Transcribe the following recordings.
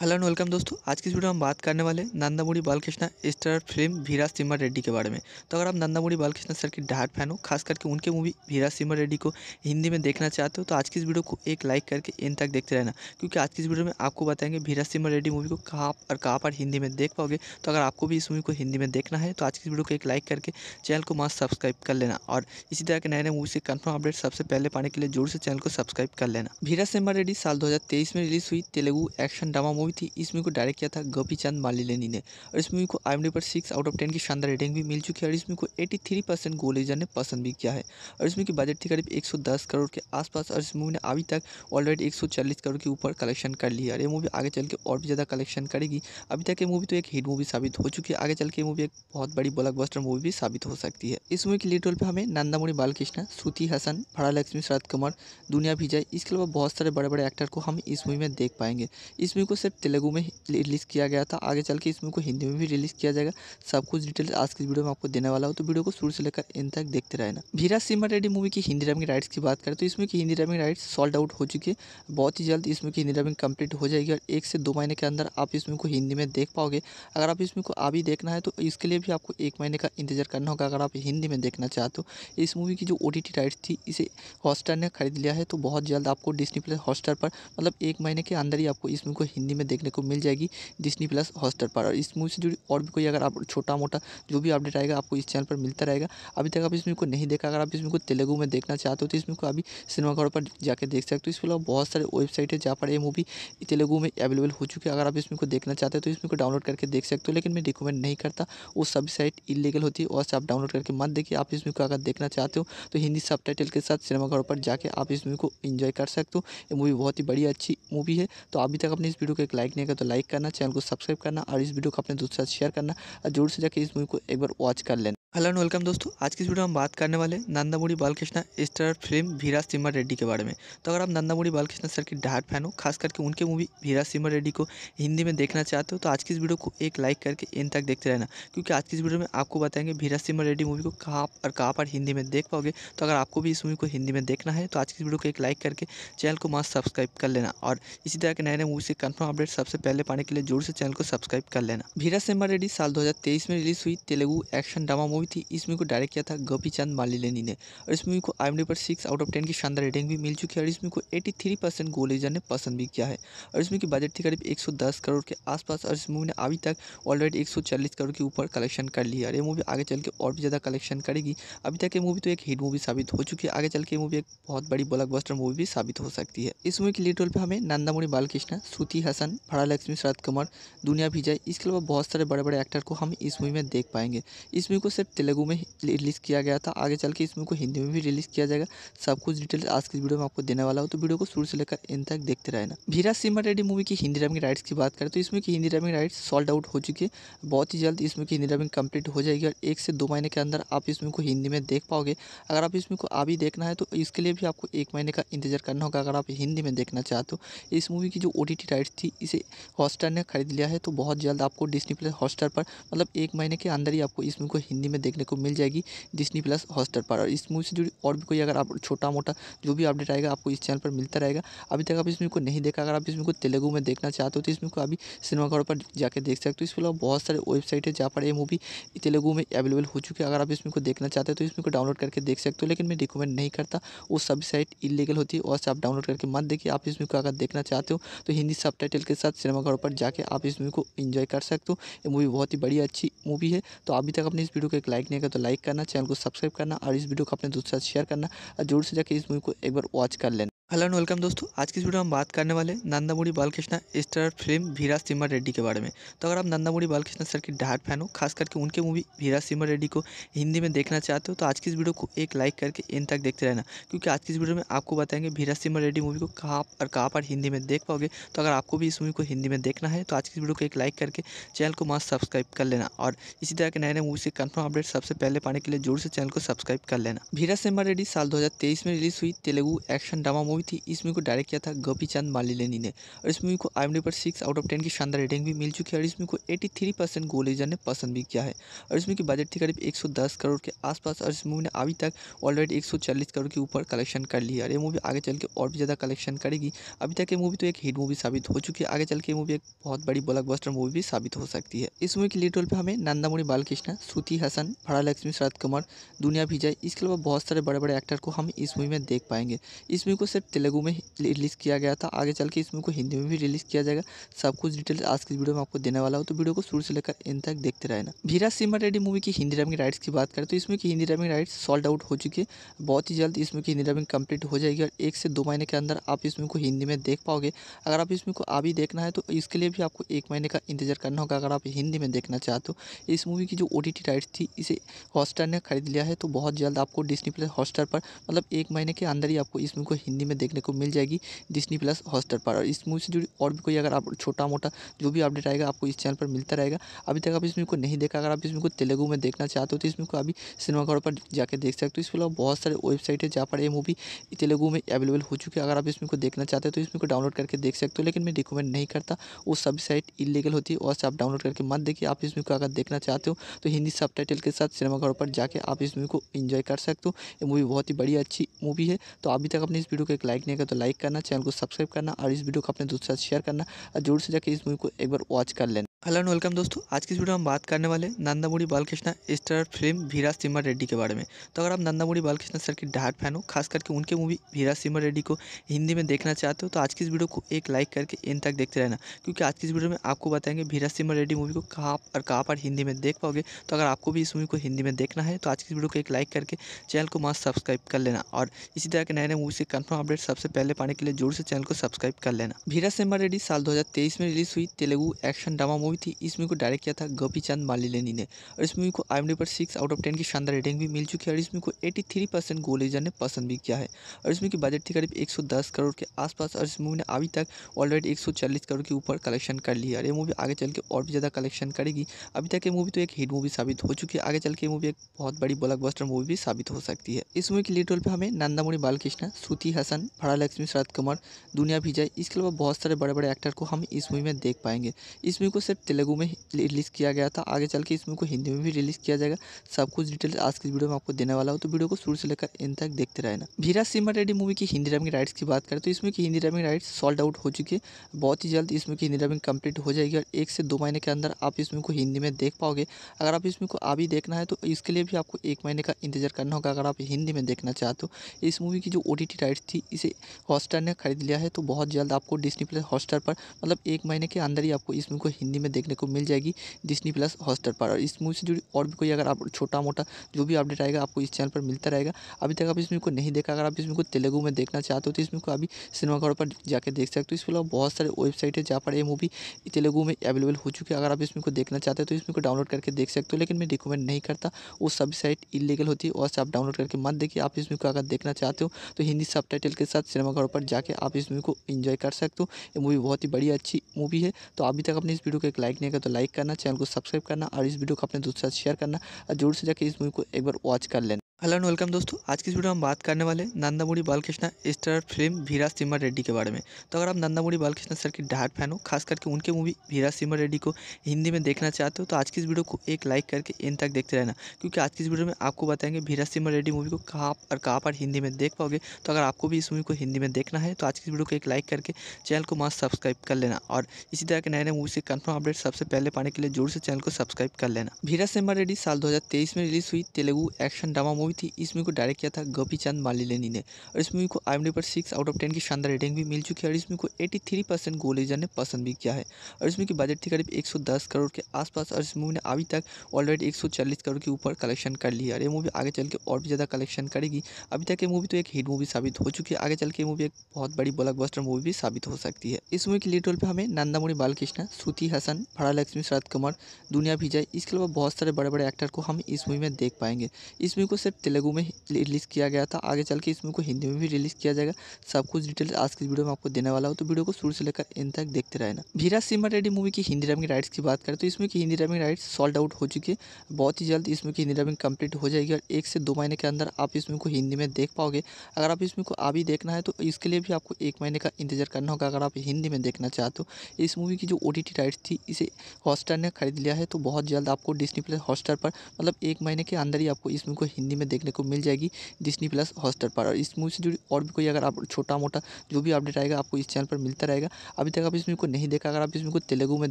hello and welcome दोस्तों आज की वीडियो में हम बात करने वाले नंदामुड़ी बालकृष्णा स्टार फिल्म भीरा सिमर रेड्डी के बारे में तो अगर आप नंदामुड़ी बालकृष्णा सर की डार्ट फैन हो खास करके उनके मूवी भीरा सिमर रेड्डी को हिंदी में देखना चाहते हो तो आज की इस वीडियो को एक लाइक करके इन तक देखते रहना क्योंकि आज की इस वीडियो में आपको बताएंगे भीरा सिमर रेड्डी मूवी को कहाँ और कहाँ पर हिंदी में देख पाओगे तो अगर आपको भी इस मूवी को हिंदी में देखना है तो आज की वीडियो को एक लाइक करके चैनल को मस्त सब्सक्राइब कर लेना और इसी तरह के नए नए मूवी से कन्फर्म अपडेट सबसे पहले पाने के लिए जोर से चैनल को सब्सक्राइब कर लेना भीरा सिमर रेड्डी साल दो में रिलीज हुई Telugu action drama movie movie थी इस मूवी को डायरेक्ट किया था गोपी चंद मालिलेनी ने और इस मूवी को आई पर सिक्स आउट ऑफ टेन की शानदार रेटिंग भी मिल चुकी है और इस मूवी को एटी थ्री परसेंट गोलेजर ने पसंद भी किया है और इसमें की बजट थी करीब एक सौ दस करोड़ के आसपास और इस मूवी ने अभी तक ऑलरेडी एक सौ चालीस करोड़ के ऊपर कलेक्शन कर लिया और ये मूवी आगे चल के और भी ज़्यादा कलेक्शन करेगी अभी तक ये मूवी तो एक हिट मूवी साबित हो चुकी है आगे चल के मूवी एक बहुत बड़ी ब्लॉकबस्टर मूवी भी साबित हो सकती है इस मूवी के लीड रोल पर हमें नंदामुड़ी बालकृष्ण श्रुति हसन फड़ा लक्ष्मी शरद कुमार दुनिया विजय इसके अलावा बहुत सारे बड़े बड़े एक्टर को हम इस मूवी में देख पाएंगे इस मूवी को सिर्फ तेलुगु में रिलीज़ किया गया था आगे चल के इस मूवी को हिंदी में भी रिलीज़ किया जाएगा सब कुछ डिटेल्स आज की वीडियो में आपको देने वाला हो तो वीडियो को शुरू से लेकर इन तक देखते रहना भीरा सिम्हा रेडी मूवी की हिंदी डबिंग राइट्स की बात करें तो इसमें की Hindi dubbing rights sold out हो चुकी है बहुत ही जल्द इसमें की हिंदी डबिंग कंप्लीट हो जाएगी और एक से दो महीने के अंदर आप इसमें को हिंदी में देख पाओगे अगर आप इसमें को अभी देखना है तो इसके लिए भी आपको एक महीने का इंतजार करना होगा अगर आप हिंदी में देखना चाहते हो इस मूवी की जो ओ राइट्स थी इसे हॉस्टार ने खरीद लिया है तो बहुत जल्द आपको डिस्नी प्लस हॉस्टार पर मतलब एक महीने के अंदर ही आपको इस मूवी को हिंदी में देखने को मिल जाएगी डिस्नी प्लस हॉस्टर पर और इस मूवी से जुड़ी और भी कोई अगर आप छोटा मोटा जो भी अपडेट आएगा आपको इस चैनल पर मिलता रहेगा अभी तक आप इस मूवी को नहीं देखा अगर आप इस मूवी को तेलुगु में देखना चाहते हो तो इसमें को अभी सिनेमाघरों पर जाकर देख सकते हो इसके अलावा बहुत सारे वेबसाइट है जहाँ पर ये मूवी तेलुगु में अवेलेबल हो चुकी है अगर आप इसमें को देखना चाहते हो तो इसमें को डाउनलोड करके देख सकते हो लेकिन मैं रिकमेंड नहीं करता वो सभी साइट इलीगल होती है और आप डाउनलोड करके मत देखिए आप इसमें को अगर देखना चाहते हो तो हिंदी सब के साथ सिनेमाघरों पर जाके आप इस मूवी को इन्जॉय कर सकते हो ये मूवी बहुत ही बढ़िया अच्छी मूवी है तो अभी तक अपने इस वीडियो को एक लाइक नहीं किया तो लाइक करना चैनल को सब्सक्राइब करना और इस वीडियो को अपने दोस्तों साथ शेयर करना और जोर से जाकर इस मूवी को एक बार वॉच कर लेना हेलो एंड वेलकम दोस्तों आज की इस वीडियो में हम बात करने वाले नंदामुड़ी बालकृष्णा स्टार फिल्म भीरा सिम्हा रेड्डी के बारे में तो अगर आप नंदामुड़ी बालकृष्णा सर की डाट फैन हो खास करके उनके मूवी भीरा सिमर रेड्डी को हिंदी में देखना चाहते हो तो आज की इस वीडियो को एक लाइक करके इन तक देखते रहना क्योंकि आज की इस वीडियो में आपको बताएंगे भीरा सिमर रेड्डी मूवी को कहाँ और कहाँ पर हिंदी में देख पाओगे तो अगर आपको भी इस मूवी को हिंदी में देखना है तो आज की इस वीडियो को एक लाइक करके चैनल को मास्क सब्सक्राइब कर लेना और इसी तरह के नए नए मूवी से कन्फर्म अपडेट सबसे पहले पाने के लिए जोर से चैनल को सब्सक्राइब कर लेना भीरा सिमर रेड्डी साल दो में रिलीज हुई Telugu action drama movie movie थी इस मूवी को डायरेक्ट किया था गोपी चंद मालिलेनी ने और इस मूवी को आई पर सिक्स आउट ऑफ टेन की शानदार रेटिंग भी मिल चुकी है और इस मूवी को एटी थ्री परसेंट गोलेजर ने पसंद भी किया है और इसमें की बजट थी करीब एक सौ दस करोड़ के आसपास और इस मूवी ने अभी तक ऑलरेडी एक सौ चालीस करोड़ के ऊपर कलेक्शन कर लिया और ये मूवी आगे चल के और भी ज़्यादा कलेक्शन करेगी अभी तक ये मूवी तो एक हिट मूवी साबित हो चुकी है आगे चल के मूवी एक बहुत बड़ी ब्लॉकबस्टर मूवी भी साबित हो सकती है इस मूवी के लीड रोल पर हमें नंदामुरी बालकृष्ण श्रुति हसन भाड़ा लक्ष्मी शरद कुमार दुनिया विजय इसके अलावा बहुत सारे बड़े बड़े एक्टर को हम इस मूवी में देख पाएंगे इस मूवी को सिर्फ तेलुगु में रिलीज़ किया गया था आगे चल के इस मूवी को हिंदी में भी रिलीज़ किया जाएगा सब कुछ डिटेल्स आज की वीडियो में आपको देने वाला हूँ तो वीडियो को शुरू से लेकर इन तक देखते रहना भीरा सिमर रेड्डी मूवी की हिंदी डबिंग राइट्स की बात करें तो इसमें की Hindi dubbing rights sold out हो चुकी है बहुत ही जल्द इसमें की हिंदी डबिंग कम्प्लीट हो जाएगी और एक से दो महीने के अंदर आप इसमें को हिंदी में देख पाओगे अगर आप इसमें को अभी देखना है तो इसके लिए भी आपको एक महीने का इंतजार करना होगा अगर आप हिंदी में देखना चाहते हो इस मूवी की जो ओ राइट्स थी इसे हॉटस्टार ने खरीद लिया है तो बहुत जल्द आपको डिस्नी प्लस हॉटस्टार पर मतलब एक महीने के अंदर ही आपको इसमें को हिंदी में में देखने को मिल जाएगी डिस्नी प्लस हॉस्टर पर और इस मूवी से जुड़ी और भी कोई अगर आप छोटा मोटा जो भी अपडेट आएगा आपको इस चैनल पर मिलता रहेगा अभी तक आप इसमें को नहीं देखा अगर आप मूवी को तेलुगू में देखना चाहते हो तो इसमें को अभी सिनेमाघर पर जाकर देख सकते हो इसके अलावा बहुत सारे वेबसाइट है जहाँ पर यह मूवी तेलुगू में अवेलेबल हो चुकी है अगर आप इसमें को देखना चाहते हो तो इसमें को डाउनलोड करके देख सकते हो लेकिन मैं रिकमेंड नहीं करता वो सब साइट इलीगल होती है और आप डाउनलोड करके मत देखिए आप इसमें को अगर देखना चाहते हो तो हिंदी सब के साथ सिनेमाघरों पर जाके आप इस मूवी को इन्जॉय कर सकते हो ये मूवी बहुत ही बड़ी अच्छी मूवी है तो अभी तक अपने इस वीडियो को तक लाइक नहीं कर तो लाइक करना चैनल को सब्सक्राइब करना और इस वीडियो को अपने दोस्तों साथ शेयर करना और जोर से जाकर इस मूवी को एक बार वॉच कर लेना हेलो एंड वेलकम दोस्तों आज की वीडियो में हम बात करने वाले नंदामुड़ी बालकृष्णा स्टार फिल्म भीरा सिमर रेड्डी के बारे में तो अगर आप नंदामुड़ी बालकृष्णा सर की डार्ट फैन हो खास करके उनके मूवी भीरा सिमर रेड्डी को हिंदी में देखना चाहते हो तो आज की इस वीडियो को एक लाइक करके इन तक देखते रहना क्योंकि आज की इस वीडियो में आपको बताएंगे भीरा सिमर रेड्डी मूवी को कहाँ और कहाँ पर हिंदी में देख पाओगे तो अगर आपको भी इस मूवी को हिंदी में देखना है तो आज की वीडियो को एक लाइक करके चैनल को मस्त सब्सक्राइब कर लेना और इसी तरह के नए नए मूवी से कन्फर्म अपडेट सबसे पहले पाने के लिए जोर से चैनल को सब्सक्राइब कर लेना भीरा सिमर रेड्डी साल दो में रिलीज हुई Telugu action drama movie movie थी इस मूवी को डायरेक्ट किया था गोपी चंद मालिलेनी ने और इस मूवी को आई पर सिक्स आउट ऑफ टेन की शानदार रेटिंग भी मिल चुकी है और इस मूवी को एटी थ्री परसेंट गोलेजर ने पसंद भी किया है और इसमें की बजट थी करीब एक सौ दस करोड़ के आसपास और इस मूवी ने अभी तक ऑलरेडी एक सौ चालीस करोड़ के ऊपर कलेक्शन कर लिया और ये मूवी आगे चल के और भी ज़्यादा कलेक्शन करेगी अभी तक ये मूवी तो एक हिट मूवी साबित हो चुकी है आगे चल के मूवी एक बहुत बड़ी ब्लॉक मूवी भी साबित हो सकती है इस मूवी के लीड रोल पर हमें नंदामुरी बालकृष्ण श्रुति हसन फड़ा लक्ष्मी शरद कुमार दुनिया विजय इसके अलावा बहुत सारे बड़े बड़े एक्टर को हम इस मूवी में देख पाएंगे इस मूवी को सिर्फ तेलुगु में रिलीज़ किया गया था आगे चल के इस मूवी को हिंदी में भी रिलीज़ किया जाएगा सब कुछ डिटेल्स आज की वीडियो में आपको देने वाला हो तो वीडियो को शुरू से लेकर इन तक देखते रहना भीरा सिमर रेडी मूवी की हिंदी डबिंग राइट्स की बात करें तो इसमें की Hindi dubbing rights sold out हो चुकी है बहुत ही जल्द इसमें की हिंदी डबिंग कंप्लीट हो जाएगी और एक से दो महीने के अंदर आप इसमें को हिंदी में देख पाओगे अगर आप इसमें को अभी देखना है तो इसके लिए भी आपको एक महीने का इंतजार करना होगा अगर आप हिंदी में देखना चाहते हो इस मूवी की जो ओ राइट्स थी इसे हॉटस्टार ने खरीद लिया है तो बहुत जल्द आपको डिस्नी प्लस हॉटस्टार पर मतलब एक महीने के अंदर ही आपको इस मूवी को हिंदी में में देखने को मिल जाएगी डिस्नी प्लस हॉस्टर पर और इस मूवी से जुड़ी और भी कोई अगर आप छोटा मोटा जो भी अपडेट आएगा आपको इस चैनल पर मिलता रहेगा अभी तक आप इस मूवी को नहीं देखा अगर आप इस मूवी को तेलुगु में देखना चाहते हो तो इसमें को अभी सिनेमाघरों पर जाकर देख सकते हो इसके अलावा बहुत सारे वेबसाइट है जहाँ पर ये मूवी तेलुगु में अवेलेबल हो चुकी है अगर आप इसमें को देखना चाहते हो तो इसमें को डाउनलोड करके देख सकते हो लेकिन मैं रिकमेंड नहीं करता वो सभी साइट इलीगल होती है और से आप डाउनलोड करके मत देखिए आप इसमें को अगर देखना चाहते हो तो हिंदी सब के साथ सिनेमाघरों पर जाके आप इस मूवी को इन्जॉय कर सकते हो ये मूवी बहुत ही बड़ी अच्छी मूवी है तो अभी तक अपने इस वीडियो को एक लाइक नहीं किया तो लाइक करना चैनल को सब्सक्राइब करना और इस वीडियो को अपने दोस्तों साथ शेयर करना और जरूर से जाकर इस मूवी को एक बार वॉच कर लेना हेलो एंड वेलकम दोस्तों आज की इस वीडियो में हम बात करने वाले नंदामुड़ी बालकृष्णा स्टार फिल्म वीरा सिम्हा रेड्डी के बारे में तो अगर आप नंदामुड़ी बालकृष्णा सर की डार्ट फैन हो खास करके उनके मूवी वीरा सिम्हा रेड्डी को हिंदी में देखना चाहते हो तो आज की इस वीडियो को एक लाइक करके इन तक देखते रहना क्योंकि आज की इस वीडियो में आपको बताएंगे वीरा सिम्हा रेड्डी मूवी को कहाँ और कहाँ पर हिंदी में देख पाओगे तो अगर आपको भी इस मूवी को हिंदी में देखना है तो आज की इस वीडियो को एक लाइक करके चैनल को मास्क सब्सक्राइब कर लेना और इसी तरह के नए नए मूवी से कन्फर्म अपडेट सबसे पहले पाने के लिए जोर से चैनल को सब्सक्राइब कर लेना वीरा सिम्हा रेड्डी साल दो में रिलीज हुई Telugu action drama movie movie थी इस मूवी को डायरेक्ट किया था गोपी चंद मालिलेनी ने और इस मूवी को आई पर सिक्स आउट ऑफ टेन की शानदार रेटिंग भी मिल चुकी है और इस मूवी को एटी थ्री परसेंट गोलेजर ने पसंद भी किया है और इसमें की बजट थी करीब एक सौ दस करोड़ के आसपास और इस मूवी ने अभी तक ऑलरेडी एक सौ चालीस करोड़ के ऊपर कलेक्शन कर लिया और ये मूवी आगे चल के और भी ज़्यादा कलेक्शन करेगी अभी तक ये मूवी तो एक हिट मूवी साबित हो चुकी है आगे चल के मूवी एक बहुत बड़ी ब्लॉकबस्टर मूवी भी साबित हो सकती है इस मूवी के लीड रोल पर हमें नंदामुणी बालकृष्ण श्रुति हसन भड़ा लक्ष्मी शरद कुमार दुनिया भिजय इसके अलावा बहुत सारे बड़े बड़े एक्टर को हम इस मूवी में देख पाएंगे इस मूवी को सिर्फ तेलुगु में रिलीज़ किया गया था आगे चल के इस मूवी को हिंदी में भी रिलीज़ किया जाएगा सब कुछ डिटेल्स आज की वीडियो में आपको देने वाला हूँ तो वीडियो को शुरू से लेकर इन तक देखते रहना भीरा सिमर रेड्डी मूवी की हिंदी डबिंग राइट्स की बात करें तो इसमें की Hindi dubbing rights sold out हो चुकी है बहुत ही जल्द इसमें की हिंदी डबिंग कंप्लीट हो जाएगी और एक से दो महीने के अंदर आप इसमें को हिंदी में देख पाओगे अगर आप इसमें को अभी देखना है तो इसके लिए भी आपको एक महीने का इंतजार करना होगा अगर आप हिंदी में देखना चाहते हो इस मूवी की जो ओ राइट्स थी इसे हॉस्टार ने खरीद लिया है तो बहुत जल्द आपको डिस्नी प्लस हॉस्टार पर मतलब एक महीने के अंदर ही आपको इसमें को हिंदी में में देखने को मिल जाएगी डिस्नी प्लस हॉस्टर पर और इस मूवी से जुड़ी और भी कोई अगर आप छोटा मोटा जो भी अपडेट आएगा आपको इस चैनल पर मिलता रहेगा अभी तक आप इसमें को नहीं देखा अगर आप इसमें को तेलुगु में देखना चाहते हो तो इसमें को अभी सिनेमाघरों पर जाकर देख सकते हो इसके अलावा बहुत सारे वेबसाइट है जहाँ पर यह मूवी तेलुगु में अवेलेबल हो चुकी है अगर आप इसमें को देखना चाहते हो तो इसमें को डाउनलोड करके देख सकते हो लेकिन मैं रिकमेंड नहीं करता वो सब साइट इलीगल होती है और आप डाउनलोड करके मत देखिए आप इसमें को अगर देखना चाहते हो तो हिंदी सब के साथ सिनेमाघरों पर जाके आप इस मूवी को इन्जॉय कर सकते हो ये मूवी बहुत ही बड़ी अच्छी मूवी है तो अभी तक अपने इस वीडियो को एक लाइक नहीं कर तो लाइक करना चैनल को सब्सक्राइब करना और इस वीडियो को अपने दोस्तों साथ शेयर करना और जरूर से जाकर इस मूवी को एक बार वॉच कर लेना हेलो एंड वेलकम दोस्तों आज की इस वीडियो में हम बात करने वाले नंदामुड़ी बालकृष्णा स्टार फिल्म भीरा सिमर रेड्डी के बारे में तो अगर आप नंदामुड़ी बालकृष्णा सर की डार्ट फैन हो खास करके उनके मूवी भीरा सिमर रेड्डी को हिंदी में देखना चाहते हो तो आज की इस वीडियो को एक लाइक करके इन तक देखते रहना क्योंकि आज की इस वीडियो में आपको बताएंगे भीरा सिमर रेड्डी मूवी को कहाँ और कहाँ पर हिंदी में देख पाओगे तो अगर आपको भी इस मूवी को हिंदी में देखना है तो आज की इस वीडियो को एक लाइक करके चैनल को मस्त सब्सक्राइब कर लेना और इसी तरह के नए नए मूवी से कन्फर्म अपडेट सबसे पहले पाने के लिए जोर से चैनल को सब्सक्राइब कर लेना भीरा सिमर रेड्डी साल दो में रिलीज हुई Telugu action drama movie movie थी इस मूवी को डायरेक्ट किया था गोपी चंद मालिलेनी ने और इस मूवी को आई पर सिक्स आउट ऑफ टेन की शानदार रेटिंग भी मिल चुकी है और इस मूवी को एटी थ्री परसेंट गोलेजर ने पसंद भी किया है और इस मूवी की बजट थी करीब एक सौ दस करोड़ के आसपास और इस मूवी ने अभी तक ऑलरेडी एक सौ चालीस करोड़ के ऊपर कलेक्शन कर लिया और ये मूवी आगे चल के और भी ज़्यादा कलेक्शन करेगी अभी तक ये मूवी तो एक हिट मूवी साबित हो चुकी है आगे चल के मूवी एक बहुत बड़ी ब्लॉकबस्टर मूवी भी साबित हो सकती है इस मूवी के लीड रोल पर हमें नंदामुरी बालकृष्ण श्रुति हसन फड़ा लक्ष्मी शरद कुमार दुनिया विजय इसके अलावा बहुत सारे बड़े बड़े एक्टर को हम इस मूवी में देख पाएंगे इस मूवी को सिर्फ तेलुगु में रिलीज़ किया गया था आगे चल के इस मूवी को हिंदी में भी रिलीज़ किया जाएगा सब कुछ डिटेल्स आज की वीडियो में आपको देने वाला हूँ तो वीडियो को शुरू से लेकर इन तक देखते रहना भीरा सिमर रेडी मूवी की हिंदी डबिंग राइट्स की बात करें तो इसमें की Hindi dubbing rights sold out हो चुकी है बहुत ही जल्द इसमें की हिंदी डबिंग कंप्लीट हो जाएगी और एक से दो महीने के अंदर आप इसमें को हिंदी में देख पाओगे अगर आप इसमें को अभी देखना है तो इसके लिए भी आपको एक महीने का इंतजार करना होगा अगर आप हिंदी में देखना चाहते हो इस मूवी की जो ओ राइट्स थी इसे हॉटस्टार ने खरीद लिया है तो बहुत जल्द आपको डिस्नी प्लस हॉटस्टार पर मतलब एक महीने के अंदर ही आपको इस मूवी को हिंदी में में देखने को मिल जाएगी डिस्नी प्लस हॉस्टर पर और इस मूवी से जुड़ी और भी कोई अगर आप छोटा मोटा जो भी अपडेट आएगा आपको इस चैनल पर मिलता रहेगा अभी तक आप इस मूवी को नहीं देखा अगर आप इस मूवी को तेलुगु में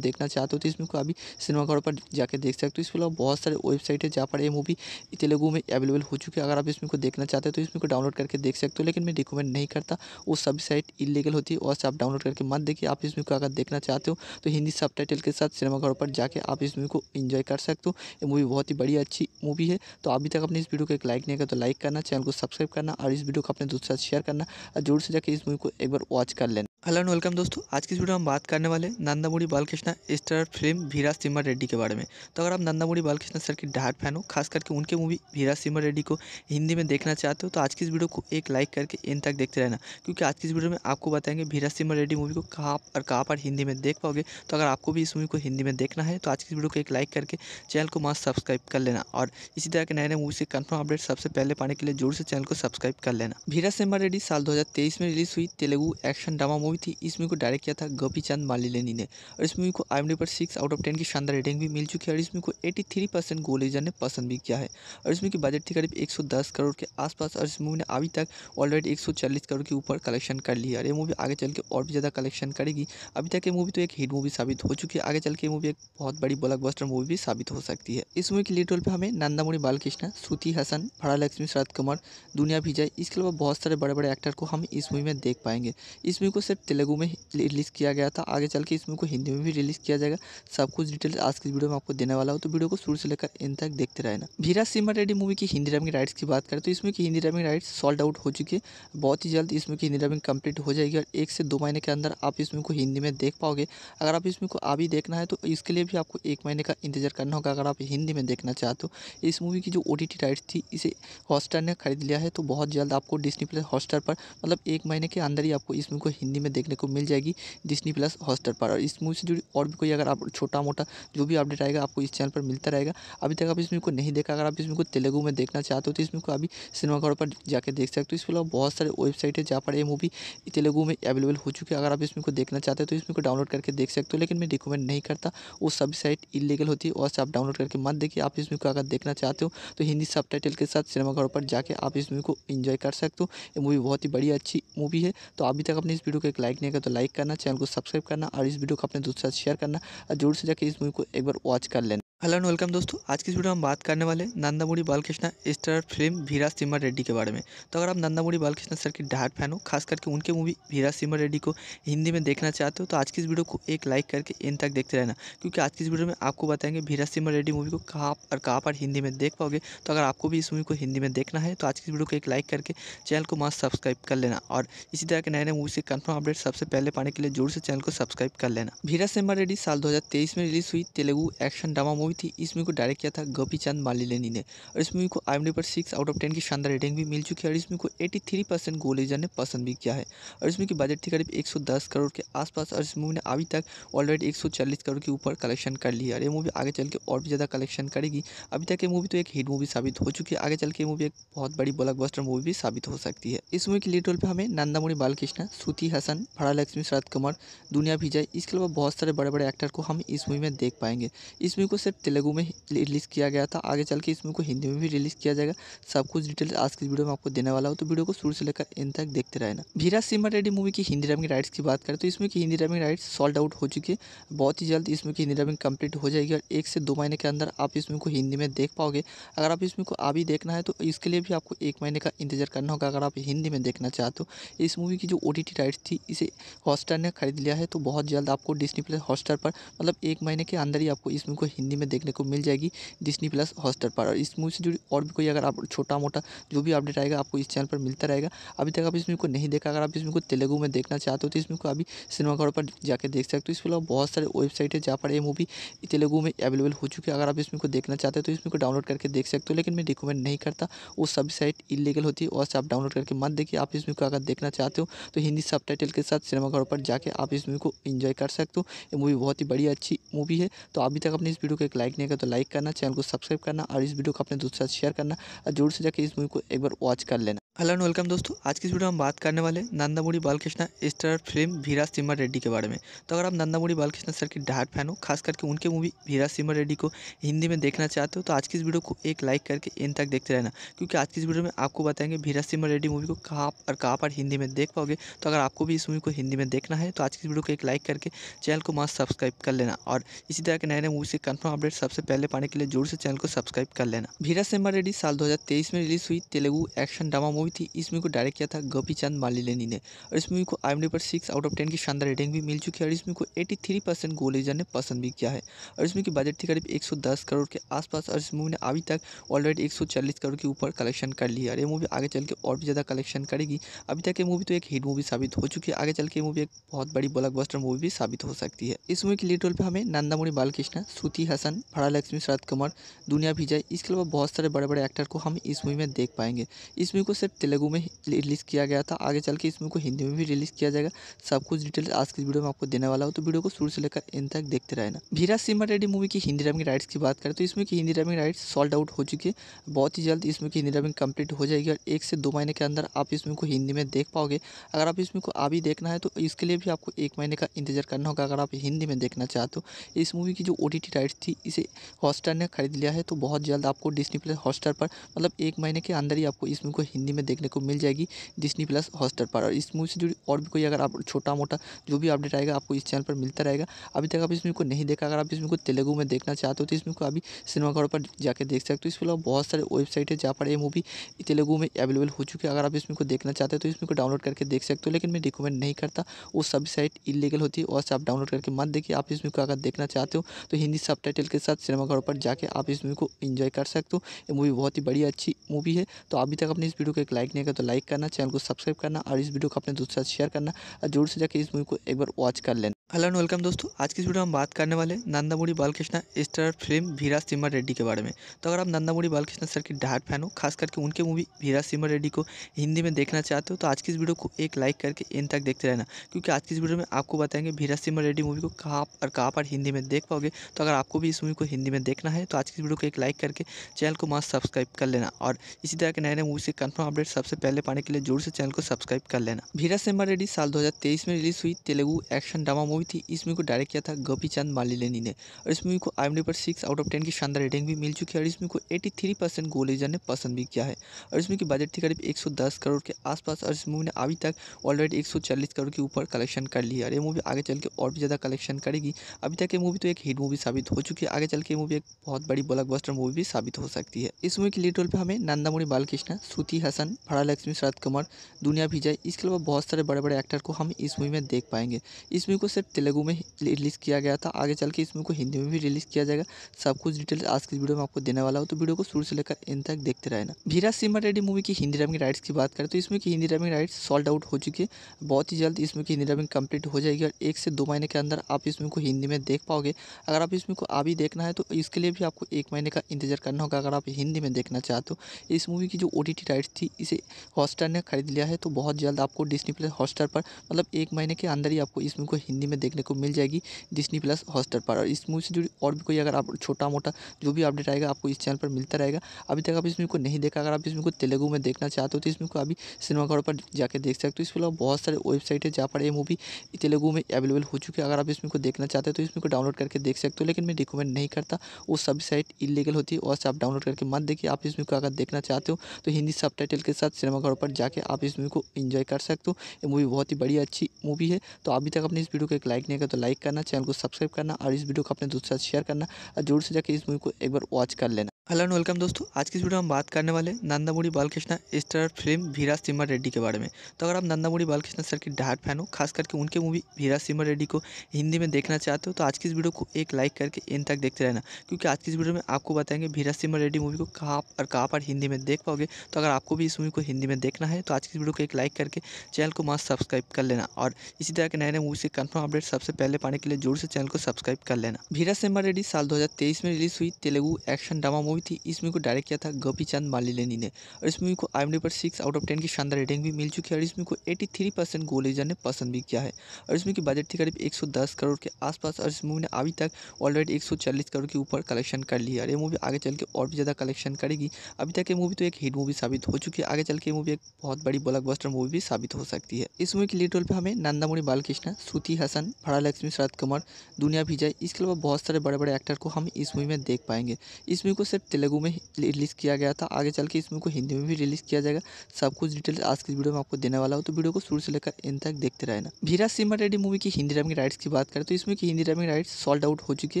देखना चाहते हो तो इस मूवी को अभी सिनेमाघरों पर जाकर देख सकते हो इसके अलावा बहुत सारे वेबसाइट है जहाँ पर यह मूवी तेलुगु में अवेलेबल हो चुकी है अगर आप इस मूवी को देखना चाहते हो तो इस मूवी को डाउनलोड करके देख सकते हो लेकिन मैं रिकमेंड नहीं करता वो सभी साइट इलीगल होती है और आप डाउनलोड करके मत देखिए आप इस मूवी को अगर देखना चाहते हो तो हिंदी सब के साथ सिनेमाघरों पर जाके आप इस मूवी को इन्जॉय कर सकते हो ये मूवी बहुत ही बड़ी अच्छी मूवी है तो अभी तक अपने इस वीडियो को एक लाइक नहीं किया तो लाइक करना चैनल को सब्सक्राइब करना और इस वीडियो को अपने दोस्तों साथ शेयर करना और जोर से जाकर इस मूवी को एक बार वॉच कर लेना हेलो एंड वेलकम दोस्तों आज की इस वीडियो में हम बात करने वाले नंदामुड़ी बालकृष्णा स्टार फिल्म भीरा सिम्हा रेड्डी के बारे में तो अगर आप नंदामुड़ी बालकृष्णा सर की डाट फैन हो खास करके उनके मूवी भीरा सिम्हा रेड्डी को हिंदी में देखना चाहते हो तो आज की इस वीडियो को एक लाइक करके इन तक देखते रहना क्योंकि आज की इस वीडियो में आपको बताएंगे भीरा सिम्हा रेड्डी मूवी को कहाँ और कहाँ पर हिंदी में देख पाओगे तो अगर आपको भी इस मूवी को हिंदी में देखना है तो आज की इस वीडियो को एक लाइक करके चैनल को मास्क सब्सक्राइब कर लेना और इसी तरह के नए नए मूवी से कन्फर्म अपडेट सबसे पहले पाने के लिए जोर से चैनल को सब्सक्राइब कर लेना भीरा सिम्हा रेड्डी साल दो में रिलीज हुई Telugu action drama movie movie थी इस मूवी को डायरेक्ट किया था गोपी चंद मालिलेनी ने और इस मूवी को आई पर सिक्स आउट ऑफ टेन की शानदार रेटिंग भी मिल चुकी है और इस मूवी को एटी थ्री परसेंट गोलेजर ने पसंद भी किया है और इस मूवी की बजट थी करीब एक सौ दस करोड़ के आसपास और इस मूवी ने अभी तक ऑलरेडी एक सौ चालीस करोड़ के ऊपर कलेक्शन कर लिया और ये मूवी आगे चल के और भी ज़्यादा कलेक्शन करेगी अभी तक ये मूवी तो एक हिट मूवी साबित हो चुकी है आगे चल के मूवी एक बहुत बड़ी ब्लॉकबस्टर मूवी भी साबित हो सकती है इस मूवी के लीड रोल पर हमें नंदामुरी बालकृष्ण श्रुति हसन फड़ा लक्ष्मी शरद कुमार दुनिया विजय इसके अलावा बहुत सारे बड़े बड़े एक्टर को हम इस मूवी में देख पाएंगे इस मूवी को सिर्फ तेलुगु में रिलीज़ किया गया था आगे चल के इस मूवी को हिंदी में भी रिलीज़ किया जाएगा सब कुछ डिटेल्स आज की वीडियो में आपको देने वाला हो तो वीडियो को शुरू से लेकर इन तक देखते रहना भीरा सिमर रेड्डी मूवी की हिंदी डबिंग राइट्स की बात करें तो इसमें की Hindi dubbing rights sold out हो चुकी है बहुत ही जल्द इसमें की हिंदी डबिंग कंप्लीट हो जाएगी और एक से दो महीने के अंदर आप इसमें को हिंदी में देख पाओगे अगर आप इसमें को अभी देखना है तो इसके लिए भी आपको एक महीने का इंतजार करना होगा अगर आप हिंदी में देखना चाहते हो इस मूवी की जो ओ राइट्स थी इसे हॉटस्टार ने खरीद लिया है तो बहुत जल्द आपको डिस्नी प्लस हॉटस्टार पर मतलब एक महीने के अंदर ही आपको इस मूवी को हिंदी में में देखने को मिल जाएगी डिस्नी प्लस हॉस्टर पर और इस मूवी से जुड़ी और भी कोई अगर आप छोटा मोटा जो भी अपडेट आएगा आपको इस चैनल पर मिलता रहेगा अभी तक आप इसमें को नहीं देखा अगर आप इसमें को तेलुगु में देखना चाहते हो तो इसमें को अभी सिनेमाघरों पर जाकर देख सकते हो इसके अलावा बहुत सारे वेबसाइट है जहाँ पर ये मूवी तेलुगु में अवेलेबल हो चुकी है अगर आप इसमें को देखना चाहते हो तो इसमें को डाउनलोड करके देख सकते हो लेकिन मैं रिकमेंड नहीं करता वो सभी साइट इलीगल होती है और आप डाउनलोड करके मत देखिए आप इसमें को अगर देखना चाहते हो तो हिंदी सब के साथ सिनेमाघरों पर जाके आप इस मूवी को इन्जॉय कर सकते हो ये मूवी बहुत ही बड़ी अच्छी मूवी है तो अभी तक अपने इस वीडियो को तक लाइक नहीं कर तो लाइक करना चैनल को सब्सक्राइब करना और इस वीडियो को अपने दोस्तों साथ शेयर करना और जोर से जाकर इस मूवी को एक बार वॉच कर लेना हेलो एंड वेलकम दोस्तों आज की इस वीडियो में हम बात करने वाले नंदामुड़ी बालकृष्णा स्टार फिल्म भीरा सिमर रेड्डी के बारे में तो अगर आप नंदामुड़ी बालकृष्णा सर की डार्ट फैन हो खास करके उनके मूवी भीरा सिमर रेड्डी को हिंदी में देखना चाहते हो तो आज की इस वीडियो को एक लाइक करके इन तक देखते रहना क्योंकि आज की इस वीडियो में आपको बताएंगे भीरा सिमर रेड्डी मूवी को कहाँ और कहाँ पर हिंदी में देख पाओगे तो अगर आपको भी इस मूवी को हिंदी में देखना है तो आज की वीडियो को एक लाइक करके चैनल को मस्त सब्सक्राइब कर लेना और इसी तरह के नए नए मूवी से कन्फर्म अपडेट सबसे पहले पाने के लिए जोर से चैनल को सब्सक्राइब कर लेना भीरा सिमर रेड्डी साल दो में रिलीज हुई Telugu action drama movie movie थी इस मूवी को डायरेक्ट किया था गोपी चंद मालिलेनी ने और इस मूवी को आई पर सिक्स आउट ऑफ टेन की शानदार रेटिंग भी मिल चुकी है और इस मूवी को एटी थ्री परसेंट गोलेजर ने पसंद भी किया है और इस मूवी की बजट थी करीब एक सौ दस करोड़ के आसपास और इस मूवी ने अभी तक ऑलरेडी एक सौ चालीस करोड़ के ऊपर कलेक्शन कर लिया और ये मूवी आगे चल के और भी ज़्यादा कलेक्शन करेगी अभी तक ये मूवी तो एक हिट मूवी साबित हो चुकी है आगे चल के मूवी एक बहुत बड़ी ब्लॉकबस्टर मूवी भी साबित हो सकती है इस मूवी की लीड रोल पर हमें नंदामुरी बालकृष्ण श्रुति हसन भड़ा लक्ष्मी शरद कुमार दुनिया विजय इसके अलावा बहुत सारे बड़े बड़े एक्टर को हम इस मूवी में देख पाएंगे इस मूवी को सिर्फ तेलुगू में रिलीज़ किया गया था आगे चल के इसमें को हिंदी में भी रिलीज़ किया जाएगा सब कुछ डिटेल्स आज की वीडियो में आपको देने वाला हूँ तो वीडियो को शुरू से लेकर इन तक देखते रहना भीरा सिम्हा रेड्डी मूवी की हिंदी डबिंग राइट्स की बात करें तो इसमें की Hindi dubbing rights sold out हो चुकी है बहुत ही जल्द इसमें की हिंदी डबिंग कंप्लीट हो जाएगी और एक से दो महीने के अंदर आप इसमें को हिंदी में देख पाओगे अगर आप इसमें को अभी देखना है तो इसके लिए भी आपको एक महीने का इंतजार करना होगा अगर आप हिंदी में देखना चाहते हो इस मूवी की जो ओ राइट्स थी इसे हॉस्टार ने खरीद लिया है तो बहुत जल्द आपको डिस्नी प्लस हॉटस्टार पर मतलब एक महीने के अंदर ही आपको इस मूवी को हिंदी में में देखने को मिल जाएगी डिस्नी प्लस हॉस्टर पर और इस मूवी से जुड़ी और भी कोई अगर आप छोटा मोटा जो भी अपडेट आएगा आपको इस चैनल पर मिलता रहेगा अभी तक आप इस मूवी को नहीं देखा अगर आप इस मूवी को तेलुगु में देखना चाहते हो तो इस मूवी को अभी सिनेमाघरों पर जाकर देख सकते हो इसके अलावा बहुत सारे वेबसाइट है जहाँ पर यह मूवी तेलुगू में अवेलेबल हो चुकी है अगर आप इस मूवी को देखना चाहते हो तो इस मूवी को डाउनलोड करके देख सकते हो लेकिन मैं रिकमेंड नहीं करता वो सभी साइट इलीगल होती है और आप डाउनलोड करके मत देखिए आप इस मूवी को अगर देखना चाहते हो तो हिंदी सब के साथ सिनेमाघरों पर जाकर आप इस मूवी को इन्जॉय कर सकते हो ये मूवी बहुत ही बड़ी अच्छी मूवी है तो अभी तक अपने इस वीडियो को लाइक नहीं किया तो लाइक करना चैनल को सब्सक्राइब करना और इस वीडियो को अपने दोस्तों साथ शेयर करना और जोर से जाकर इस मूवी को एक बार वॉच कर लेना हेलो एंड वेलकम दोस्तों आज की इस वीडियो में हम बात करने वाले नंदामुड़ी बालकृष्णा स्टार फिल्म भीरा सिमर रेड्डी के बारे में तो अगर आप नंदामुड़ी बालकृष्णा सर के डार्ट फैन हो खास करके उनके मूवी भीरा सिमर रेड्डी को हिंदी में देखना चाहते हो तो आज की इस वीडियो को एक लाइक करके इन तक देखते रहना क्योंकि आज की इस वीडियो में आपको बताएंगे भीरा सिम्हा रेड्डी मूवी को कहाँ और कहाँ पर हिंदी में देख पाओगे तो अगर आपको भी इस मूवी को हिंदी में देखना है तो आज की इस वीडियो को एक लाइक करके चैनल को मास्क सब्सक्राइब कर लेना और इसी तरह के नए नए मूवी से कन्फर्म अपडेट अपडेट सबसे पहले पाने के लिए जोर से चैनल को सब्सक्राइब कर लेना भीरा सिम्हा रेड्डी साल 2023 में रिलीज हुई तेलुगु एक्शन ड्रामा मूवी थी इस मूवी को डायरेक्ट किया था गोपी चंद मालिलेनी ने और इस मूवी को आई पर सिक्स आउट ऑफ टेन की शानदार रेटिंग भी मिल चुकी है और इस मूवी को एटी थ्री परसेंट ने पसंद भी किया है और इस मूवी की बजट थी करीब एक करोड़ के आसपास और इस मूवी ने अभी तक ऑलरेडी एक करोड़ के ऊपर कलेक्शन कर लिया और ये मूवी आगे चल के और भी ज़्यादा कलेक्शन करेगी अभी तक ये मूवी तो एक हिट मूवी साबित हो चुकी है आगे चल के मूवी एक बहुत बड़ी ब्लॉकबस्टर मूवी भी साबित हो सकती है इस मूवी के लीड रोल पर हमें नंदामुरी बालकृष्ण श्रुति हसन खान फड़ा लक्ष्मी शरद कमर दुनिया जाए इसके अलावा बहुत सारे बड़े बड़े एक्टर को हम इस मूवी में देख पाएंगे इस मूवी को सिर्फ तेलुगू में रिलीज़ किया गया था आगे चल के इस मूवी को हिंदी में भी रिलीज़ किया जाएगा सब कुछ डिटेल आज की वीडियो में आपको देने वाला हो तो वीडियो को शुरू से लेकर इन तक देखते रहना भीरा सिमर रेड्डी मूवी की हिंदी डबिंग राइट्स की बात करें तो इसमें की Hindi dubbing rights sold out हो चुकी है बहुत ही जल्द इसमें की हिंदी डबिंग कंप्लीट हो जाएगी और एक से दो महीने के अंदर आप इसमें को हिंदी में देख पाओगे अगर आप इसमें को अभी देखना है तो इसके लिए भी आपको एक महीने का इंतजार करना होगा अगर आप हिंदी में देखना चाहते हो इस मूवी की जो ओ राइट्स थी इसे हॉटस्टार ने ख़रीद लिया है तो बहुत जल्द आपको डिस्नी प्लस हॉटस्टार पर मतलब एक महीने के अंदर ही आपको इस मूवी को हिंदी में देखने को मिल जाएगी डिस्नी प्लस हॉटस्टार पर और इस मूवी से जुड़ी और भी कोई अगर आप छोटा मोटा जो भी अपडेट आएगा आपको इस चैनल पर मिलता रहेगा अभी तक आप इस मूवी को नहीं देखा अगर आप इस मूवी को तेलुगु में देखना चाहते हो तो इस मूवी को अभी सिनेमाघरों पर जाकर देख सकते हो तो इसके अलावा बहुत सारे वेबसाइट है जहाँ पर ये मूवी तेलुगु में अवेलेबल हो चुकी है अगर आप इस मूवी को देखना चाहते हो तो इस मूवी को डाउनलोड करके देख सकते हो लेकिन मैं रिकमेंड नहीं करता वो सभी साइट इलीगल होती है और आप डाउनलोड करके मत देखिए आप इस मूवी को अगर देखना चाहते हो तो हिंदी सब के के साथ सिनेमाघरों पर जाके आप इस मूवी को इन्जॉय कर सकते हो ये मूवी बहुत ही बढ़िया अच्छी मूवी है तो अभी तक अपने इस वीडियो को एक लाइक नहीं कर तो लाइक करना चैनल को सब्सक्राइब करना और इस वीडियो को अपने दोस्तों साथ शेयर करना और जोर से जाकर इस मूवी को एक बार वॉच कर लेना हेलो एंड वेलकम दोस्तों आज की वीडियो में हम बात करने वाले नंदामुड़ी बालकृष्णा स्टार फिल्म भीरा सिमर रेड्डी के बारे में तो अगर आप नंदामुड़ी बालकृष्णा सर की डाट फैन हो खास करके उनके मूवी भीरा सिमर रेड्डी को हिंदी में देखना चाहते हो तो आज की इस वीडियो को एक लाइक करके इन तक देखते रहना क्योंकि आज की इस वीडियो में आपको बताएंगे भीरा सिमर रेड्डी मूवी को कहाँ और कहाँ पर हिंदी में देख पाओगे तो अगर आपको भी इस मूवी को हिंदी में देखना है तो आज की इस वीडियो को एक लाइक करके चैनल को मास्क सब्सक्राइब कर लेना और इसी तरह के नए नए मूवी से कन्फर्म अपडेट सबसे पहले पाने के लिए जोर से चैनल को सब्सक्राइब कर लेना भीरा सिमर रेड्डी साल दो में रिलीज हुई तेलुगू एक्शन ड्रामा मूवी थी इस मूवी को डायरेक्ट किया था गोपी चंद मालिलेनी ने और इस मूवी को आई एम पर सिक्स आउट ऑफ टेन की शानदार रेटिंग भी मिल चुकी है और इस मूवी को एटी थ्री परसेंट गोलेजर ने पसंद भी किया है और इस मूवी की बजट थी करीब एक सौ दस करोड़ के आसपास और इस मूवी ने अभी तक ऑलरेडी एक करोड़ के ऊपर कलेक्शन कर लिया और ये मूवी आगे चल के और भी ज़्यादा कलेक्शन करेगी अभी तक ये मूवी तो एक हिट मूवी साबित हो चुकी है आगे चल के मूवी एक बहुत बड़ी ब्लॉक मूवी भी साबित हो सकती है इस मूवी के लीड रोल पर हमें नंदामुरी बालकृष्णा श्रुति हसन भाड़ा लक्ष्मी शरद कुमार दुनिया विजय इसके अलावा बहुत सारे बड़े बड़े एक्टर को हम इस मूवी में देख पाएंगे इस मूवी को सिर्फ तेलुगू में रिलीज़ किया गया था आगे चल के इस मूवी को हिंदी में भी रिलीज़ किया जाएगा सब कुछ डिटेल्स आज की वीडियो में आपको देने वाला हो तो वीडियो को शुरू से लेकर इन तक देखते रहना भीरा सिमर रेड्डी मूवी की हिंदी डबिंग राइट्स की बात करें तो इसमें की Hindi dubbing rights sold out हो चुकी है बहुत ही जल्द इसमें की हिंदी डबिंग कंप्लीट हो जाएगी और एक से दो महीने के अंदर आप इसमें को हिंदी में देख पाओगे अगर आप इसमें को अभी देखना है तो इसके लिए भी आपको एक महीने का इंतजार करना होगा अगर आप हिंदी में देखना चाहते हो इस मूवी की जो ओ राइट्स थी इसे हॉटस्टार ने खरीद लिया है तो बहुत जल्द आपको डिस्नी प्लस हॉटस्टार पर मतलब एक महीने के अंदर ही आपको इसमें को हिंदी में में देखने को मिल जाएगी डिस्नी प्लस हॉस्टर पर और इस मूवी से जुड़ी और भी कोई अगर आप छोटा मोटा जो भी अपडेट आएगा आपको इस चैनल पर मिलता रहेगा अभी तक आप इसमें को नहीं देखा अगर आप इसमें को तेलुगु में देखना चाहते हो तो इसमें को अभी सिनेमाघर पर जाकर देख सकते हो इसके अलावा बहुत सारे वेबसाइट है जहाँ पर यह मूवी तेलुगु में अवेलेबल हो चुकी है अगर आप इसमें को देखना चाहते हो तो इसमें को डाउनलोड करके देख सकते हो लेकिन मैं रिकमेंड नहीं करता वो सभी साइट इलीगल होती है और आप डाउनलोड करके मत देखिए आप इसमें को अगर देखना चाहते हो तो हिंदी सब के साथ सिनेमाघरों पर जाकर आप इस मूवी को इन्जॉय कर सकते हो ये मूवी बहुत ही बड़ी अच्छी मूवी है तो अभी तक अपने इस वीडियो को लाइक नहीं किया तो लाइक करना चैनल को सब्सक्राइब करना और इस वीडियो को अपने दोस्तों के साथ शेयर करना और जोर से जाकर इस मूवी को एक बार वॉच कर लेना हेलो एंड वेलकम दोस्तों आज की वीडियो में हम बात करने वाले नंदामुड़ी बालकृष्णा स्टार फिल्म भीरा सिमर रेड्डी के बारे में तो अगर आप नंदामुड़ी बालकृष्णा सर के डार्ट फैन हो खास करके उनके मूवी भीरा सिमर रेड्डी को हिंदी में देखना चाहते हो तो आज की इस वीडियो को एक लाइक करके इन तक देखते रहना क्योंकि आज की इस वीडियो में आपको बताएंगे भीरा सिमर रेड्डी मूवी को कहाँ और कहाँ पर हिंदी में देख पाओगे तो अगर आपको भी इस मूवी को हिंदी में देखना है तो आज की वीडियो को एक लाइक करके चैनल को मस्त सब्सक्राइब कर लेना और इसी तरह के नए नए मूवी से कन्फर्म अपडेट सबसे पहले पाने के लिए जोर से चैनल को सब्सक्राइब कर लेना भीरा सिमर रेड्डी साल दो में रिलीज हुई Telugu action drama movie movie थी इस मूवी को डायरेक्ट किया था गोपी चंद मालिलेनी ने और इस मूवी को आई पर सिक्स आउट ऑफ टेन की शानदार रेटिंग भी मिल चुकी है और इस मूवी को एटी थ्री परसेंट गोलेजर ने पसंद भी किया है और इस मूवी की बजट थी करीब एक सौ दस करोड़ के आसपास और इस मूवी ने अभी तक ऑलरेडी एक सौ चालीस करोड़ के ऊपर कलेक्शन कर लिया और ये मूवी आगे चल के और भी ज़्यादा कलेक्शन करेगी अभी तक ये मूवी तो एक हिट मूवी साबित हो चुकी है आगे चल के मूवी एक बहुत बड़ी ब्लॉकबस्टर मूवी भी साबित हो सकती है इस मूवी के लीड रोल पर हमें नंदामुड़ी बालकृष्ण श्रुति हसन फरा लक्ष्मी शरद कुमार दुनिया विजय इसके अलावा बहुत सारे बड़े बड़े एक्टर को हम इस मूवी में देख पाएंगे इस मूवी को सिर्फ तेलुगु में रिलीज़ किया गया था आगे चल के इस मूवी को हिंदी में भी रिलीज़ किया जाएगा सब कुछ डिटेल्स आज की वीडियो में आपको देने वाला हूँ तो वीडियो को शुरू से लेकर इन तक देखते रहना भीरा सिम्हा रेडी मूवी की हिंदी डबिंग राइट्स की बात करें तो इसमें की Hindi dubbing rights sold out हो चुकी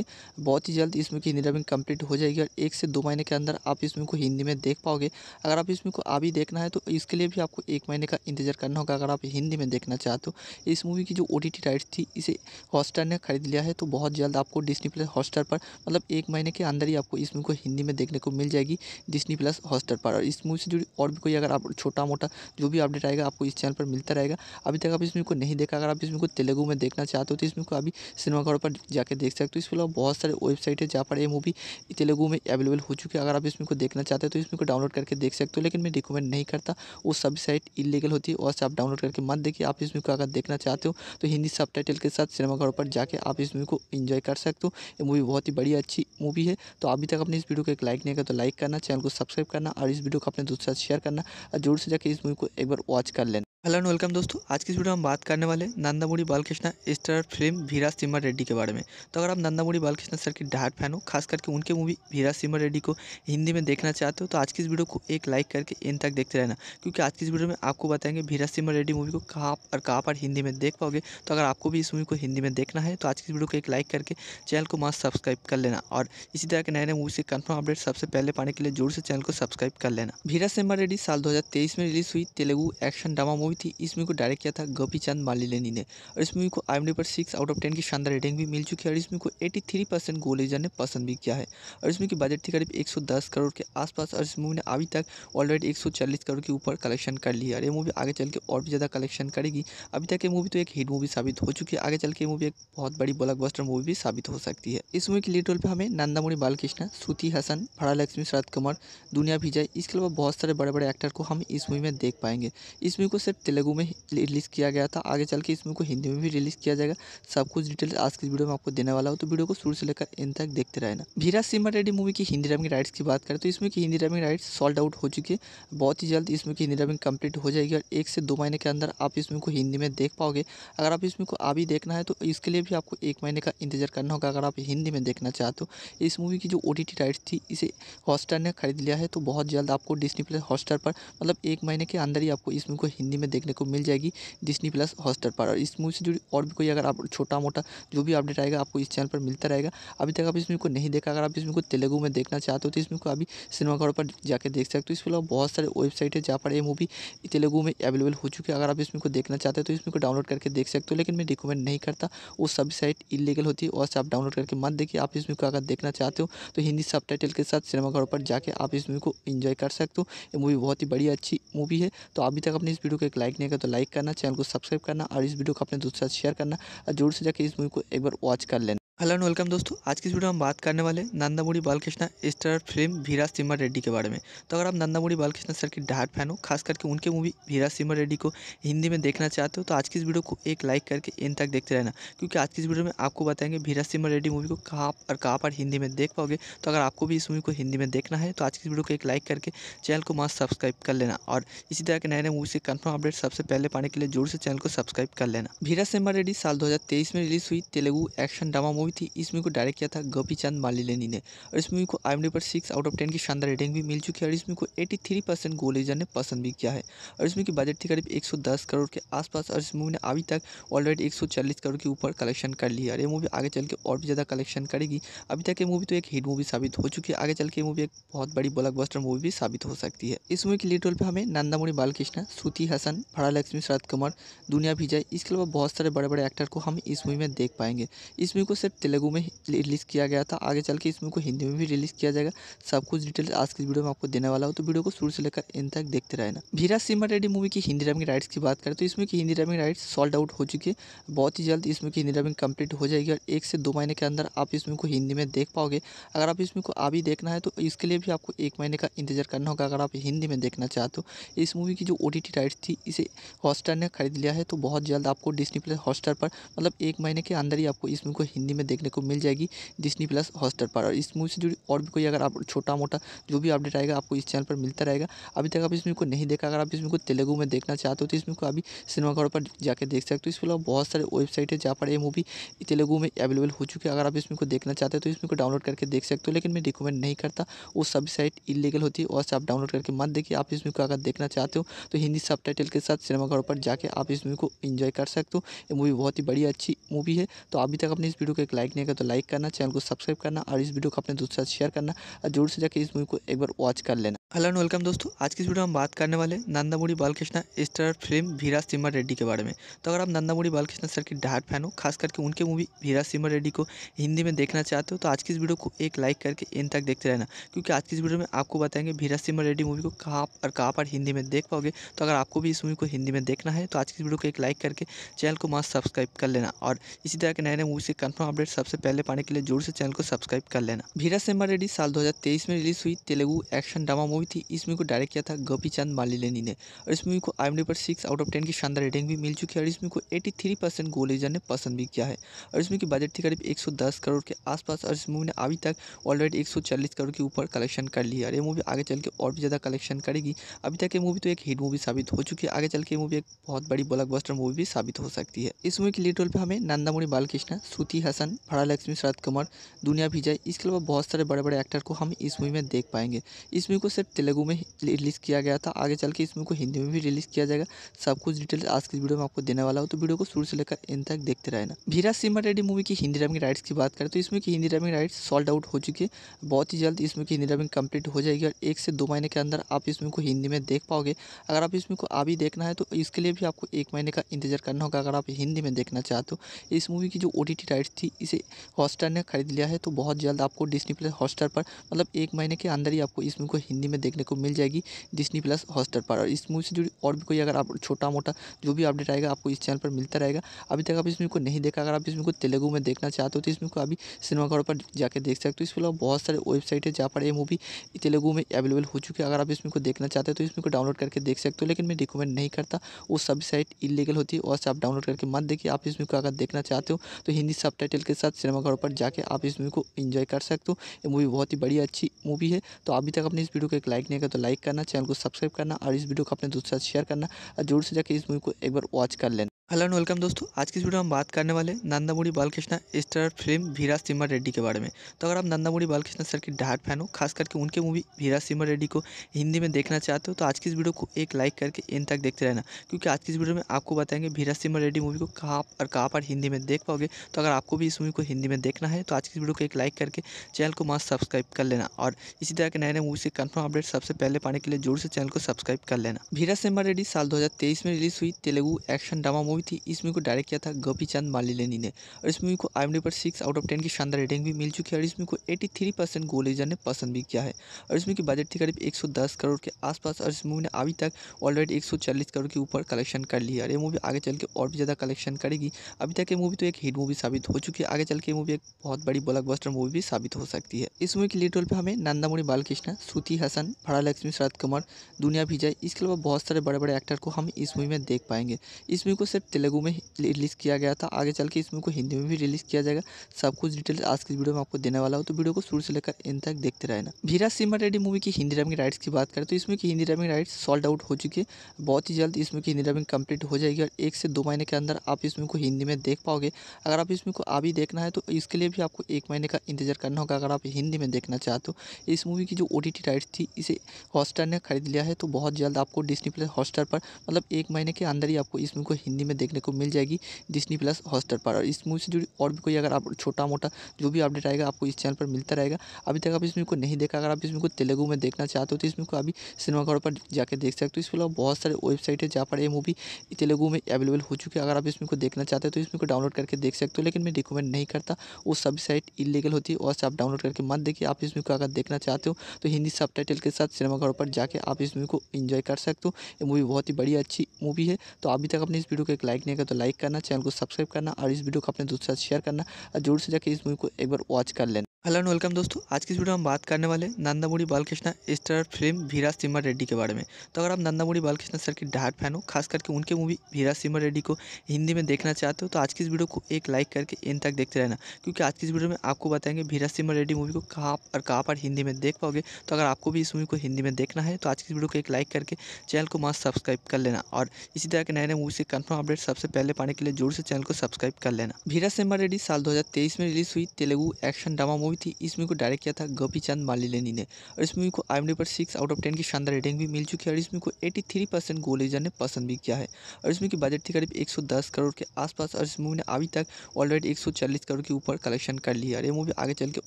है बहुत ही जल्द इसमें की हिंदी डबिंग कंप्लीट हो जाएगी और एक से दो महीने के अंदर आप इसमें को हिंदी में देख पाओगे अगर आप इसमें को अभी देखना है तो इसके लिए भी आपको एक महीने का इंतजार करना होगा अगर आप हिंदी में देखना चाहते हो इस मूवी की जो ओ राइट्स थी इसे हॉटस्टार ने खरीद लिया है तो बहुत जल्द आपको डिस्नी प्लस हॉटस्टार पर मतलब एक महीने के अंदर ही आपको इस मूवी को हिंदी में देखने को मिल जाएगी डिस्नी प्लस हॉस्टर पर और इस मूवी से जुड़ी और भी कोई अगर आप छोटा मोटा जो भी अपडेट आएगा आपको इस चैनल पर मिलता रहेगा अभी तक आप इसमें को नहीं देखा अगर आप इसमें को तेलुगु में देखना चाहते हो तो इसमें को अभी सिनेमाघरों पर जाकर देख सकते हो तो इसके अलावा बहुत सारे वेबसाइट है जहाँ पर ये मूवी तेलुगु में अवेलेबल हो चुकी है अगर आप इसमें को देखना चाहते हो तो इसमें को डाउनलोड करके देख सकते हो लेकिन मैं रिकमेंड नहीं करता वो सभी साइट इलीगल होती है और आप डाउनलोड करके मत देखिए आप इसमें को अगर देखना चाहते हो तो हिंदी सब के साथ सिनेमाघरों पर जाके आप इस मूवी को इन्जॉय कर सकते हो ये मूवी बहुत ही बढ़िया अच्छी मूवी है तो अभी तक अपने इस वीडियो को एक लाइक नहीं किया तो लाइक करना चैनल को सब्सक्राइब करना और इस वीडियो को अपने दोस्तों साथ शेयर करना और जोर से जाकर इस मूवी को एक बार वॉच कर लेना हेलो एंड वेलकम दोस्तों आज की इस वीडियो में हम बात करने वाले नंदामुड़ी बालकृष्णा स्टार फिल्म भीरा सिमर रेड्डी के बारे में तो अगर आप नंदामुड़ी बालकृष्णा सर की डाट फैन हो खास करके उनके मूवी भीरा सिमर रेड्डी को हिंदी में देखना चाहते हो तो आज की इस वीडियो को एक लाइक करके इन तक देखते रहना क्योंकि आज की इस वीडियो में आपको बताएंगे भीरा सिमर रेड्डी मूवी को कहाँ और कहाँ पर हिंदी में देख पाओगे तो अगर आपको भी इस मूवी को हिंदी में देखना है तो आज की इस वीडियो को एक लाइक करके चैनल को मास्क सब्सक्राइब कर लेना और इसी तरह के नए नए मूवी से कन्फर्म अपडेट सबसे पहले पाने के लिए जोर से चैनल को सब्सक्राइब कर लेना भीरा सिमर रेड्डी साल दो में रिलीज हुई Telugu action drama movie movie थी इस मूवी को डायरेक्ट किया था गोपी चंद मालिलेनी ने और इस मूवी को आई पर सिक्स आउट ऑफ टेन की शानदार रेटिंग भी मिल चुकी है और इस मूवी को एटी थ्री परसेंट गोलेजर ने पसंद भी किया है और इस मूवी की बजट थी करीब एक सौ दस करोड़ के आसपास और इस मूवी ने अभी तक ऑलरेडी एक सौ चालीस करोड़ के ऊपर कलेक्शन कर लिया और ये मूवी आगे चल के और भी ज़्यादा कलेक्शन करेगी अभी तक ये मूवी तो एक हिट मूवी साबित हो चुकी है आगे चल के मूवी एक बहुत बड़ी ब्लॉकबस्टर मूवी भी साबित हो सकती है इस मूवी के लीड रोल पर हमें नंदामुरी बालकृष्ण श्रुति हसन भाड़ा लक्ष्मी शरद कुमार दुनिया भिजय इसके अलावा बहुत सारे बड़े बड़े एक्टर को हम इस मूवी में देख पाएंगे इस मूवी को सिर्फ तेलुगु में रिलीज़ किया गया था आगे चल के इसमें को हिंदी में भी रिलीज़ किया जाएगा सब कुछ डिटेल्स आज की वीडियो में आपको देने वाला हूँ तो वीडियो को शुरू से लेकर इन तक देखते रहना भीरा सिमर रेड्डी मूवी की हिंदी डबिंग राइट्स की बात करें तो इसमें की Hindi dubbing rights sold out हो चुकी है बहुत ही जल्द इसमें की हिंदी डबिंग कंप्लीट हो जाएगी और एक से दो महीने के अंदर आप इसमें को हिंदी में देख पाओगे अगर आप इसमें को अभी देखना है तो इसके लिए भी आपको एक महीने का इंतजार करना होगा अगर आप हिंदी में देखना चाहते हो इस मूवी की जो ओ राइट्स थी इसे हॉटस्टार ने खरीद लिया है तो बहुत जल्द आपको डिस्नी प्लस हॉटस्टार पर मतलब एक महीने के अंदर ही आपको इसमें को हिंदी में देखने को मिल जाएगी डिस्नी प्लस हॉस्टर पर और इस मूवी से जुड़ी और भी कोई अगर आप छोटा मोटा जो भी अपडेट आएगा आपको इस चैनल पर मिलता रहेगा अभी तक आप इसमें को नहीं देखा अगर आप इसमें को तेलुगु में देखना चाहते हो तो इसमें को अभी सिनेमाघरों पर जाकर देख सकते हो इसके अलावा बहुत सारे वेबसाइट है जहाँ पर यह मूवी तेलुगु में अवेलेबल हो चुकी है अगर आप इसमें को देखना चाहते हो तो इसमें को डाउनलोड करके देख सकते हो लेकिन मैं रिकमेंड नहीं करता वो सभी साइट इलीगल होती है और आप डाउनलोड करके मत देखिए आप इसमें को अगर देखना चाहते हो तो हिंदी सब के साथ सिनेमाघरों पर जाके आप इस मूवी को इन्जॉय कर सकते हो ये मूवी बहुत ही बड़ी अच्छी मूवी है तो अभी तक अपने इस वीडियो के लाइक नहीं कर तो लाइक करना चैनल को सब्सक्राइब करना और इस वीडियो को अपने दोस्तों के साथ शेयर करना और जोर से जाकर इस मूवी को एक बार वॉच कर लेना हेलो एंड वेलकम दोस्तों आज की वीडियो में हम बात करने वाले नंदामुड़ी बालकृष्णा स्टार फिल्म भीरा सिमर रेड्डी के बारे में तो अगर आप नंदामुड़ी बालकृष्णा सर की डाट फैन हो खास करके उनके मूवी भीरा सिमर रेड्डी को हिंदी में देखना चाहते हो तो आज की इस वीडियो को एक लाइक करके इन तक देखते रहना क्योंकि आज की इस वीडियो में आपको बताएंगे भीरा सिमर रेड्डी मूवी को कहाँ और कहाँ पर हिंदी में देख पाओगे तो अगर आपको भी इस मूवी को हिंदी में देखना है तो आज की वीडियो को एक लाइक करके चैनल को मस्त सब्सक्राइब कर लेना और इसी तरह के नए नए मूवी से कन्फर्म अपडेट सबसे पहले पाने के लिए जोर से चैनल को सब्सक्राइब कर लेना भीरा सिमर रेड्डी साल दो में रिलीज हुई Telugu action drama movie movie थी इस मूवी को डायरेक्ट किया था गोपी चंद मालिलेनी ने और इस मूवी को आई पर सिक्स आउट ऑफ टेन की शानदार रेटिंग भी मिल चुकी है और इस मूवी को एटी थ्री परसेंट गोलेजर ने पसंद भी किया है और इस मूवी की बजट थी करीब एक सौ दस करोड़ के आसपास और इस मूवी ने अभी तक ऑलरेडी एक सौ चालीस करोड़ के ऊपर कलेक्शन कर लिया और ये मूवी आगे चल के और भी ज़्यादा कलेक्शन करेगी अभी तक ये मूवी तो एक हिट मूवी साबित हो चुकी है आगे चल के मूवी एक बहुत बड़ी ब्लॉकबस्टर मूवी भी साबित हो सकती है इस मूवी के लीड रोल पर हमें नंदामुणि बालकृष्ण श्रुति हसन फरा लक्ष्मी शरद कुमार दुनिया विजय इसके अलावा बहुत सारे बड़े बड़े एक्टर को हम इस मूवी में देख पाएंगे इस मूवी को सिर्फ तेलुगु में रिलीज़ किया गया था आगे चल के इस मूवी को हिंदी में भी रिलीज़ किया जाएगा सब कुछ डिटेल्स आज की वीडियो में आपको देने वाला हूँ तो वीडियो को शुरू से लेकर इन तक देखते रहना भीरा सिम्हा रेडी मूवी की हिंदी डबिंग राइट्स की बात करें तो इसमें की Hindi dubbing rights sold out हो चुकी है बहुत ही जल्द इसमें की हिंदी डबिंग कंप्लीट हो जाएगी और एक से दो महीने के अंदर आप इसमें को हिंदी में देख पाओगे अगर आप इसमें को अभी देखना है तो इसके लिए भी आपको एक महीने का इंतजार करना होगा अगर आप हिंदी में देखना चाहते हो इस मूवी की जो ओ राइट्स थी इसे हॉटस्टार ने खरीद लिया है तो बहुत जल्द आपको डिस्नी प्लस हॉटस्टार पर मतलब एक महीने के अंदर ही आपको इस मूवी को हिंदी में देखने को मिल जाएगी डिस्नी प्लस हॉस्टर पर और इस मूवी से जुड़ी और भी कोई अगर आप छोटा मोटा जो भी अपडेट आएगा आपको इस चैनल पर मिलता रहेगा अभी तक आप इस मूवी को नहीं देखा अगर आप इस मूवी को तेलुगु में देखना चाहते हो तो इस मूवी को अभी सिनेमाघरों पर जाकर देख सकते हो तो इसके अलावा बहुत सारे वेबसाइट है जहाँ पर ये मूवी तेलुगु में अवेलेबल हो चुकी है अगर आप इस मूवी को देखना चाहते हो तो इस मूवी को डाउनलोड करके देख सकते हो लेकिन मैं रिकमेंड नहीं करता वो सभी साइट इलीगल होती है और आप डाउनलोड करके मत देखिए आप इस मूवी को अगर देखना चाहते हो तो हिंदी सब के साथ सिनेमाघरों पर जाके आप इस मूवी को इन्जॉय कर सकते हो ये मूवी बहुत ही बढ़िया अच्छी मूवी है तो अभी तक अपने इस वीडियो को एक लाइक नहीं किया तो लाइक करना चैनल को सब्सक्राइब करना और इस वीडियो को अपने दोस्तों साथ शेयर करना और जोर से जाकर इस मूवी को एक बार वॉच कर लेना हेलो एंड वेलकम दोस्तों आज की इस वीडियो में हम बात करने वाले नंदामुड़ी बालकृष्णा स्टार फिल्म भीरा सिमर रेड्डी के बारे में तो अगर आप नंदामुड़ी बालकृष्णा सर की डाट फैन हो खास करके उनके मूवी भीरा सिमर रेड्डी को हिंदी में देखना चाहते हो तो आज की इस वीडियो को एक लाइक करके इन तक देखते रहना क्योंकि आज की इस वीडियो में आपको बताएंगे भीरा सिमर रेड्डी मूवी को कहाँ और कहाँ पर हिंदी में देख पाओगे तो अगर आपको भी इस मूवी को हिंदी में देखना है तो आज की इस वीडियो को एक लाइक करके चैनल को मास्क सब्सक्राइब कर लेना और इसी तरह के नए नए मूवी से कन्फर्म अपडेट सबसे पहले पाने के लिए जोर से चैनल को सब्सक्राइब कर लेना भीरा सिमर रेड्डी साल दो में रिलीज हुई तेलुगू एक्शन ड्रामा मूवी थी इस मूवी को डायरेक्ट किया था गोपी चंद मालिलेनी ने और इस मूवी को आई पर सिक्स आउट ऑफ टेन की शानदार रेटिंग भी मिल चुकी है और इस मूवी को एटी थ्री परसेंट गोलेजर ने पसंद भी किया है और इस मूवी की बजट थी करीब एक सौ दस करोड़ के आसपास और इस मूवी ने अभी तक ऑलरेडी एक सौ चालीस करोड़ के ऊपर कलेक्शन कर लिया और ये मूवी आगे चल के और भी ज़्यादा कलेक्शन करेगी अभी तक ये मूवी तो एक हिट मूवी साबित हो चुकी है आगे चल के मूवी एक बहुत बड़ी ब्लॉकबस्टर मूवी भी साबित हो सकती है इस मूवी के लीड रोल पर हमें नंदामुरी बालकृष्ण श्रुति हसन भाड़ा लक्ष्मी शरद कुमार दुनिया विजय इसके अलावा बहुत सारे बड़े बड़े एक्टर को हम इस मूवी में देख पाएंगे इस मूवी को सिर्फ तेलुगु में रिलीज़ किया गया था आगे चल के इस मूवी को हिंदी में भी रिलीज़ किया जाएगा सब कुछ डिटेल्स आज की वीडियो में आपको देने वाला हूँ तो वीडियो को शुरू से लेकर इन तक देखते रहना भीरा सिमर रेड्डी मूवी की हिंदी डबिंग राइट्स की बात करें तो इसमें की Hindi dubbing rights sold out हो चुकी है बहुत ही जल्द इसमें की हिंदी डबिंग कंप्लीट हो जाएगी और एक से दो महीने के अंदर आप इसमें को हिंदी में देख पाओगे अगर आप इसमें को अभी देखना है तो इसके लिए भी आपको एक महीने का इंतजार करना होगा अगर आप हिंदी में देखना चाहते हो इस मूवी की जो ओ राइट्स थी इसे हॉटस्टार ने खरीद लिया है तो बहुत जल्द आपको डिस्नी प्लस हॉटस्टार पर मतलब एक महीने के अंदर ही आपको इसमें को हिंदी में में देखने को मिल जाएगी डिस्नी प्लस हॉस्टर पर और इस मूवी से जुड़ी और भी कोई अगर आप छोटा मोटा जो भी अपडेट आएगा आपको इस चैनल पर मिलता रहेगा अभी तक आप इसमें को नहीं देखा अगर आप इसमें को तेलुगु में देखना चाहते हो तो इसमें को अभी सिनेमाघरों पर जाकर देख सकते हो इसके अलावा बहुत सारे वेबसाइट है जहाँ पर यह मूवी तेलुगु में अवेलेबल हो चुकी है अगर आप इसमें को देखना चाहते हो तो इसमें को डाउनलोड करके देख सकते हो लेकिन मैं रिकमेंड नहीं करता वो सब साइट इलीगल होती है और आप डाउनलोड करके मत देखिए आप इसमें को अगर देखना चाहते हो तो हिंदी सब के साथ सिनेमाघरों पर जाके आप इस मूवी को इन्जॉय कर सकते हो ये मूवी बहुत ही बड़ी अच्छी मूवी है तो अभी तक अपने इस वीडियो के लाइक नहीं करें तो लाइक करना चैनल को सब्सक्राइब करना और इस वीडियो को अपने दोस्तों के साथ शेयर करना और जोर से जाकर इस मूवी को एक बार वॉच कर लेना हेलो एंड वेलकम दोस्तों आज की इस वीडियो में हम बात करने वाले नंदामुड़ी बालकृष्णा स्टार फिल्म भीरा सिमर रेड्डी के बारे में तो अगर आप नंदामुड़ी बालकृष्णा सर की डार्ट फैन हो खास करके उनके मूवी भीरा सिमर रेड्डी को हिंदी में देखना चाहते हो तो आज की इस वीडियो को एक लाइक करके इन तक देखते रहना क्योंकि आज की इस वीडियो में आपको बताएंगे भीरा सिमर रेड्डी मूवी को कहाँ और कहाँ पर हिंदी में देख पाओगे तो अगर आपको भी इस मूवी को हिंदी में देखना है तो आज की वीडियो को एक लाइक करके चैनल को मस्त सब्सक्राइब कर लेना और इसी तरह के नए नए मूवी से कन्फर्म अपडेट सबसे पहले पाने के लिए जोर से चैनल को सब्सक्राइब कर लेना भीरा सिमर रेड्डी साल दो में रिलीज हुई Telugu action drama movie movie थी इस मूवी को डायरेक्ट किया था गोपी चंद मालिलेनी ने और इस मूवी को आई पर सिक्स आउट ऑफ टेन की शानदार रेटिंग भी मिल चुकी है और इस मूवी को एटी थ्री परसेंट गोलेजर ने पसंद भी किया है और इसमें की बजट थी करीब एक सौ दस करोड़ के आसपास और इस मूवी ने अभी तक ऑलरेडी एक सौ चालीस करोड़ के ऊपर कलेक्शन कर लिया और ये मूवी आगे चल के और भी ज़्यादा कलेक्शन करेगी अभी तक ये मूवी तो एक हिट मूवी साबित हो चुकी है आगे चल के मूवी एक बहुत बड़ी ब्लॉकबस्टर मूवी भी साबित हो सकती है इस मूवी के लीड रोल पर हमें नंदामुड़ी बालकृष्ण श्रुति हसन फड़ा लक्ष्मी शरद कुमार दुनिया विजय इसके अलावा बहुत सारे बड़े बड़े एक्टर को हम इस मूवी में देख पाएंगे इस मूवी को सिर्फ तेलुगु में रिलीज़ किया गया था आगे चल के इस मूवी को हिंदी में भी रिलीज़ किया जाएगा सब कुछ डिटेल्स आज की वीडियो में आपको देने वाला हूँ तो वीडियो को शुरू से लेकर इन तक देखते रहना भीरा सिम्हा रेडी मूवी की हिंदी डबिंग राइट्स की बात करें तो इसमें की Hindi dubbing rights sold out हो चुकी है बहुत ही जल्द इसमें की हिंदी डबिंग कंप्लीट हो जाएगी और एक से दो महीने के अंदर आप इसमें को हिंदी में देख पाओगे अगर आप इसमें को अभी देखना है तो इसके लिए भी आपको एक महीने का इंतजार करना होगा अगर आप हिंदी में देखना चाहते हो इस मूवी की जो ओ राइट्स थी इसे हॉस्टार ने खरीद लिया है तो बहुत जल्द आपको डिस्नी प्लस हॉटस्टार पर मतलब एक महीने के अंदर ही आपको इस मूवी को हिंदी में में देखने को मिल जाएगी डिस्नी प्लस हॉस्टर पर और इस मूवी से जुड़ी और भी कोई अगर आप छोटा मोटा जो भी अपडेट आएगा आपको इस चैनल पर मिलता रहेगा अभी तक आप इस मूवी को नहीं देखा अगर आप इस मूवी को तेलुगु में देखना चाहते हो तो इसमें को अभी सिनेमाघरों पर जाकर देख सकते हो इसके अलावा बहुत सारे वेबसाइट है जहाँ पर ये मूवी तेलुगु में अवेलेबल हो चुकी है अगर आप इसमें को देखना चाहते हो तो इसमें को डाउनलोड करके देख सकते हो लेकिन मैं रिकमेंड नहीं करता वो सभी साइट इलीगल होती है और आप डाउनलोड करके मत देखिए आप इसमें को अगर देखना चाहते हो तो हिंदी सब के साथ सिनेमाघरों पर जाके आप इस मूवी को इन्जॉय कर सकते हो ये मूवी बहुत ही बड़ी अच्छी मूवी है तो अभी तक अपने इस वीडियो को एक लाइक नहीं किया तो लाइक करना चैनल को सब्सक्राइब करना और इस वीडियो को अपने दोस्तों साथ शेयर करना और जोर से जाकर इस मूवी को एक बार वॉच कर लेना हेलो एंड वेलकम दोस्तों आज की इस वीडियो में हम बात करने वाले नंदामुड़ी बालकृष्णा स्टार फिल्म भीरा सिमर रेड्डी के बारे में तो अगर आप नंदामुड़ी बालकृष्णा सर की डाट फैन हो खास करके उनके मूवी भीरा सिमर रेड्डी को हिंदी में देखना चाहते हो तो आज की इस वीडियो को एक लाइक करके इन तक देखते रहना क्योंकि आज की इस वीडियो में आपको बताएंगे भीरा सिमर रेड्डी मूवी को कहाँ और कहाँ पर हिंदी में देख पाओगे तो अगर आपको भी इस मूवी को हिंदी में देखना है तो आज की इस वीडियो को एक लाइक करके चैनल को मास्क सब्सक्राइब कर लेना और इसी तरह के नए नए मूवी से कन्फर्म अपडेट सबसे पहले पाने के लिए जोर से चैनल को सब्सक्राइब कर लेना भीरा सिमर रेड्डी साल दो में रिलीज हुई Telugu action drama movie movie थी इस मूवी को डायरेक्ट किया था गोपी चंद मालिलेनी ने और इस मूवी को आई पर सिक्स आउट ऑफ टेन की शानदार रेटिंग भी मिल चुकी है और इस मूवी को एटी थ्री परसेंट गोलेजर ने पसंद भी किया है और इसमें की बजट थी करीब एक सौ दस करोड़ के आसपास और इस मूवी ने अभी तक ऑलरेडी एक सौ चालीस करोड़ के ऊपर कलेक्शन कर लिया और ये मूवी आगे चल के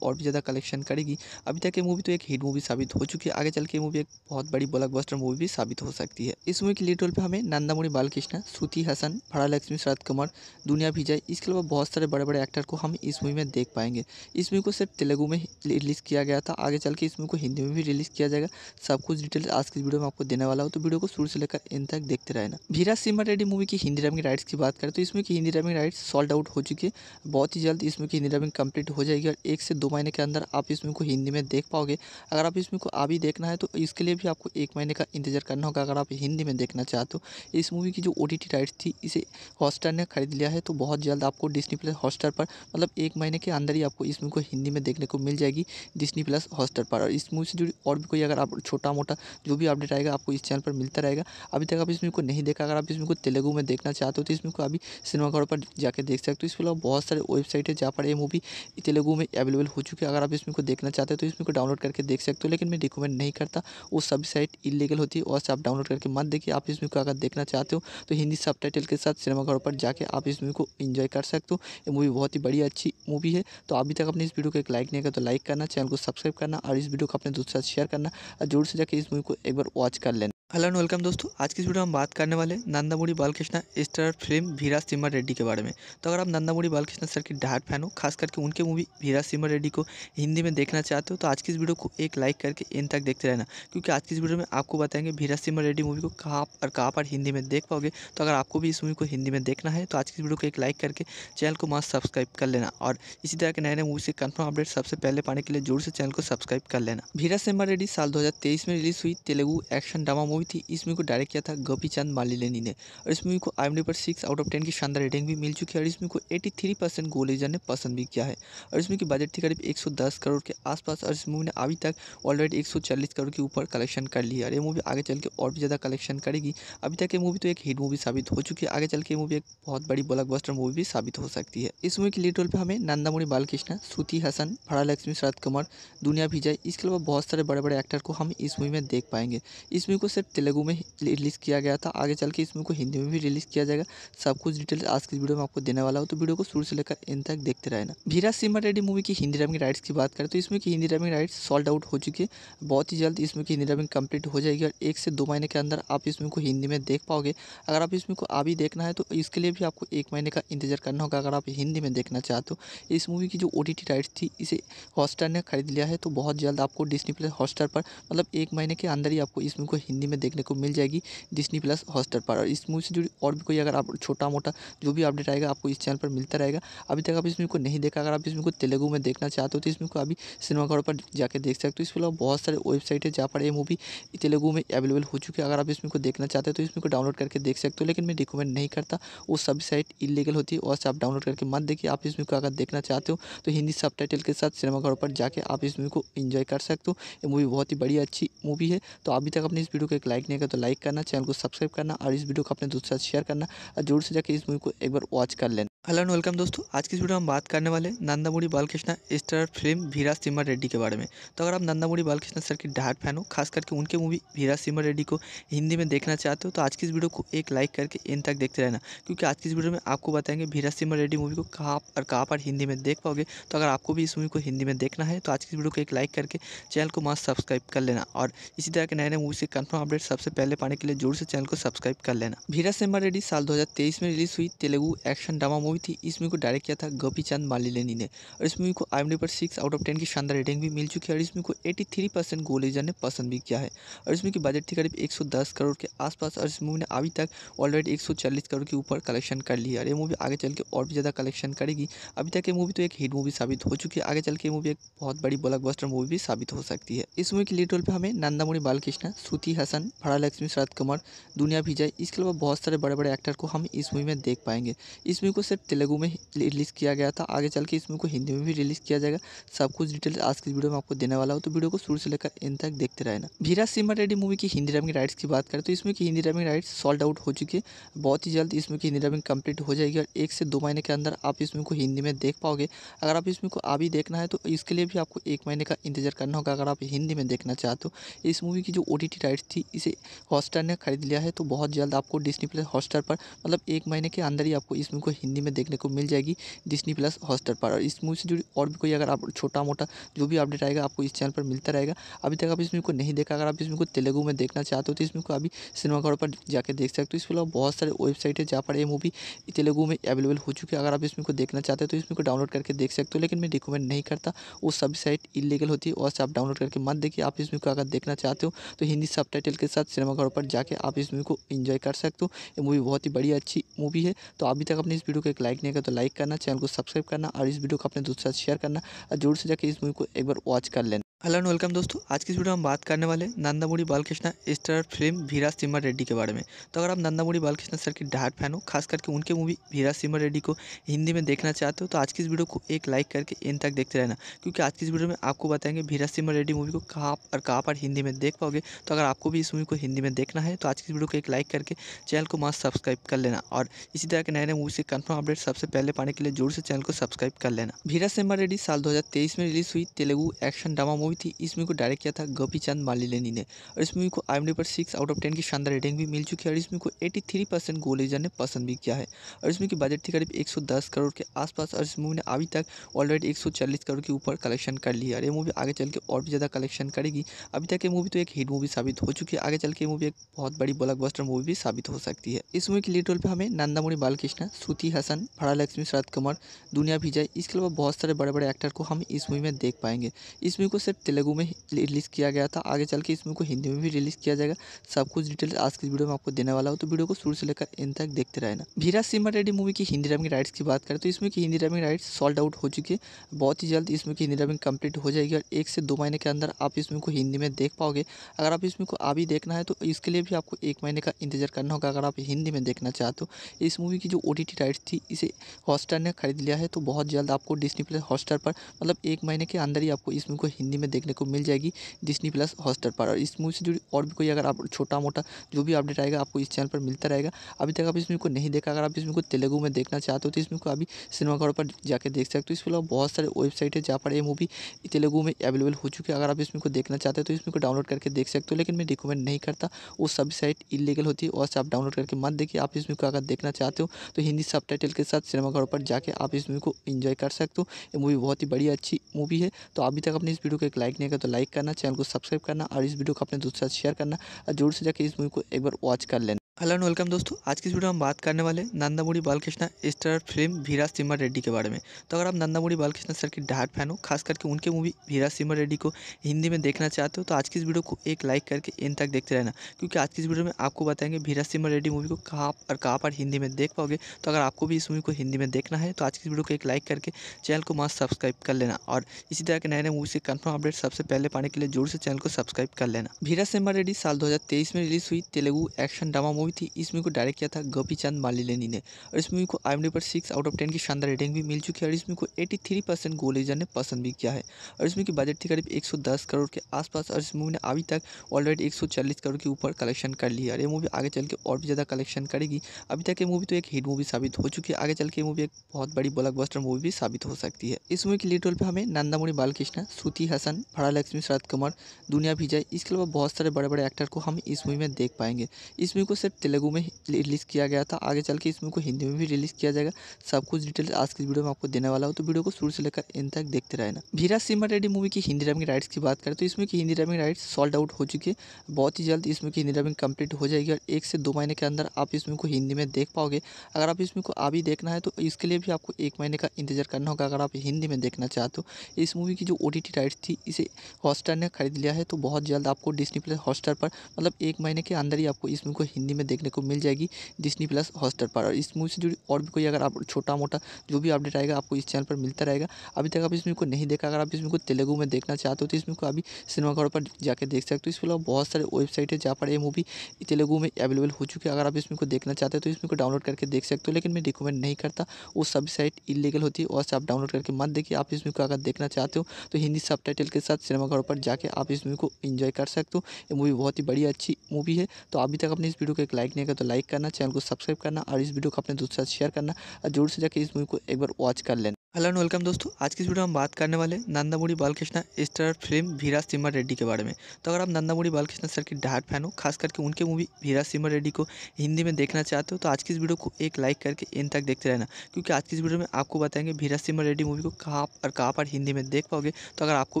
और भी ज़्यादा कलेक्शन करेगी अभी तक ये मूवी तो एक हिट मूवी साबित हो चुकी है आगे चल के मूवी एक बहुत बड़ी ब्लॉकबस्टर मूवी भी साबित हो सकती है इस मूवी के लीड रोल पर हमें नंदामुरी बालकृष्ण श्रुति हसन भाड़ा लक्ष्मी शरद कुमार दुनिया विजय इसके अलावा बहुत सारे बड़े बड़े एक्टर को हम इस मूवी में देख पाएंगे इस मूवी को सिर्फ तेलुगु में रिलीज़ किया गया था आगे चल के इस मूवी को हिंदी में भी रिलीज़ किया जाएगा सब कुछ डिटेल्स आज की वीडियो में आपको देने वाला हूँ तो वीडियो को शुरू से लेकर इन तक देखते रहना भीरा सिमर रेड्डी मूवी की हिंदी डबिंग राइट्स की बात करें तो इसमें की Hindi dubbing rights sold out हो चुकी है बहुत ही जल्द इसमें की हिंदी डबिंग कम्प्लीट हो जाएगी और एक से दो महीने के अंदर आप इसमें को हिंदी में देख पाओगे अगर आप इसमें को अभी देखना है तो इसके लिए भी आपको एक महीने का इंतजार करना होगा अगर आप हिंदी में देखना चाहते हो इस मूवी की जो ओ राइट्स थी इसे हॉटस्टार ने खरीद लिया है तो बहुत जल्द आपको डिस्नी प्लस हॉटस्टार पर मतलब एक महीने के अंदर ही आपको इसमें को हिंदी में में देखने को मिल जाएगी डिस्नी प्लस हॉस्टर पर और इस मूवी से जुड़ी और भी कोई अगर आप छोटा मोटा जो भी अपडेट आएगा आपको इस चैनल पर मिलता रहेगा अभी तक आप इसमें को नहीं देखा अगर आप इसमें को तेलुगु में देखना चाहते हो तो इसमें को अभी सिनेमाघर पर जाकर देख सकते हो इसके अलावा बहुत सारे वेबसाइट है जहाँ पर यह मूवी तेलुगु में अवेलेबल हो चुकी है अगर आप इसमें को देखना चाहते हो तो इसमें को डाउनलोड करके देख सकते हो लेकिन मैं रिकमेंड नहीं करता वो सब साइट इलीगल होती है और आप डाउनलोड करके मत देखिए आप इस मूवी को अगर देखना चाहते हो तो हिंदी सब के साथ सिनेमाघरों पर जाके आप इस मूवी को इन्जॉय कर सकते हो ये मूवी बहुत ही बड़ी अच्छी मूवी है तो अभी तक अपने इस वीडियो को तक लाइक नहीं कर तो लाइक करना चैनल को सब्सक्राइब करना और इस वीडियो को अपने दोस्तों साथ शेयर करना और जरूर से जाकर इस मूवी को एक बार वॉच कर लेना हेलो एंड वेलकम दोस्तों आज की वीडियो में हम बात करने वाले नंदामुड़ी बालकृष्णा स्टार फिल्म भीरा सिमर रेड्डी के बारे में तो अगर आप नंदामुड़ी बालकृष्णा सर की डार्ट फैन हो खास करके उनके मूवी भीरा सिमर रेड्डी को हिंदी में देखना चाहते हो तो आज की इस वीडियो को एक लाइक करके इन तक देखते रहना क्योंकि आज की इस वीडियो में आपको बताएंगे भीरा सिमर रेड्डी मूवी को कहाँ और कहाँ पर हिंदी में देख पाओगे तो अगर आपको भी इस मूवी को हिंदी में देखना है तो आज की वीडियो को एक लाइक करके चैनल को मस्त सब्सक्राइब कर लेना और इसी तरह के नए नए मूवी से कन्फर्म अपडेट सबसे पहले पाने के लिए जोर से चैनल को सब्सक्राइब कर लेना भीरा सिमर रेड्डी साल दो में रिलीज हुई Telugu action drama movie movie थी इस मूवी को डायरेक्ट किया था गोपी चंद मालिलेनी ने और इस मूवी को आई पर सिक्स आउट ऑफ टेन की शानदार रेटिंग भी मिल चुकी है और इस मूवी को एटी थ्री परसेंट गोलेजर ने पसंद भी किया है और इसमें की बजट थी करीब एक सौ दस करोड़ के आसपास और इस मूवी ने अभी तक ऑलरेडी एक सौ चालीस करोड़ के ऊपर कलेक्शन कर लिया और ये मूवी आगे चल के और भी ज़्यादा कलेक्शन करेगी अभी तक ये मूवी तो एक हिट मूवी साबित हो चुकी है आगे चल के मूवी एक बहुत बड़ी ब्लॉक मूवी भी साबित हो सकती है इस मूवी के लीड रोल पर हमें नंदामुड़ी बालकृष्ण श्रुति हसन फड़ा लक्ष्मी शरद कुमार दुनिया विजय इसके अलावा बहुत सारे बड़े बड़े एक्टर को हम इस मूवी में देख पाएंगे इस मूवी को सिर्फ तेलुगु में रिलीज़ किया गया था आगे चल के इस मूवी को हिंदी में भी रिलीज़ किया जाएगा सब कुछ डिटेल्स आज की वीडियो में आपको देने वाला हो तो वीडियो को शुरू से लेकर इन तक देखते रहना भीरा सिमर रेडी मूवी की हिंदी डबिंग राइट्स की बात करें तो इसमें की Hindi dubbing rights sold out हो चुकी है बहुत ही जल्द इसमें की हिंदी डबिंग कंप्लीट हो जाएगी और एक से दो महीने के अंदर आप इसमें को हिंदी में देख पाओगे अगर आप इसमें को अभी देखना है तो इसके लिए भी आपको एक महीने का इंतजार करना होगा अगर आप हिंदी में देखना चाहते हो इस मूवी की जो ओ राइट्स थी इसे हॉटस्टार ने खरीद लिया है तो बहुत जल्द आपको डिस्नी प्लस हॉटस्टार पर मतलब एक महीने के अंदर ही आपको इस मूवी को हिंदी में में देखने को मिल जाएगी डिस्नी प्लस हॉस्टर पर और इस मूवी से जुड़ी और भी कोई अगर आप छोटा मोटा जो भी अपडेट आएगा आपको इस चैनल पर मिलता रहेगा अभी तक आप इस मूवी को नहीं देखा अगर आप इस मूवी को तेलुगु में देखना चाहते हो तो इसमें को अभी सिनेमाघरों पर जाकर देख सकते हो इसके अलावा बहुत सारे वेबसाइट है जहाँ पर यह मूवी तेलुगु में अवेलेबल हो चुकी है अगर आप इसमें को देखना चाहते हो तो इसमें को डाउनलोड करके देख सकते हो लेकिन मैं रिकमेंड नहीं करता वो सभी साइट इलीगल होती है और से आप डाउनलोड करके मत देखिए आप इसमें को अगर देखना चाहते हो तो हिंदी सब के साथ सिनेमाघरों पर जाके आप इस मूवी को इन्जॉय कर सकते हो ये मूवी बहुत ही बड़ी अच्छी मूवी है तो अभी तक अपने इस वीडियो को एक लाइक नहीं किया तो लाइक करना चैनल को सब्सक्राइब करना और इस वीडियो को अपने दोस्तों साथ शेयर करना और जोर से जाकर इस मूवी को एक बार वॉच कर लेना हेलो एंड वेलकम दोस्तों आज की इस वीडियो में हम बात करने वाले नंदामुड़ी बालकृष्णा स्टार फिल्म भीरा सिम्हा रेड्डी के बारे में तो अगर आप नंदामुड़ी बालकृष्णा सर की डार्ट फैन हो खास करके उनके मूवी भीरा सिम्हा रेड्डी को हिंदी में देखना चाहते हो तो आज की इस वीडियो को एक लाइक करके इन तक देखते रहना क्योंकि आज की इस वीडियो में आपको बताएंगे भीरा सिम्हा रेड्डी मूवी को कहाँ और कहाँ पर हिंदी में देख पाओगे तो अगर आपको भी इस मूवी को हिंदी में देखना है तो आज की इस वीडियो को एक लाइक करके चैनल को मास्क सब्सक्राइब कर लेना और इसी तरह के नए नए मूवी से कन्फर्म अपडेट अपडेट सबसे पहले पाने के लिए जोर से चैनल को सब्सक्राइब कर लेना भीरा सिम्बा रेड्डी साल 2023 में रिलीज हुई तेलुगु एक्शन ड्रामा मूवी थी इस मूवी को डायरेक्ट किया था गोपी चंद मालिलेनी ने और इस मूवी को आई पर सिक्स आउट ऑफ टेन की शानदार रेटिंग भी मिल चुकी है और इस मूवी को एटी थ्री परसेंट गोलेजर ने पसंद भी किया है और इस मूवी की बजट थी करीब एक सौ दस करोड़ के आसपास और इस मूवी ने अभी तक ऑलरेडी एक सौ चालीस करोड़ के ऊपर कलेक्शन कर लिया और ये मूवी आगे चल के और भी ज़्यादा कलेक्शन करेगी अभी तक ये मूवी तो एक हिट मूवी साबित हो चुकी है आगे चल के मूवी एक बहुत बड़ी ब्लॉकबस्टर मूवी भी साबित हो सकती है इस मूवी के लीड रोल पर हमें नंदामुरी बालकृष्णा श्रुति हसन फरा लक्ष्मी शरद कुमार दुनिया जाए इसके अलावा बहुत सारे बड़े बड़े एक्टर को हम इस मूवी में देख पाएंगे इस मूवी को सिर्फ तेलुगु में रिलीज़ किया गया था आगे चल के इस मूवी को हिंदी में भी रिलीज़ किया जाएगा सब कुछ डिटेल्स आज की वीडियो में आपको देने वाला हो तो वीडियो को शुरू से लेकर इन तक देखते रहना भीरा सिमर रेड्डी मूवी की हिंदी डबिंग राइट्स की बात करें तो इसमें की Hindi dubbing rights sold out हो चुकी है बहुत ही जल्द इसमें की हिंदी डबिंग कंप्लीट हो जाएगी और एक से दो महीने के अंदर आप इसमें को हिंदी में देख पाओगे अगर आप इसमें को अभी देखना है तो इसके लिए भी आपको एक महीने का इंतजार करना होगा अगर आप हिंदी में देखना चाहते हो इस मूवी की जो ओ राइट्स थी इसे हॉटस्टार ने ख़रीद लिया है तो बहुत जल्द आपको डिस्नी प्लस हॉटस्टार पर मतलब एक महीने के अंदर ही आपको इस मूवी को हिंदी में देखने को मिल जाएगी डिस्नी प्लस हॉटस्टार पर और इस मूवी से जुड़ी और भी कोई अगर आप छोटा मोटा जो भी अपडेट आएगा आपको इस चैनल पर मिलता रहेगा अभी तक आप इस मूवी को नहीं देखा अगर आप इस मूवी को तेलुगु में देखना चाहते हो तो इस मूवी को अभी सिनेमाघरों पर जाकर देख सकते हो इसके अलावा बहुत सारे वेबसाइट है जहाँ पर यह मूवी तेलुगु में अवेलेबल हो चुकी है अगर आप इसमें को देखना चाहते हो तो इसमें को डाउनलोड करके देख सकते हो लेकिन मैं रिकमेंड नहीं करता वो सब साइट इलीगल होती है और आप डाउनलोड करके मत देखिए आप इसमें को अगर देखना चाहते हो तो हिंदी सब के साथ सिनेमाघरों पर जाके आप इस मूवी को इन्जॉय कर सकते हो ये मूवी बहुत ही बड़ी अच्छी मूवी है तो अभी तक अपने इस वीडियो को एक लाइक नहीं किया तो लाइक करना चैनल को सब्सक्राइब करना और इस वीडियो को अपने दोस्तों साथ शेयर करना और जोर से जाकर इस मूवी को एक बार वॉच कर लेना हेलो एंड वेलकम दोस्तों आज की इस वीडियो में हम बात करने वाले नंदामुड़ी बालकृष्णा स्टार फिल्म भीरा सिमर रेड्डी के बारे में तो अगर आप नंदामुड़ी बालकृष्णा सर की डाट फैन हो खास करके उनके मूवी भीरा सिमर रेड्डी को हिंदी में देखना चाहते हो तो आज की इस वीडियो को एक लाइक करके इन तक देखते रहना क्योंकि आज की इस वीडियो में आपको बताएंगे भीरा सिमर रेड्डी मूवी को कहाँ और कहाँ पर हिंदी में देख पाओगे तो अगर आपको भी इस मूवी को हिंदी में देखना है तो आज की वीडियो को एक लाइक करके चैनल को मास्क सब्सक्राइब कर लेना और इसी तरह के नए नए मूवी से कन्फर्म अपडेट सबसे पहले पाने के लिए जोर से चैनल को सब्सक्राइब कर लेना भीरा सेम्बा रेड्डी साल दो में रिलीज हुई तेलुगु एक्शन ड्रामा मूवी थी इस मूवी को डायरेक्ट किया था गोपी चंद मालिलेनी ने और इस मूवी को आई पर सिक्स आउट ऑफ टेन की शानदार रेटिंग भी मिल चुकी है और इस मूवी को एटी थ्री परसेंट गोलेजर ने पसंद भी किया है और इस मूवी की बजट थी करीब एक सौ दस करोड़ के आसपास और इस मूवी ने अभी तक ऑलरेडी एक सौ चालीस करोड़ के ऊपर कलेक्शन कर लिया और ये मूवी आगे चल के और भी ज़्यादा कलेक्शन करेगी अभी तक ये मूवी तो एक हिट मूवी साबित हो चुकी है आगे चल के मूवी एक बहुत बड़ी ब्लॉकबस्टर मूवी भी साबित हो सकती है इस मूवी के लीड रोल पर हमें नंदामुरी बालकृष्ण श्रुति हसन फरा लक्ष्मी शरद कमर दुनिया विजय इसके अलावा बहुत सारे बड़े बड़े एक्टर को हम इस मूवी में देख पाएंगे इस मूवी को सिर्फ तेलुगू में रिलीज़ किया गया था आगे चल के इस मूवी को हिंदी में भी रिलीज़ किया जाएगा सब कुछ डिटेल्स आज की वीडियो में आपको देने वाला हो तो वीडियो को शुरू से लेकर इन तक देखते रहना भीरा सिमर रेडी मूवी की हिंदी डबिंग राइट्स की बात करें तो इसमें की Hindi dubbing rights sold out हो चुकी है बहुत ही जल्द इसमें की हिंदी डबिंग कंप्लीट हो जाएगी और एक से दो महीने के अंदर आप इसमें को हिंदी में देख पाओगे अगर आप इसमें को अभी देखना है तो इसके लिए भी आपको एक महीने का इंतजार करना होगा अगर आप हिंदी में देखना चाहते हो तो इस मूवी की जो ओ राइट्स थी इसे हॉटस्टार ने खरीद लिया है तो बहुत जल्द आपको डिस्नी प्लस हॉटस्टार पर मतलब एक महीने के अंदर ही आपको इस मूवी को हिंदी में देखने को मिल जाएगी डिस्नी प्लस हॉटस्टार पर और इस मूवी से जुड़ी और भी कोई अगर आप छोटा मोटा जो भी अपडेट आएगा आपको इस चैनल पर मिलता रहेगा अभी तक आप इस मूवी को नहीं देखा अगर आप इस मूवी को तेलुगु में देखना चाहते हो तो इस मूवी को अभी सिनेमाघरों पर जाकर देख सकते हो इसके अलावा बहुत सारे वेबसाइट है जहाँ पर ये मूवी तेलुगु में अवेलेबल हो चुकी है अगर आप इस मूवी को देखना चाहते हो तो इस मूवी को डाउनलोड करके देख सकते हो लेकिन मैं रिकमेंड रिकमेंड नहीं करता वो सभी साइट इलीगल होती है और से आप डाउनलोड करके मत देखिए आप इस मूवी को अगर देखना चाहते हो तो हिंदी सब के साथ सिनेमाघरों पर जाकर आप इस मूवी को इन्जॉय कर सकते हो ये मूवी बहुत ही बड़ी अच्छी मूवी है तो अभी तक अपने इस वीडियो को एक लाइक नहीं कर तो लाइक करना चैनल को सब्सक्राइब करना और इस वीडियो को अपने दोस्तों साथ शेयर करना और जरूर से जाकर इस मूवी को एक बार वॉच कर लेना हेलो एंड वेलकम दोस्तों आज की वीडियो में हम बात करने वाले नंदामुड़ी बालकृष्णा स्टार फिल्म भीरा सिमर रेड्डी के बारे में तो अगर आप नंदामुड़ी बालकृष्णा सर की डार्ट फैन हो खास करके उनके मूवी भीरा सिमर रेड्डी को हिंदी में देखना चाहते हो तो आज की इस वीडियो को एक लाइक करके इन तक देखते रहना क्योंकि आज की इस वीडियो में आपको बताएंगे भीरा सिमर रेड्डी मूवी को कहाँ और कहाँ पर हिंदी में देख पाओगे तो अगर आपको भी इस मूवी को हिंदी में देखना है तो आज की इस वीडियो को एक लाइक करके चैनल को मास्क सब्सक्राइब कर लेना और इसी तरह के नए नए मूवी से कन्फर्म अपडेट सबसे पहले पाने के लिए जोर से चैनल को सब्सक्राइब कर लेना भीरा सिम्हा रेड्डी साल दो में रिलीज हुई Telugu action drama movie movie थी इस मूवी को डायरेक्ट किया था गोपी चंद मालिलेनी ने और इस मूवी को आई पर सिक्स आउट ऑफ टेन की शानदार रेटिंग भी मिल चुकी है और इस मूवी को एटी थ्री परसेंट गोलेजर ने पसंद भी किया है और इस मूवी की बजट थी करीब एक करोड़ के आसपास और इस मूवी ने अभी तक ऑलरेडी एक करोड़ के ऊपर कलेक्शन कर लिया और ये मूवी आगे चल के और भी ज़्यादा कलेक्शन करेगी अभी तक ये मूवी तो एक हिट मूवी साबित हो चुकी है आगे चल के मूवी एक बहुत बड़ी ब्लॉक मूवी भी साबित हो सकती है इस मूवी के लीड रोल पर हमें नंदामुड़ी बालकृष्णा श्रुति हसन भाड़ा लक्ष्मी शरद कुमार दुनिया विजय इसके अलावा बहुत सारे बड़े बड़े एक्टर को हम इस मूवी में देख पाएंगे इस मूवी को सिर्फ तेलुगू में रिलीज़ किया गया था आगे चल के इस मूवी को हिंदी में भी रिलीज़ किया जाएगा सब कुछ डिटेल्स आज की वीडियो में आपको देने वाला हो तो वीडियो को शुरू से लेकर इन तक देखते रहना भीरा सिमर रेडी मूवी की हिंदी डबिंग राइट्स की बात करें तो इसमें की Hindi dubbing rights sold out हो चुकी है बहुत ही जल्द इसमें की हिंदी डबिंग कंप्लीट हो जाएगी और एक से दो महीने के अंदर आप इसमें को हिंदी में देख पाओगे अगर आप इसमें को अभी देखना है तो इसके लिए भी आपको एक महीने का इंतजार करना होगा अगर आप हिंदी में देखना चाहते हो इस मूवी की जो ओ राइट्स थी इसे हॉटस्टार ने खरीद लिया है तो बहुत जल्द आपको डिस्नी प्लस हॉटस्टार पर मतलब एक महीने के अंदर ही आपको इस मूवी को हिंदी में देखने को मिल जाएगी डिस्नी प्लस हॉस्टर पर और इस मूवी से जुड़ी और भी कोई अगर आप छोटा मोटा जो भी अपडेट आएगा आपको इस चैनल पर मिलता रहेगा अभी तक आप इस मूवी को नहीं देखा अगर आप इस मूवी को तेलुगु में देखना चाहते हो तो इस मूवी को अभी सिनेमाघरों पर जाकर देख सकते हो इसके अलावा बहुत सारे वेबसाइट है जहाँ पर यह मूवी तेलुगु में अवेलेबल हो चुकी है अगर आप इस मूवी को देखना चाहते हो तो इस मूवी को डाउनलोड करके देख सकते हो लेकिन मैं रिकमेंड नहीं करता वो सब साइट इलीगल होती है और आप डाउनलोड करके मत देखिए आप इस मूवी को अगर देखना चाहते हो तो हिंदी सब के साथ सिनेमाघरों पर जाके आप इस मूवी को इन्जॉय कर सकते हो ये मूवी बहुत ही बड़ी अच्छी मूवी है तो अभी तक अपने इस वीडियो को एक लाइक नहीं किया तो लाइक करना चैनल को सब्सक्राइब करना और इस वीडियो को अपने दोस्तों साथ शेयर करना और जोर से जाकर इस मूवी को एक बार वॉच कर लेना हेलो एंड वेलकम दोस्तों आज की इस वीडियो में हम बात करने वाले नंदामुड़ी बालकृष्णा स्टार फिल्म भीरा सिम्हा रेड्डी के बारे में तो अगर आप नंदामुड़ी बालकृष्णा सर की डार्ट फैन हो खास करके उनके मूवी भीरा सिम्मा रेड्डी को हिंदी में देखना चाहते हो तो आज की इस वीडियो को एक लाइक करके इन तक देखते रहना क्योंकि आज की इस वीडियो में आपको बताएंगे भीरा सिम्हा रेड्डी मूवी को कहाँ और कहाँ पर हिंदी में देख पाओगे तो अगर आपको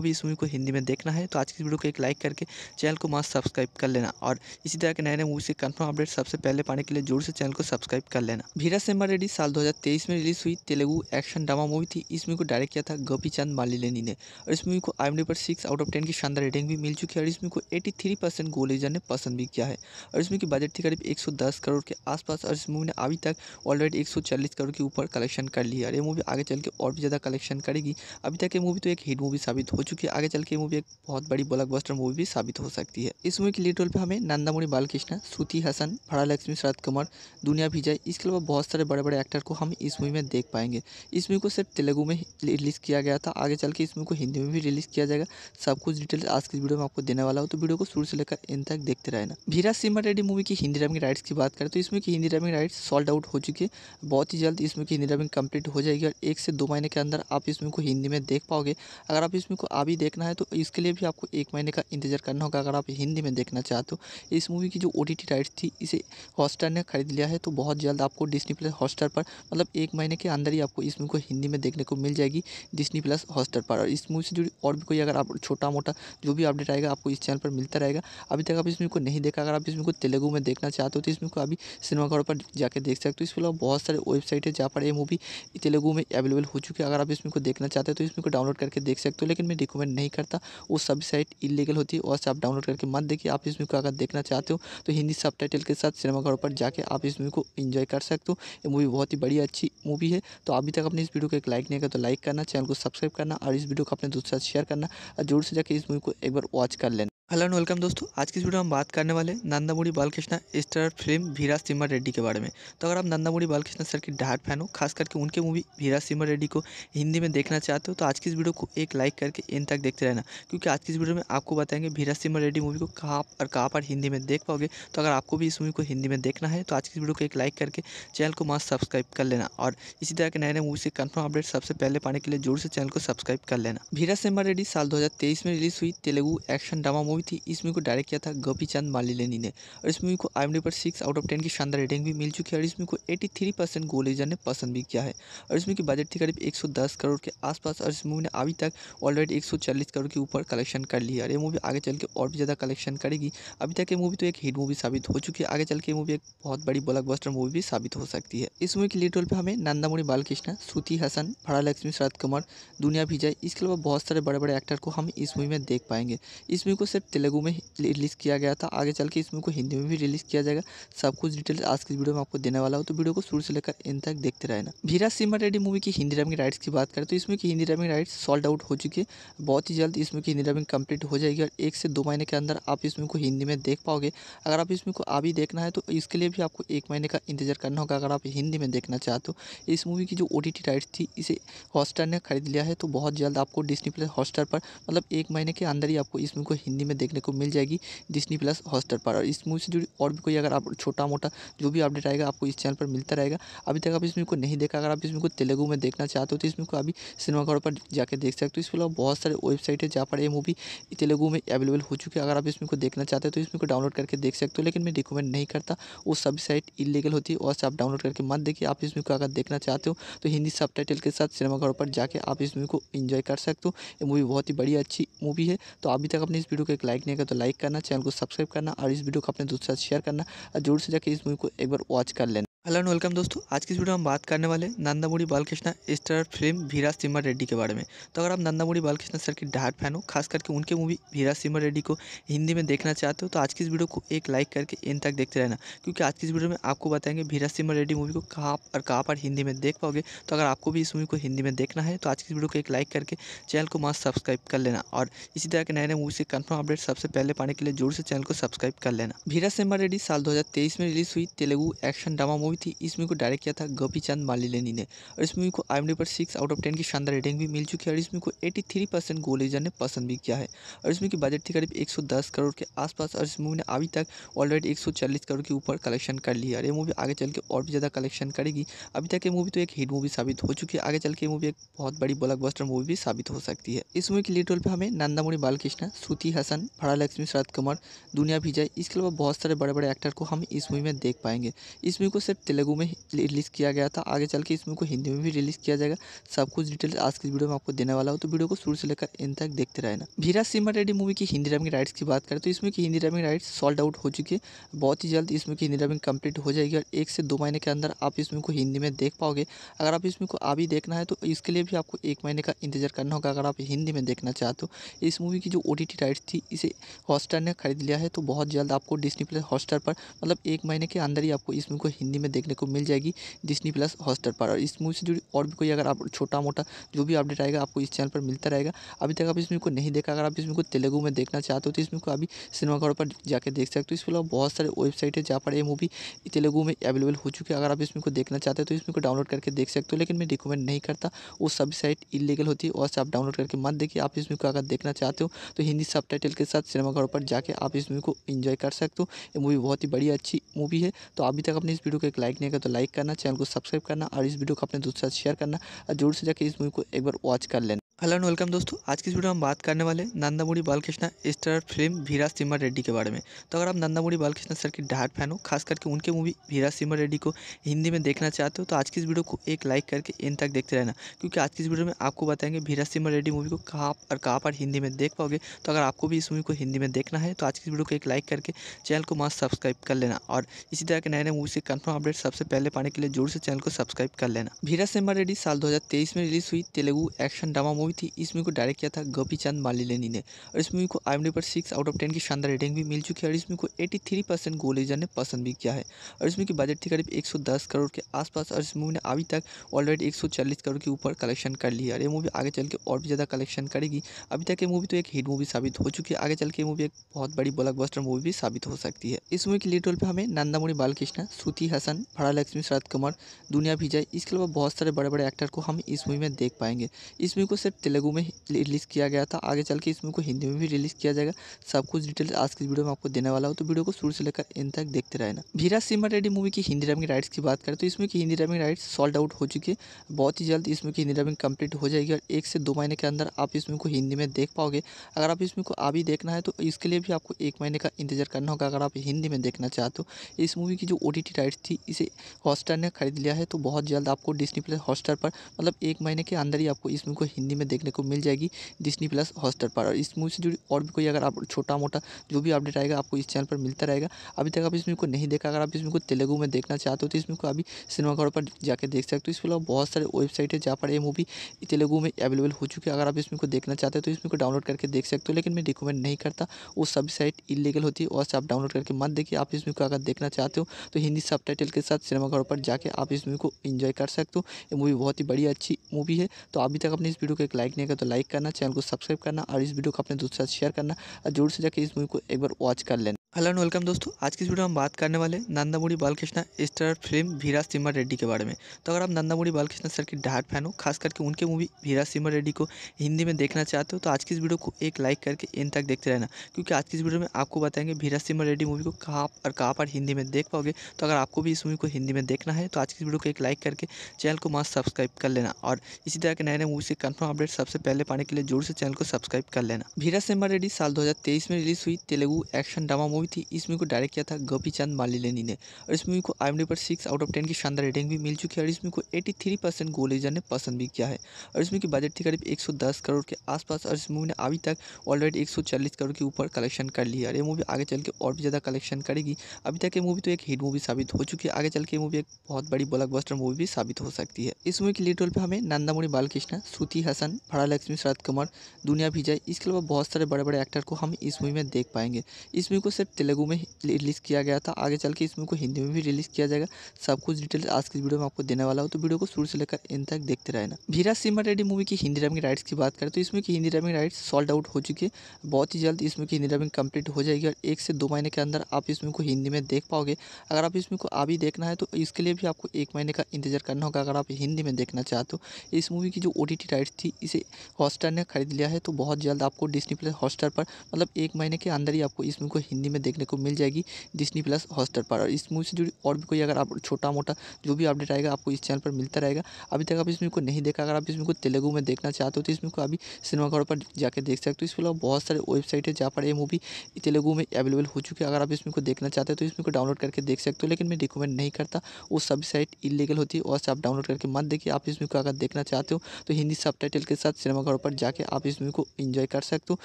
भी इस मूवी को हिंदी में देखना है तो आज की इस वीडियो को एक लाइक करके चैनल को मास्क सब्सक्राइब कर लेना और इसी तरह के नए नए मूवी से कन्फर्म अपडेट सबसे पहले पाने के लिए जोर से चैनल को सब्सक्राइब कर लेना भीरा सेम्बा रेड्डी साल 2023 में रिलीज हुई तेलुगु एक्शन ड्रामा मूवी थी इस मूवी को डायरेक्ट किया था गोपी चंद मालिलेनी ने और इस मूवी को आई पर सिक्स आउट ऑफ टेन की शानदार रेटिंग भी मिल चुकी है और इस मूवी को एटी थ्री परसेंट गोलेजर ने पसंद भी किया है और इस मूवी की बजट थी करीब एक सौ दस करोड़ के आसपास और इस मूवी ने अभी तक ऑलरेडी एक सौ चालीस करोड़ के ऊपर कलेक्शन कर लिया और ये मूवी आगे चल के और भी ज़्यादा कलेक्शन करेगी अभी तक ये मूवी तो एक हिट मूवी साबित हो चुकी है आगे चल के मूवी एक बहुत बड़ी ब्लॉकबस्टर मूवी भी साबित हो सकती है इस मूवी के लीड रोल पर हमें नंदामुरी बालकृष्ण श्रुति हसन करण फरा लक्ष्मी शरद कमर दुनिया जाए इसके अलावा बहुत सारे बड़े बड़े एक्टर को हम इस मूवी में देख पाएंगे इस मूवी को सिर्फ तेलुगू में रिलीज़ किया गया था आगे चल के इस मूवी को हिंदी में भी रिलीज़ किया जाएगा सब कुछ डिटेल्स आज की वीडियो में आपको देने वाला हो तो वीडियो को शुरू से लेकर इन तक देखते रहना भीरा सिमर रेडी मूवी की हिंदी डबिंग राइट्स की बात करें तो इसमें की Hindi dubbing rights sold out हो चुकी है बहुत ही जल्द इसमें की हिंदी डबिंग कंप्लीट हो जाएगी और एक से दो महीने के अंदर आप इस मूवी को हिंदी में देख पाओगे अगर आप इसमें को अभी देखना है तो इसके लिए भी आपको एक महीने का इंतजार करना होगा अगर आप हिंदी में देखना चाहते हो इस मूवी की जो ओ राइट्स थी इसे हॉटस्टार ने ख़रीद लिया है तो बहुत जल्द आपको डिस्नी प्लस हॉटस्टार पर मतलब एक महीने के अंदर ही आपको इस मूवी को हिंदी में देखने को मिल जाएगी डिस्नी प्लस हॉटस्टार पर और इस मूवी से जुड़ी और भी कोई अगर आप छोटा मोटा जो भी अपडेट आएगा आपको इस चैनल पर मिलता रहेगा अभी तक आप इस मूवी को नहीं देखा अगर आप इस मूवी को तेलुगु में देखना चाहते हो तो इस मूवी को अभी सिनेमाघर पर जाकर देख सकते हो इसके अलावा बहुत सारे वेबसाइट है जहाँ पर यह मूवी तेलुगू में अवेलेबल हो चुकी है अगर आप इस मूवी को देखना चाहते हो तो इस मूवी को डाउनलोड करके देख सकते हो लेकिन मैं रिकमेंड नहीं करता वो सभी साइट इलीगल होती है और आप डाउनलोड करके मत देखिए आप इस मूवी को अगर देखना चाहते हो तो हिंदी सब के साथ सिनेमाघरों पर जाके आप इस मूवी को इन्जॉय कर सकते हो ये मूवी बहुत ही बड़ी अच्छी मूवी है तो अभी तक अपने इस वीडियो को एक लाइक नहीं किया तो लाइक करना चैनल को सब्सक्राइब करना और इस वीडियो को अपने दोस्तों साथ शेयर करना और जोर से जाकर इस मूवी को एक बार वॉच कर लेना हेलो एंड वेलकम दोस्तों आज की वीडियो में हम बात करने वाले नंदामुड़ी बालकृष्णा स्टार फिल्म भीरा सिमर रेड्डी के बारे में तो अगर आप नंदामुड़ी बालकृष्णा सर के डार्ट फैन हो खास करके उनके मूवी भीरा सिमर रेड्डी को हिंदी में देखना चाहते हो तो आज की इस वीडियो को एक लाइक करके इन तक देखते रहना क्योंकि आज की इस वीडियो में आपको बताएंगे भीरा सिमर रेड्डी मूवी को कहाँ और कहाँ पर हिंदी में देख पाओगे तो अगर आपको भी इस मूवी को हिंदी में देखना है तो आज की वीडियो को एक लाइक करके चैनल को मास्क सब्सक्राइब कर लेना और इसी तरह के नए नए मूवी से कन्फर्म अपडेट सबसे पहले पाने के लिए जोर से चैनल को सब्सक्राइब कर लेना भीरा सिमर रेड्डी साल दो में रिलीज हुई Telugu action drama movie movie थी इस मूवी को डायरेक्ट किया था गोपी चंद मालिलेनी ने और इस मूवी को आई एम डी पर सिक्स आउट ऑफ टेन की शानदार रेटिंग भी मिल चुकी है और इस मूवी को एटी थ्री परसेंट गोलेजर ने पसंद भी किया है और इस मूवी की बजट थी करीब एक सौ दस करोड़ के आसपास और इस मूवी ने अभी तक ऑलरेडी एक सौ चालीस करोड़ के ऊपर कलेक्शन कर लिया और ये मूवी आगे चल के और भी ज़्यादा कलेक्शन करेगी अभी तक ये मूवी तो एक हिट मूवी साबित हो चुकी है आगे चल के मूवी एक बहुत बड़ी ब्लॉकबस्टर मूवी भी साबित हो सकती है इस मूवी के लीड रोल पर हमें नंदामुड़ी बालकृष्ण श्रुति हसन फरा लक्ष्मी शरद कुमार दुनिया विजय इसके अलावा बहुत सारे बड़े बड़े एक्टर को हम इस मूवी में देख पाएंगे इस मूवी को सिर्फ तेलुगु में रिलीज़ किया गया था आगे चल के इस मूवी को हिंदी में भी रिलीज़ किया जाएगा सब कुछ डिटेल्स आज की वीडियो में आपको देने वाला हो तो वीडियो को शुरू से लेकर इन तक देखते रहना भीरा सिमर रेड्डी मूवी की हिंदी डबिंग राइट्स की बात करें तो इसमें की Hindi dubbing rights sold out हो चुकी है बहुत ही जल्द इसमें की हिंदी डबिंग कंप्लीट हो जाएगी और एक से दो महीने के अंदर आप इसमें को हिंदी में देख पाओगे अगर आप इसमें को अभी देखना है तो इसके लिए भी आपको एक महीने का इंतजार करना होगा अगर आप हिंदी में देखना चाहते हो इस मूवी की जो ओ राइट्स थी इसे हॉटस्टार ने खरीद लिया है तो बहुत जल्द आपको डिस्नी प्लस हॉस्टार पर मतलब एक महीने के अंदर ही आपको इस मूवी को हिंदी में देखने को मिल जाएगी डिस्नी प्लस हॉस्टर पर और इस मूवी से जुड़ी और भी कोई अगर आप छोटा मोटा जो भी अपडेट आएगा आपको इस चैनल पर मिलता रहेगा अभी तक आप इसमें को नहीं देखा अगर आप इसमें को तेलुगु में देखना चाहते हो तो इसमें को अभी सिनेमाघरों पर जाकर देख सकते हो इसके अलावा बहुत सारे वेबसाइट है जहाँ पर ये मूवी तेलुगु में अवेलेबल हो चुकी है अगर आप इसमें को देखना चाहते हो तो इसमें को डाउनलोड करके देख सकते हो लेकिन मैं रिकमेंड नहीं करता वो सभी साइट इलीगल होती है और आप डाउनलोड करके मत देखिए आप इसमें को अगर देखना चाहते हो तो हिंदी सब के साथ सिनेमाघरों पर जाके आप इस मूवी को इन्जॉय कर सकते हो ये मूवी बहुत ही बढ़िया अच्छी मूवी है तो अभी तक अपने इस वीडियो को एक लाइक नहीं किया तो लाइक करना चैनल को सब्सक्राइब करना और इस वीडियो को अपने दोस्तों साथ शेयर करना और जोर से जाकर इस मूवी को एक बार वॉच कर लेना हेलो एंड वेलकम दोस्तों आज की वीडियो में हम बात करने वाले नंदामुड़ी बालकृष्णा स्टार फिल्म भीरा सिमर रेड्डी के बारे में तो अगर आप नंदामुड़ी बालकृष्णा सर की डार्ट फैन हो खास करके उनके मूवी भीरा सिमर रेड्डी को हिंदी में देखना चाहते हो तो आज की इस वीडियो को एक लाइक करके इन तक देखते रहना क्योंकि आज की इस वीडियो में आपको बताएंगे भीरा सिमर रेड्डी मूवी को कहाँ और कहाँ पर हिंदी में देख पाओगे तो अगर आपको भी इस मूवी को हिंदी में देखना है तो आज की इस वीडियो को एक लाइक करके चैनल को मस्त सब्सक्राइब कर लेना और इसी तरह के नए नए मूवी से कन्फर्म अपडेट सबसे पहले पाने के लिए जोर से चैनल को सब्सक्राइब कर लेना भीरा सिमर रेड्डी साल दो में रिलीज हुई तेलुगू एक्शन ड्रामा मूवी थी इस मूवी को डायरेक्ट किया था गोपी चंद मालिलेनी ने और इस मूवी को आई पर सिक्स आउट ऑफ टेन की शानदार रेटिंग भी मिल चुकी है और इस मूवी को एटी थ्री परसेंट गोलेजर ने पसंद भी किया है और इस मूवी की बजट थी करीब एक सौ दस करोड़ के आसपास और इस मूवी ने अभी तक ऑलरेडी एक सौ चालीस करोड़ के ऊपर कलेक्शन कर लिया है और ये मूवी आगे चल के और भी ज़्यादा कलेक्शन करेगी अभी तक ये मूवी तो एक हिट मूवी साबित हो चुकी है आगे चल के मूवी एक बहुत बड़ी ब्लॉकबस्टर मूवी भी साबित हो सकती है इस मूवी के लीड रोल पर हमें नंदामुरी बालकृष्ण श्रुति हसन भाड़ा लक्ष्मी शरद कुमार दुनिया भिजय इसके अलावा बहुत सारे बड़े बड़े एक्टर को हम इस मूवी में देख पाएंगे इस मूवी को सिर्फ तेलुगू में रिलीज़ किया गया था आगे चल के इस मूवी को हिंदी में भी रिलीज़ किया जाएगा सब कुछ डिटेल्स आज की वीडियो में आपको देने वाला हो तो वीडियो को शुरू से लेकर इन तक देखते रहना भीरा सिमर रेड्डी मूवी की हिंदी डबिंग राइट्स की बात करें तो इसमें की Hindi dubbing rights sold out हो चुकी है बहुत ही जल्द इसमें की हिंदी डबिंग कंप्लीट हो जाएगी और एक से दो महीने के अंदर आप इसमें को हिंदी में देख पाओगे अगर आप इसमें को अभी देखना है तो इसके लिए भी आपको एक महीने का इंतजार करना होगा अगर आप हिंदी में देखना चाहते हो इस मूवी की जो ओ राइट्स थी इसे हॉटस्टार ने खरीद लिया है तो बहुत जल्द आपको डिस्नी प्लस हॉटस्टार पर मतलब एक महीने के अंदर ही आपको इसमें को हिंदी में में देखने को मिल जाएगी डिस्नी प्लस हॉस्टर पर और इस मूवी से जुड़ी और भी कोई अगर आप छोटा मोटा जो भी अपडेट आएगा आपको इस चैनल पर मिलता रहेगा अभी तक आप इस मूवी को नहीं देखा अगर आप इस मूवी को तेलुगु में देखना चाहते हो तो इस मूवी को अभी सिनेमाघरों पर जाकर देख सकते हो इसके अलावा बहुत सारे वेबसाइट है जहाँ पर यह मूवी तेलुगु में अवेलेबल हो चुकी है अगर आप इस मूवी को देखना चाहते हो तो इस मूवी को डाउनलोड करके देख सकते हो लेकिन मैं रिकमेंड नहीं करता वो सभी साइट इलीगल होती है और आप डाउनलोड करके मत देखिए आप इस मूवी को अगर देखना चाहते हो तो हिंदी सब के साथ सिनेमाघरों पर जाकर आप इस मूवी को इन्जॉय कर सकते हो ये मूवी बहुत ही बड़ी अच्छी मूवी है तो अभी तक अपने इस वीडियो को लाइक नहीं किया तो लाइक करना चैनल को सब्सक्राइब करना और इस वीडियो को अपने दोस्तों के साथ शेयर करना और जोर से जाकर इस मूवी को एक बार वॉच कर लेना हेलो एंड वेलकम दोस्तों आज की वीडियो में हम बात करने वाले नंदामुड़ी बालकृष्णा स्टार फिल्म भीरा सिमर रेड्डी के बारे में तो अगर आप नंदामुड़ी बालकृष्णा सर के डार्ट फैन हो खास करके उनके मूवी भीरा सिमर रेड्डी को हिंदी में देखना चाहते हो तो आज की इस वीडियो को एक लाइक करके इन तक देखते रहना क्योंकि आज की इस वीडियो में आपको बताएंगे भीरा सिमर रेड्डी मूवी को कहाँ और कहाँ पर हिंदी में देख पाओगे तो अगर आपको भी इस मूवी को हिंदी में देखना है तो आज की वीडियो को एक लाइक करके चैनल को मस्त सब्सक्राइब कर लेना और इसी तरह के नए नए मूवी से कन्फर्म अपडेट सबसे पहले पाने के लिए जोर से चैनल को सब्सक्राइब कर लेना भीरा सिमर रेड्डी साल दो में रिलीज़ हुई Telugu action drama movie movie थी इस मूवी को डायरेक्ट किया था गोपी चंद मालिलेनी ने और इस मूवी को आई एम पर सिक्स आउट ऑफ टेन की शानदार रेटिंग भी मिल चुकी है और इस मूवी को एटी थ्री परसेंट गोलेजर ने पसंद भी किया है और इस मूवी की बजट थी करीब एक सौ दस करोड़ के आसपास और इस मूवी ने अभी तक ऑलरेडी एक सौ चालीस करोड़ के ऊपर कलेक्शन कर लिया और ये मूवी आगे चल के और भी ज़्यादा कलेक्शन करेगी अभी तक ये मूवी तो एक हिट मूवी साबित हो चुकी है आगे चल के मूवी एक बहुत बड़ी ब्लॉकबस्टर मूवी भी साबित हो सकती है इस मूवी के लीड रोल पर हमें नंदामुड़ी बालकृष्ण श्रुति हसन फड़ा लक्ष्मी शरद कुमार दुनिया विजय इसके अलावा बहुत सारे बड़े बड़े एक्टर को हम इस मूवी में देख पाएंगे इस मूवी को सिर्फ तेलुगु में रिलीज़ किया गया था आगे चल के इस मूवी को हिंदी में भी रिलीज़ किया जाएगा सब कुछ डिटेल्स आज की वीडियो में आपको देने वाला हूँ तो वीडियो को शुरू से लेकर इन तक देखते रहना भीरा सिमर रेडी मूवी की हिंदी डबिंग राइट्स की बात करें तो इसमें की Hindi dubbing rights sold out हो चुकी है बहुत ही जल्द इसमें की हिंदी डबिंग कंप्लीट हो जाएगी और एक से दो महीने के अंदर आप इसमें को हिंदी में देख पाओगे अगर आप इसमें को अभी देखना है तो इसके लिए भी आपको एक महीने का इंतजार करना होगा अगर आप हिंदी में देखना चाहते हो इस मूवी की जो ओ राइट्स थी इसे हॉटस्टार ने खरीद लिया है तो बहुत जल्द आपको डिस्नी प्लस हॉटस्टार पर मतलब एक महीने के अंदर ही आपको इस मूवी को हिंदी में देखने को मिल जाएगी डिस्नी प्लस हॉस्टर पर और इस मूवी से जुड़ी और भी कोई अगर आप छोटा मोटा जो भी अपडेट आएगा आपको इस चैनल पर मिलता रहेगा अभी तक आप इसमें को नहीं देखा अगर आप इसमें को तेलुगु में देखना चाहते हो तो इसमें को अभी सिनेमाघरों पर जाकर देख सकते हो तो इसके अलावा बहुत सारे वेबसाइट है जहाँ पर ये मूवी तेलुगु में अवेलेबल हो चुकी है अगर आप इसमें को देखना चाहते हो तो इसमें को डाउनलोड करके देख सकते हो लेकिन मैं रिकमेंड नहीं करता वो सभी साइट इलीगल होती है और आप डाउनलोड करके मत देखिए आप इसमें को अगर देखना चाहते हो तो हिंदी सब के साथ सिनेमाघरों पर जाके आप इस मूवी को इन्जॉय कर सकते हो ये मूवी बहुत ही बढ़िया अच्छी मूवी है तो अभी तक अपने इस वीडियो को एक लाइक नहीं किया तो लाइक करना चैनल को सब्सक्राइब करना और इस वीडियो को अपने दोस्तों साथ शेयर करना और जोर से जाकर इस मूवी को एक बार वॉच कर लेना हेलो एंड वेलकम दोस्तों आज की इस वीडियो में हम बात करने वाले नंदामुड़ी बालकृष्णा स्टार फिल्म भीरा सिमर रेड्डी के बारे में तो अगर आप नंदामुड़ी बालकृष्णा सर की डाट फैन हो खास करके उनके मूवी भीरा सिमर रेड्डी को हिंदी में देखना चाहते हो तो आज की इस वीडियो को एक लाइक करके इन तक देखते रहना क्योंकि आज की इस वीडियो में आपको बताएंगे भीरा सिमर रेड्डी मूवी को कहाँ और कहाँ पर हिंदी में देख पाओगे तो अगर आपको भी इस मूवी को हिंदी में देखना है तो आज की इस वीडियो को एक लाइक करके चैनल को मास्क सब्सक्राइब कर लेना और इसी तरह के नए नए मूवी से कन्फर्म अपडेट सबसे पहले पाने के लिए जोर से चैनल को सब्सक्राइब कर लेना भीरा सिमर रेड्डी साल दो में रिलीज हुई तेलुगू एक्शन ड्रामा मूवी थी इस मूवी को डायरेक्ट किया था गोपी चंद मालिलेनी ने और इस मूवी को आई पर सिक्स आउट ऑफ टेन की शानदार रेटिंग भी मिल चुकी है और इस मूवी को एटी थ्री परसेंट गोलेजर ने पसंद भी किया है और इस मूवी की बजट थी करीब एक सौ दस करोड़ के आसपास और इस मूवी ने अभी तक ऑलरेडी एक सौ चालीस करोड़ के ऊपर कलेक्शन कर लिया और ये मूवी आगे चल के और भी ज़्यादा कलेक्शन करेगी अभी तक ये मूवी तो एक हिट मूवी साबित हो चुकी है आगे चल के मूवी एक बहुत बड़ी ब्लॉकबस्टर मूवी भी साबित हो सकती है इस मूवी के लीड रोल पर हमें नंदामुरी बालकृष्ण श्रुति हसन भाड़ा लक्ष्मी शरद कुमार दुनिया विजय इसके अलावा बहुत सारे बड़े बड़े एक्टर को हम इस मूवी में देख पाएंगे इस मूवी को सिर्फ तेलुगु में रिलीज़ किया गया था आगे चल के इस मूवी को हिंदी में भी रिलीज़ किया जाएगा सब कुछ डिटेल्स आज की वीडियो में आपको देने वाला हूँ तो वीडियो को शुरू से लेकर इन तक देखते रहना भीरा सिमर रेड्डी मूवी की हिंदी डबिंग राइट्स की बात करें तो इसमें की Hindi dubbing rights sold out हो चुकी है बहुत ही जल्द इसमें की हिंदी डबिंग कंप्लीट हो जाएगी और एक से दो महीने के अंदर आप इसमें को हिंदी में देख पाओगे अगर आप इसमें को अभी देखना है तो इसके लिए भी आपको एक महीने का इंतजार करना होगा अगर आप हिंदी में देखना चाहते हो इस मूवी की जो ओ राइट्स थी इसे हॉटस्टार ने खरीद लिया है तो बहुत जल्द आपको डिस्नी प्लस हॉटस्टार पर मतलब एक महीने के अंदर ही आपको इसमें को हिंदी में में देखने को मिल जाएगी डिस्नी प्लस हॉस्टर पर और इस मूवी से जुड़ी और भी कोई अगर आप छोटा मोटा जो भी अपडेट आएगा आपको इस चैनल पर मिलता रहेगा अभी तक आप इसमें को नहीं देखा अगर आप मूवी को तेलुगु में देखना चाहते हो तो इसमें को अभी सिनेमाघरों पर जाकर देख सकते हो इसके अलावा बहुत सारे वेबसाइट है जहाँ पर यह मूवी तेलुगु में अवेलेबल हो चुकी है अगर आप इसमें को देखना चाहते हो तो इसमें को डाउनलोड करके देख सकते हो लेकिन मैं रिकमेंड नहीं करता वो सभी साइट इलीगल होती है और आप डाउनलोड करके मत देखिए आप इसमें को अगर देखना चाहते हो तो हिंदी सब के साथ सिनेमाघरों पर जाके आप इस मूवी को इन्जॉय कर सकते हो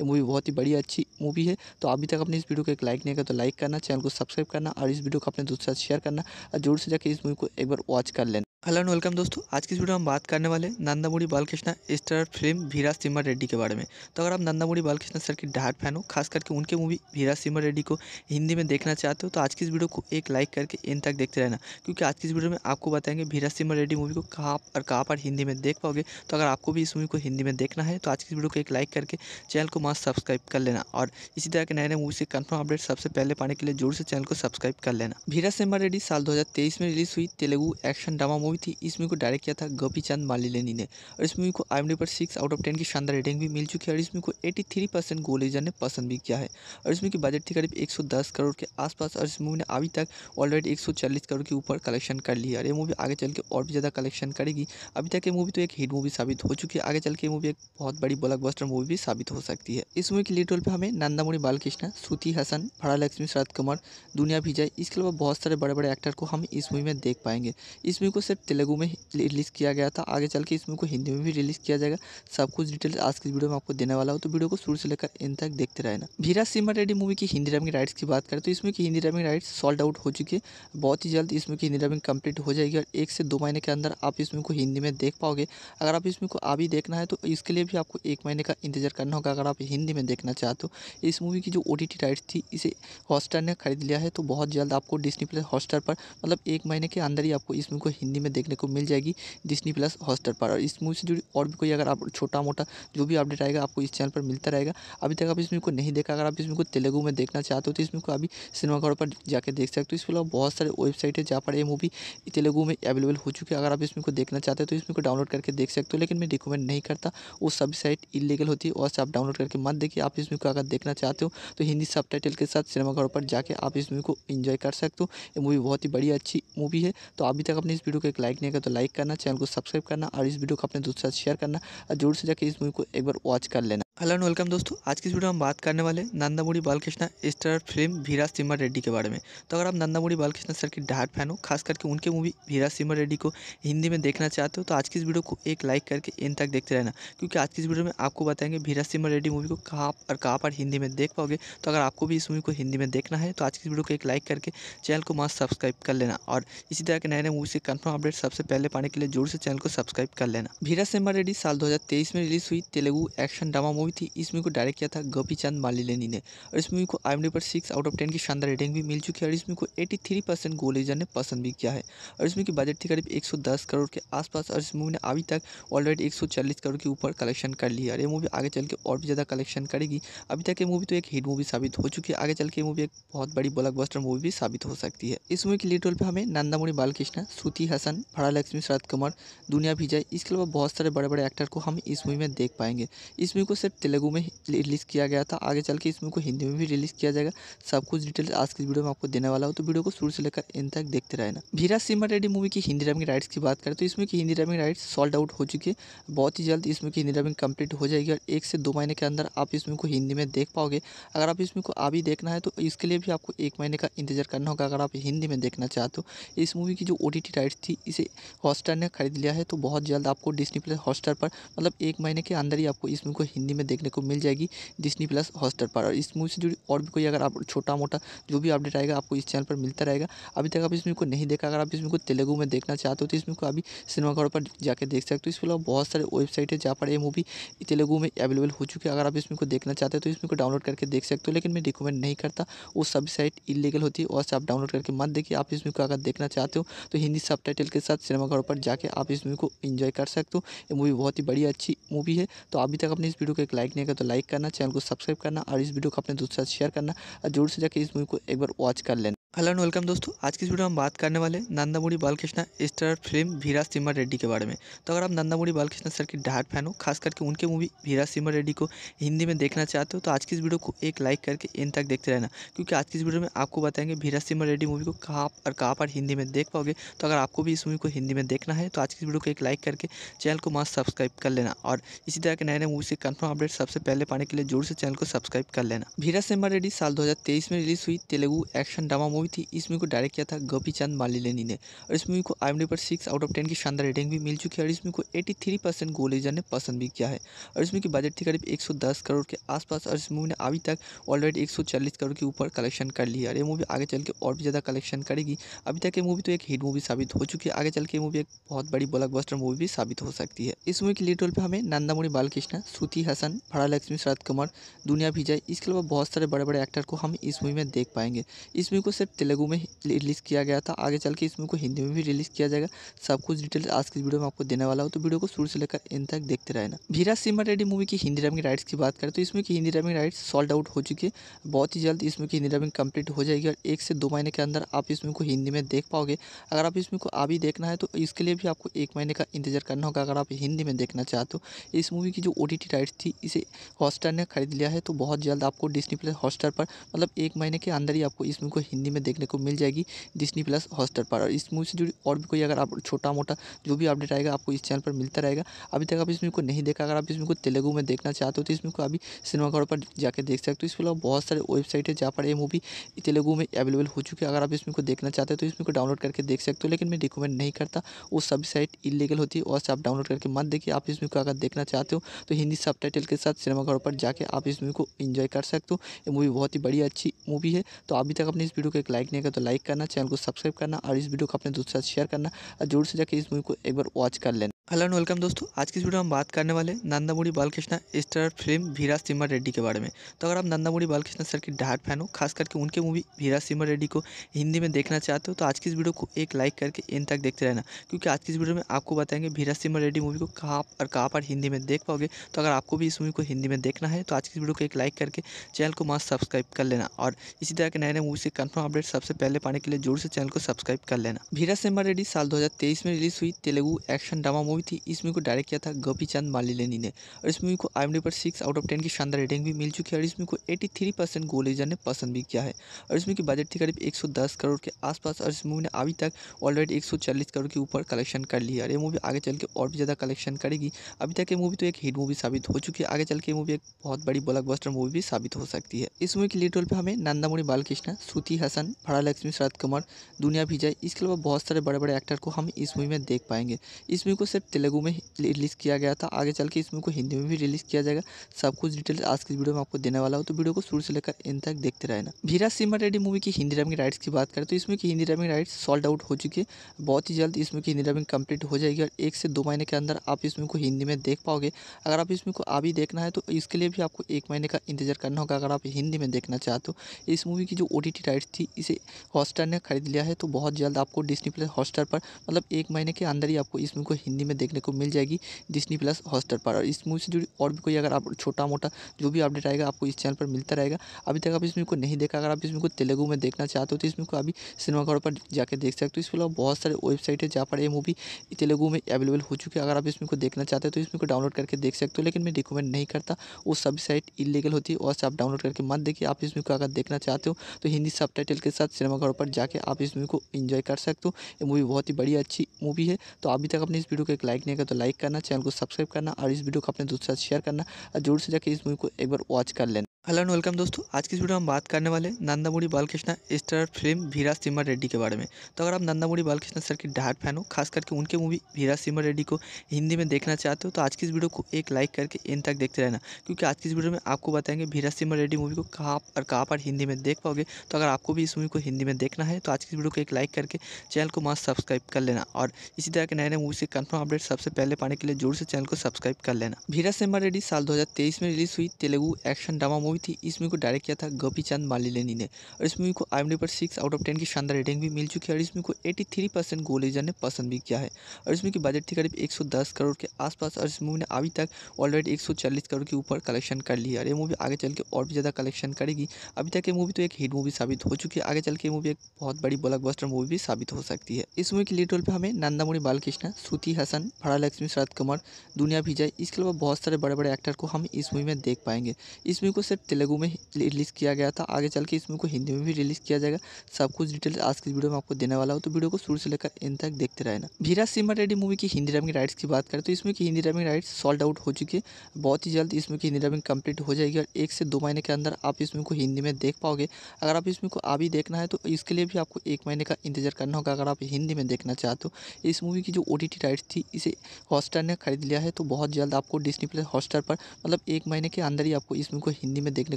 ये मूवी बहुत ही बड़ी अच्छी मूवी है तो अभी तक अपने इस वीडियो को लाइक नहीं कर तो लाइक करना चैनल को सब्सक्राइब करना और इस वीडियो को अपने दोस्तों साथ शेयर करना और जोर से जाकर इस मूवी को एक बार वॉच कर लेना हेलो एंड वेलकम दोस्तों आज की इस वीडियो में हम बात करने वाले नंदामुड़ी बालकृष्णा स्टार फिल्म भीरा सिमर रेड्डी के बारे में तो अगर आप नंदामुड़ी बालकृष्णा सर की डार्ट फैन हो खास करके उनके मूवी भीरा सिमर रेड्डी को हिंदी में देखना चाहते हो तो आज की इस वीडियो को एक लाइक करके इन तक देखते रहना क्योंकि आज की इस वीडियो में आपको बताएंगे भीरा सिमर रेड्डी मूवी को कहाँ और कहाँ पर हिंदी में देख पाओगे तो अगर आपको भी इस मूवी को हिंदी में देखना है तो आज की इस वीडियो को एक लाइक करके चैनल को मास्क सब्सक्राइब कर लेना और इसी तरह के नए नए मूवी से कन्फर्म अपडेट सबसे पहले पाने के लिए जोर से चैनल को सब्सक्राइब कर लेना भीरा सेम्बा रेड्डी साल 2023 में रिलीज हुई तेलुगु एक्शन ड्रामा मूवी थी इस मूवी को डायरेक्ट किया था गोपी चंद मालिलेनी ने और इस मूवी को आई पर सिक्स आउट ऑफ टेन की शानदार रेटिंग भी मिल चुकी है और इस मूवी को एटी थ्री परसेंट गोलेजर ने पसंद भी किया है और इस मूवी की बजट थी करीब एक करोड़ के आसपास और इस मूवी ने अभी तक ऑलरेडी एक करोड़ के ऊपर कलेक्शन कर लिया और ये मूवी आगे चल के और भी ज़्यादा कलेक्शन करेगी अभी तक ये मूवी तो एक हिट मूवी साबित हो चुकी है आगे चल के मूवी एक बहुत बड़ी ब्लॉकबस्टर मूवी भी साबित हो सकती है इस मूवी के लीड रोल पर हमें नंदामुड़ी बालकृष्ण श्रुति हसन खान फड़ा लक्ष्मी शरद कमर दुनिया विजय इसके अलावा बहुत सारे बड़े बड़े एक्टर को हम इस मूवी में देख पाएंगे इस मूवी को सिर्फ तेलुगू में रिलीज़ किया गया था आगे चल के इस मूवी को हिंदी में भी रिलीज़ किया जाएगा सब कुछ डिटेल्स आज की वीडियो में आपको देने वाला हो तो वीडियो को शुरू से लेकर इन तक देखते रहना भीरा सिमर रेडी मूवी की हिंदी डबिंग राइट्स की बात करें तो इसमें की Hindi dubbing rights sold out हो चुकी है बहुत ही जल्द इसमें की हिंदी डबिंग कंप्लीट हो जाएगी और एक से दो महीने के अंदर आप इसमें को हिंदी में देख पाओगे अगर आप इसमें को अभी देखना है तो इसके लिए भी आपको एक महीने का इंतजार करना होगा अगर आप हिंदी में देखना चाहते हो इस मूवी की जो ओ राइट्स थी इसे हॉटस्टार ने ख़रीद लिया है तो बहुत जल्द आपको डिस्नी प्लस हॉटस्टार पर मतलब एक महीने के अंदर ही आपको इस मूवी को हिंदी में देखने को मिल जाएगी डिस्नी प्लस हॉटस्टार पर और इस मूवी से जुड़ी और भी कोई अगर आप छोटा मोटा जो भी अपडेट आएगा आपको इस चैनल पर मिलता रहेगा अभी तक आप इस मूवी को नहीं देखा अगर आप इस मूवी को तेलुगु में देखना चाहते हो तो इस मूवी को अभी सिनेमाघरों पर जाकर देख सकते हो तो इसके अलावा बहुत सारे वेबसाइट है जहाँ पर ये मूवी तेलुगु में अवेलेबल हो चुकी है अगर आप इस मूवी को देखना चाहते हो तो इस मूवी को डाउनलोड करके देख सकते हो लेकिन मैं रिकमेंड नहीं करता वो सभी साइट इलीगल होती है और आप डाउनलोड करके मत देखिए आप इस मूवी को अगर देखना चाहते हो तो हिंदी सब के साथ सिनेमाघरों पर जाके आप इस मूवी को इन्जॉय कर सकते हो ये मूवी बहुत ही बढ़िया अच्छी मूवी है तो अभी तक अपने इस वीडियो को एक लाइक नहीं किया तो लाइक करना चैनल को सब्सक्राइब करना और इस वीडियो को अपने दोस्तों साथ शेयर करना और जोर से जाकर इस मूवी को एक बार वॉच कर लेना हेलो एंड वेलकम दोस्तों आज की इस वीडियो में हम बात करने वाले नंदामुड़ी बालकृष्णा स्टार फिल्म भीरा सिमर रेड्डी के बारे में तो अगर आप नंदामुड़ी बालकृष्णा सर की डाट फैन हो खास करके उनके मूवी भीरा सिमर रेड्डी को हिंदी में देखना चाहते हो तो आज की इस वीडियो को एक लाइक करके इन तक देखते रहना क्योंकि आज की इस वीडियो में आपको बताएंगे भीरा सिमर रेड्डी मूवी को कहाँ और कहाँ पर हिंदी में देख पाओगे तो अगर आपको भी इस मूवी को हिंदी में देखना है तो आज की इस वीडियो को एक लाइक करके चैनल को मस्त सब्सक्राइब कर लेना और इसी तरह के नए नए मूवी से कन्फर्म अपडेट सबसे पहले पाने के लिए जोर से चैनल को सब्सक्राइब कर लेना भीरा सिमर रेड्डी साल दो में रिलीज हुई Telugu action drama movie movie थी इस मूवी को डायरेक्ट किया था गोपी चंद मालिलेनी ने और इस मूवी को आई पर सिक्स आउट ऑफ टेन की शानदार रेटिंग भी मिल चुकी है और इस मूवी को एटी थ्री परसेंट गोलेजर ने पसंद भी किया है और इस मूवी की बजट थी करीब एक सौ दस करोड़ के आसपास और इस मूवी ने अभी तक ऑलरेडी एक सौ चालीस करोड़ के ऊपर कलेक्शन कर लिया और ये मूवी आगे चल के और भी ज़्यादा कलेक्शन करेगी अभी तक ये मूवी तो एक हिट मूवी साबित हो चुकी है आगे चल के मूवी एक बहुत बड़ी बस्टर मूवी भी साबित हो सकती है इस मूवी के लीड रोल पर हमें नंदामुरी बालकृष्ण श्रुति हसन भाड़ा लक्ष्मी शरद कुमार दुनिया भिजय इसके अलावा बहुत सारे बड़े बड़े एक्टर को हम इस मूवी में देख पाएंगे इस मूवी को सिर्फ तेलुगु में रिलीज़ किया गया था आगे चल के इसमें को हिंदी में भी रिलीज़ किया जाएगा सब कुछ डिटेल्स आज की वीडियो में आपको देने वाला हूँ तो वीडियो को शुरू से लेकर इन तक देखते रहना भीरा सिमर रेड्डी मूवी की हिंदी डबिंग राइट्स की बात करें तो इसमें की Hindi dubbing rights sold out हो चुकी है बहुत ही जल्द इसमें की हिंदी डबिंग कंप्लीट हो जाएगी और एक से दो महीने के अंदर आप इसमें को हिंदी में देख पाओगे अगर आप इसमें को अभी देखना है तो इसके लिए भी आपको एक महीने का इंतजार करना होगा अगर आप हिंदी में देखना चाहते हो इस मूवी की जो ओ राइट्स थी इसे हॉटस्टार ने खरीद लिया है तो बहुत जल्द आपको डिस्नी प्लस हॉटस्टार पर मतलब एक महीने के अंदर ही आपको इसमें को हिंदी में में देखने को मिल जाएगी डिस्नी प्लस हॉस्टर पर और इस मूवी से जुड़ी और भी कोई अगर आप छोटा मोटा जो भी अपडेट आएगा आपको इस चैनल पर मिलता रहेगा अभी तक आप इसमें को नहीं देखा अगर आप इसमें को तेलुगु में देखना चाहते हो तो इसमें को अभी सिनेमाघर पर जाकर देख सकते हो इसके अलावा बहुत सारे वेबसाइट है जहाँ पर यह मूवी तेलुगु में अवेलेबल हो चुकी है अगर आप इसमें को देखना चाहते हो तो इसमें को डाउनलोड करके देख सकते हो लेकिन मैं रिकमेंड नहीं करता वो सभी साइट इलीगल होती है और से आप डाउनलोड करके मत देखिए आप इसमें को अगर देखना चाहते हो तो हिंदी सब के साथ सिनेमाघरों पर जाके आप इस मूवी को इन्जॉय कर सकते हो ये मूवी बहुत ही बड़ी अच्छी मूवी है तो अभी तक अपने इस वीडियो के लाइक नहीं करें तो लाइक करना चैनल को सब्सक्राइब करना और इस वीडियो को अपने दोस्तों के साथ शेयर करना और जरूर से जाकर इस मूवी को एक बार वॉच कर लेना हेलो एंड वेलकम दोस्तों आज की वीडियो में हम बात करने वाले नंदामुड़ी बालकृष्णा स्टार फिल्म भीरा सिमर रेड्डी के बारे में तो अगर आप नंदामुड़ी बालकृष्णा सर की डार्ट फैन हो खास करके उनके मूवी भीरा सिमर रेड्डी को हिंदी में देखना चाहते हो तो आज की इस वीडियो को एक लाइक करके इन तक देखते रहना क्योंकि आज की इस वीडियो में आपको बताएंगे भीरा सिमर रेड्डी मूवी को कहाँ और कहाँ पर हिंदी में देख पाओगे तो अगर आपको भी इस मूवी को हिंदी में देखना है तो आज की वीडियो को एक लाइक करके चैनल को मस्त सब्सक्राइब कर लेना और इसी तरह के नए नए मूवी से कन्फर्म अपडेट सबसे पहले पाने के लिए जोर से चैनल को सब्सक्राइब कर लेना भीरा सिमर रेड्डी साल दो में रिलीज हुई Telugu action drama movie movie थी इस मूवी को डायरेक्ट किया था गोपी चंद मालिलेनी ने और इस मूवी को आई पर सिक्स आउट ऑफ टेन की शानदार रेटिंग भी मिल चुकी है और इस मूवी को एटी थ्री परसेंट गोलेजर ने पसंद भी किया है और इसमें की बजट थी करीब एक सौ दस करोड़ के आसपास और इस मूवी ने अभी तक ऑलरेडी एक सौ चालीस करोड़ के ऊपर कलेक्शन कर लिया और ये मूवी आगे चल के और भी ज़्यादा कलेक्शन करेगी अभी तक ये मूवी तो एक हिट मूवी साबित हो चुकी है आगे चल के मूवी एक बहुत बड़ी ब्लॉकबस्टर मूवी भी साबित हो सकती है इस मूवी के लीड रोल पर हमें नंदामुड़ी बालकृष्ण श्रुति हसन फड़ा लक्ष्मी शरद कुमार दुनिया विजय इसके अलावा बहुत सारे बड़े बड़े एक्टर को हम इस मूवी में देख पाएंगे इस मूवी को सिर्फ तेलुगु में रिलीज़ किया गया था आगे चल के इस मूवी को हिंदी में भी रिलीज़ किया जाएगा सब कुछ डिटेल्स आज की वीडियो में आपको देने वाला हूँ तो वीडियो को शुरू से लेकर इन तक देखते रहना भीरा सिम्हा रेडी मूवी की हिंदी डबिंग राइट्स की बात करें तो इसमें की Hindi dubbing rights sold out हो चुकी है बहुत ही जल्द इसमें की हिंदी डबिंग कंप्लीट हो जाएगी और एक से दो महीने के अंदर आप इसमें को हिंदी में देख पाओगे अगर आप इसमें को अभी देखना है तो इसके लिए भी आपको एक महीने का इंतजार करना होगा अगर आप हिंदी में देखना चाहते हो इस मूवी की जो ओ राइट्स थी इसे हॉस्टार ने खरीद लिया है तो बहुत जल्द आपको डिस्नी प्लस हॉटस्टार पर मतलब एक महीने के अंदर ही आपको इस मूवी को हिंदी में देखने को मिल जाएगी डिस्नी प्लस हॉस्टर पर और इस मूवी से जुड़ी और भी कोई अगर आप छोटा मोटा जो भी अपडेट आएगा आपको इस चैनल पर मिलता रहेगा अभी तक आप इस मूवी को नहीं देखा अगर आप इस मूवी को तेलुगु में देखना चाहते हो तो इसमें को अभी सिनेमाघरों पर जाकर देख सकते हो इसके अलावा बहुत सारे वेबसाइट है जहाँ पर ये मूवी तेलुगु में अवेलेबल हो चुकी है अगर आप इसमें को देखना चाहते हो तो इसमें को डाउनलोड करके देख सकते हो लेकिन मैं रिकमेंड नहीं करता वो सभी साइट इलीगल होती है और आप डाउनलोड करके मत देखिए आप इसमें को अगर देखना चाहते हो तो हिंदी सब के साथ सिनेमाघरों पर जाके आप इस मूवी को इन्जॉय कर सकते हो ये मूवी बहुत ही बड़ी अच्छी मूवी है तो अभी तक अपने इस वीडियो को एक लाइक नहीं किया तो लाइक करना चैनल को सब्सक्राइब करना और इस वीडियो को अपने दोस्तों साथ शेयर करना और जोर से जाकर इस मूवी को एक बार वॉच कर लेना हेलो एंड वेलकम दोस्तों आज की इस वीडियो में हम बात करने वाले नंदामुड़ी बालकृष्णा स्टार फिल्म भीरा सिम्हा रेड्डी के बारे में तो अगर आप नंदामुड़ी बालकृष्णा सर की डाट फैन हो खास करके उनके मूवी भीरा सिमर रेड्डी को हिंदी में देखना चाहते हो तो आज की इस वीडियो को एक लाइक करके इन तक देखते रहना क्योंकि आज की इस वीडियो में आपको बताएंगे भीरा सिमर रेड्डी मूवी को कहाँ और कहाँ पर हिंदी में देख पाओगे तो अगर आपको भी इस मूवी को हिंदी में देखना है तो आज की इस वीडियो को एक लाइक करके चैनल को मास्क सब्सक्राइब कर लेना और इसी तरह के नए नए मूवी से कन्फर्म अपडेट सबसे पहले पाने के लिए जोर से चैनल को सब्सक्राइब कर लेना भीरा सिमर रेड्डी साल दो में रिलीज हुई तेलुगू एक्शन ड्रामा मूवी थी इस मूवी को डायरेक्ट किया था गोपी चंद मालिलेनी ने और इस मूवी को आई पर सिक्स आउट ऑफ टेन की शानदार रेटिंग भी मिल चुकी है और इस मूवी को एटी थ्री परसेंट गोलेजर ने पसंद भी किया है और इसमें की बजट थी करीब एक सौ दस करोड़ के आसपास और इस मूवी ने अभी तक ऑलरेडी एक सौ चालीस करोड़ के ऊपर कलेक्शन कर लिया और ये मूवी आगे चल के और भी ज़्यादा कलेक्शन करेगी अभी तक ये मूवी तो एक हिट मूवी साबित हो चुकी है आगे चल के मूवी एक बहुत बड़ी बस्टर मूवी भी साबित हो सकती है इस मूवी के लीड रोल पर हमें नंदामुरी बालकृष्ण श्रुति हसन भाड़ा लक्ष्मी शरद कुमार दुनिया विजय इसके अलावा बहुत सारे बड़े बड़े एक्टर को हम इस मूवी में देख पाएंगे इस मूवी को सिर्फ तेलुगु में रिलीज़ किया गया था आगे चल के इस मूवी को हिंदी में भी रिलीज़ किया जाएगा सब कुछ डिटेल्स आज की वीडियो में आपको देने वाला हो तो वीडियो को शुरू से लेकर इन तक देखते रहना भीरा सिमर रेड्डी मूवी की हिंदी रमिंग राइट्स की बात करें तो इसमें की हिंदी रमिंग राइट्स सॉल्ड आउट हो चुकी है बहुत ही जल्द इसमें की हिंदी रमिंग कंप्लीट हो जाएगी और एक से दो महीने के अंदर आप इसमें को हिंदी में देख पाओगे अगर आप इसमें को अभी देखना है तो इसके लिए भी आपको एक महीने का इंतजार करना होगा अगर आप हिंदी में देखना चाहते हो इस मूवी की जो ओ राइट्स थी इसे हॉटस्टार ने खरीद लिया है तो बहुत जल्द आपको डिस्नी प्लस हॉटस्टार पर मतलब एक महीने के अंदर ही आपको इसमें को हिंदी में में देखने को मिल जाएगी डिस्नी प्लस हॉस्टर पर और इस मूवी से जुड़ी और भी कोई अगर आप छोटा मोटा जो भी अपडेट आएगा आपको इस चैनल पर मिलता रहेगा अभी तक आप इसमें को नहीं देखा अगर आप मूवी को तेलुगु में देखना चाहते हो तो इसमें को अभी सिनेमाघर पर जाकर देख सकते हो इसके अलावा बहुत सारे वेबसाइट है जहाँ पर यह मूवी तेलुगु में अवेलेबल हो चुकी है अगर आप इसमें को देखना चाहते हो तो इसमें को डाउनलोड करके देख सकते हो लेकिन मैं रिकमेंड नहीं करता वो सब साइट इलीगल होती है और आप डाउनलोड करके मत देखिए आप इसमें को अगर देखना चाहते हो तो हिंदी सब के साथ सिनेमाघरों पर जाकर आप इस मूवी को इन्जॉय कर सकते हो ये मूवी बहुत ही बड़ी अच्छी मूवी है तो अभी तक अपने इस वीडियो को तक लाइक नहीं कर तो लाइक करना चैनल को सब्सक्राइब करना और इस वीडियो को अपने दोस्तों साथ शेयर करना और जोर से जाकर इस मूवी को एक बार वॉच कर लेना हेलो एंड वेलकम दोस्तों आज की वीडियो में हम बात करने वाले नंदामुड़ी बालकृष्णा स्टार फिल्म भीरा सिमर रेड्डी के बारे में तो अगर आप नंदामुड़ी बालकृष्णा सर की डार्ट फैन हो खास करके उनके मूवी भीरा सिमर रेड्डी को हिंदी में देखना चाहते हो तो आज की इस वीडियो को एक लाइक करके इन तक देखते रहना क्योंकि आज की इस वीडियो में आपको बताएंगे भीरा सिमर रेड्डी मूवी को कहाँ और कहाँ पर हिंदी में देख पाओगे तो अगर आपको भी इस मूवी को हिंदी में देखना है तो आज की वीडियो को एक लाइक करके चैनल को मस्त सब्सक्राइब कर लेना और इसी तरह के नए नए मूवी से कन्फर्म अपडेट सबसे पहले पाने के लिए जोर से चैनल को सब्सक्राइब कर लेना भीरा सिमर रेड्डी साल दो में रिलीज हुई Telugu action drama movie movie थी इस मूवी को डायरेक्ट किया था गोपी चंद मालिलेनी ने और इस मूवी को आई पर सिक्स आउट ऑफ टेन की शानदार रेटिंग भी मिल चुकी है और इस मूवी को एटी थ्री परसेंट गोलेजर ने पसंद भी किया है और इसमें की बजट थी करीब एक सौ दस करोड़ के आसपास और इस मूवी ने अभी तक ऑलरेडी एक सौ चालीस करोड़ के ऊपर कलेक्शन कर लिया और ये मूवी आगे चल के और भी ज़्यादा कलेक्शन करेगी अभी तक ये मूवी तो एक हिट मूवी साबित हो चुकी है आगे चल के मूवी एक बहुत बड़ी ब्लॉकबस्टर मूवी भी साबित हो सकती है इस मूवी के लीड रोल पर हमें नंदामुरी बालकृष्ण श्रुति हसन फड़ा लक्ष्मी शरद कुमार दुनिया विजय इसके अलावा बहुत सारे बड़े बड़े एक्टर को हम इस मूवी में देख पाएंगे इस मूवी को सिर्फ तेलुगु में रिलीज़ किया गया था आगे चल के इस मूवी को हिंदी में भी रिलीज़ किया जाएगा सब कुछ डिटेल्स आज की वीडियो में आपको देने वाला हो तो वीडियो को शुरू से लेकर इन तक देखते रहना भीरा सिमर रेडी मूवी की हिंदी डबिंग राइट्स की बात करें तो इसमें की Hindi dubbing rights sold out हो चुकी है बहुत ही जल्द इसमें की हिंदी डबिंग कंप्लीट हो जाएगी और एक से दो महीने के अंदर आप इसमें को हिंदी में देख पाओगे अगर आप इसमें को अभी देखना है तो इसके लिए भी आपको एक महीने का इंतजार करना होगा अगर आप हिंदी में देखना चाहते हो इस मूवी की जो ओ राइट्स थी इसे हॉटस्टार ने खरीद लिया है तो बहुत जल्द आपको डिस्नी प्लस हॉटस्टार पर मतलब एक महीने के अंदर ही आपको इसमें को हिंदी में में देखने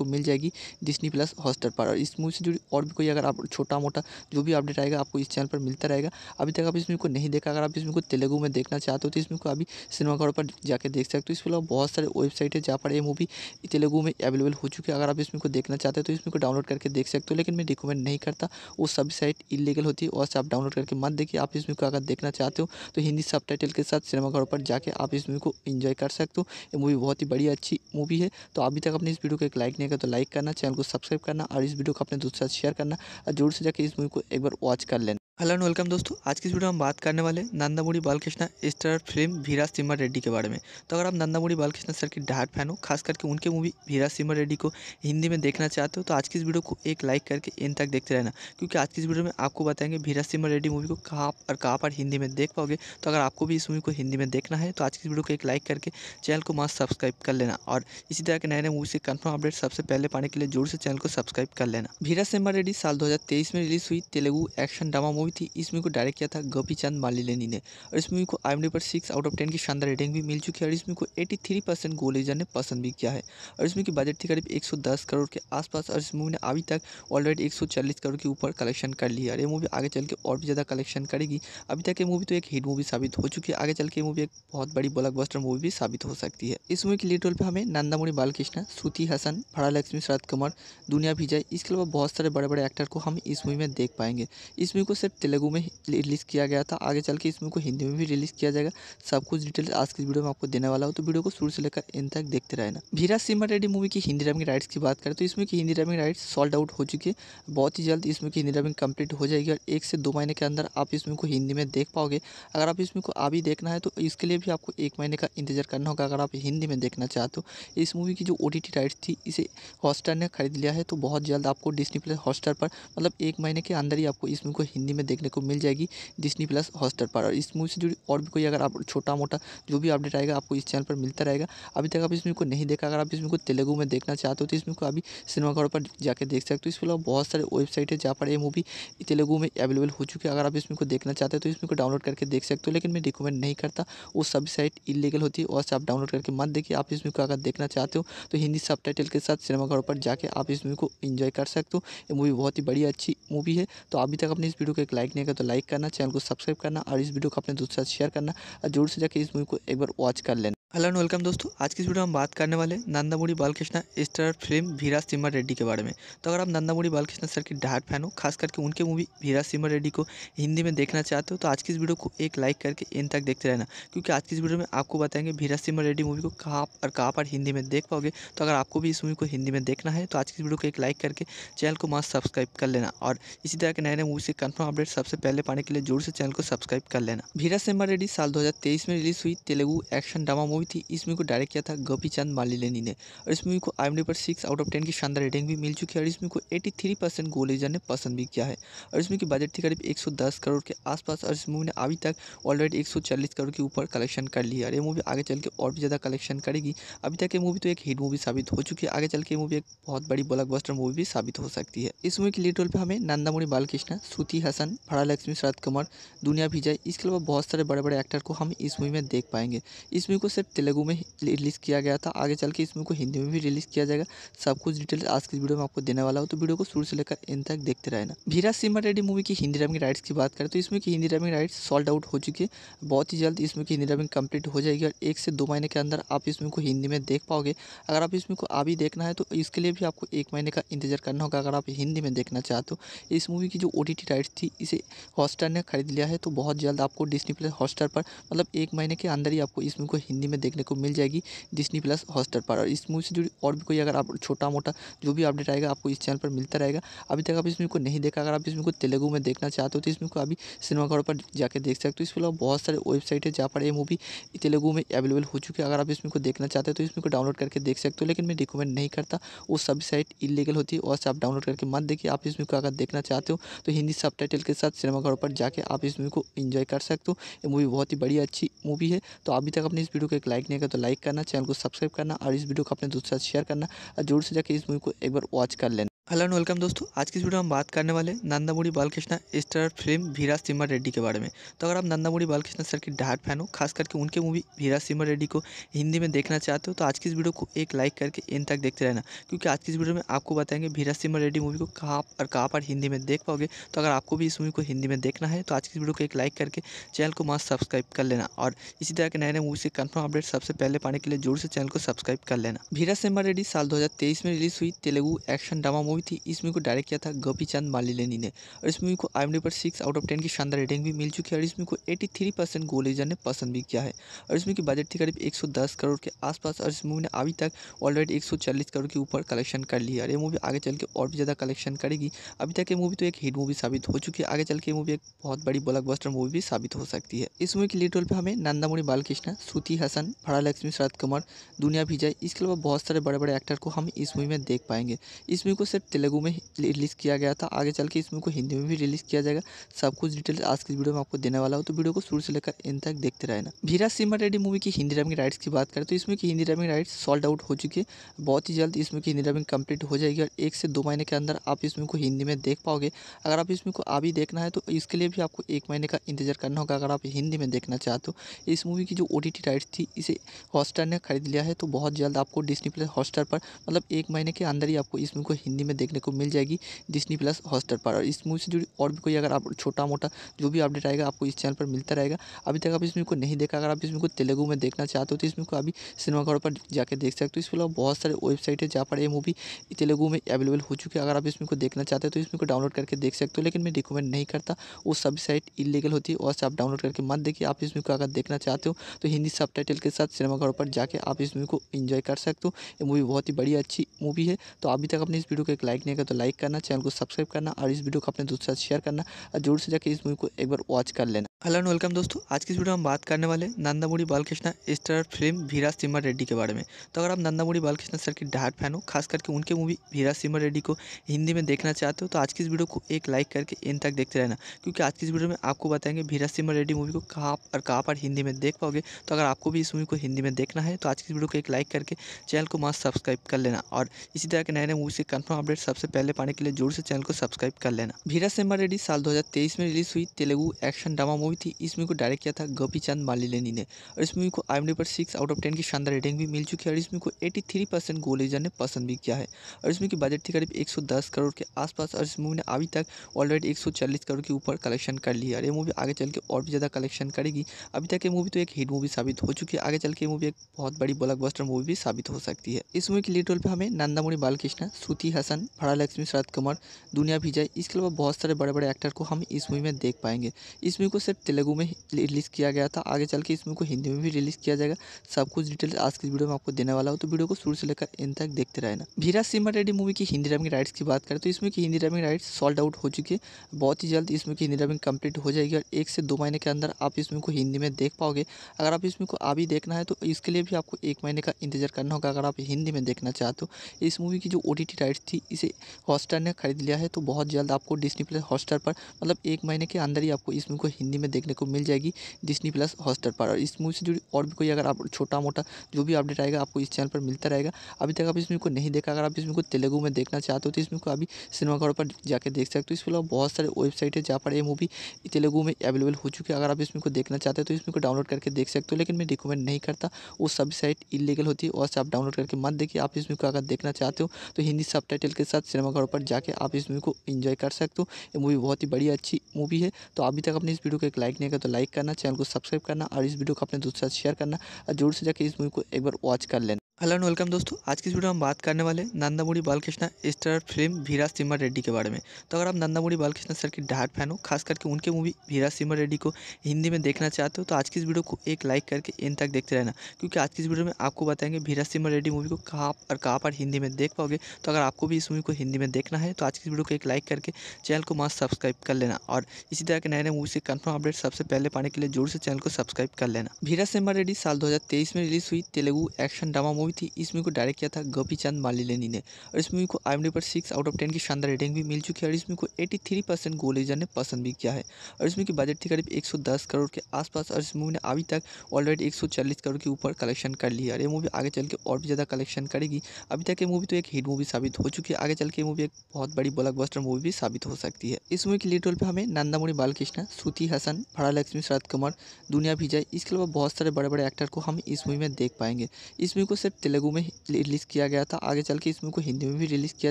को मिल जाएगी डिस्नी प्लस हॉस्टर पर और इस मूवी से जुड़ी और भी कोई अगर आप छोटा मोटा जो भी अपडेट आएगा आपको इस चैनल पर मिलता रहेगा अभी तक आप इस मूवी को नहीं देखा अगर आप इस मूवी को तेलुगु में देखना चाहते हो तो इसमें को अभी सिनेमाघरों पर जाकर देख सकते हो इसके अलावा बहुत सारे वेबसाइट है जहाँ पर ये मूवी तेलुगु में अवेलेबल हो चुकी है अगर आप इसमें को देखना चाहते हो तो इसमें को डाउनलोड करके देख सकते हो लेकिन मैं रिकमेंड नहीं करता वो सभी साइट इलीगल होती है और आप डाउनलोड करके मत देखिए आप इसमें को अगर देखना चाहते हो तो हिंदी सब के साथ सिनेमाघरों पर जाके आप इस मूवी को इन्जॉय कर सकते हो ये मूवी बहुत ही बड़ी अच्छी मूवी है तो अभी तक अपने इस वीडियो को एक लाइक नहीं किया तो लाइक करना चैनल को सब्सक्राइब करना और इस वीडियो को अपने दोस्तों साथ शेयर करना और जोर से जाकर इस मूवी को एक बार वॉच कर लेना हेलो एंड वेलकम दोस्तों आज की वीडियो में हम बात करने वाले नंदामुड़ी बालकृष्णा स्टार फिल्म भीरा सिम्हा रेड्डी के बारे में तो अगर आप नंदामुड़ी बालकृष्णा सर की डाट फैन हो खास करके उनके मूवी भीरा सिम्हा रेड्डी को हिंदी में देखना चाहते हो तो आज की इस वीडियो को एक लाइक करके इन तक देखते रहना क्योंकि आज की इस वीडियो में आपको बताएंगे भीरा सिम्हा रेड्डी मूवी को कहाँ और कहाँ पर हिंदी में देख पाओगे तो अगर आपको भी इस मूवी को हिंदी में देखना है तो आज की इस वीडियो को एक लाइक करके चैनल को मस्त सब्सक्राइब कर लेना और इसी तरह के नए नए मूवी से कन्फर्म अपडेट सबसे पहले पाने के लिए जोर से चैनल को सब्सक्राइब कर लेना भीरा सिम्हा रेड्डी साल दो में रिलीज़ हुई Telugu action drama movie movie थी इस मूवी को डायरेक्ट किया था गोपी चंद मालिलेनी ने और इस मूवी को आई पर सिक्स आउट ऑफ टेन की शानदार रेटिंग भी मिल चुकी है और इस मूवी को एटी थ्री परसेंट गोलेजर ने पसंद भी किया है और इस मूवी की बजट थी करीब एक करोड़ के आसपास और इस मूवी ने अभी तक ऑलरेडी एक करोड़ के ऊपर कलेक्शन कर लिया और ये मूवी आगे चल के और भी ज़्यादा कलेक्शन करेगी अभी तक ये मूवी तो एक हिट मूवी साबित हो चुकी है आगे चल के मूवी एक बहुत बड़ी ब्लॉक मूवी भी साबित हो सकती है इस मूवी के लीड रोल पर हमें नंदामुड़ी बालकृष्णा श्रुति हसन फड़ा लक्ष्मी शरद कुमार दुनिया विजय इसके अलावा बहुत सारे बड़े बड़े एक्टर को हम इस मूवी में देख पाएंगे इस मूवी को सिर्फ तेलुगु में रिलीज़ किया गया था आगे चल के इस मूवी को हिंदी में भी रिलीज़ किया जाएगा सब कुछ डिटेल्स आज की वीडियो में आपको देने वाला हो तो वीडियो को शुरू से लेकर इन तक देखते रहना भीरा सिम्हा रेडी मूवी की हिंदी डबिंग राइट्स की बात करें तो इसमें की Hindi dubbing rights sold out हो चुकी है बहुत ही जल्द इसमें की हिंदी डबिंग कंप्लीट हो जाएगी और एक से दो महीने के अंदर आप इसमें को हिंदी में देख पाओगे अगर आप इसमें को अभी देखना है तो इसके लिए भी आपको एक महीने का इंतजार करना होगा अगर आप हिंदी में देखना चाहते हो इस मूवी की जो ओ राइट्स थी इसे हॉटस्टार ने खरीद लिया है तो बहुत जल्द आपको डिस्नी प्लस हॉटस्टार पर मतलब एक महीने के अंदर ही आपको इस मूवी को हिंदी में देखने को मिल जाएगी डिस्नी प्लस हॉस्टर पर और इस मूवी से जुड़ी और भी कोई अगर आप छोटा मोटा जो भी अपडेट आएगा आपको इस चैनल पर मिलता रहेगा अभी तक आप इसमें को नहीं देखा अगर आप इसमें को तेलुगु में देखना चाहते हो तो इसमें को अभी सिनेमाघरों पर जाकर देख सकते हो इसके अलावा बहुत सारे वेबसाइट है जहाँ पर यह मूवी तेलुगु में अवेलेबल हो चुकी है अगर आप इसमें को देखना चाहते हो तो इसमें को डाउनलोड करके देख सकते हो लेकिन मैं रिकमेंड नहीं करता वो सब साइट इलीगल होती है और आप डाउनलोड करके मत देखिए आप इसमें को अगर देखना चाहते हो तो हिंदी सब के साथ सिनेमाघरों पर जाके आप इस मूवी को इन्जॉय कर सकते हो ये मूवी बहुत ही बड़ी अच्छी मूवी है तो अभी तक अपने इस वीडियो को एक लाइक नहीं किया तो लाइक करना चैनल को सब्सक्राइब करना और इस वीडियो को अपने दोस्तों के साथ शेयर करना और जोर से जाकर इस मूवी को एक बार वॉच कर लेना हेलो एंड वेलकम दोस्तों आज की इस वीडियो में हम बात करने वाले नंदामुड़ी बालकृष्णा स्टार फिल्म भीरा सिमर रेड्डी के बारे में तो अगर आप नंदामुड़ी बालकृष्णा सर की डार्ट फैन हो खास करके उनके मूवी भीरा सिमर रेड्डी को हिंदी में देखना चाहते हो तो आज की इस वीडियो को एक लाइक करके इन तक देखते रहना क्योंकि आज की इस वीडियो में आपको बताएंगे भीरा सिमर रेड्डी मूवी को कहाँ और कहाँ पर हिंदी में देख पाओगे तो अगर आपको भी इस मूवी को हिंदी में देखना है तो आज की इस वीडियो को एक लाइक करके चैनल को मस्त सब्सक्राइब कर लेना और इसी तरह के नए नए मूवी से कन्फर्म अपडेट सबसे पहले पाने के लिए जोर से चैनल को सब्सक्राइब कर लेना भीरा सिमर रेड्डी साल दो में रिलीज हुई Telugu action drama movie movie थी इस मूवी को डायरेक्ट किया था गोपी चंद मालिलेनी ने और इस मूवी को आई पर सिक्स आउट ऑफ टेन की शानदार रेटिंग भी मिल चुकी है और इस मूवी को एटी थ्री परसेंट गोलेजर ने पसंद भी किया है और इस मूवी की बजट थी करीब एक सौ दस करोड़ के आसपास और इस मूवी ने अभी तक ऑलरेडी एक सौ चालीस करोड़ के ऊपर कलेक्शन कर लिया और ये मूवी आगे चल के और भी ज़्यादा कलेक्शन करेगी अभी तक ये मूवी तो एक हिट मूवी साबित हो चुकी है आगे चल के मूवी एक बहुत बड़ी ब्लॉकबस्टर मूवी भी साबित हो सकती है इस मूवी के लीड रोल पर हमें नंदामुरी बालकृष्ण श्रुति हसन फड़ा लक्ष्मी शरद कुमार दुनिया विजय इसके अलावा बहुत सारे बड़े बड़े एक्टर को हम इस मूवी में देख पाएंगे इस मूवी को सिर्फ तेलुगु में रिलीज़ किया गया था आगे चल के इस मूवी को हिंदी में भी रिलीज़ किया जाएगा सब कुछ डिटेल्स आज की वीडियो में आपको देने वाला हूँ तो वीडियो को शुरू से लेकर इन तक देखते रहना भीरा सिमर रेडी मूवी की हिंदी डबिंग राइट्स की बात करें तो इसमें की Hindi dubbing rights sold out हो चुकी है बहुत ही जल्द इसमें की हिंदी डबिंग कंप्लीट हो जाएगी और एक से दो महीने के अंदर आप इसमें को हिंदी में देख पाओगे अगर आप इसमें को अभी देखना है तो इसके लिए भी आपको एक महीने का इंतजार करना होगा अगर आप हिंदी में देखना चाहते हो इस मूवी की जो ओ राइट्स थी इसे हॉटस्टार ने खरीद लिया है तो बहुत जल्द आपको डिस्नी प्लस हॉटस्टार पर मतलब एक महीने के अंदर ही आपको इस मूवी को हिंदी में में देखने को मिल जाएगी डिस्नी प्लस हॉस्टर पर और इस मूवी से जुड़ी और भी कोई अगर आप छोटा मोटा जो भी अपडेट आएगा आपको इस चैनल पर मिलता रहेगा अभी तक आप इस मूवी को नहीं देखा अगर आप इस मूवी को तेलुगु में देखना चाहते हो तो इस मूवी को अभी सिनेमाघरों पर जाकर देख सकते हो इसके अलावा बहुत सारे वेबसाइट है जहाँ पर यह मूवी तेलुगु में अवेलेबल हो चुकी है अगर आप इस मूवी को देखना चाहते हो तो इस मूवी को डाउनलोड करके देख सकते हो लेकिन मैं रिकमेंड नहीं करता वो सभी साइट इलीगल होती है और आप डाउनलोड करके मत देखिए आप इस मूवी को अगर देखना चाहते हो तो हिंदी सब के साथ सिनेमाघरों पर जाके आप इस मूवी को इन्जॉय कर सकते हो ये मूवी बहुत ही बड़ी अच्छी मूवी है तो अभी तक अपने इस वीडियो को एक लाइक नहीं किया तो लाइक करना चैनल को सब्सक्राइब करना और इस वीडियो को अपने दोस्तों साथ शेयर करना और जोर से जाकर इस मूवी को एक बार वॉच कर लेना हेलो एंड वेलकम दोस्तों आज की वीडियो में हम बात करने वाले नंदामुड़ी बालकृष्णा स्टार फिल्म भीरा सिमर रेड्डी के बारे में तो अगर आप नंदामुड़ी बालकृष्णा सर की डार्ट फैन हो खास करके उनके मूवी भीरा सिमर रेड्डी को हिंदी में देखना चाहते हो तो आज की इस वीडियो को एक लाइक करके इन तक देखते रहना क्योंकि आज की इस वीडियो में आपको बताएंगे भीरा सिमर रेड्डी मूवी को कहाँ और कहाँ पर हिंदी में देख पाओगे तो अगर आपको भी इस मूवी को हिंदी में देखना है तो आज की इस वीडियो को एक लाइक करके चैनल को मस्त सब्सक्राइब कर लेना और इसी तरह के नए नए मूवी से कन्फर्म अपडेट सबसे पहले पाने के लिए जोर से चैनल को सब्सक्राइब कर लेना भीरा सिमर रेड्डी साल दो में रिलीज हुई Telugu action drama movie movie थी इस मूवी को डायरेक्ट किया था गोपी चंद मालिलेनी ने और इस मूवी को आई पर सिक्स आउट ऑफ टेन की शानदार रेटिंग भी मिल चुकी है और इस मूवी को एटी थ्री परसेंट गोलेजर ने पसंद भी किया है और इस मूवी की बजट थी करीब एक करोड़ के आसपास और इस मूवी ने अभी तक ऑलरेडी एक करोड़ के ऊपर कलेक्शन कर लिया और ये मूवी आगे चल के और भी ज़्यादा कलेक्शन करेगी अभी तक ये मूवी तो एक हिट मूवी साबित हो चुकी है आगे चल के मूवी एक बहुत बड़ी ब्लॉक मूवी भी साबित हो सकती है इस मूवी के लीड रोल पर हमें नंदामुड़ी बालकृष्णा श्रुति हसन भाड़ा लक्ष्मी शरद कुमार दुनिया विजय इसके अलावा बहुत सारे बड़े बड़े एक्टर को हम इस मूवी में देख पाएंगे इस मूवी को सिर्फ तेलुगू में रिलीज़ किया गया था आगे चल के इस मूवी को हिंदी में भी रिलीज़ किया जाएगा सब कुछ डिटेल्स आज की वीडियो में आपको देने वाला हो तो वीडियो को शुरू से लेकर इन तक देखते रहना भीरा सिमर रेडी मूवी की हिंदी डबिंग राइट्स की बात करें तो इसमें की Hindi dubbing rights sold out हो चुकी है बहुत ही जल्द इसमें की हिंदी डबिंग कंप्लीट हो जाएगी और एक से दो महीने के अंदर आप इसमें को हिंदी में देख पाओगे अगर आप इसमें को अभी देखना है तो इसके लिए भी आपको एक महीने का इंतजार करना होगा अगर आप हिंदी में देखना चाहते हो इस मूवी की जो ओ राइट्स थी इसे हॉटस्टार ने खरीद लिया है तो बहुत जल्द आपको डिस्नी प्लस हॉटस्टार पर मतलब एक महीने के अंदर ही आपको इस मूवी को हिंदी में देखने को मिल जाएगी डिस्नी प्लस हॉस्टर पर और इस मूवी से जुड़ी और भी कोई अगर आप छोटा मोटा जो भी अपडेट आएगा आपको इस चैनल पर मिलता रहेगा अभी तक आप इस मूवी को नहीं देखा अगर आप इस मूवी को तेलुगु में देखना चाहते हो तो इस मूवी को अभी सिनेमाघरों पर जाकर देख सकते हो इसके अलावा बहुत सारे वेबसाइट है जहाँ पर यह मूवी तेलुगु में अवेलेबल हो चुकी है अगर आप इस मूवी को देखना चाहते हो तो इस मूवी को डाउनलोड करके देख सकते हो लेकिन मैं रिकमेंड नहीं करता वो सब साइट इलीगल होती है और आप डाउनलोड करके मत देखिए आप इस मूवी को अगर देखना चाहते हो तो हिंदी सब के साथ सिनेमाघरों पर जाके आप इस मूवी को इन्जॉय कर सकते हो ये मूवी बहुत ही बड़ी अच्छी मूवी है तो अभी तक अपने इस वीडियो को एक लाइक नहीं किया तो लाइक करना चैनल को सब्सक्राइब करना और इस वीडियो को अपने दोस्तों साथ शेयर करना और जोर से जाकर इस मूवी को एक बार वॉच कर लेना हेलो एंड वेलकम दोस्तों आज की इस वीडियो में हम बात करने वाले नंदामुड़ी बालकृष्णा स्टार फिल्म वीरा सिम्हा रेड्डी के बारे में तो अगर आप नंदामुड़ी बालकृष्णा सर की डार्ट फैन हो खास करके उनके मूवी वीरा सिम्हा रेड्डी को हिंदी में देखना चाहते हो तो आज की इस वीडियो को एक लाइक करके इन तक देखते रहना क्योंकि आज की इस वीडियो में आपको बताएंगे वीरा सिम्हा रेड्डी मूवी को कहाँ और कहाँ पर हिंदी में देख पाओगे तो अगर आपको भी इस मूवी को हिंदी में देखना है तो आज की इस वीडियो को एक लाइक करके चैनल को मस्त सब्सक्राइब कर लेना और इसी तरह के नए नए मूवी से कन्फर्म अपडेट सबसे पहले पाने के लिए जोर से चैनल को सब्सक्राइब कर लेना भीरा सिम्बा रेड्डी साल 2023 में रिलीज हुई तेलुगु एक्शन ड्रामा मूवी थी इस मूवी को डायरेक्ट किया था गोपी चंद मालिलेनी ने और इस मूवी को आई पर सिक्स आउट ऑफ टेन की शानदार रेटिंग भी मिल चुकी है और इस मूवी को एटी थ्री परसेंट गोलेजर ने पसंद भी किया है और इस मूवी की बजट थी करीब एक सौ दस करोड़ के आसपास और इस मूवी ने अभी तक ऑलरेडी एक सौ चालीस करोड़ के ऊपर कलेक्शन कर लिया और ये मूवी आगे चल के और भी ज़्यादा कलेक्शन करेगी अभी तक ये मूवी तो एक हिट मूवी साबित हो चुकी है आगे चल के मूवी एक बहुत बड़ी ब्लॉकबस्टर मूवी भी साबित हो सकती है इस मूवी के लीड रोल पर हमें नंदामुड़ी बालकृष्ण श्रुति हसन विलन फरा लक्ष्मी शरद कुमार दुनिया जाए इसके अलावा बहुत सारे बड़े बड़े एक्टर को हम इस मूवी में देख पाएंगे इस मूवी को सिर्फ तेलुगू में रिलीज़ किया गया था आगे चल के इस मूवी को हिंदी में भी रिलीज़ किया जाएगा सब कुछ डिटेल्स आज की वीडियो में आपको देने वाला हूँ तो वीडियो को शुरू से लेकर इन तक देखते रहना भीरा सिमर रेडी मूवी की हिंदी डबिंग राइट्स की बात करें तो इसमें की Hindi dubbing rights sold out हो चुकी है बहुत ही जल्द इसमें की हिंदी डबिंग कंप्लीट हो जाएगी और एक से दो महीने के अंदर आप इस मूवी को हिंदी में देख पाओगे अगर आप इसमें को अभी देखना है तो इसके लिए भी आपको एक महीने का इंतजार करना होगा अगर आप हिंदी में देखना चाहते हो इस मूवी की जो ओ राइट्स थी इसे हॉटस्टार ने ख़रीद लिया है तो बहुत जल्द आपको डिस्नी प्लस हॉटस्टार पर मतलब एक महीने के अंदर ही आपको इस मूवी को हिंदी में देखने को मिल जाएगी डिस्नी प्लस हॉटस्टार पर और इस मूवी से जुड़ी और भी कोई अगर आप छोटा मोटा जो भी अपडेट आएगा आपको इस चैनल पर मिलता रहेगा अभी तक आप इस मूवी को नहीं देखा अगर आप इस मूवी को तेलुगु में देखना चाहते हो तो इस मूवी को अभी सिनेमाघरों पर जाकर देख सकते हो इसके अलावा बहुत सारे वेबसाइट है जहाँ पर यह मूवी तेलुगू में अवेलेबल हो चुकी है अगर आप इस मूवी को देखना चाहते हो तो इस मूवी को डाउनलोड करके देख सकते हो लेकिन मैं रिकमेंड नहीं करता वो सभी साइट इलीगल होती है और आप डाउनलोड करके मत देखिए आप इस मूवी को अगर देखना चाहते हो तो हिंदी सब के साथ सिनेमाघरों पर जाके आप इस मूवी को इन्जॉय कर सकते हो ये मूवी बहुत ही बड़ी अच्छी मूवी है तो अभी तक अपने इस वीडियो को एक लाइक नहीं किया तो लाइक करना चैनल को सब्सक्राइब करना और इस वीडियो को अपने दोस्तों साथ शेयर करना और जोर से जाकर इस मूवी को एक बार वॉच कर लेना हेलो एंड वेलकम दोस्तों आज की वीडियो में हम बात करने वाले नंदामुड़ी बालकृष्णा स्टार फिल्म भीरा सिम्हा रेड्डी के बारे में तो अगर आप नंदामुड़ी बालकृष्णा सर के डार्ट फैन हो खास करके उनके मूवी भीरा सिमर रेड्डी को हिंदी में देखना चाहते हो तो आज की इस वीडियो को एक लाइक करके इन तक देखते रहना क्योंकि आज की इस वीडियो में आपको बताएंगे भीरा सिम्हा रेड्डी मूवी को कहाँ और कहाँ पर हिंदी में देख पाओगे तो अगर आपको भी इस मूवी को हिंदी में देखना है तो आज की इस वीडियो को एक लाइक करके चैनल को मास्क सब्सक्राइब कर लेना और इसी तरह के नए नए मूवी से कन्फर्म अपडेट सबसे पहले पाने के लिए जोर से चैनल को सब्सक्राइब कर लेना भीरा सिमर रेड्डी साल दो में रिलीज हुई Telugu action drama movie movie थी इस मूवी को डायरेक्ट किया था गोपी चंद मालिलेनी ने और इस मूवी को आई पर सिक्स आउट ऑफ टेन की शानदार रेटिंग भी मिल चुकी है और इस मूवी को एटी थ्री परसेंट गोलेजर ने पसंद भी किया है और इस मूवी की बजट थी करीब एक सौ दस करोड़ के आसपास और इस मूवी ने अभी तक ऑलरेडी एक सौ चालीस करोड़ के ऊपर कलेक्शन कर लिया और ये मूवी आगे चल के और भी ज़्यादा कलेक्शन करेगी अभी तक ये मूवी तो एक हिट मूवी साबित हो चुकी है आगे चल के मूवी एक बहुत बड़ी ब्लॉकबस्टर मूवी भी साबित हो सकती है इस मूवी के लीड रोल पर हमें नंदामुड़ी बालकृष्ण श्रुति हसन फरा लक्ष्मी शरद कुमार दुनिया विजय इसके अलावा बहुत सारे बड़े बड़े एक्टर को हम इस मूवी में देख पाएंगे इस मूवी को सिर्फ तेलुगु में रिलीज़ किया गया था आगे चल के इस मूवी को हिंदी में भी रिलीज़ किया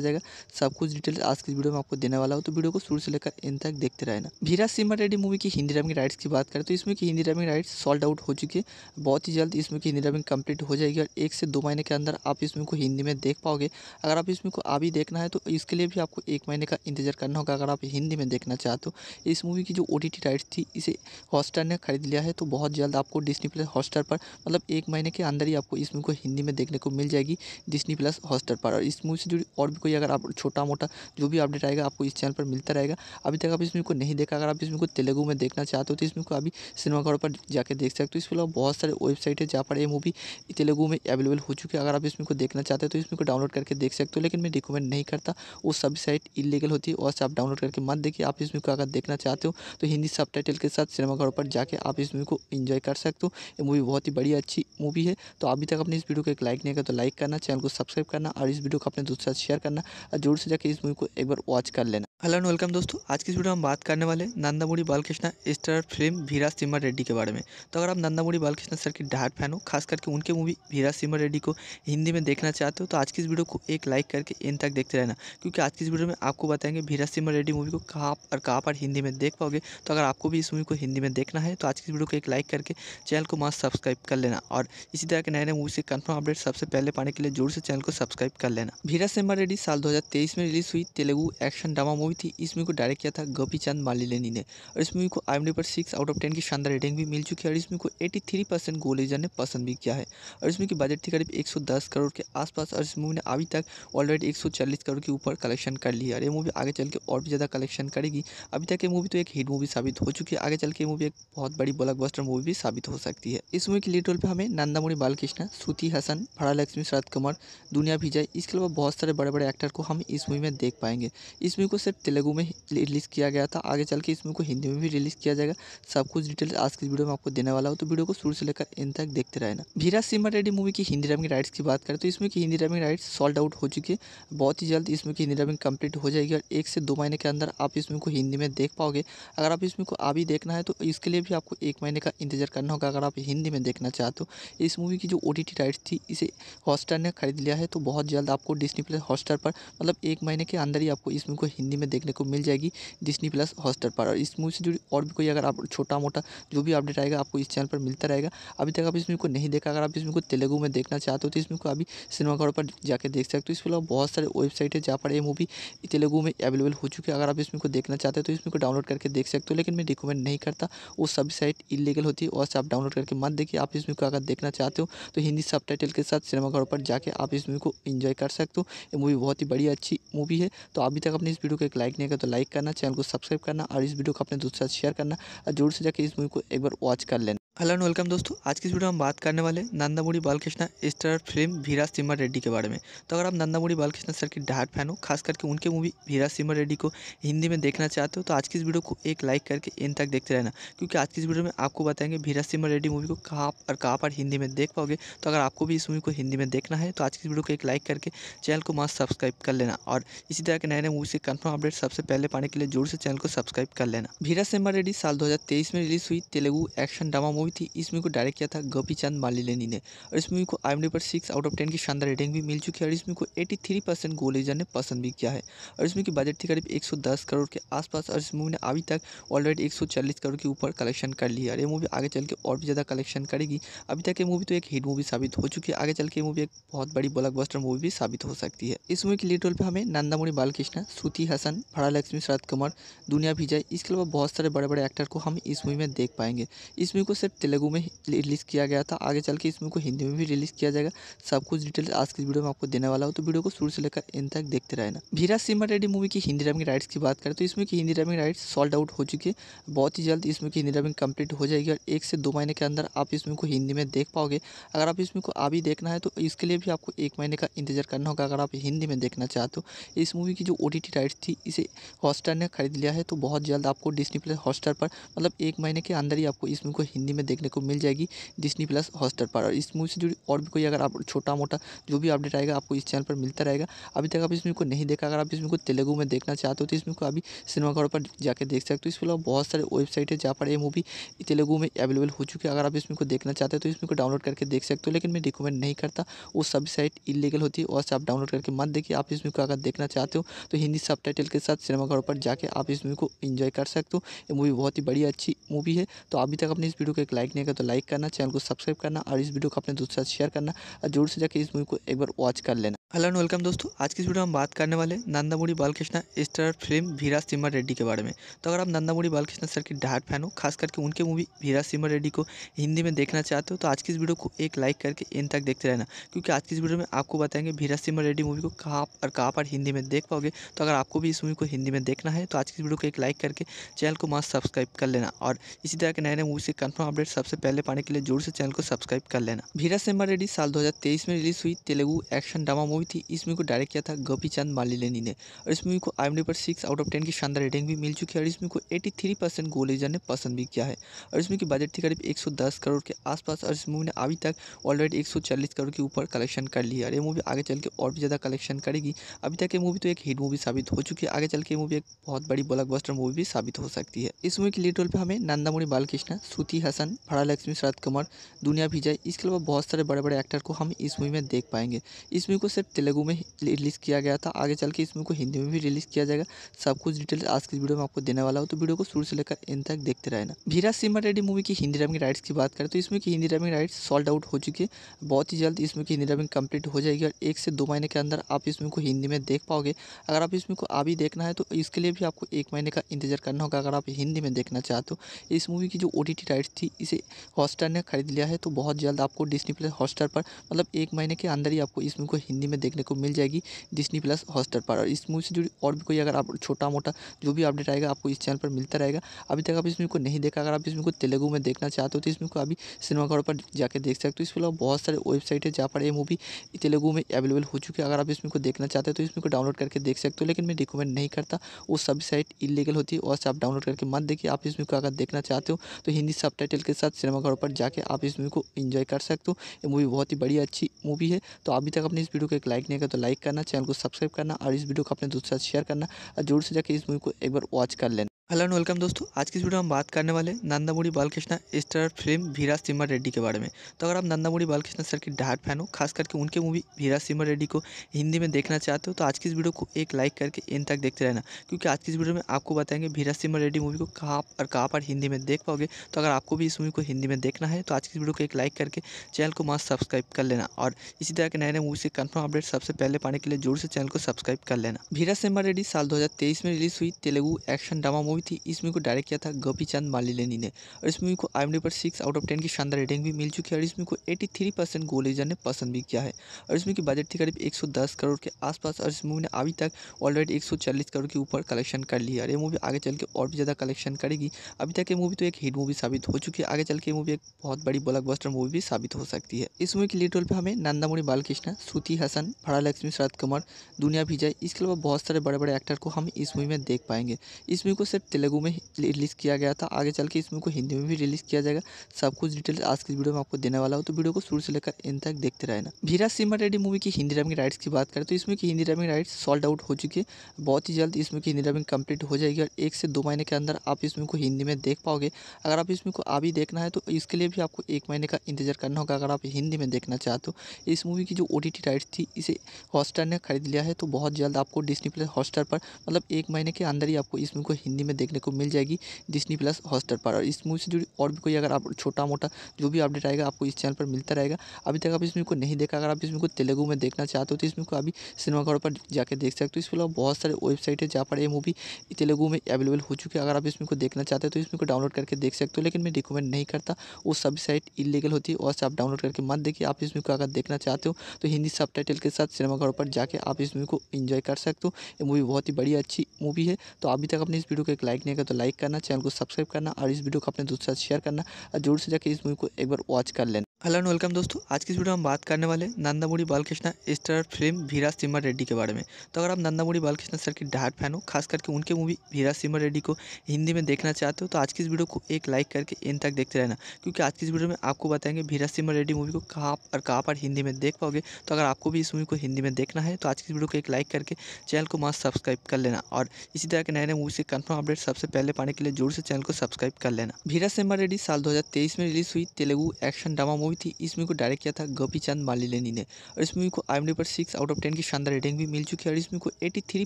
जाएगा सब कुछ डिटेल्स आज की वीडियो में आपको देने वाला हो तो वीडियो को शुरू से लेकर इन तक देखते रहना भीरा सिमर रेड्डी मूवी की हिंदी डबिंग राइट्स की बात करें तो इसमें की Hindi dubbing rights sold out हो चुकी है बहुत ही जल्द इसमें की हिंदी डबिंग कंप्लीट हो जाएगी और एक से दो महीने के अंदर आप इसमें को हिंदी में देख पाओगे अगर आप इसमें को अभी देखना है तो इसके लिए भी आपको एक महीने का इंतजार करना होगा अगर आप हिंदी में देखना चाहते हो इस मूवी की जो ओ राइट्स थी इसे हॉटस्टार ने खरीद लिया है तो बहुत जल्द आपको डिस्नी प्लस हॉस्टार पर मतलब एक महीने के अंदर ही आपको इस मूवी को हिंदी में देखने को मिल जाएगी डिस्नी प्लस हॉस्टर पर और इस मूवी से जुड़ी और भी कोई अगर आप छोटा मोटा जो भी अपडेट आएगा आपको इस चैनल पर मिलता रहेगा अभी तक आप इस मूवी को नहीं देखा अगर आप इस मूवी को तेलुगु में देखना चाहते हो तो इस मूवी को अभी सिनेमाघरों पर जाकर देख सकते हो तो इसके अलावा बहुत सारे वेबसाइट है जहाँ पर यह मूवी तेलुगु में अवेलेबल हो चुकी है अगर आप इस मूवी को देखना चाहते हो तो इस मूवी को डाउनलोड करके देख सकते हो लेकिन मैं रिकमेंड नहीं करता वो सभी साइट इलीगल होती है और आप डाउनलोड करके मत देखिए आप इस मूवी को अगर देखना चाहते हो तो हिंदी सब के साथ सिनेमाघरों पर जाके आप इस मूवी को इन्जॉय कर सकते हो ये मूवी बहुत ही बड़ी अच्छी मूवी है तो अभी तक अपने इस वीडियो को एक लाइक नहीं किया तो लाइक करना चैनल को सब्सक्राइब करना और इस वीडियो को अपने दोस्तों साथ शेयर करना और जोर से जाकर इस मूवी को एक बार वॉच कर लेना हेलो एंड वेलकम दोस्तों आज की इस वीडियो में हम बात करने वाले नंदामुड़ी बालकृष्णा स्टार फिल्म भीरा सिमर रेड्डी के बारे में तो अगर आप नंदामुड़ी बालकृष्णा सर की डार्क फैन हो खास करके उनके मूवी भीरा सिमर रेड्डी को हिंदी में देखना चाहते हो तो आज की इस वीडियो को एक लाइक करके इन तक देखते रहना क्योंकि आज की इस वीडियो में आपको बताएंगे भीरा सिमर रेड्डी मूवी को कहाँ और कहाँ पर हिंदी में देख पाओगे तो अगर आपको भी इस मूवी को हिंदी में देखना है तो आज की इस वीडियो को एक लाइक करके चैनल को मास्क सब्सक्राइब कर लेना और इसी तरह के नए नए मूवी से कन्फर्म अपडेट अपडेट सबसे पहले पाने के लिए जोर से चैनल को सब्सक्राइब कर लेना भीरा सिम्हा रेड्डी साल 2023 में रिलीज हुई तेलुगु एक्शन ड्रामा मूवी थी इस मूवी को डायरेक्ट किया था गोपी चंद मालिलेनी ने और इस मूवी को आई पर सिक्स आउट ऑफ टेन की शानदार रेटिंग भी मिल चुकी है और इस मूवी को एटी थ्री परसेंट गोलेजर ने पसंद भी किया है और इस मूवी की बजट थी करीब एक सौ दस करोड़ के आसपास और इस मूवी ने अभी तक ऑलरेडी एक सौ चालीस करोड़ के ऊपर कलेक्शन कर लिया और ये मूवी आगे चल के और भी ज़्यादा कलेक्शन करेगी अभी तक ये मूवी तो एक हिट मूवी साबित हो चुकी है आगे चल के मूवी एक बहुत बड़ी ब्लॉक मूवी भी साबित हो सकती है इस मूवी के लीड रोल पर हमें नंदामुनी बालकृष्ण श्रुति हसन फड़ा लक्ष्मी शरद कमर दुनिया भी जाए इसके अलावा बहुत सारे बड़े बड़े एक्टर को हम इस मूवी में देख पाएंगे इस मूवी को सिर्फ तेलुगू में रिलीज़ किया गया था आगे चल के इस मूवी को हिंदी में भी रिलीज़ किया जाएगा सब कुछ डिटेल्स आज की वीडियो में आपको देने वाला हो तो वीडियो को शुरू से लेकर इन तक देखते रहना भीरा सिमर रेडी मूवी की हिंदी डबिंग राइट्स की बात करें तो इसमें की Hindi dubbing rights sold out हो चुकी है बहुत ही जल्द इसमें की हिंदी डबिंग कंप्लीट हो जाएगी और एक से दो महीने के अंदर आप इसमें को हिंदी में देख पाओगे अगर आप इसमें को अभी देखना है तो इसके लिए भी आपको एक महीने का इंतजार करना होगा अगर आप हिंदी में देखना चाहते हो इस मूवी की जो ओ राइट्स थी इसे हॉस्टर ने ख़रीद लिया है तो बहुत जल्द आपको डिस्नी प्लस हॉस्टर पर मतलब एक महीने के अंदर ही आपको इस मूवी को हिंदी में देखने को मिल जाएगी डिस्नी प्लस हॉस्टर पर और इस मूवी से जुड़ी और भी कोई अगर आप छोटा मोटा जो भी अपडेट आएगा आपको इस चैनल पर मिलता रहेगा अभी तक आप इस मूवी को नहीं देखा अगर आप इस मूवी को तेलुगु में देखना चाहते हो तो इस मूवी को अभी सिनेमाघरों पर जाकर देख सकते हो इसके अलावा बहुत सारे वेबसाइट है जहाँ पर यह मूवी तेलुगु में अवेलेबल हो चुकी है अगर आप इस मूवी को देखना चाहते हो तो इस मूवी को डाउनलोड करके देख सकते हो लेकिन मैं रिकमेंड नहीं करता वो सभी साइट इलीगल होती है और आप डाउनलोड करके मत देखिए आप इस मूवी को अगर देखना चाहते हो तो हिंदी सब के साथ सिनेमाघरों पर जाके आप इस मूवी को इन्जॉय कर सकते हो ये मूवी बहुत ही बड़ी अच्छी मूवी है तो अभी तक अपने इस वीडियो को एक लाइक नहीं किया तो लाइक करना चैनल को सब्सक्राइब करना और इस वीडियो को अपने दोस्तों के साथ शेयर करना और जोर से जाकर इस मूवी को एक बार वॉच कर लेना हेलो एंड वेलकम दोस्तों आज की वीडियो में हम बात करने वाले नंदामुड़ी बालकृष्णा स्टार फिल्म भीरा सिमर रेड्डी के बारे में तो अगर आप नंदामुड़ी बालकृष्णा सर के डार्ट फैन हो खास करके उनके मूवी भीरा सिमर रेड्डी को हिंदी में देखना चाहते हो तो आज की इस वीडियो को एक लाइक करके इन तक देखते रहना क्योंकि आज की इस वीडियो में आपको बताएंगे भीरा सिमर रेड्डी मूवी को कहाँ और कहाँ पर हिंदी में देख पाओगे तो अगर आपको भी इस मूवी को हिंदी में देखना है तो आज की वीडियो को एक लाइक करके चैनल को मस्त सब्सक्राइब कर लेना और इसी तरह के नए नए मूवी से कन्फर्म अपडेट सबसे पहले पाने के लिए जोर से चैनल को सब्सक्राइब कर लेना भीरा सिमर रेड्डी साल दो में रिलीज हुई Telugu action drama movie movie थी इस मूवी को डायरेक्ट किया था गोपी चंद मालिलेनी ने और इस मूवी को आई एम पर सिक्स आउट ऑफ टेन की शानदार रेटिंग भी मिल चुकी है और इस मूवी को एटी थ्री परसेंट गोलेजर ने पसंद भी किया है और इस मूवी की बजट थी करीब एक सौ दस करोड़ के आसपास और इस मूवी ने अभी तक ऑलरेडी एक सौ चालीस करोड़ के ऊपर कलेक्शन कर लिया और ये मूवी आगे चल के और भी ज़्यादा कलेक्शन करेगी अभी तक ये मूवी तो एक हिट मूवी साबित हो चुकी है आगे चल के मूवी एक बहुत बड़ी ब्लॉकबस्टर मूवी भी साबित हो सकती है इस मूवी के लीड रोल पर हमें नंदामुणि बालकृष्ण श्रुति हसन फड़ा लक्ष्मी शरद कुमार दुनिया विजय इसके अलावा बहुत सारे बड़े बड़े एक्टर को हम इस मूवी में देख पाएंगे इस मूवी को सिर्फ तेलुगु में रिलीज़ किया गया था आगे चल के इस मूवी को हिंदी में भी रिलीज़ किया जाएगा सब कुछ डिटेल्स आज की वीडियो में आपको देने वाला हूँ तो वीडियो को शुरू से लेकर इन तक देखते रहना भीरा सिम्हा रेडी मूवी की हिंदी डबिंग राइट्स की बात करें तो इसमें की Hindi dubbing rights sold out हो चुकी है बहुत ही जल्द इसमें की हिंदी डबिंग कंप्लीट हो जाएगी और एक से दो महीने के अंदर आप इसमें को हिंदी में देख पाओगे अगर आप इसमें को अभी देखना है तो इसके लिए भी आपको एक महीने का इंतजार करना होगा अगर आप हिंदी में देखना चाहते हो इस मूवी की जो ओ राइट्स थी इसे हॉटस्टार ने खरीद लिया है तो बहुत जल्द आपको डिस्नी प्लस हॉटस्टार पर मतलब एक महीने के अंदर ही आपको इस मूवी को हिंदी में देखने को मिल जाएगी डिस्नी प्लस हॉस्टर पर और इस मूवी से जुड़ी और भी कोई अगर आप छोटा मोटा जो भी अपडेट आएगा आपको इस चैनल पर मिलता रहेगा अभी तक आप इसमें को नहीं देखा अगर आप इसमें को तेलुगु में देखना चाहते हो तो इसमें को अभी सिनेमाघरों पर जाकर देख सकते हो तो इसके अलावा बहुत सारे वेबसाइट है जहाँ पर ये मूवी तेलुगु में अवेलेबल हो चुकी है अगर आप इसमें को देखना चाहते हो तो इसमें को डाउनलोड करके देख सकते हो लेकिन मैं रिकमेंड नहीं करता वो सभी साइट इलीगल होती है और आप डाउनलोड करके मत देखिए आप इसमें को अगर देखना चाहते हो तो हिंदी सब के साथ सिनेमाघरों पर जाके आप इस मूवी को इन्जॉय कर सकते हो ये मूवी बहुत ही बड़ी अच्छी मूवी है तो अभी तक अपने इस वीडियो को एक लाइक नहीं किया तो लाइक करना चैनल को सब्सक्राइब करना और इस वीडियो को अपने दोस्तों साथ शेयर करना और जोर से जाकर इस मूवी को एक बार वॉच कर लेना हेलो एंड वेलकम दोस्तों आज की इस वीडियो में हम बात करने वाले नंदामुड़ी बालकृष्णा स्टार फिल्म भीरा सिम्हा रेड्डी के बारे में तो अगर आप नंदामुड़ी बालकृष्णा सर की डार्क फैन हो खास करके उनके मूवी भीरा सिमर रेड्डी को हिंदी में देखना चाहते हो तो आज की इस वीडियो को एक लाइक करके इन तक देखते रहना क्योंकि आज की इस वीडियो में आपको बताएंगे भीरा सिम्हा रेड्डी मूवी को कहाँ और कहाँ पर हिंदी में देख पाओगे तो अगर आपको भी इस मूवी को हिंदी में देखना है तो आज की इस वीडियो को एक लाइक करके चैनल को मास्क सब्सक्राइब कर लेना और इसी तरह के नए नए मूवी से कन्फर्म अपडेट अपडेट सबसे पहले पाने के लिए जोर से चैनल को सब्सक्राइब कर लेना भीरा सिम्बा रेड्डी साल 2023 में रिलीज हुई तेलुगु एक्शन ड्रामा मूवी थी इस मूवी को डायरेक्ट किया था गोपी चंद मालिलेनी ने और इस मूवी को आई पर सिक्स आउट ऑफ टेन की शानदार रेटिंग भी मिल चुकी है और इस मूवी को एटी थ्री परसेंट गोलेजर ने पसंद भी किया है और इस मूवी की बजट थी करीब एक सौ दस करोड़ के आसपास और इस मूवी ने अभी तक ऑलरेडी एक सौ चालीस करोड़ के ऊपर कलेक्शन कर लिया और ये मूवी आगे चल के और भी ज़्यादा कलेक्शन करेगी अभी तक ये मूवी तो एक हिट मूवी साबित हो चुकी है आगे चल के मूवी एक बहुत बड़ी ब्लॉक मूवी भी साबित हो सकती है इस मूवी के लीड रोल पर हमें नंदामुनी बालकृष्ण श्रुति हसन निर्देशन फड़ा लक्ष्मी शरद कुमार दुनिया विजय इसके अलावा बहुत सारे बड़े बड़े एक्टर को हम इस मूवी में देख पाएंगे इस मूवी को सिर्फ तेलुगु में रिलीज़ किया गया था आगे चल के इस मूवी को हिंदी में भी रिलीज़ किया जाएगा सब कुछ डिटेल्स आज की वीडियो में आपको देने वाला हो तो वीडियो को शुरू से लेकर इन तक देखते रहना भीरा सिमर रेड्डी मूवी की हिंदी डबिंग राइट्स की बात करें तो इसमें की Hindi dubbing rights sold out हो चुकी है बहुत ही जल्द इसमें की हिंदी डबिंग कंप्लीट हो जाएगी और एक से दो महीने के अंदर आप इसमें को हिंदी में देख पाओगे अगर आप इसमें को अभी देखना है तो इसके लिए भी आपको एक महीने का इंतजार करना होगा अगर आप हिंदी में देखना चाहते हो इस मूवी की जो ओ राइट्स थी इसे हॉटस्टार ने ख़रीद लिया है तो बहुत जल्द आपको डिस्नी प्लस हॉटस्टार पर मतलब एक महीने के अंदर ही आपको इस मूवी को हिंदी में देखने को मिल जाएगी डिस्नी प्लस हॉटस्टार पर और इस मूवी से जुड़ी और भी कोई अगर आप छोटा मोटा जो भी अपडेट आएगा आपको इस चैनल पर मिलता रहेगा अभी तक आप इस मूवी को नहीं देखा अगर आप इस मूवी को तेलुगु में देखना चाहते हो तो इस मूवी को अभी सिनेमाघरों पर जाकर देख सकते हो इसके अलावा बहुत सारे वेबसाइट है जहाँ पर यह मूवी तेलुगु में अवेलेबल हो चुकी है अगर आप इस मूवी को देखना चाहते हो तो इस मूवी को डाउनलोड करके देख सकते हो लेकिन मैं रिकमेंड नहीं करता वो सभी साइट इलीगल होती है और आप डाउनलोड करके मत देखिए आप इस मूवी को अगर देखना चाहते हो तो हिंदी सब के साथ सिनेमाघरों पर जाके आप इस मूवी को इन्जॉय कर सकते हो ये मूवी बहुत ही बड़ी अच्छी मूवी है तो अभी तक अपने इस वीडियो को एक लाइक नहीं किया तो लाइक करना चैनल को सब्सक्राइब करना और इस वीडियो को अपने दोस्तों साथ शेयर करना और जोर से जाकर इस मूवी को एक बार वॉच कर लेना हेलो एंड वेलकम दोस्तों आज की वीडियो में हम बात करने वाले नंदामुड़ी बालकृष्णा स्टार फिल्म भीरा सिमर रेड्डी के बारे में तो अगर आप नंदामुड़ी बालकृष्णा सर की डाट फैन हो खास करके उनके मूवी भीरा सिमर रेड्डी को हिंदी में देखना चाहते हो तो आज की इस वीडियो को एक लाइक करके इन तक देखते रहना क्योंकि आज की इस वीडियो में आपको बताएंगे भीरा सिमर रेड्डी मूवी को कहाँ और कहाँ पर हिंदी में देख पाओगे तो अगर आपको भी इस मूवी को हिंदी में देखना है तो आज की वीडियो को एक लाइक करके चैनल को मस्त सब्सक्राइब कर लेना और इसी तरह के नए नए मूवी से कन्फर्म अपडेट सबसे पहले पाने के लिए जोर से चैनल को सब्सक्राइब कर लेना भीरा सिमर रेड्डी साल दो में रिलीज हुई Telugu action drama movie movie थी इस मूवी को डायरेक्ट किया था गोपी चंद मालिलेनी ने और इस मूवी को आई पर सिक्स आउट ऑफ टेन की शानदार रेटिंग भी मिल चुकी है और इस मूवी को एटी थ्री परसेंट गोलेजर ने पसंद भी किया है और इस मूवी की बजट थी करीब एक सौ दस करोड़ के आसपास और इस मूवी ने अभी तक ऑलरेडी एक सौ चालीस करोड़ के ऊपर कलेक्शन कर लिया और ये मूवी आगे चल के और भी ज़्यादा कलेक्शन करेगी अभी तक ये मूवी तो एक हिट मूवी साबित हो चुकी है आगे चल के मूवी एक बहुत बड़ी ब्लॉकबस्टर मूवी भी साबित हो सकती है इस मूवी के लीड रोल पर हमें नंदामुणि बालकृष्ण श्रुति हसन फड़ा लक्ष्मी शरद कुमार दुनिया विजय इसके अलावा बहुत सारे बड़े बड़े एक्टर को हम इस मूवी में देख पाएंगे इस मूवी को सिर्फ तेलुगु में रिलीज़ किया गया था आगे चल के इस मूवी को हिंदी में भी रिलीज़ किया जाएगा सब कुछ डिटेल्स आज की वीडियो में आपको देने वाला हूँ तो वीडियो को शुरू से लेकर इन तक देखते रहना भीरा सिम्हा रेडी मूवी की हिंदी डबिंग राइट्स की बात करें तो इसमें की Hindi dubbing rights sold out हो चुकी है बहुत ही जल्द इसमें की हिंदी डबिंग कंप्लीट हो जाएगी और एक से दो महीने के अंदर आप इसमें को हिंदी में देख पाओगे अगर आप इसमें को अभी देखना है तो इसके लिए भी आपको एक महीने का इंतजार करना होगा अगर आप हिंदी में देखना चाहते हो इस मूवी की जो ओ राइट्स थी इसे हॉटस्टार ने खरीद लिया है तो बहुत जल्द आपको डिस्नी प्लस हॉटस्टार पर मतलब एक महीने के अंदर ही आपको इस मूवी को हिंदी में देखने को मिल जाएगी डिस्नी प्लस हॉस्टर पर और इस मूवी से जुड़ी और भी कोई अगर आप छोटा मोटा जो भी अपडेट आएगा आपको इस चैनल पर मिलता रहेगा अभी तक आप इस मूवी को नहीं देखा अगर आप इस मूवी को तेलुगु में देखना चाहते हो तो इस मूवी को अभी सिनेमाघरों पर जाकर देख सकते हो तो इसके अलावा बहुत सारे वेबसाइट है जहाँ पर ये मूवी तेलुगु में अवेलेबल हो चुकी है अगर आप इस मूवी को देखना चाहते हो तो इस मूवी को डाउनलोड करके देख सकते हो लेकिन मैं रिकमेंड नहीं करता वो सभी साइट इलीगल होती है और आप डाउनलोड करके मत देखिए आप इस मूवी को अगर देखना चाहते हो तो हिंदी सब के साथ सिनेमाघरों पर जाके आप इस मूवी को इन्जॉय कर सकते हो ये मूवी बहुत ही बड़ी अच्छी मूवी है तो अभी तक अपने इस वीडियो को एक लाइक नहीं किया तो लाइक करना चैनल को सब्सक्राइब करना और इस वीडियो को अपने दोस्तों साथ शेयर करना और जोर से जाकर इस मूवी को एक बार वॉच कर लेना हेलो एंड वेलकम दोस्तों आज की इस वीडियो में हम बात करने वाले नंदामुड़ी बालकृष्णा स्टार फिल्म वीरा सिमर रेड्डी के बारे में तो अगर आप नंदामुड़ी बालकृष्णा सर की डार्ट फैन हो खास करके उनके मूवी वीरा सिमर रेड्डी को हिंदी में देखना चाहते हो तो आज की इस वीडियो को एक लाइक करके इन तक देखते रहना क्योंकि आज की इस वीडियो में आपको बताएंगे वीरा सिमर रेड्डी मूवी को कहाँ और कहाँ पर हिंदी में देख पाओगे तो अगर आपको भी इस मूवी को हिंदी में देखना है तो आज की इस वीडियो को एक लाइक करके चैनल को मास्क सब्सक्राइब कर लेना और इसी तरह के नए नए मूवी से कन्फर्म अपडेट अपडेट सबसे पहले पाने के लिए जोर से चैनल को सब्सक्राइब कर लेना भीरा सिम्बा रेड्डी साल 2023 में रिलीज हुई तेलुगु एक्शन ड्रामा मूवी थी इस मूवी को डायरेक्ट किया था गोपी चंद मालिलेनी ने और इस मूवी को आई पर सिक्स आउट ऑफ टेन की शानदार रेटिंग भी मिल चुकी है और इस मूवी को एटी थ्री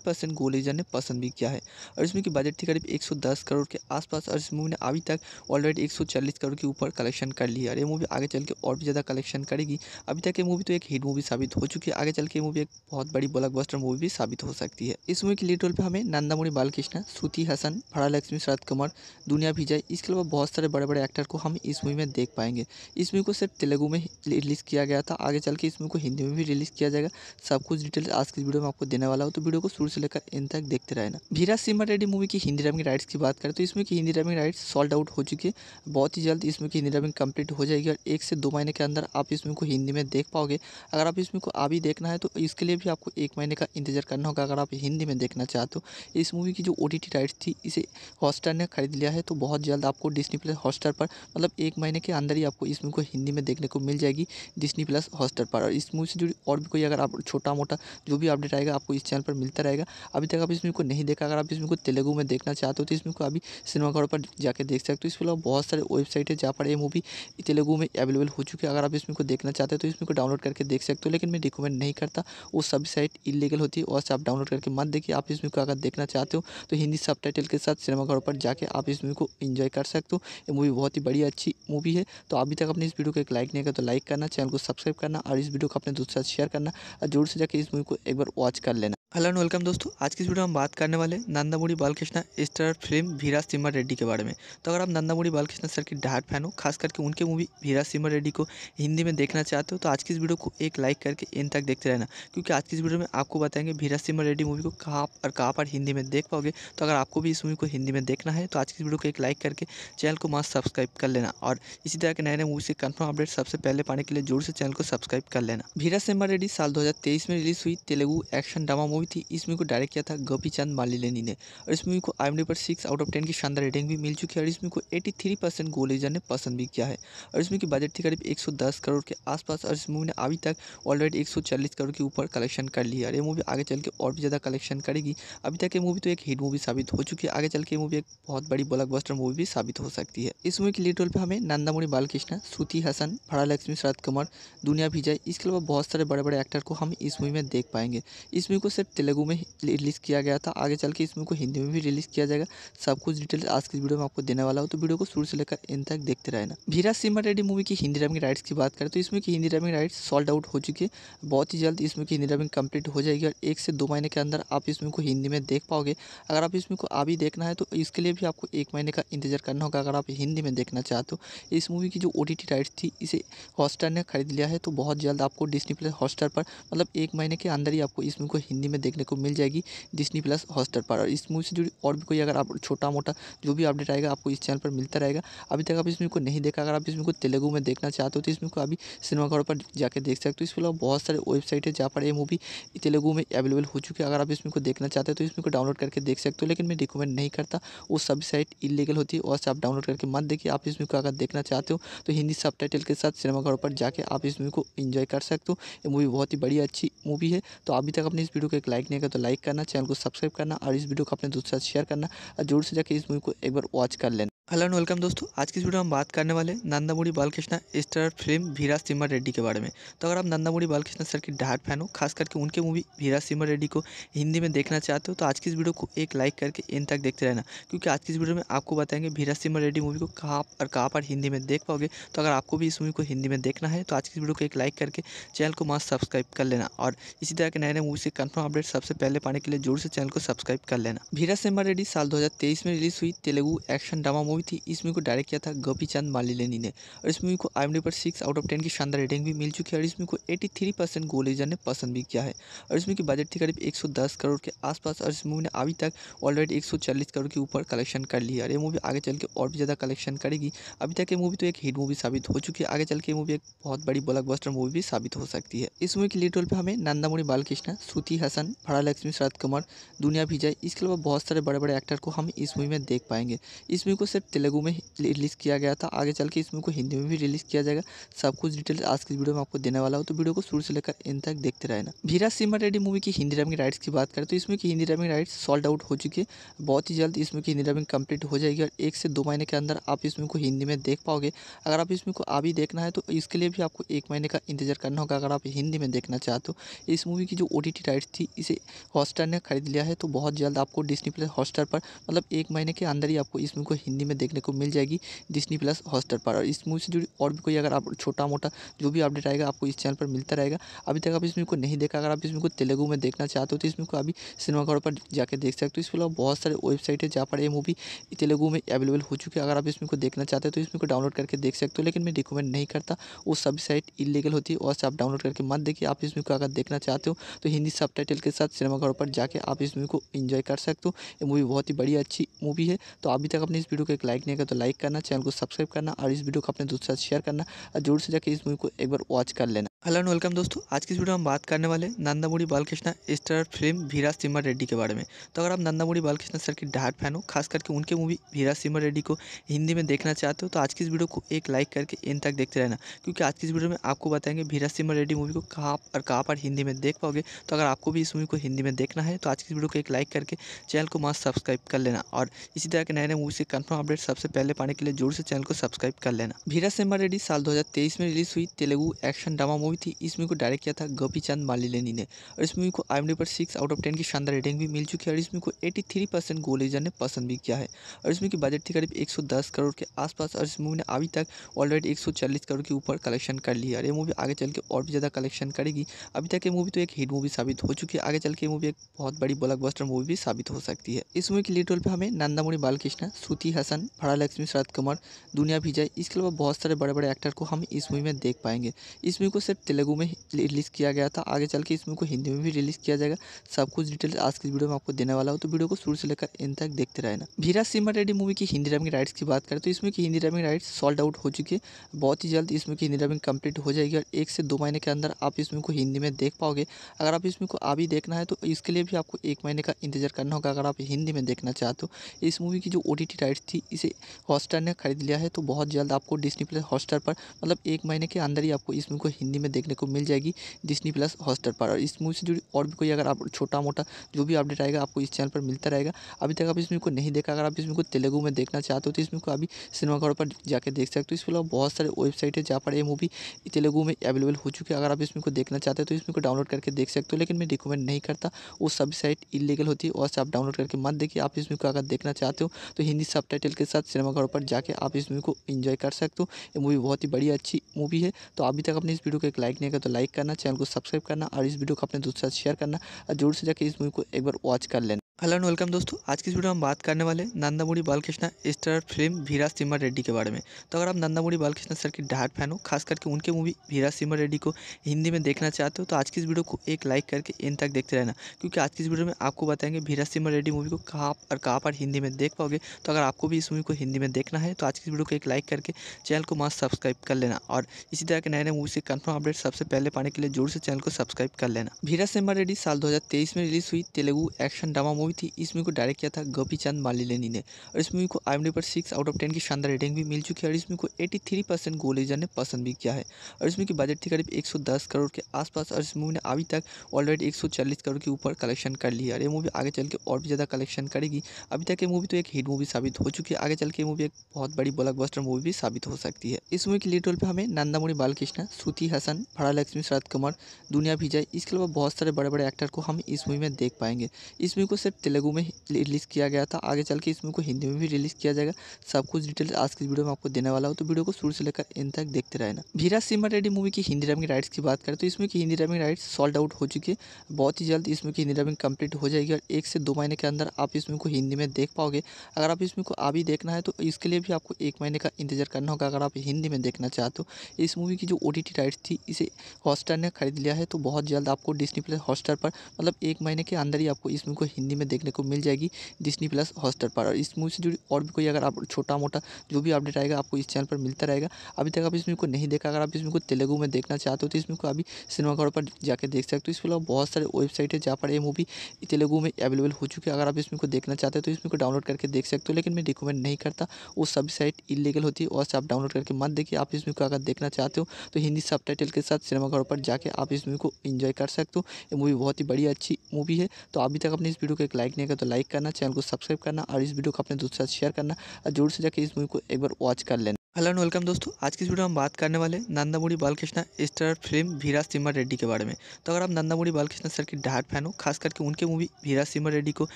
परसेंट गोलेजर ने पसंद भी किया है और इसमें की बजट थी करीब एक सौ दस करोड़ के आसपास और इस मूवी ने अभी तक ऑलरेडी एक सौ चालीस करोड़ के ऊपर कलेक्शन कर लिया है और ये मूवी आगे चल के और भी ज़्यादा कलेक्शन करेगी अभी तक ये मूवी तो एक हिट मूवी साबित हो चुकी है आगे चल के मूवी एक बहुत बड़ी ब्लॉकबस्टर मूवी भी साबित हो सकती है इस मूवी के लीड रोल पर हमें नंदामुरी बालकृष्ण श्रुति हसन फरा लक्ष्मी शरद कमर दुनिया जाए इसके अलावा बहुत सारे बड़े बड़े एक्टर को हम इस मूवी में देख पाएंगे इस मूवी को सिर्फ तेलुगु में रिलीज़ किया गया था आगे चल के इस मूवी को हिंदी में भी रिलीज़ किया जाएगा सब कुछ डिटेल्स आज की वीडियो में आपको देने वाला हो तो वीडियो को शुरू से लेकर इन तक देखते रहना भीरा सिमर रेड्डी मूवी की हिंदी रमिंग राइट्स की बात करें तो इसमें की हिंदी रमिंग राइट्स सॉल्ड आउट हो चुकी है बहुत ही जल्द इसमें की हिंदी रमिंग कंप्लीट हो जाएगी और एक से दो महीने के अंदर आप इसमें को हिंदी में देख पाओगे अगर आप इसमें को अभी देखना है तो इसके लिए भी आपको एक महीने का इंतजार करना होगा अगर आप हिंदी में देखना चाहते हो इस मूवी की जो ओ राइट्स थी इसे हॉटस्टार ने ख़रीद लिया है तो बहुत जल्द आपको डिस्नी प्लस हॉटस्टार पर मतलब एक महीने के अंदर ही आपको इस मूवी को हिंदी में देखने को मिल जाएगी डिस्नी प्लस हॉटस्टार पर और इस मूवी से जुड़ी और भी कोई अगर आप छोटा मोटा जो भी अपडेट आएगा आपको इस चैनल पर मिलता रहेगा अभी तक आप इस मूवी को नहीं देखा अगर आप इस मूवी को तेलुगु में देखना चाहते हो तो इस मूवी को अभी सिनेमाघरों पर जाकर देख सकते हो इसके अलावा बहुत सारे वेबसाइट है जहाँ पर यह मूवी तेलुगु में अवेलेबल हो चुकी है अगर आप इस मूवी को देखना चाहते हो तो इस मूवी को डाउनलोड करके देख सकते हो लेकिन मैं रिकमेंड नहीं करता वो सभी साइट इलीगल होती है और आप डाउनलोड करके मत देखिए आप इस मूवी को अगर देखना चाहते हो तो हिंदी सब के साथ सिनेमाघरों पर जाके आप इस मूवी को इन्जॉय कर सकते हो ये मूवी बहुत ही बड़ी अच्छी मूवी है तो अभी तक अपने इस वीडियो को एक लाइक नहीं किया तो लाइक करना चैनल को सब्सक्राइब करना और इस वीडियो को अपने दोस्तों के साथ शेयर करना और जोर से जाकर इस मूवी को एक बार वॉच कर लेना हेलो एंड वेलकम दोस्तों आज की वीडियो में हम बात करने वाले नंदामुड़ी बालकृष्णा स्टार फिल्म भीरा सिमर रेड्डी के बारे में तो अगर आप नंदामुड़ी बालकृष्णा सर की डार्ट फैन हो खास करके उनके मूवी भीरा सिमर रेड्डी को हिंदी में देखना चाहते हो तो आज की इस वीडियो को एक लाइक करके इन तक देखते रहना क्योंकि आज की इस वीडियो में आपको बताएंगे भीरा सिमर रेड्डी मूवी को कहाँ और कहाँ पर हिंदी में देख पाओगे तो अगर आपको भी इस मूवी को हिंदी में देखना है तो आज की वीडियो को एक लाइक करके चैनल को मस्त सब्सक्राइब कर लेना और इसी तरह के नए नए मूवी से कन्फर्म अपडेट सबसे पहले पाने के लिए जोर से चैनल को सब्सक्राइब कर लेना भीरा सिमर रेड्डी साल दो में रिलीज हुई Telugu action drama movie movie थी इस मूवी को डायरेक्ट किया था गोपी चंद मालिलेनी ने और इस मूवी को आई पर सिक्स आउट ऑफ टेन की शानदार रेटिंग भी मिल चुकी है और इस मूवी को एटी थ्री परसेंट गोलेजर ने पसंद भी किया है और इसमें की बजट थी करीब एक सौ दस करोड़ के आसपास और इस मूवी ने अभी तक ऑलरेडी एक सौ चालीस करोड़ के ऊपर कलेक्शन कर लिया और ये मूवी आगे चल के और भी ज़्यादा कलेक्शन करेगी अभी तक ये मूवी तो एक हिट मूवी साबित हो चुकी है आगे चल के मूवी एक बहुत बड़ी ब्लॉकबस्टर मूवी भी साबित हो सकती है इस मूवी के लीड रोल पर हमें नंदामुड़ी बालकृष्ण श्रुति हसन फड़ा लक्ष्मी शरद कुमार दुनिया विजय इसके अलावा बहुत सारे बड़े बड़े एक्टर को हम इस मूवी में देख पाएंगे इस मूवी को सिर्फ तेलुगु में रिलीज़ किया गया था आगे चल के इस मूवी को हिंदी में भी रिलीज़ किया जाएगा सब कुछ डिटेल्स आज की वीडियो में आपको देने वाला हूँ तो वीडियो को शुरू से लेकर इन तक देखते रहना भीरा सिम्हा रेडी मूवी की हिंदी डबिंग राइट्स की बात करें तो इसमें की Hindi dubbing rights sold out हो चुकी है बहुत ही जल्द इसमें की हिंदी डबिंग कंप्लीट हो जाएगी और एक से दो महीने के अंदर आप इसमें को हिंदी में देख पाओगे अगर आप इसमें को अभी देखना है तो इसके लिए भी आपको एक महीने का इंतजार करना होगा अगर आप हिंदी में देखना चाहते हो इस मूवी की जो ओ राइट्स थी इसे हॉस्टार ने खरीद लिया है तो बहुत जल्द आपको डिस्नी प्लस हॉस्टार पर मतलब एक महीने के अंदर ही आपको इस मूवी को हिंदी में देखने को मिल जाएगी डिस्नी प्लस हॉस्टर पर और इस मूवी से जुड़ी और भी कोई अगर आप छोटा मोटा जो भी अपडेट आएगा आपको इस चैनल पर मिलता रहेगा अभी तक आप इस मूवी को नहीं देखा अगर आप इस मूवी को तेलुगु में देखना चाहते हो तो इसमें को अभी सिनेमाघरों पर जाकर देख सकते हो इसके अलावा बहुत सारे वेबसाइट है जहाँ पर ये मूवी तेलुगु में अवेलेबल हो चुकी है अगर आप इसमें को देखना चाहते हो तो इसमें को डाउनलोड करके देख सकते हो लेकिन मैं रिकमेंड नहीं करता वो सभी साइट इलीगल होती है और आप डाउनलोड करके मत देखिए आप इसमें को अगर देखना चाहते हो तो हिंदी सब के साथ सिनेमाघरों पर जाके आप इस मूवी को इन्जॉय कर सकते हो ये मूवी बहुत ही बड़ी अच्छी मूवी है तो अभी तक अपने इस वीडियो को एक लाइक नहीं किया तो लाइक करना चैनल को सब्सक्राइब करना और इस वीडियो को अपने दोस्तों साथ शेयर करना और जोर से जाकर इस मूवी को एक बार वॉच कर लेना हेलो एंड वेलकम दोस्तों आज की इस वीडियो में हम बात करने वाले नंदामुड़ी बालकृष्णा स्टार फिल्म भीरा सिमर रेड्डी के बारे में तो अगर आप नंदामुड़ी बालकृष्णा सर की डार्ट फैन हो खास करके उनके मूवी भीरा सिमर रेड्डी को हिंदी में देखना चाहते हो तो आज की इस वीडियो को एक लाइक करके इन तक देखते रहना क्योंकि आज की इस वीडियो में आपको बताएंगे भीरा सिमर रेड्डी मूवी को कहाँ और कहाँ पर हिंदी में देख पाओगे तो अगर आपको भी इस मूवी को हिंदी में देखना है तो आज की इस वीडियो को एक लाइक करके चैनल को मस्त सब्सक्राइब कर लेना और इसी तरह के नए नए मूवी से कन्फर्म अपडेट अपडेट सबसे पहले पाने के लिए जोर से चैनल को सब्सक्राइब कर लेना भीरा सेम्बा रेड्डी साल 2023 में रिलीज हुई तेलुगु एक्शन ड्रामा मूवी थी इस मूवी को डायरेक्ट किया था गोपी चंद मालिलेनी ने और इस मूवी को आई पर सिक्स आउट ऑफ टेन की शानदार रेटिंग भी मिल चुकी है और इस मूवी को एटी थ्री परसेंट ने पसंद भी किया है और इस मूवी की बजट थी करीब एक करोड़ के आसपास और इस मूवी ने अभी तक ऑलरेडी एक करोड़ के ऊपर कलेक्शन कर लिया और ये मूवी आगे चल के और भी ज़्यादा कलेक्शन करेगी अभी तक ये मूवी तो एक हिट मूवी साबित हो चुकी है आगे चल के मूवी एक बहुत बड़ी ब्लॉकबस्टर मूवी भी साबित हो सकती है इस मूवी के लीड रोल पर हमें नंदामुड़ी बालकृष्णा श्रुति हसन हसन फरा लक्ष्मी शरद कुमार दुनिया भिजय इसके अलावा बहुत सारे बड़े बड़े एक्टर को हम इस मूवी में देख पाएंगे इस मूवी को सिर्फ तेलुगु में रिलीज़ किया गया था आगे चल के इस मूवी को हिंदी में भी रिलीज़ किया जाएगा सब कुछ डिटेल्स आज की वीडियो में आपको देने वाला हो तो वीडियो को शुरू से लेकर इन तक देखते रहना भीरा सिम्हा रेड्डी मूवी की हिंदी डबिंग राइट्स की बात करें तो इसमें की Hindi dubbing rights sold out हो चुकी है बहुत ही जल्द इसमें की हिंदी डबिंग कंप्लीट हो जाएगी और एक से दो महीने के अंदर आप इस मूवी को हिंदी में देख पाओगे अगर आप इसमें को अभी देखना है तो इसके लिए भी आपको एक महीने का इंतजार करना होगा अगर आप हिंदी में देखना चाहते हो इस मूवी की जो ओ राइट्स थी इसे हॉटस्टार ने ख़रीद लिया है तो बहुत जल्द आपको डिस्नी प्लस हॉटस्टार पर मतलब एक महीने के अंदर ही आपको इस मूवी को हिंदी में देखने को मिल जाएगी डिस्नी प्लस हॉटस्टार पर और इस मूवी से जुड़ी और भी कोई अगर आप छोटा मोटा जो भी अपडेट आएगा आपको इस चैनल पर मिलता रहेगा अभी तक आप इस मूवी को नहीं देखा अगर आप इस मूवी को तेलुगु में देखना चाहते हो तो इस मूवी को अभी सिनेमाघरों पर जाकर देख सकते हो इसके अलावा बहुत सारे वेबसाइट है जहाँ पर यह मूवी तेलुगु में अवेलेबल हो चुकी है अगर आप इस मूवी को देखना चाहते हो तो इस मूवी को डाउनलोड करके देख सकते हो लेकिन मैं रिकमेंड नहीं करता वो सभी साइट इलीगल होती है और आप डाउनलोड करके मत देखिए आप इस मूवी को अगर देखना चाहते हो तो हिंदी सब फैमिली के साथ सिनेमाघरों पर जाके आप इस मूवी को इन्जॉय कर सकते हो ये मूवी बहुत ही बढ़िया अच्छी मूवी है तो अभी तक अपने इस वीडियो को एक लाइक नहीं किया तो लाइक करना चैनल को सब्सक्राइब करना और इस वीडियो को अपने दोस्तों साथ शेयर करना और जरूर से जाकर इस मूवी को एक बार वॉच कर लेना हेलो एंड वेलकम दोस्तों आज की वीडियो में हम बात करने वाले नंदामुड़ी बालकृष्णा स्टार फिल्म भीरा सिमर रेड्डी के बारे में तो अगर आप नंदामुड़ी बालकृष्णा सर की डार्ट फैन हो खास करके उनके मूवी भीरा सिमर रेड्डी को हिंदी में देखना चाहते हो तो आज की इस वीडियो को एक लाइक करके इन तक देखते रहना क्योंकि आज की इस वीडियो में आपको बताएंगे भीरा सिमर रेड्डी मूवी को कहाँ और कहाँ पर हिंदी में देख पाओगे तो अगर आपको भी इस मूवी को हिंदी में देखना है तो आज की वीडियो को एक लाइक करके चैनल को मस्त सब्सक्राइब कर लेना और इसी तरह के नए नए मूवी से कन्फर्म अपडेट सबसे पहले पाने के लिए जोर से चैनल को सब्सक्राइब कर लेना भीरा सिमर रेड्डी साल दो में रिलीज हुई Telugu action drama movie movie थी इस मूवी को डायरेक्ट किया था गोपी चंद मालिलेनी ने और इस मूवी को आई पर सिक्स आउट ऑफ टेन की शानदार रेटिंग भी मिल चुकी है और इस मूवी को एटी थ्री परसेंट गोलेजर ने पसंद भी किया है और इसमें की बजट थी करीब एक सौ दस करोड़ के आसपास और इस मूवी ने अभी तक ऑलरेडी एक सौ चालीस करोड़ के ऊपर कलेक्शन कर लिया और ये मूवी आगे चल के और भी ज़्यादा कलेक्शन करेगी अभी तक ये मूवी तो एक हिट मूवी साबित हो चुकी है आगे चल के मूवी एक बहुत बड़ी ब्लॉक मूवी भी साबित हो सकती है इस मूवी के लीड रोल पर हमें नंदामुड़ी बालकृष्ण श्रुति हसन फड़ा लक्ष्मी शरद कुमार दुनिया विजय इसके अलावा बहुत सारे बड़े बड़े एक्टर को हम इस मूवी में देख पाएंगे इस मूवी को सिर्फ तेलुगु में रिलीज़ किया गया था आगे चल के इस मूवी को हिंदी में भी रिलीज़ किया जाएगा सब कुछ डिटेल्स आज की वीडियो में आपको देने वाला हो तो वीडियो को शुरू से लेकर इन तक देखते रहना भीरा सिमर रेडी मूवी की हिंदी डबिंग राइट्स की बात करें तो इसमें की Hindi dubbing rights sold out हो चुकी है बहुत ही जल्द इसमें की हिंदी डबिंग कंप्लीट हो जाएगी और एक से दो महीने के अंदर आप इसमें को हिंदी में देख पाओगे अगर आप इसमें को अभी देखना है तो इसके लिए भी आपको एक महीने का इंतजार करना होगा अगर आप हिंदी में देखना चाहते हो इस मूवी की जो ओ राइट्स थी इसे हॉटस्टार ने खरीद लिया है तो बहुत जल्द आपको डिस्नी प्लस हॉटस्टार पर मतलब एक महीने के अंदर ही आपको इस मूवी को हिंदी में में देखने को मिल जाएगी डिस्नी प्लस हॉस्टर पर और इस मूवी से जुड़ी और भी कोई अगर आप छोटा मोटा जो भी अपडेट आएगा आपको इस चैनल पर मिलता रहेगा अभी तक आप इस मूवी को नहीं देखा अगर आप इस मूवी को तेलुगु में देखना चाहते हो तो इसमें को अभी सिनेमाघरों पर जाकर देख सकते हो इसके अलावा बहुत सारे वेबसाइट है जहाँ पर ये मूवी तेलुगु में अवेलेबल हो चुकी है अगर आप इसमें को देखना चाहते हो तो इसमें को डाउनलोड करके देख सकते हो लेकिन मैं रिकमेंड नहीं करता वो सभी साइट इलीगल होती है और आप डाउनलोड करके मत देखिए आप इसमें को अगर देखना चाहते हो तो हिंदी सब के साथ सिनेमाघरों पर जाके आप इस मूवी को इन्जॉय कर सकते हो ये मूवी बहुत ही बड़ी अच्छी मूवी है तो अभी तक अपने इस वीडियो को एक लाइक नहीं किया तो लाइक करना चैनल को सब्सक्राइब करना और इस वीडियो को अपने दोस्तों साथ शेयर करना और जोर से जाकर इस मूवी को एक बार वॉच कर लेना हेलो एंड वेलकम दोस्तों आज की वीडियो में हम बात करने वाले नंदामुड़ी बालकृष्णा स्टार फिल्म वीरा सिम्हा रेड्डी के बारे में तो अगर आप नंदामुड़ी बालकृष्णा सर की डाट फैन हो खास करके उनके मूवी वीरा सिम्हा रेड्डी को हिंदी में देखना चाहते हो तो आज की इस वीडियो को एक लाइक करके इन तक देखते रहना क्योंकि आज की इस वीडियो में आपको बताएंगे वीरा सिम्हा रेड्डी मूवी को कहाँ और कहाँ पर हिंदी में देख पाओगे तो अगर आपको भी इस मूवी को हिंदी में देखना है तो आज की इस वीडियो को एक लाइक करके चैनल को मस्त सब्सक्राइब कर लेना और इसी तरह के नए नए मूवी से कन्फर्म अपडेट सबसे पहले पाने के लिए जोर से चैनल को सब्सक्राइब कर लेना वीरा सिम्हा रेड्डी साल दो में रिलीज़ हुई Telugu action drama movie movie थी इस मूवी को डायरेक्ट किया था गोपी चंद मालिलेनी ने और इस मूवी को आई पर सिक्स आउट ऑफ टेन की शानदार रेटिंग भी मिल चुकी है और इस मूवी को एटी थ्री परसेंट गोलेजर ने पसंद भी किया है और इस मूवी की बजट थी करीब एक करोड़ के आसपास और इस मूवी ने अभी तक ऑलरेडी एक करोड़ के ऊपर कलेक्शन कर लिया और ये मूवी आगे चल के और भी ज़्यादा कलेक्शन करेगी अभी तक ये मूवी तो एक हिट मूवी साबित हो चुकी है आगे चल के मूवी एक बहुत बड़ी ब्लॉक मूवी भी साबित हो सकती है इस मूवी के लीड रोल पर हमें नंदामुड़ी बालकृष्णा श्रुति हसन फड़ा लक्ष्मी शरद कुमार दुनिया विजय इसके अलावा बहुत सारे बड़े बड़े एक्टर को हम इस मूवी में देख पाएंगे इस मूवी को सिर्फ तेलुगु में रिलीज़ किया गया था आगे चल के इस मूवी को हिंदी में भी रिलीज़ किया जाएगा सब कुछ डिटेल्स आज की वीडियो में आपको देने वाला हो तो वीडियो को शुरू से लेकर इन तक देखते रहना भीरा सिम्हा रेडी मूवी की हिंदी डबिंग राइट्स की बात करें तो इसमें की Hindi dubbing rights sold out हो चुकी है बहुत ही जल्द इसमें की हिंदी डबिंग कंप्लीट हो जाएगी और एक से दो महीने के अंदर आप इसमें को हिंदी में देख पाओगे अगर आप इसमें को अभी देखना है तो इसके लिए भी आपको एक महीने का इंतजार करना होगा अगर आप हिंदी में देखना चाहते हो इस मूवी की जो ओ राइट्स थी इसे हॉटस्टार ने खरीद लिया है तो बहुत जल्द आपको डिस्नी प्लस हॉटस्टार पर मतलब एक महीने के अंदर ही आपको इस मूवी को हिंदी में देखने को मिल जाएगी डिस्नी प्लस हॉस्टर पर और इस मूवी से जुड़ी और भी कोई अगर आप छोटा मोटा जो भी अपडेट आएगा आपको इस चैनल पर मिलता रहेगा अभी तक आप मूवी को नहीं देखा अगर आप मूवी को तेलुगु में देखना चाहते हो तो इसमें को अभी सिनेमाघरों पर जाकर देख सकते हो इसके अलावा बहुत सारे वेबसाइट है जहाँ पर यह मूवी तेलुगु में अवेलेबल हो चुकी है अगर आप इसमें को देखना चाहते हो तो इसमें को डाउनलोड करके देख सकते हो लेकिन मैं रिकमेंड नहीं करता वो सब साइट इलीगल होती है और आप डाउनलोड करके मत देखिए आप इसमें को अगर देखना चाहते हो तो हिंदी सब के साथ सिनेमाघरों पर जाके आप इस मूवी को इन्जॉय कर सकते हो ये मूवी बहुत ही बड़ी अच्छी मूवी है तो अभी तक आपने इस वीडियो को तक लाइक नहीं किया तो लाइक करना चैनल को सब्सक्राइब करना और इस वीडियो को अपने दोस्तों साथ शेयर करना और जोर से जाकर इस मूवी को एक बार वॉच कर लेना हेलो एंड वेलकम दोस्तों आज की इस वीडियो में हम बात करने वाले नंदामुड़ी बालकृष्णा स्टार फिल्म भीरा सिमर रेड्डी के बारे में तो अगर आप नंदामुड़ी बालकृष्णा सर की डार्ट फैन हो खास करके उनके मूवी भीरा सिमर रेड्डी को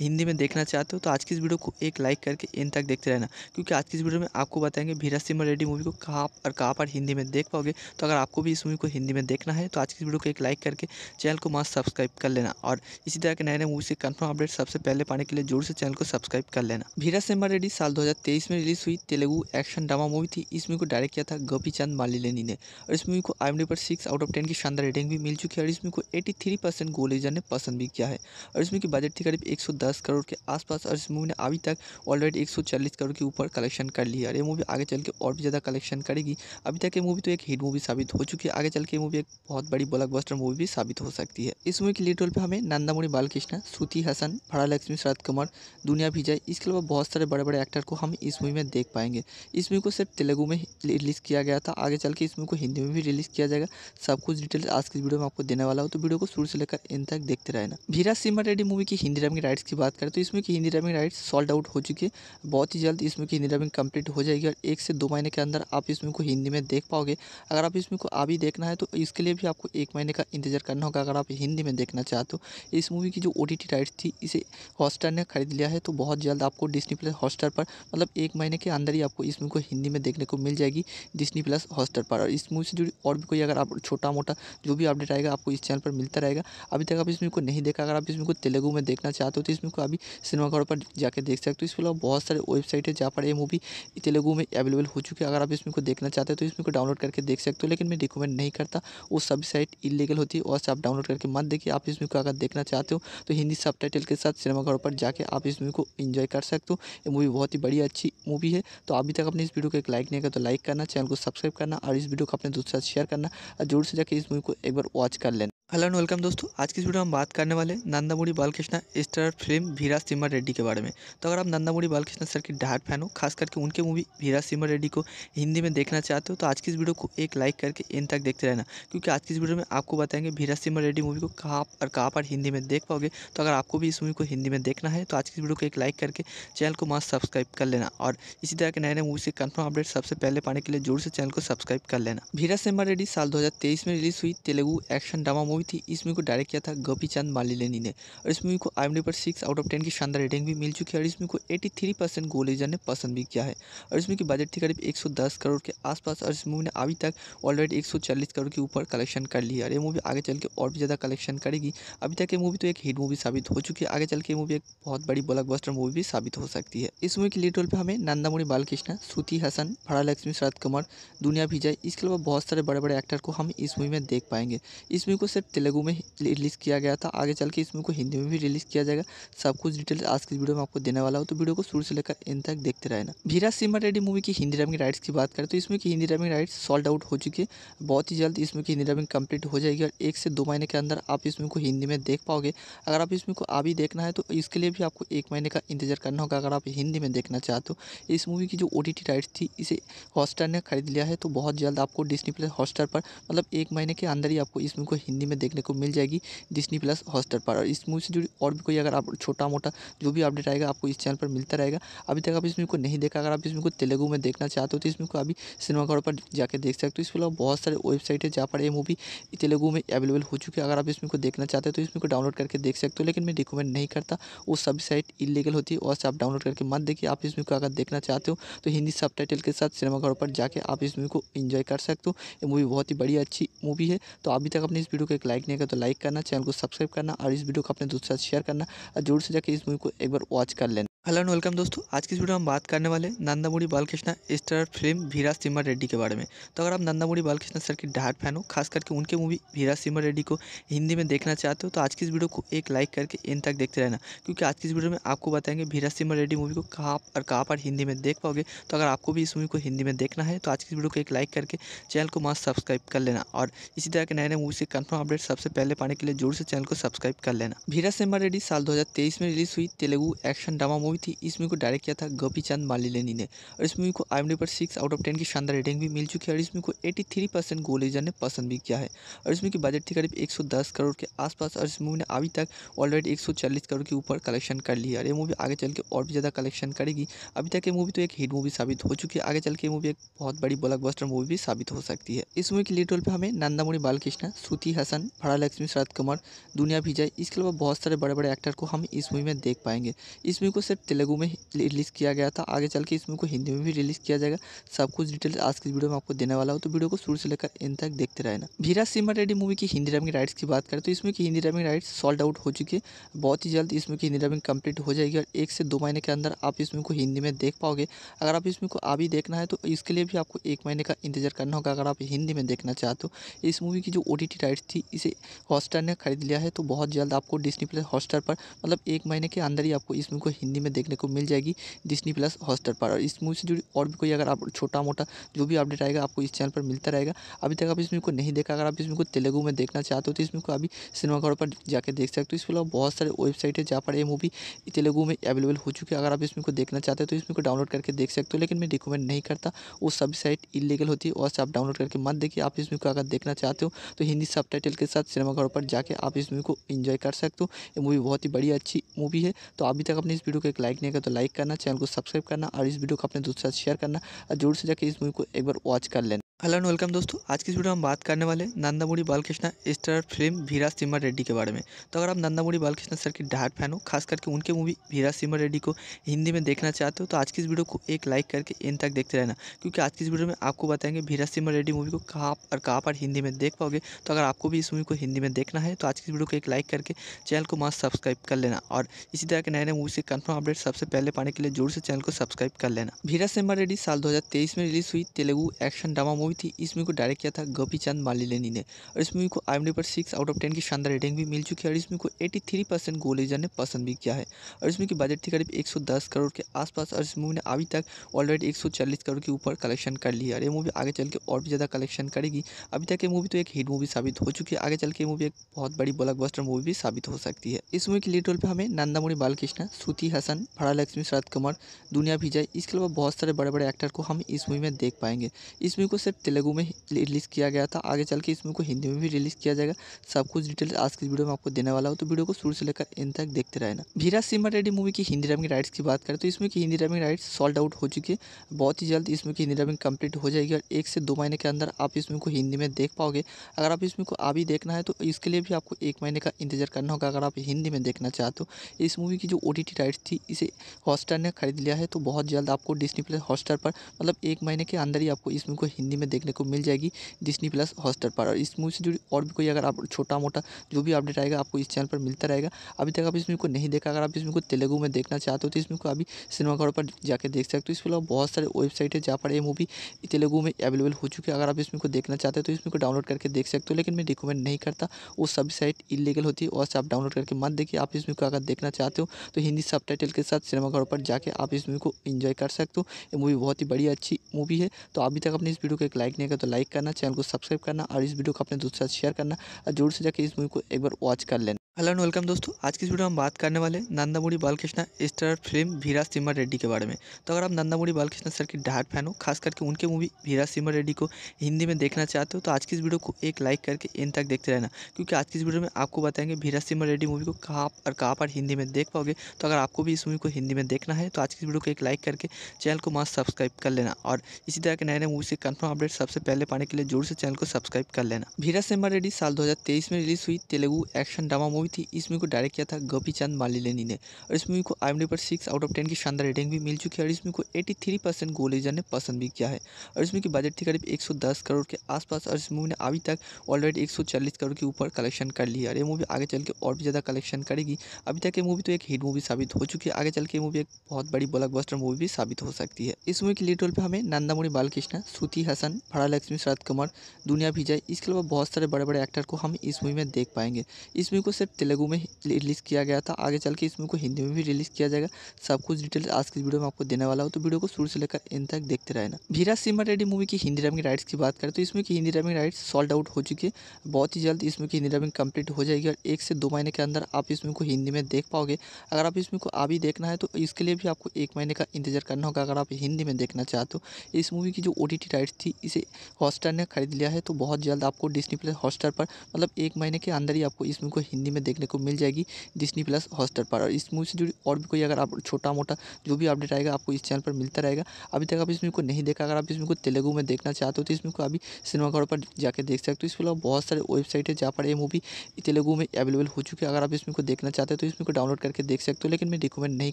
हिंदी में देखना चाहते हो तो आज की इस वीडियो को एक लाइक करके इन तक देखते रहना क्योंकि आज की इस वीडियो में आपको बताएंगे भीरा सिमर रेड्डी मूवी को कहाँ और कहाँ पर हिंदी में देख पाओगे तो अगर आपको भी इस मूवी को हिंदी में देखना है तो आज की इस वीडियो को एक लाइक करके चैनल को मस्त सब्सक्राइब कर लेना और इसी तरह के नए नए मूवी से कन्फर्म अपडेट सबसे पहले पाने के लिए जोर से चैनल को सब्सक्राइब कर लेना भीरा सिमर रेड्डी साल दो में रिलीज हुई Telugu action drama movie movie थी इस मूवी को डायरेक्ट किया था गोपी चंद मालिलेनी ने और इस मूवी को आई पर सिक्स आउट ऑफ टेन की शानदार रेटिंग भी मिल चुकी है और इस मूवी को एटी थ्री परसेंट गोलेजर ने पसंद भी किया है और इस मूवी की बजट थी करीब एक सौ दस करोड़ के आसपास और इस मूवी ने अभी तक ऑलरेडी एक सौ चालीस करोड़ के ऊपर कलेक्शन कर लिया और ये मूवी आगे चल के और भी ज़्यादा कलेक्शन करेगी अभी तक ये मूवी तो एक हिट मूवी साबित हो चुकी है आगे चल के मूवी एक बहुत बड़ी ब्लॉकबस्टर मूवी भी साबित हो सकती है इस मूवी के लीड रोल पर हमें नंदामुरी बालकृष्ण श्रुति हसन फड़ा लक्ष्मी शरद कुमार दुनिया विजय इसके अलावा बहुत सारे बड़े बड़े एक्टर को हम इस मूवी में देख पाएंगे इस मूवी को सिर्फ तेलुगु में रिलीज़ किया गया था आगे चल के इस मूवी को हिंदी में भी रिलीज़ किया जाएगा सब कुछ डिटेल्स आज की वीडियो में आपको देने वाला हूँ तो वीडियो को शुरू से लेकर इन तक देखते रहना भीरा सिमर रेडी मूवी की हिंदी डबिंग राइट्स की बात करें तो इसमें की Hindi dubbing rights sold out हो चुकी है बहुत ही जल्द इसमें की हिंदी डबिंग कंप्लीट हो जाएगी और एक से दो महीने के अंदर आप इसमें को हिंदी में देख पाओगे अगर आप इसमें को अभी देखना है तो इसके लिए भी आपको एक महीने का इंतजार करना होगा अगर आप हिंदी में देखना चाहते हो इस मूवी की जो ओ राइट्स थी इसे हॉटस्टार ने खरीद लिया है तो बहुत जल्द आपको डिस्नी प्लस हॉटस्टार पर मतलब एक महीने के अंदर ही आपको इस मूवी को हिंदी में में देखने को मिल जाएगी डिस्नी प्लस हॉस्टर पर और इस मूवी से जुड़ी और भी कोई अगर आप छोटा मोटा जो भी अपडेट आएगा आपको इस चैनल पर मिलता रहेगा अभी तक आप इस मूवी को नहीं देखा अगर आप इस मूवी को तेलुगु में देखना चाहते हो तो इस मूवी को अभी सिनेमाघरों पर जाकर देख सकते हो इसके अलावा बहुत सारे वेबसाइट है जहाँ पर यह मूवी तेलुगु में अवेलेबल हो चुकी है अगर आप इस मूवी को देखना चाहते हो तो इस मूवी को डाउनलोड करके देख सकते हो लेकिन मैं रिकमेंड नहीं करता वो सभी साइट इलीगल होती है और आप डाउनलोड करके मत देखिए आप इस मूवी को अगर देखना चाहते हो तो हिंदी सब के साथ सिनेमाघरों पर जाके आप इस मूवी को इन्जॉय कर सकते हो ये मूवी बहुत ही बड़ी अच्छी मूवी है तो अभी तक अपने इस वीडियो को एक लाइक नहीं किया तो लाइक करना चैनल को सब्सक्राइब करना और इस वीडियो को अपने दोस्तों साथ शेयर करना और जोर से जाकर इस मूवी को एक बार वॉच कर लेना हेलो एंड वेलकम दोस्तों आज की वीडियो में हम बात करने वाले नंदामुड़ी बालकृष्णा स्टार फिल्म भीरा सिमर रेड्डी के बारे में तो अगर आप नंदामुड़ी बालकृष्णा सर की डार्ट फैन हो खास करके उनके मूवी भीरा सिमर रेड्डी को हिंदी में देखना चाहते हो तो आज की इस वीडियो को एक लाइक करके इन तक देखते रहना क्योंकि आज की इस वीडियो में आपको बताएंगे भीरा सिमर रेड्डी मूवी को कहाँ और कहाँ पर हिंदी में देख पाओगे तो अगर आपको भी इस मूवी को हिंदी में देखना है तो आज की इस वीडियो को एक लाइक करके चैनल को मास्क सब्सक्राइब कर लेना और इसी तरह के नए नए मूवी से कन्फर्म अपडेट सबसे पहले पाने के लिए जोर से चैनल को सब्सक्राइब कर लेना भीरा सिमर रेड्डी साल दो में रिलीज हुई Telugu action drama movie movie थी इस मूवी को डायरेक्ट किया था गोपी चंद मालिलेनी ने और इस मूवी को आई पर सिक्स आउट ऑफ टेन की शानदार रेटिंग भी मिल चुकी है और इस मूवी को एटी थ्री परसेंट गोलेजर ने पसंद भी किया है और इस मूवी की बजट थी करीब एक करोड़ के आसपास और इस मूवी ने अभी तक ऑलरेडी एक करोड़ के ऊपर कलेक्शन कर लिया और ये मूवी आगे चल के और भी ज़्यादा कलेक्शन करेगी अभी तक ये मूवी तो एक हिट मूवी साबित हो चुकी है आगे चल के मूवी एक बहुत बड़ी ब्लॉक मूवी भी साबित हो सकती है इस मूवी के लीड रोल पर हमें नंदामुरी बालकृष्णा श्रुति हसन भाड़ा लक्ष्मी शरद कुमार दुनिया विजय इसके अलावा बहुत सारे बड़े बड़े एक्टर को हम इस मूवी में देख पाएंगे इस मूवी को सिर्फ तेलुगू में रिलीज़ किया गया था आगे चल के इस मूवी को हिंदी में भी रिलीज़ किया जाएगा सब कुछ डिटेल्स आज की वीडियो में आपको देने वाला हो तो वीडियो को शुरू से लेकर इन तक देखते रहना भीरा सिमर रेडी मूवी की हिंदी डबिंग राइट्स की बात करें तो इसमें की Hindi dubbing rights sold out हो चुकी है बहुत ही जल्द इसमें की हिंदी डबिंग कंप्लीट हो जाएगी और एक से दो महीने के अंदर आप इसमें को हिंदी में देख पाओगे अगर आप इसमें को अभी देखना है तो इसके लिए भी आपको एक महीने का इंतजार करना होगा अगर आप हिंदी में देखना चाहते हो इस मूवी की जो ओ राइट्स थी इसे हॉटस्टार ने खरीद लिया है तो बहुत जल्द आपको डिस्नी प्लस हॉटस्टार पर मतलब एक महीने के अंदर ही आपको इस मूवी को हिंदी में देखने को मिल जाएगी डिस्नी प्लस हॉस्टर पर और इस मूवी से जुड़ी और भी कोई अगर आप छोटा मोटा जो भी अपडेट आएगा आपको इस चैनल पर मिलता रहेगा अभी तक आप इसमें को नहीं देखा अगर आप इसमें को तेलुगु में देखना चाहते हो तो इसमें को अभी सिनेमाघरों पर जाकर देख सकते हो इसके अलावा बहुत सारे वेबसाइट है जहाँ पर यह मूवी तेलुगु में अवेलेबल हो चुकी है अगर आप इसमें को देखना चाहते हो तो इसमें को डाउनलोड करके देख सकते हो लेकिन मैं रिकमेंड नहीं करता वो सब साइट इलीगल होती है और आप डाउनलोड करके मत देखिए आप इसमें को अगर देखना चाहते हो तो हिंदी सब के साथ सिनेमाघरों पर जाके आप इस मूवी को इन्जॉय कर सकते हो ये मूवी बहुत ही बड़ी अच्छी मूवी है तो अभी तक अपने इस वीडियो को एक लाइक नहीं किया तो लाइक करना चैनल को सब्सक्राइब करना और इस वीडियो को अपने दोस्तों साथ शेयर करना और जोर से जाकर इस मूवी को एक बार वॉच कर लेना हेलो एंड वेलकम दोस्तों आज की इस वीडियो में हम बात करने वाले नंदामुड़ी बालकृष्णा स्टार फिल्म भीरा सिमर रेड्डी के बारे में तो अगर आप नंदामुड़ी बालकृष्णा सर की डार्ट फैन हो खास करके उनके मूवी भीरा सिमर रेड्डी को हिंदी में देखना चाहते हो तो आज की इस वीडियो को एक लाइक करके इन तक देखते रहना क्योंकि आज की इस वीडियो में आपको बताएंगे भीरा सिमर रेड्डी मूवी को कहाँ और कहाँ पर हिंदी में देख पाओगे तो अगर आपको भी इस मूवी को हिंदी में देखना है तो आज की वीडियो को एक लाइक करके चैनल को मस्त सब्सक्राइब कर लेना और इसी तरह के नए नए मूवी से कन्फर्म अपडेट सबसे पहले पाने के लिए जोर से चैनल को सब्सक्राइब कर लेना भीरा सिमर रेड्डी साल दो में रिलीज हुई तेलुगु एक्शन ड्रामा मूवी थी इस मूवी को डायरेक्ट किया था गोपी चंद मालिलेनी ने और इस मूवी को आई पर सिक्स आउट ऑफ टेन की शानदार रेटिंग भी मिल चुकी है और इस मूवी को एटी थ्री परसेंट गोलेजर ने पसंद भी किया है और इस मूवी की बजट थी करीब एक सौ दस करोड़ के आसपास और इस मूवी ने अभी तक ऑलरेडी एक सौ चालीस करोड़ के ऊपर कलेक्शन कर लिया और ये मूवी आगे चल के और भी ज़्यादा कलेक्शन करेगी अभी तक ये मूवी तो एक हिट मूवी साबित हो चुकी है आगे चल के मूवी एक बहुत बड़ी ब्लॉकबस्टर मूवी भी साबित हो सकती है इस मूवी के लीड रोल पर हमें नंदामुरी बालकृष्ण श्रुति हसन फड़ा लक्ष्मी शरद कुमार दुनिया भिजय इसके अलावा बहुत सारे बड़े बड़े एक्टर को हम इस मूवी में देख पाएंगे इस मूवी को सिर्फ तेलुगु में रिलीज़ किया गया था आगे चल के इसमें को हिंदी में भी रिलीज़ किया जाएगा सब कुछ डिटेल्स आज की वीडियो में आपको देने वाला हूँ तो वीडियो को शुरू से लेकर इन तक देखते रहना वीरा सिम्हा रेड्डी मूवी की हिंदी डबिंग राइट्स की बात करें तो इसमें की Hindi dubbing rights sold out हो चुकी है बहुत ही जल्द इसमें की हिंदी डबिंग कंप्लीट हो जाएगी और एक से दो महीने के अंदर आप इसमें को हिंदी में देख पाओगे अगर आप इसमें को अभी देखना है तो इसके लिए भी आपको एक महीने का इंतजार करना होगा अगर आप हिंदी में देखना चाहते हो इस मूवी की जो ओ राइट्स थी इसे हॉटस्टार ने खरीद लिया है तो बहुत जल्द आपको डिस्नी प्लस हॉटस्टार पर मतलब एक महीने के अंदर ही आपको इस मूवी को हिंदी में में देखने को मिल जाएगी डिस्नी प्लस हॉस्टर पर और इस मूवी से जुड़ी और भी कोई अगर आप छोटा मोटा जो भी अपडेट आएगा आपको इस चैनल पर मिलता रहेगा अभी तक आप इस मूवी को नहीं देखा अगर आप इस मूवी को तेलुगु में देखना चाहते हो तो इस मूवी को अभी सिनेमाघरों पर जाकर देख सकते हो इसके अलावा बहुत सारे वेबसाइट है जहाँ पर यह मूवी तेलुगू में अवेलेबल हो चुकी है अगर आप इस मूवी को देखना चाहते हो तो इस मूवी को डाउनलोड करके देख सकते हो लेकिन मैं रिकमेंड नहीं करता वो सभी साइट इलीगल होती है और आप डाउनलोड करके मत देखिए आप इस मूवी को अगर देखना चाहते हो तो हिंदी सब के साथ सिनेमाघरों पर जाकर आप इस मूवी को इन्जॉय कर सकते हो ये मूवी बहुत ही बड़ी अच्छी मूवी है तो अभी तक अपने इस वीडियो को एक तक लाइक नहीं किया तो लाइक करना चैनल को सब्सक्राइब करना और इस वीडियो को अपने दोस्तों के साथ शेयर करना और जोर से जाकर इस मूवी को एक बार वॉच कर लेना हेलो एंड वेलकम दोस्तों आज की वीडियो में हम बात करने वाले नंदामुड़ी बालकृष्णा स्टार फिल्म भीरा सिम्हा रेड्डी के बारे में तो अगर आप नंदामुड़ी बालकृष्णा सर के डार्ट फैन हो खास करके उनके मूवी भीरा सिमर रेड्डी को हिंदी में देखना चाहते हो तो आज की इस वीडियो को एक लाइक करके इन तक देखते रहना क्योंकि आज की इस वीडियो में आपको बताएंगे भीरा सिम्हा रेड्डी मूवी को कहाँ और कहाँ पर हिंदी में देख पाओगे तो अगर आपको भी इस मूवी को हिंदी में देखना है तो आज की वीडियो को एक लाइक करके चैनल को मास्क सब्सक्राइब कर लेना और इसी तरह के नए नए मूवी से कन्फर्म अपडेट सबसे पहले पाने के लिए जोर से चैनल को सब्सक्राइब कर लेना भीरा सिमर रेड्डी साल दो में रिलीज हुई Telugu action drama movie movie थी इस मूवी को डायरेक्ट किया था गोपी चंद मालिलेनी ने और इस मूवी को आई पर सिक्स आउट ऑफ टेन की शानदार रेटिंग भी मिल चुकी है और इस मूवी को एटी थ्री परसेंट गोलेजर ने पसंद भी किया है और इस मूवी की बजट थी करीब एक सौ दस करोड़ के आसपास और इस मूवी ने अभी तक ऑलरेडी एक सौ चालीस करोड़ के ऊपर कलेक्शन कर लिया और ये मूवी आगे चल के और भी ज़्यादा कलेक्शन करेगी अभी तक ये मूवी तो एक हिट मूवी साबित हो चुकी है आगे चल के मूवी एक बहुत बड़ी ब्लॉकबस्टर मूवी भी साबित हो सकती है इस मूवी के लीड रोल पर हमें नंदामुणि बालकृष्णा श्रुति हसन फरा लक्ष्मी शरद कुमार दुनिया विजय इसके अलावा बहुत सारे बड़े बड़े एक्टर को हम इस मूवी में देख पाएंगे इस मूवी को सिर्फ तेलुगु में रिलीज़ किया गया था आगे चल के इस मूवी को हिंदी में भी रिलीज़ किया जाएगा सब कुछ डिटेल्स आज की वीडियो में आपको देने वाला हो तो वीडियो को शुरू से लेकर इन तक देखते रहना भीरा सिमर रेड्डी मूवी की हिंदी डबिंग राइट्स की बात करें तो इसमें की Hindi dubbing rights sold out हो चुकी है बहुत ही जल्द इसमें की हिंदी डबिंग कंप्लीट हो जाएगी और एक से दो महीने के अंदर आप इसमें को हिंदी में देख पाओगे अगर आप इसमें को अभी देखना है तो इसके लिए भी आपको एक महीने का इंतजार करना होगा अगर आप हिंदी में देखना चाहते हो इस मूवी की जो ओ राइट्स थी इसे हॉटस्टार ने खरीद लिया है तो बहुत जल्द आपको डिस्नी प्लस हॉस्टार पर मतलब एक महीने के अंदर ही आपको इस मूवी को हिंदी में देखने को मिल जाएगी डिस्नी प्लस हॉस्टर पर और इस मूवी से जुड़ी और भी कोई अगर आप छोटा मोटा जो भी अपडेट आएगा आपको इस चैनल पर मिलता रहेगा अभी तक आप इस मूवी को नहीं देखा अगर आप इस मूवी को तेलुगु में देखना चाहते हो तो इस मूवी को अभी सिनेमाघरों पर जाकर देख सकते हो तो इसके अलावा बहुत सारे वेबसाइट है जहाँ पर यह मूवी तेलुगु में अवेलेबल हो चुकी है अगर आप इस मूवी को देखना चाहते हो तो इस मूवी को डाउनलोड करके देख सकते हो लेकिन मैं रिकमेंड नहीं करता वो सभी साइट इलीगल होती है और आप डाउनलोड करके मत देखिए आप इस मूवी को अगर देखना चाहते हो तो हिंदी सब के साथ सिनेमाघरों पर जाके आप इस मूवी को इन्जॉय कर सकते हो ये मूवी बहुत ही बड़ी अच्छी मूवी है तो अभी तक अपने इस वीडियो को एक लाइक नहीं किया तो लाइक करना चैनल को सब्सक्राइब करना और इस वीडियो को अपने दोस्तों साथ शेयर करना और जोर से जाकर इस मूवी को एक बार वॉच कर लेना हेलो एंड वेलकम दोस्तों आज की इस वीडियो में हम बात करने वाले नंदामुड़ी बालकृष्णा स्टार फिल्म भीरा सिमर रेड्डी के बारे में तो अगर आप नंदामुड़ी बालकृष्णा सर की डार्ट फैन हो खास करके उनके मूवी भीरा सिमर रेड्डी को हिंदी में देखना चाहते हो तो आज की इस वीडियो को एक लाइक करके इन तक देखते रहना क्योंकि आज की इस वीडियो में आपको बताएंगे भीरा सिमर रेड्डी मूवी को कहाँ और कहाँ पर हिंदी में देख पाओगे तो अगर आपको भी इस मूवी को हिंदी में देखना है तो आज की इस वीडियो को एक लाइक करके चैनल को मस्त सब्सक्राइब कर लेना और इसी तरह के नए नए मूवी से कन्फर्म अपडेट सबसे पहले पाने के लिए जोर से चैनल को सब्सक्राइब कर लेना भीरा सिमर रेड्डी साल दो में रिलीज हुई तेलुगू एक्शन ड्रामा मूवी थी इस मूवी को डायरेक्ट किया था गोपी चंद मालिलेनी ने और इस मूवी को आई पर सिक्स आउट ऑफ टेन की शानदार रेटिंग भी मिल चुकी है और इस मूवी को एटी थ्री परसेंट गोलेजर ने पसंद भी किया है और इस मूवी की बजट थी करीब एक सौ दस करोड़ के आसपास और इस मूवी ने अभी तक ऑलरेडी एक सौ चालीस करोड़ के ऊपर कलेक्शन कर लिया है और ये मूवी आगे चल के और भी ज़्यादा कलेक्शन करेगी अभी तक ये मूवी तो एक हिट मूवी साबित हो चुकी है आगे चल के मूवी एक बहुत बड़ी ब्लॉकबस्टर मूवी भी साबित हो सकती है इस मूवी के लीड रोल पर हमें नंदामुरी बालकृष्णा श्रुति हसन भाड़ा लक्ष्मी शरद कुमार दुनिया विजय इसके अलावा बहुत सारे बड़े बड़े एक्टर को हम इस मूवी में देख पाएंगे इस मूवी को सिर्फ तेलुगु में रिलीज़ किया गया था आगे चल के इस मूवी को हिंदी में भी रिलीज़ किया जाएगा सब कुछ डिटेल्स आज की वीडियो में आपको देने वाला हूँ तो वीडियो को शुरू से लेकर इन तक देखते रहना भीरा सिमर रेड्डी मूवी की हिंदी डबिंग राइट्स की बात करें तो इसमें की Hindi dubbing rights sold out हो चुकी है बहुत ही जल्द इसमें की हिंदी डबिंग कंप्लीट हो जाएगी और एक से दो महीने के अंदर आप इसमें को हिंदी में देख पाओगे अगर आप इसमें को अभी देखना है तो इसके लिए भी आपको एक महीने का इंतजार करना होगा अगर आप हिंदी में देखना चाहते हो इस मूवी की जो ओ राइट्स थी इसे हॉटस्टार ने खरीद लिया है तो बहुत जल्द आपको डिस्नी प्लस हॉटस्टार पर मतलब एक महीने के अंदर ही आपको इसमें को हिंदी में में देखने को मिल जाएगी डिस्नी प्लस हॉस्टर पर और इस मूवी से जुड़ी और भी कोई अगर आप छोटा मोटा जो भी अपडेट आएगा आपको इस चैनल पर मिलता रहेगा अभी तक आप इस मूवी को नहीं देखा अगर आप इस मूवी को तेलुगु में देखना चाहते हो तो इस मूवी को अभी सिनेमाघरों पर जाकर देख सकते हो इसके अलावा बहुत सारे वेबसाइट है जहाँ पर यह मूवी तेलुगु में अवेलेबल हो चुकी है अगर आप इस मूवी को देखना चाहते हो तो इस मूवी को डाउनलोड करके देख सकते हो लेकिन मैं रिकमेंड नहीं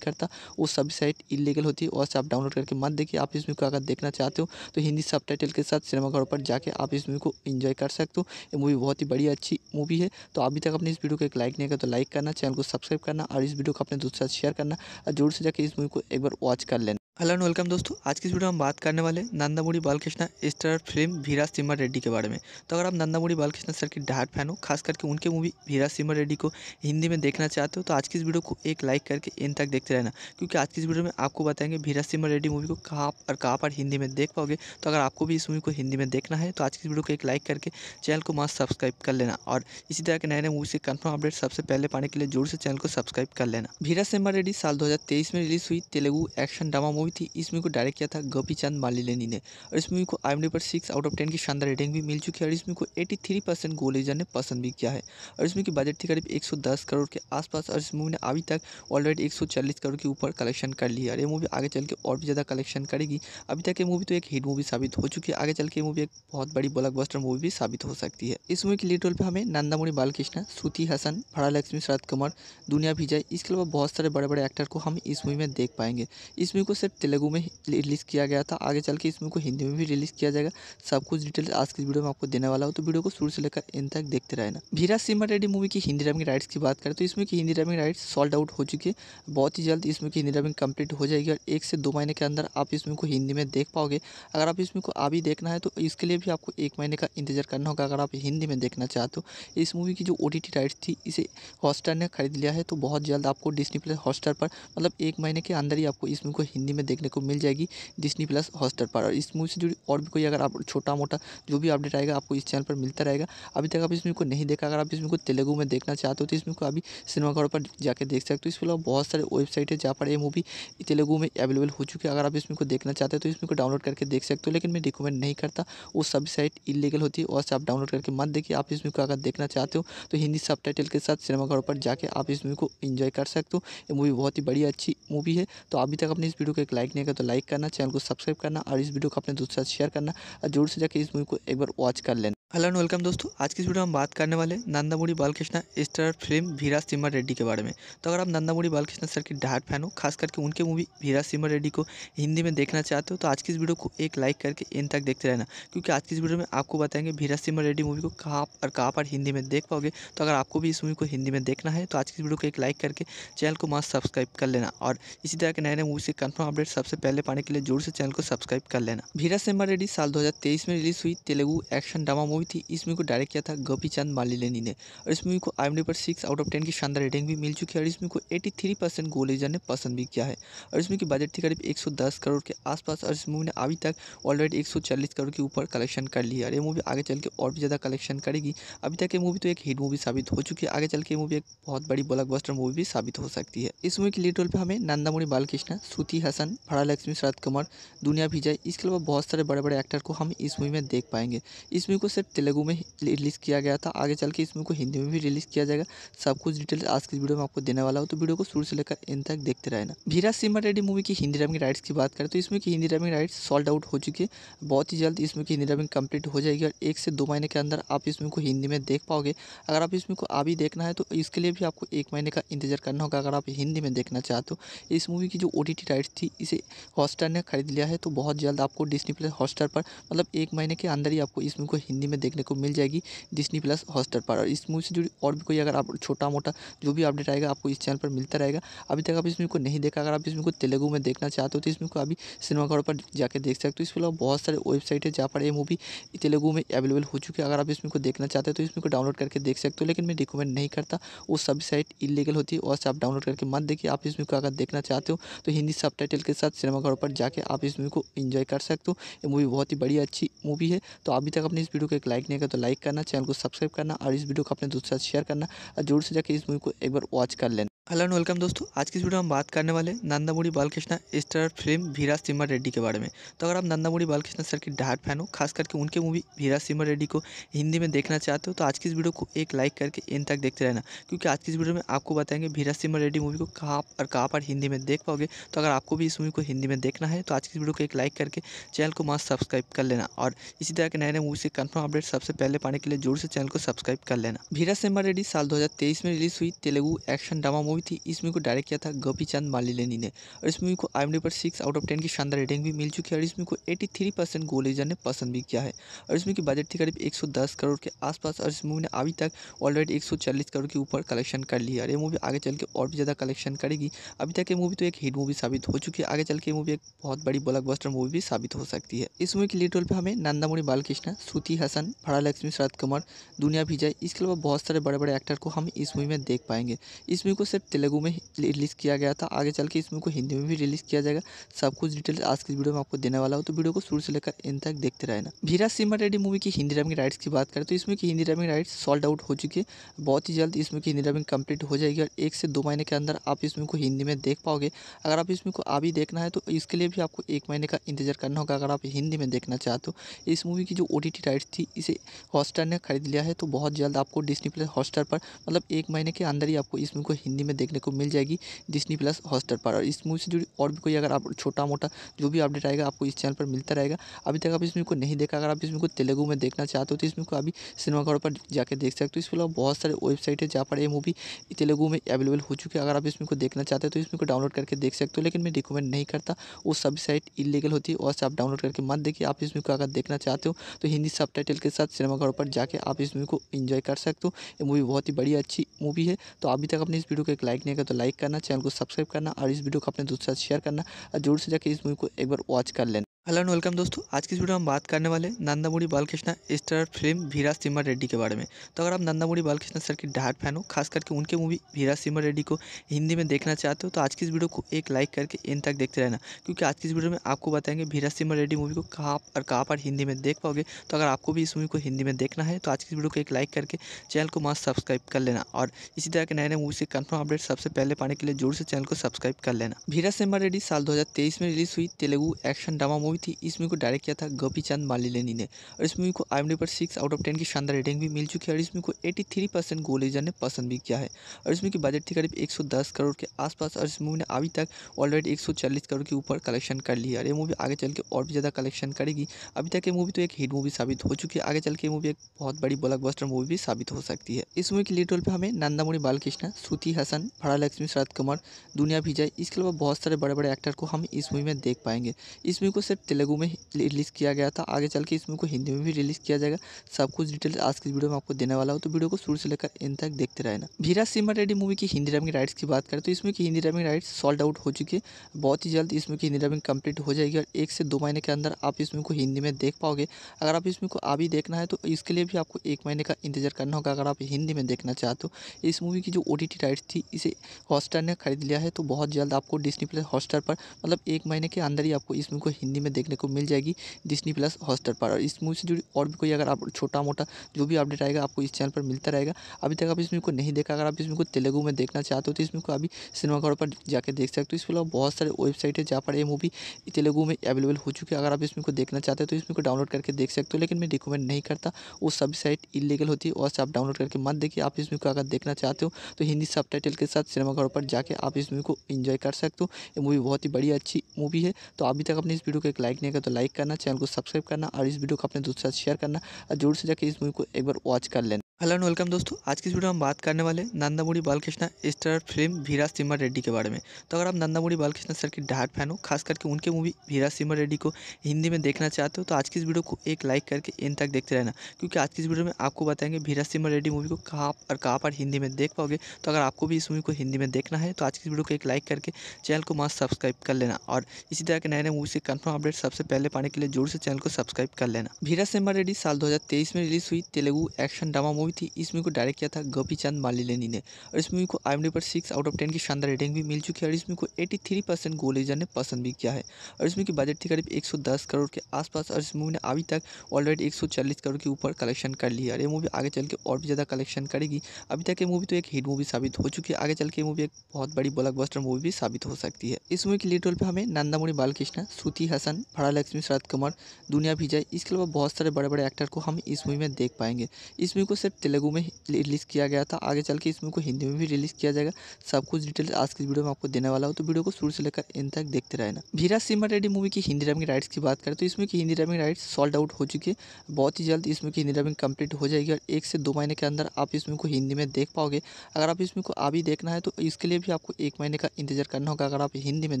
करता वो सभी साइट इलीगल होती है और आप डाउनलोड करके मत देखिए आप इस मूवी को अगर देखना चाहते हो तो हिंदी सब के साथ सिनेमाघरों पर जाकर आप इस मूवी को इन्जॉय कर सकते हो ये मूवी बहुत ही बड़ी अच्छी मूवी है तो अभी तक अपने इस वीडियो को लाइक नहीं किया तो लाइक करना चैनल को सब्सक्राइब करना और इस वीडियो को अपने दोस्तों साथ शेयर करना और जोर से जाकर इस मूवी को एक बार वॉच कर लेना हेलो एंड वेलकम दोस्तों आज की वीडियो में हम बात करने वाले नंदामुड़ी बालकृष्णा स्टार फिल्म भीरा सिमर रेड्डी के बारे में तो अगर आप नंदामुड़ी बालकृष्णा सर के डार्ट फैन हो खास करके उनके मूवी भीरा सिमर रेड्डी को हिंदी में देखना चाहते हो तो आज की इस वीडियो को एक लाइक करके इन तक देखते रहना क्योंकि आज की इस वीडियो में आपको बताएंगे भीरा सिमर रेड्डी मूवी को कहाँ और कहाँ पर हिंदी में देख पाओगे तो अगर आपको भी इस मूवी को हिंदी में देखना है तो आज की वीडियो को एक लाइक करके चैनल को मस्त सब्सक्राइब कर लेना और इसी तरह के नए नए मूवी से कन्फर्म अपडेट सबसे पहले पाने के लिए जोर से चैनल को सब्सक्राइब कर लेना भीरा सिमर रेड्डी साल दो में रिलीज़ हुई Telugu action drama movie movie थी इस मूवी को डायरेक्ट किया था गोपी चंद मालिलेनी ने और इस मूवी को आई एम पर सिक्स आउट ऑफ टेन की शानदार रेटिंग भी मिल चुकी है और इस मूवी को एटी थ्री परसेंट गोलेजर ने पसंद भी किया है और इस मूवी की बजट थी करीब एक सौ दस करोड़ के आसपास और इस मूवी ने अभी तक ऑलरेडी एक सौ चालीस करोड़ के ऊपर कलेक्शन कर लिया और ये मूवी आगे चल के और भी ज़्यादा कलेक्शन करेगी अभी तक ये मूवी तो एक हिट मूवी साबित हो चुकी है आगे चल के मूवी एक बहुत बड़ी ब्लॉकबस्टर मूवी भी साबित हो सकती है इस मूवी के लीड रोल पर हमें नंदामुणि बालकृष्ण श्रुति हसन फड़ा लक्ष्मी शरद कुमार दुनिया विजय इसके अलावा बहुत सारे बड़े बड़े एक्टर को हम इस मूवी में देख पाएंगे इस मूवी को सिर्फ तेलुगु में रिलीज़ किया गया था आगे चल के इस मूवी को हिंदी में भी रिलीज़ किया जाएगा सब कुछ डिटेल्स आज की वीडियो में आपको देने वाला हूँ तो वीडियो को शुरू से लेकर इन तक देखते रहना भीरा सिम्हा रेडी मूवी की हिंदी डबिंग राइट्स की बात करें तो इसमें की Hindi dubbing rights sold out हो चुकी है बहुत ही जल्द इसमें की हिंदी डबिंग कंप्लीट हो जाएगी और एक से दो महीने के अंदर आप इसमें को हिंदी में देख पाओगे अगर आप इसमें को अभी देखना है तो इसके लिए भी आपको एक महीने का इंतजार करना होगा अगर आप हिंदी में देखना चाहते हो इस मूवी की जो ओ राइट्स थी इसे हॉटस्टार ने खरीद लिया है तो बहुत जल्द आपको डिस्नी प्लस हॉटस्टार पर मतलब एक महीने के अंदर ही आपको इस मूवी को हिंदी में देखने को मिल जाएगी डिस्नी प्लस हॉस्टर पर और इस मूवी से जुड़ी और भी कोई अगर आप छोटा मोटा जो भी अपडेट आएगा आपको इस चैनल पर मिलता रहेगा अभी तक आप इसमें को नहीं देखा अगर आप इसमें को तेलुगु में देखना चाहते हो तो इसमें को अभी सिनेमाघरों पर जाकर देख सकते हो तो इसके अलावा बहुत सारे वेबसाइट है जहाँ पर ये मूवी तेलुगु में अवेलेबल हो चुकी है अगर आप इसमें को देखना चाहते हो तो इसमें को डाउनलोड करके देख सकते हो लेकिन मैं रिकमेंड नहीं करता वो सभी साइट इलीगल होती है और आप डाउनलोड करके मत देखिए आप इसमें को अगर देखना चाहते हो तो हिंदी सब के साथ सिनेमाघरों पर जाके आप इस मूवी को इन्जॉय कर सकते हो ये मूवी बहुत ही बढ़िया अच्छी मूवी है तो अभी तक अपने इस वीडियो को एक लाइक नहीं किया तो लाइक करना चैनल को सब्सक्राइब करना और इस वीडियो को अपने दोस्तों साथ शेयर करना और जोर से जाकर इस मूवी को एक बार वॉच कर लेना हेलो एंड वेलकम दोस्तों आज की इस वीडियो में हम बात करने वाले नंदामुड़ी बालकृष्णा स्टार फिल्म भीरा सिमर रेड्डी के बारे में तो अगर आप नंदामुड़ी बालकृष्णा सर की डार्क फैन हो खास करके उनके मूवी भीरा सिमर रेड्डी को हिंदी में देखना चाहते हो तो आज की इस वीडियो को एक लाइक करके इन तक देखते रहना क्योंकि आज की इस वीडियो में आपको बताएंगे भीरा सिमर रेड्डी मूवी को कहाँ और कहाँ पर हिंदी में देख पाओगे तो अगर आपको भी इस मूवी को हिंदी में देखना है तो आज की इस वीडियो को एक लाइक करके चैनल को मास्क सब्सक्राइब कर लेना और इसी तरह के नए नए मूवी से कन्फर्म अपडेट अपडेट सबसे पहले पाने के लिए जोर से चैनल को सब्सक्राइब कर लेना भीरा सिम्बा रेड्डी साल 2023 में रिलीज हुई तेलुगु एक्शन ड्रामा मूवी थी इस मूवी को डायरेक्ट किया था गोपी चंद मालिलेनी ने और इस मूवी को आई पर सिक्स आउट ऑफ टेन की शानदार रेटिंग भी मिल चुकी है और इस मूवी को एटी थ्री परसेंट गोलेजर ने पसंद भी किया है और इस मूवी की बजट थी करीब एक सौ दस करोड़ के आसपास और इस मूवी ने अभी तक ऑलरेडी एक सौ चालीस करोड़ के ऊपर कलेक्शन कर लिया और ये मूवी आगे चल के और भी ज़्यादा कलेक्शन करेगी अभी तक ये मूवी तो एक हिट मूवी साबित हो चुकी है आगे चल के मूवी एक बहुत बड़ी ब्लॉक मूवी भी साबित हो सकती है इस मूवी के लीड रोल पर हमें नंदामुनी बालकृष्ण श्रुति हसन निर्देशन फरा लक्ष्मी शरद कुमार दुनिया विजय इसके अलावा बहुत सारे बड़े बड़े एक्टर को हम इस मूवी में देख पाएंगे इस मूवी को सिर्फ तेलुगु में रिलीज़ किया गया था आगे चल के इस मूवी को हिंदी में भी रिलीज़ किया जाएगा सब कुछ डिटेल्स आज की वीडियो में आपको देने वाला हो तो वीडियो को शुरू से लेकर इन तक देखते रहना भीरा सिमर रेड्डी मूवी की हिंदी डबिंग राइट्स की बात करें तो इसमें की Hindi dubbing rights sold out हो चुकी है बहुत ही जल्द इसमें की हिंदी डबिंग कंप्लीट हो जाएगी और एक से दो महीने के अंदर आप इसमें को हिंदी में देख पाओगे अगर आप इसमें को अभी देखना है तो इसके लिए भी आपको एक महीने का इंतजार करना होगा अगर आप हिंदी में देखना चाहते हो इस मूवी की जो ओ राइट्स थी इसे हॉटस्टार ने ख़रीद लिया है तो बहुत जल्द आपको डिस्नी प्लस हॉटस्टार पर मतलब एक महीने के अंदर ही आपको इस मूवी को हिंदी में देखने को मिल जाएगी डिस्नी प्लस हॉटस्टार पर और इस मूवी से जुड़ी और भी कोई अगर आप छोटा मोटा जो भी अपडेट आएगा आपको इस चैनल पर मिलता रहेगा अभी तक आप इस मूवी को नहीं देखा अगर आप इस मूवी को तेलुगु में देखना चाहते हो तो इस मूवी को अभी सिनेमाघरों पर जाकर देख सकते हो इसके अलावा बहुत सारे वेबसाइट है जहाँ पर यह मूवी तेलुगु में अवेलेबल हो चुकी है अगर आप इस मूवी को देखना चाहते हो तो इस मूवी को डाउनलोड करके देख सकते हो लेकिन मैं रिकमेंड नहीं करता वो सभी साइट इलीगल होती है और आप डाउनलोड करके मत देखिए आप इस मूवी को अगर देखना चाहते हो तो हिंदी सब के साथ सिनेमाघरों पर जाके आप इस मूवी को इन्जॉय कर सकते हो ये मूवी बहुत ही बड़ी अच्छी मूवी है तो अभी तक अपने इस वीडियो को एक लाइक नहीं किया तो लाइक करना चैनल को सब्सक्राइब करना और इस वीडियो को अपने दोस्तों साथ शेयर करना और जोर से जाकर इस मूवी को एक बार वॉच कर लेना हेलो एंड वेलकम दोस्तों आज की इस वीडियो में हम बात करने वाले नंदामुड़ी बालकृष्णा स्टार फिल्म वीरा सिमर रेड्डी के बारे में तो अगर आप नंदामुड़ी बालकृष्णा सर की डार्ट फैन हो खास करके उनके मूवी वीरा सिमर रेड्डी को हिंदी में देखना चाहते हो तो आज की इस वीडियो को एक लाइक करके इन तक देखते रहना क्योंकि आज की इस वीडियो में आपको बताएंगे वीरा सिमर रेड्डी मूवी को कहाँ और कहाँ पर हिंदी में देख पाओगे तो अगर आपको भी इस इस मूवी को हिंदी में देखना है तो आज की वीडियो को एक लाइक करके चैनल को मास्क सब्सक्राइब कर लेना और इसी तरह के नए नए मूवी से कंफर्म अपडेट सबसे पहले पाने के लिए जोर से चैनल को सब्सक्राइब कर लेना भीरा सेम्बर रेडी साल दो में रिलीज हुई तेलुगु एक्शन ड्रामा मूवी थी इस मूवी को डायरेक्ट किया था गोपी चंद मालिलेनी ने और इस मूवी को आई पर सिक्स आउट ऑफ टेन की शानदार रेटिंग भी मिल चुकी है और इस मूवी को एटी थ्री परसेंट गोलेजर ने पसंद भी किया है और इस मूवी की बजट थी करीब एक सौ दस करोड़ के आसपास और इस मूवी ने अभी तक ऑलरेडी एक सौ चालीस करोड़ के ऊपर कलेक्शन कर लिया और ये मूवी आगे चल के और भी ज़्यादा कलेक्शन करेगी अभी तक ये मूवी तो एक हिट मूवी साबित हो चुकी है आगे चल के मूवी एक बहुत बड़ी ब्लॉकबस्टर मूवी भी साबित हो सकती है इस मूवी के लीड रोल पर हमें नंदामुरी बालकृष्ण श्रुति हसन फड़ा लक्ष्मी शरद कमर दुनिया विजय इसके अलावा बहुत सारे बड़े बड़े एक्टर को हम इस मूवी में देख पाएंगे इस मूवी को सिर्फ तेलुगू में रिलीज़ किया गया था आगे चल के इस मूवी को हिंदी में भी रिलीज़ किया जाएगा सब कुछ डिटेल्स आज की वीडियो में आपको देने वाला हो तो वीडियो को शुरू से लेकर इन तक देखते रहना भीरा सिमर रेड्डी मूवी की हिंदी डबिंग राइट्स की बात करें तो इसमें की Hindi dubbing rights sold out हो चुकी है बहुत ही जल्द इसमें की हिंदी डबिंग कंप्लीट हो जाएगी और एक से दो महीने के अंदर आप इसमें को हिंदी में देख पाओगे अगर आप इसमें को अभी देखना है तो इसके लिए भी आपको एक महीने का इंतजार करना होगा अगर आप हिंदी में देखना चाहते हो इस मूवी की जो ओ राइट्स थी इसे हॉटस्टार ने खरीद लिया है तो बहुत जल्द आपको डिस्नी प्लस हॉटस्टार पर मतलब एक महीने के अंदर ही आपको इस मूवी को हिंदी में देखने को मिल जाएगी डिस्नी प्लस हॉटस्टार पर और इस मूवी से जुड़ी और भी कोई अगर आप छोटा मोटा जो भी अपडेट आएगा आपको इस चैनल पर मिलता रहेगा अभी तक आप इस मूवी को नहीं देखा अगर आप इस मूवी को तेलुगु में देखना चाहते हो तो इस मूवी को अभी सिनेमाघरों पर जाकर देख सकते हो इसके अलावा बहुत सारे वेबसाइट है जहाँ पर ये मूवी तेलुगु में अवेलेबल हो चुकी है अगर आप इस मूवी को देखना चाहते हो तो इस मूवी को डाउनलोड करके देख सकते हो लेकिन मैं रिकमेंड नहीं करता वो सभी साइट इलीगल होती है और से आप डाउनलोड करके मत देखिए आप इस मूवी को अगर देखना चाहते हो तो हिंदी सब के साथ सिनेमाघरों पर जाके आप इस मूवी को इन्जॉय कर सकते हो ये मूवी बहुत ही बड़ी अच्छी मूवी है तो अभी तक अपने इस वीडियो को एक लाइक नहीं कर तो लाइक करना चैनल को सब्सक्राइब करना और इस वीडियो को अपने दोस्तों साथ शेयर करना और जोर से जाकर इस मूवी को एक बार वॉच कर लेना हेलो एंड वेलकम दोस्तों आज की इस वीडियो में हम बात करने वाले नंदामुड़ी बालकृष्णा स्टार फिल्म वीरा सिम्हा रेड्डी के बारे में तो अगर आप नंदामुड़ी बालकृष्णा सर की डार्ट फैन हो खास करके उनके मूवी वीरा सिम्हा रेड्डी को हिंदी में देखना चाहते हो तो आज की इस वीडियो को एक लाइक करके इन तक देखते रहना क्योंकि आज की इस वीडियो में आपको बताएंगे वीरा सिम्हा रेड्डी मूवी को कहाँ और कहाँ पर हिंदी में देख पाओगे तो अगर आपको भी इस मूवी को हिंदी में देखना है तो आज की इस वीडियो को एक लाइक करके चैनल को मास्क सब्सक्राइब कर लेना और इसी तरह के नए नए मूवी से कन्फर्म अपडेट सबसे पहले पाने के लिए जोर से चैनल को सब्सक्राइब कर लेना वीरा सिम्हा रेड्डी साल दो में रिलीज हुई Telugu action drama movie movie थी इस मूवी को डायरेक्ट किया था गोपी चंद मालिलेनी ने और इस मूवी को आई पर सिक्स आउट ऑफ टेन की शानदार रेटिंग भी मिल चुकी है और इस मूवी को एटी थ्री परसेंट गोलेजर ने पसंद भी किया है और इस मूवी की बजट थी करीब एक सौ दस करोड़ के आसपास और इस मूवी ने अभी तक ऑलरेडी एक सौ चालीस करोड़ के ऊपर कलेक्शन कर लिया और ये मूवी आगे चल के और भी ज़्यादा कलेक्शन करेगी अभी तक ये मूवी तो एक हिट मूवी साबित हो चुकी है आगे चल के मूवी एक बहुत बड़ी ब्लॉकबस्टर मूवी भी साबित हो सकती है इस मूवी के लीड रोल पर हमें नंदामुनी बालकृष्णा श्रुति हसन भाड़ा लक्ष्मी शरद कुमार दुनिया विजय इसके अलावा बहुत सारे बड़े बड़े एक्टर को हम इस मूवी में देख पाएंगे इस मूवी को सिर्फ तेलुगु में रिलीज़ किया गया था आगे चल के इसमें को हिंदी में भी रिलीज़ किया जाएगा सब कुछ डिटेल्स आज की वीडियो में आपको देने वाला हो तो वीडियो को शुरू से लेकर इन तक देखते रहना भीरा सिमर रेड्डी मूवी की हिंदी डबिंग राइट्स की बात करें तो इसमें की Hindi dubbing rights sold out हो चुकी है बहुत ही जल्द इसमें की हिंदी डबिंग कम्प्लीट हो जाएगी और एक से दो महीने के अंदर आप इसमें को हिंदी में देख पाओगे अगर आप इसमें को अभी देखना है तो इसके लिए भी आपको एक महीने का इंतजार करना होगा अगर आप हिंदी में देखना चाहते हो इस मूवी की जो ओ राइट्स थी इसे हॉटस्टार ने खरीद लिया है तो बहुत जल्द आपको डिस्नी प्लस हॉटस्टार पर मतलब एक महीने के अंदर ही आपको इसमें को हिंदी में देखने को मिल जाएगी डिस्नी प्लस हॉस्टर पर और इस मूवी से जुड़ी और भी कोई अगर आप छोटा मोटा जो भी अपडेट आएगा आपको इस चैनल पर मिलता रहेगा अभी तक आप इस मूवी को नहीं देखा अगर आप इस मूवी को तेलुगु में देखना चाहते हो तो इस मूवी को अभी सिनेमाघरों पर जाकर देख सकते हो इसके अलावा बहुत सारे वेबसाइट है जहाँ पर ये मूवी तेलुगु में अवेलेबल हो चुकी है अगर आप इस मूवी को देखना चाहते हो तो इस मूवी को डाउनलोड करके देख सकते हो लेकिन मैं रिकमेंड नहीं करता वो सभी साइट इलीगल होती है और आप डाउनलोड करके मत देखिए आप इस मूवी को अगर देखना चाहते हो तो हिंदी सब के साथ सिनेमाघरों पर जाकर आप इस मूवी को इन्जॉय कर सकते हो ये मूवी बहुत ही बड़ी अच्छी मूवी है तो अभी तक अपने इस वीडियो को एक लाइक नहीं किया तो लाइक करना चैनल को सब्सक्राइब करना और इस वीडियो को अपने दोस्तों साथ शेयर करना और जोर से जाकर इस मूवी को एक बार वॉच कर लेना हेलो एंड वेलकम दोस्तों आज की वीडियो में हम बात करने वाले नंदामुड़ी बालकृष्णा स्टार फिल्म भीरा सिमर रेड्डी के बारे में तो अगर आप नंदामुड़ी बालकृष्णा सर की डार्ट फैन हो खास करके उनके मूवी भीरा सिमर रेड्डी को हिंदी में देखना चाहते हो तो आज की इस वीडियो को एक लाइक करके इन तक देखते रहना क्योंकि आज की इस वीडियो में आपको बताएंगे भीरा सिमर रेड्डी मूवी को कहाँ और कहाँ पर हिंदी में देख पाओगे तो अगर आपको भी इस मूवी को हिंदी में देखना है तो आज की वीडियो को एक लाइक करके चैनल को मस्त सब्सक्राइब कर लेना और इसी तरह के नए नए मूवी से कन्फर्म अपडेट सबसे पहले पाने के लिए जोर से चैनल को सब्सक्राइब कर लेना भीरा सिमर रेड्डी साल दो में रिलीज हुई Telugu action drama movie movie थी इस मूवी को डायरेक्ट किया था गोपी चंद मालिलेनी ने और इस मूवी को आई पर सिक्स आउट ऑफ टेन की शानदार रेटिंग भी मिल चुकी है और इस मूवी को एटी थ्री परसेंट गोलेजर ने पसंद भी किया है और इसमें की बजट थी करीब एक सौ दस करोड़ के आसपास और इस मूवी ने अभी तक ऑलरेडी एक सौ चालीस करोड़ के ऊपर कलेक्शन कर लिया और ये मूवी आगे चल के और भी ज़्यादा कलेक्शन करेगी अभी तक ये मूवी तो एक हिट मूवी साबित हो चुकी है आगे चल के मूवी एक बहुत बड़ी ब्लॉकबस्टर मूवी भी साबित हो सकती है इस मूवी के लीड रोल पर हमें नंदामुड़ी बालकृष्ण श्रुति हसन फड़ा लक्ष्मी शरद कुमार दुनिया विजय इसके अलावा बहुत सारे बड़े बड़े एक्टर को हम इस मूवी में देख पाएंगे इस मूवी को सिर्फ तेलुगु में रिलीज़ किया गया था आगे चल के इस मूवी को हिंदी में भी रिलीज़ किया जाएगा सब कुछ डिटेल्स आज की वीडियो में आपको देने वाला हो तो वीडियो को शुरू से लेकर इन तक देखते रहना भीरा सिम्हा रेडी मूवी की हिंदी डबिंग राइट्स की बात करें तो इसमें की Hindi dubbing rights sold out हो चुकी है बहुत ही जल्द इसमें की हिंदी डबिंग कंप्लीट हो जाएगी और एक से दो महीने के अंदर आप इसमें को हिंदी में देख पाओगे अगर आप इसमें को अभी देखना है तो इसके लिए भी आपको एक महीने का इंतजार करना होगा अगर आप हिंदी में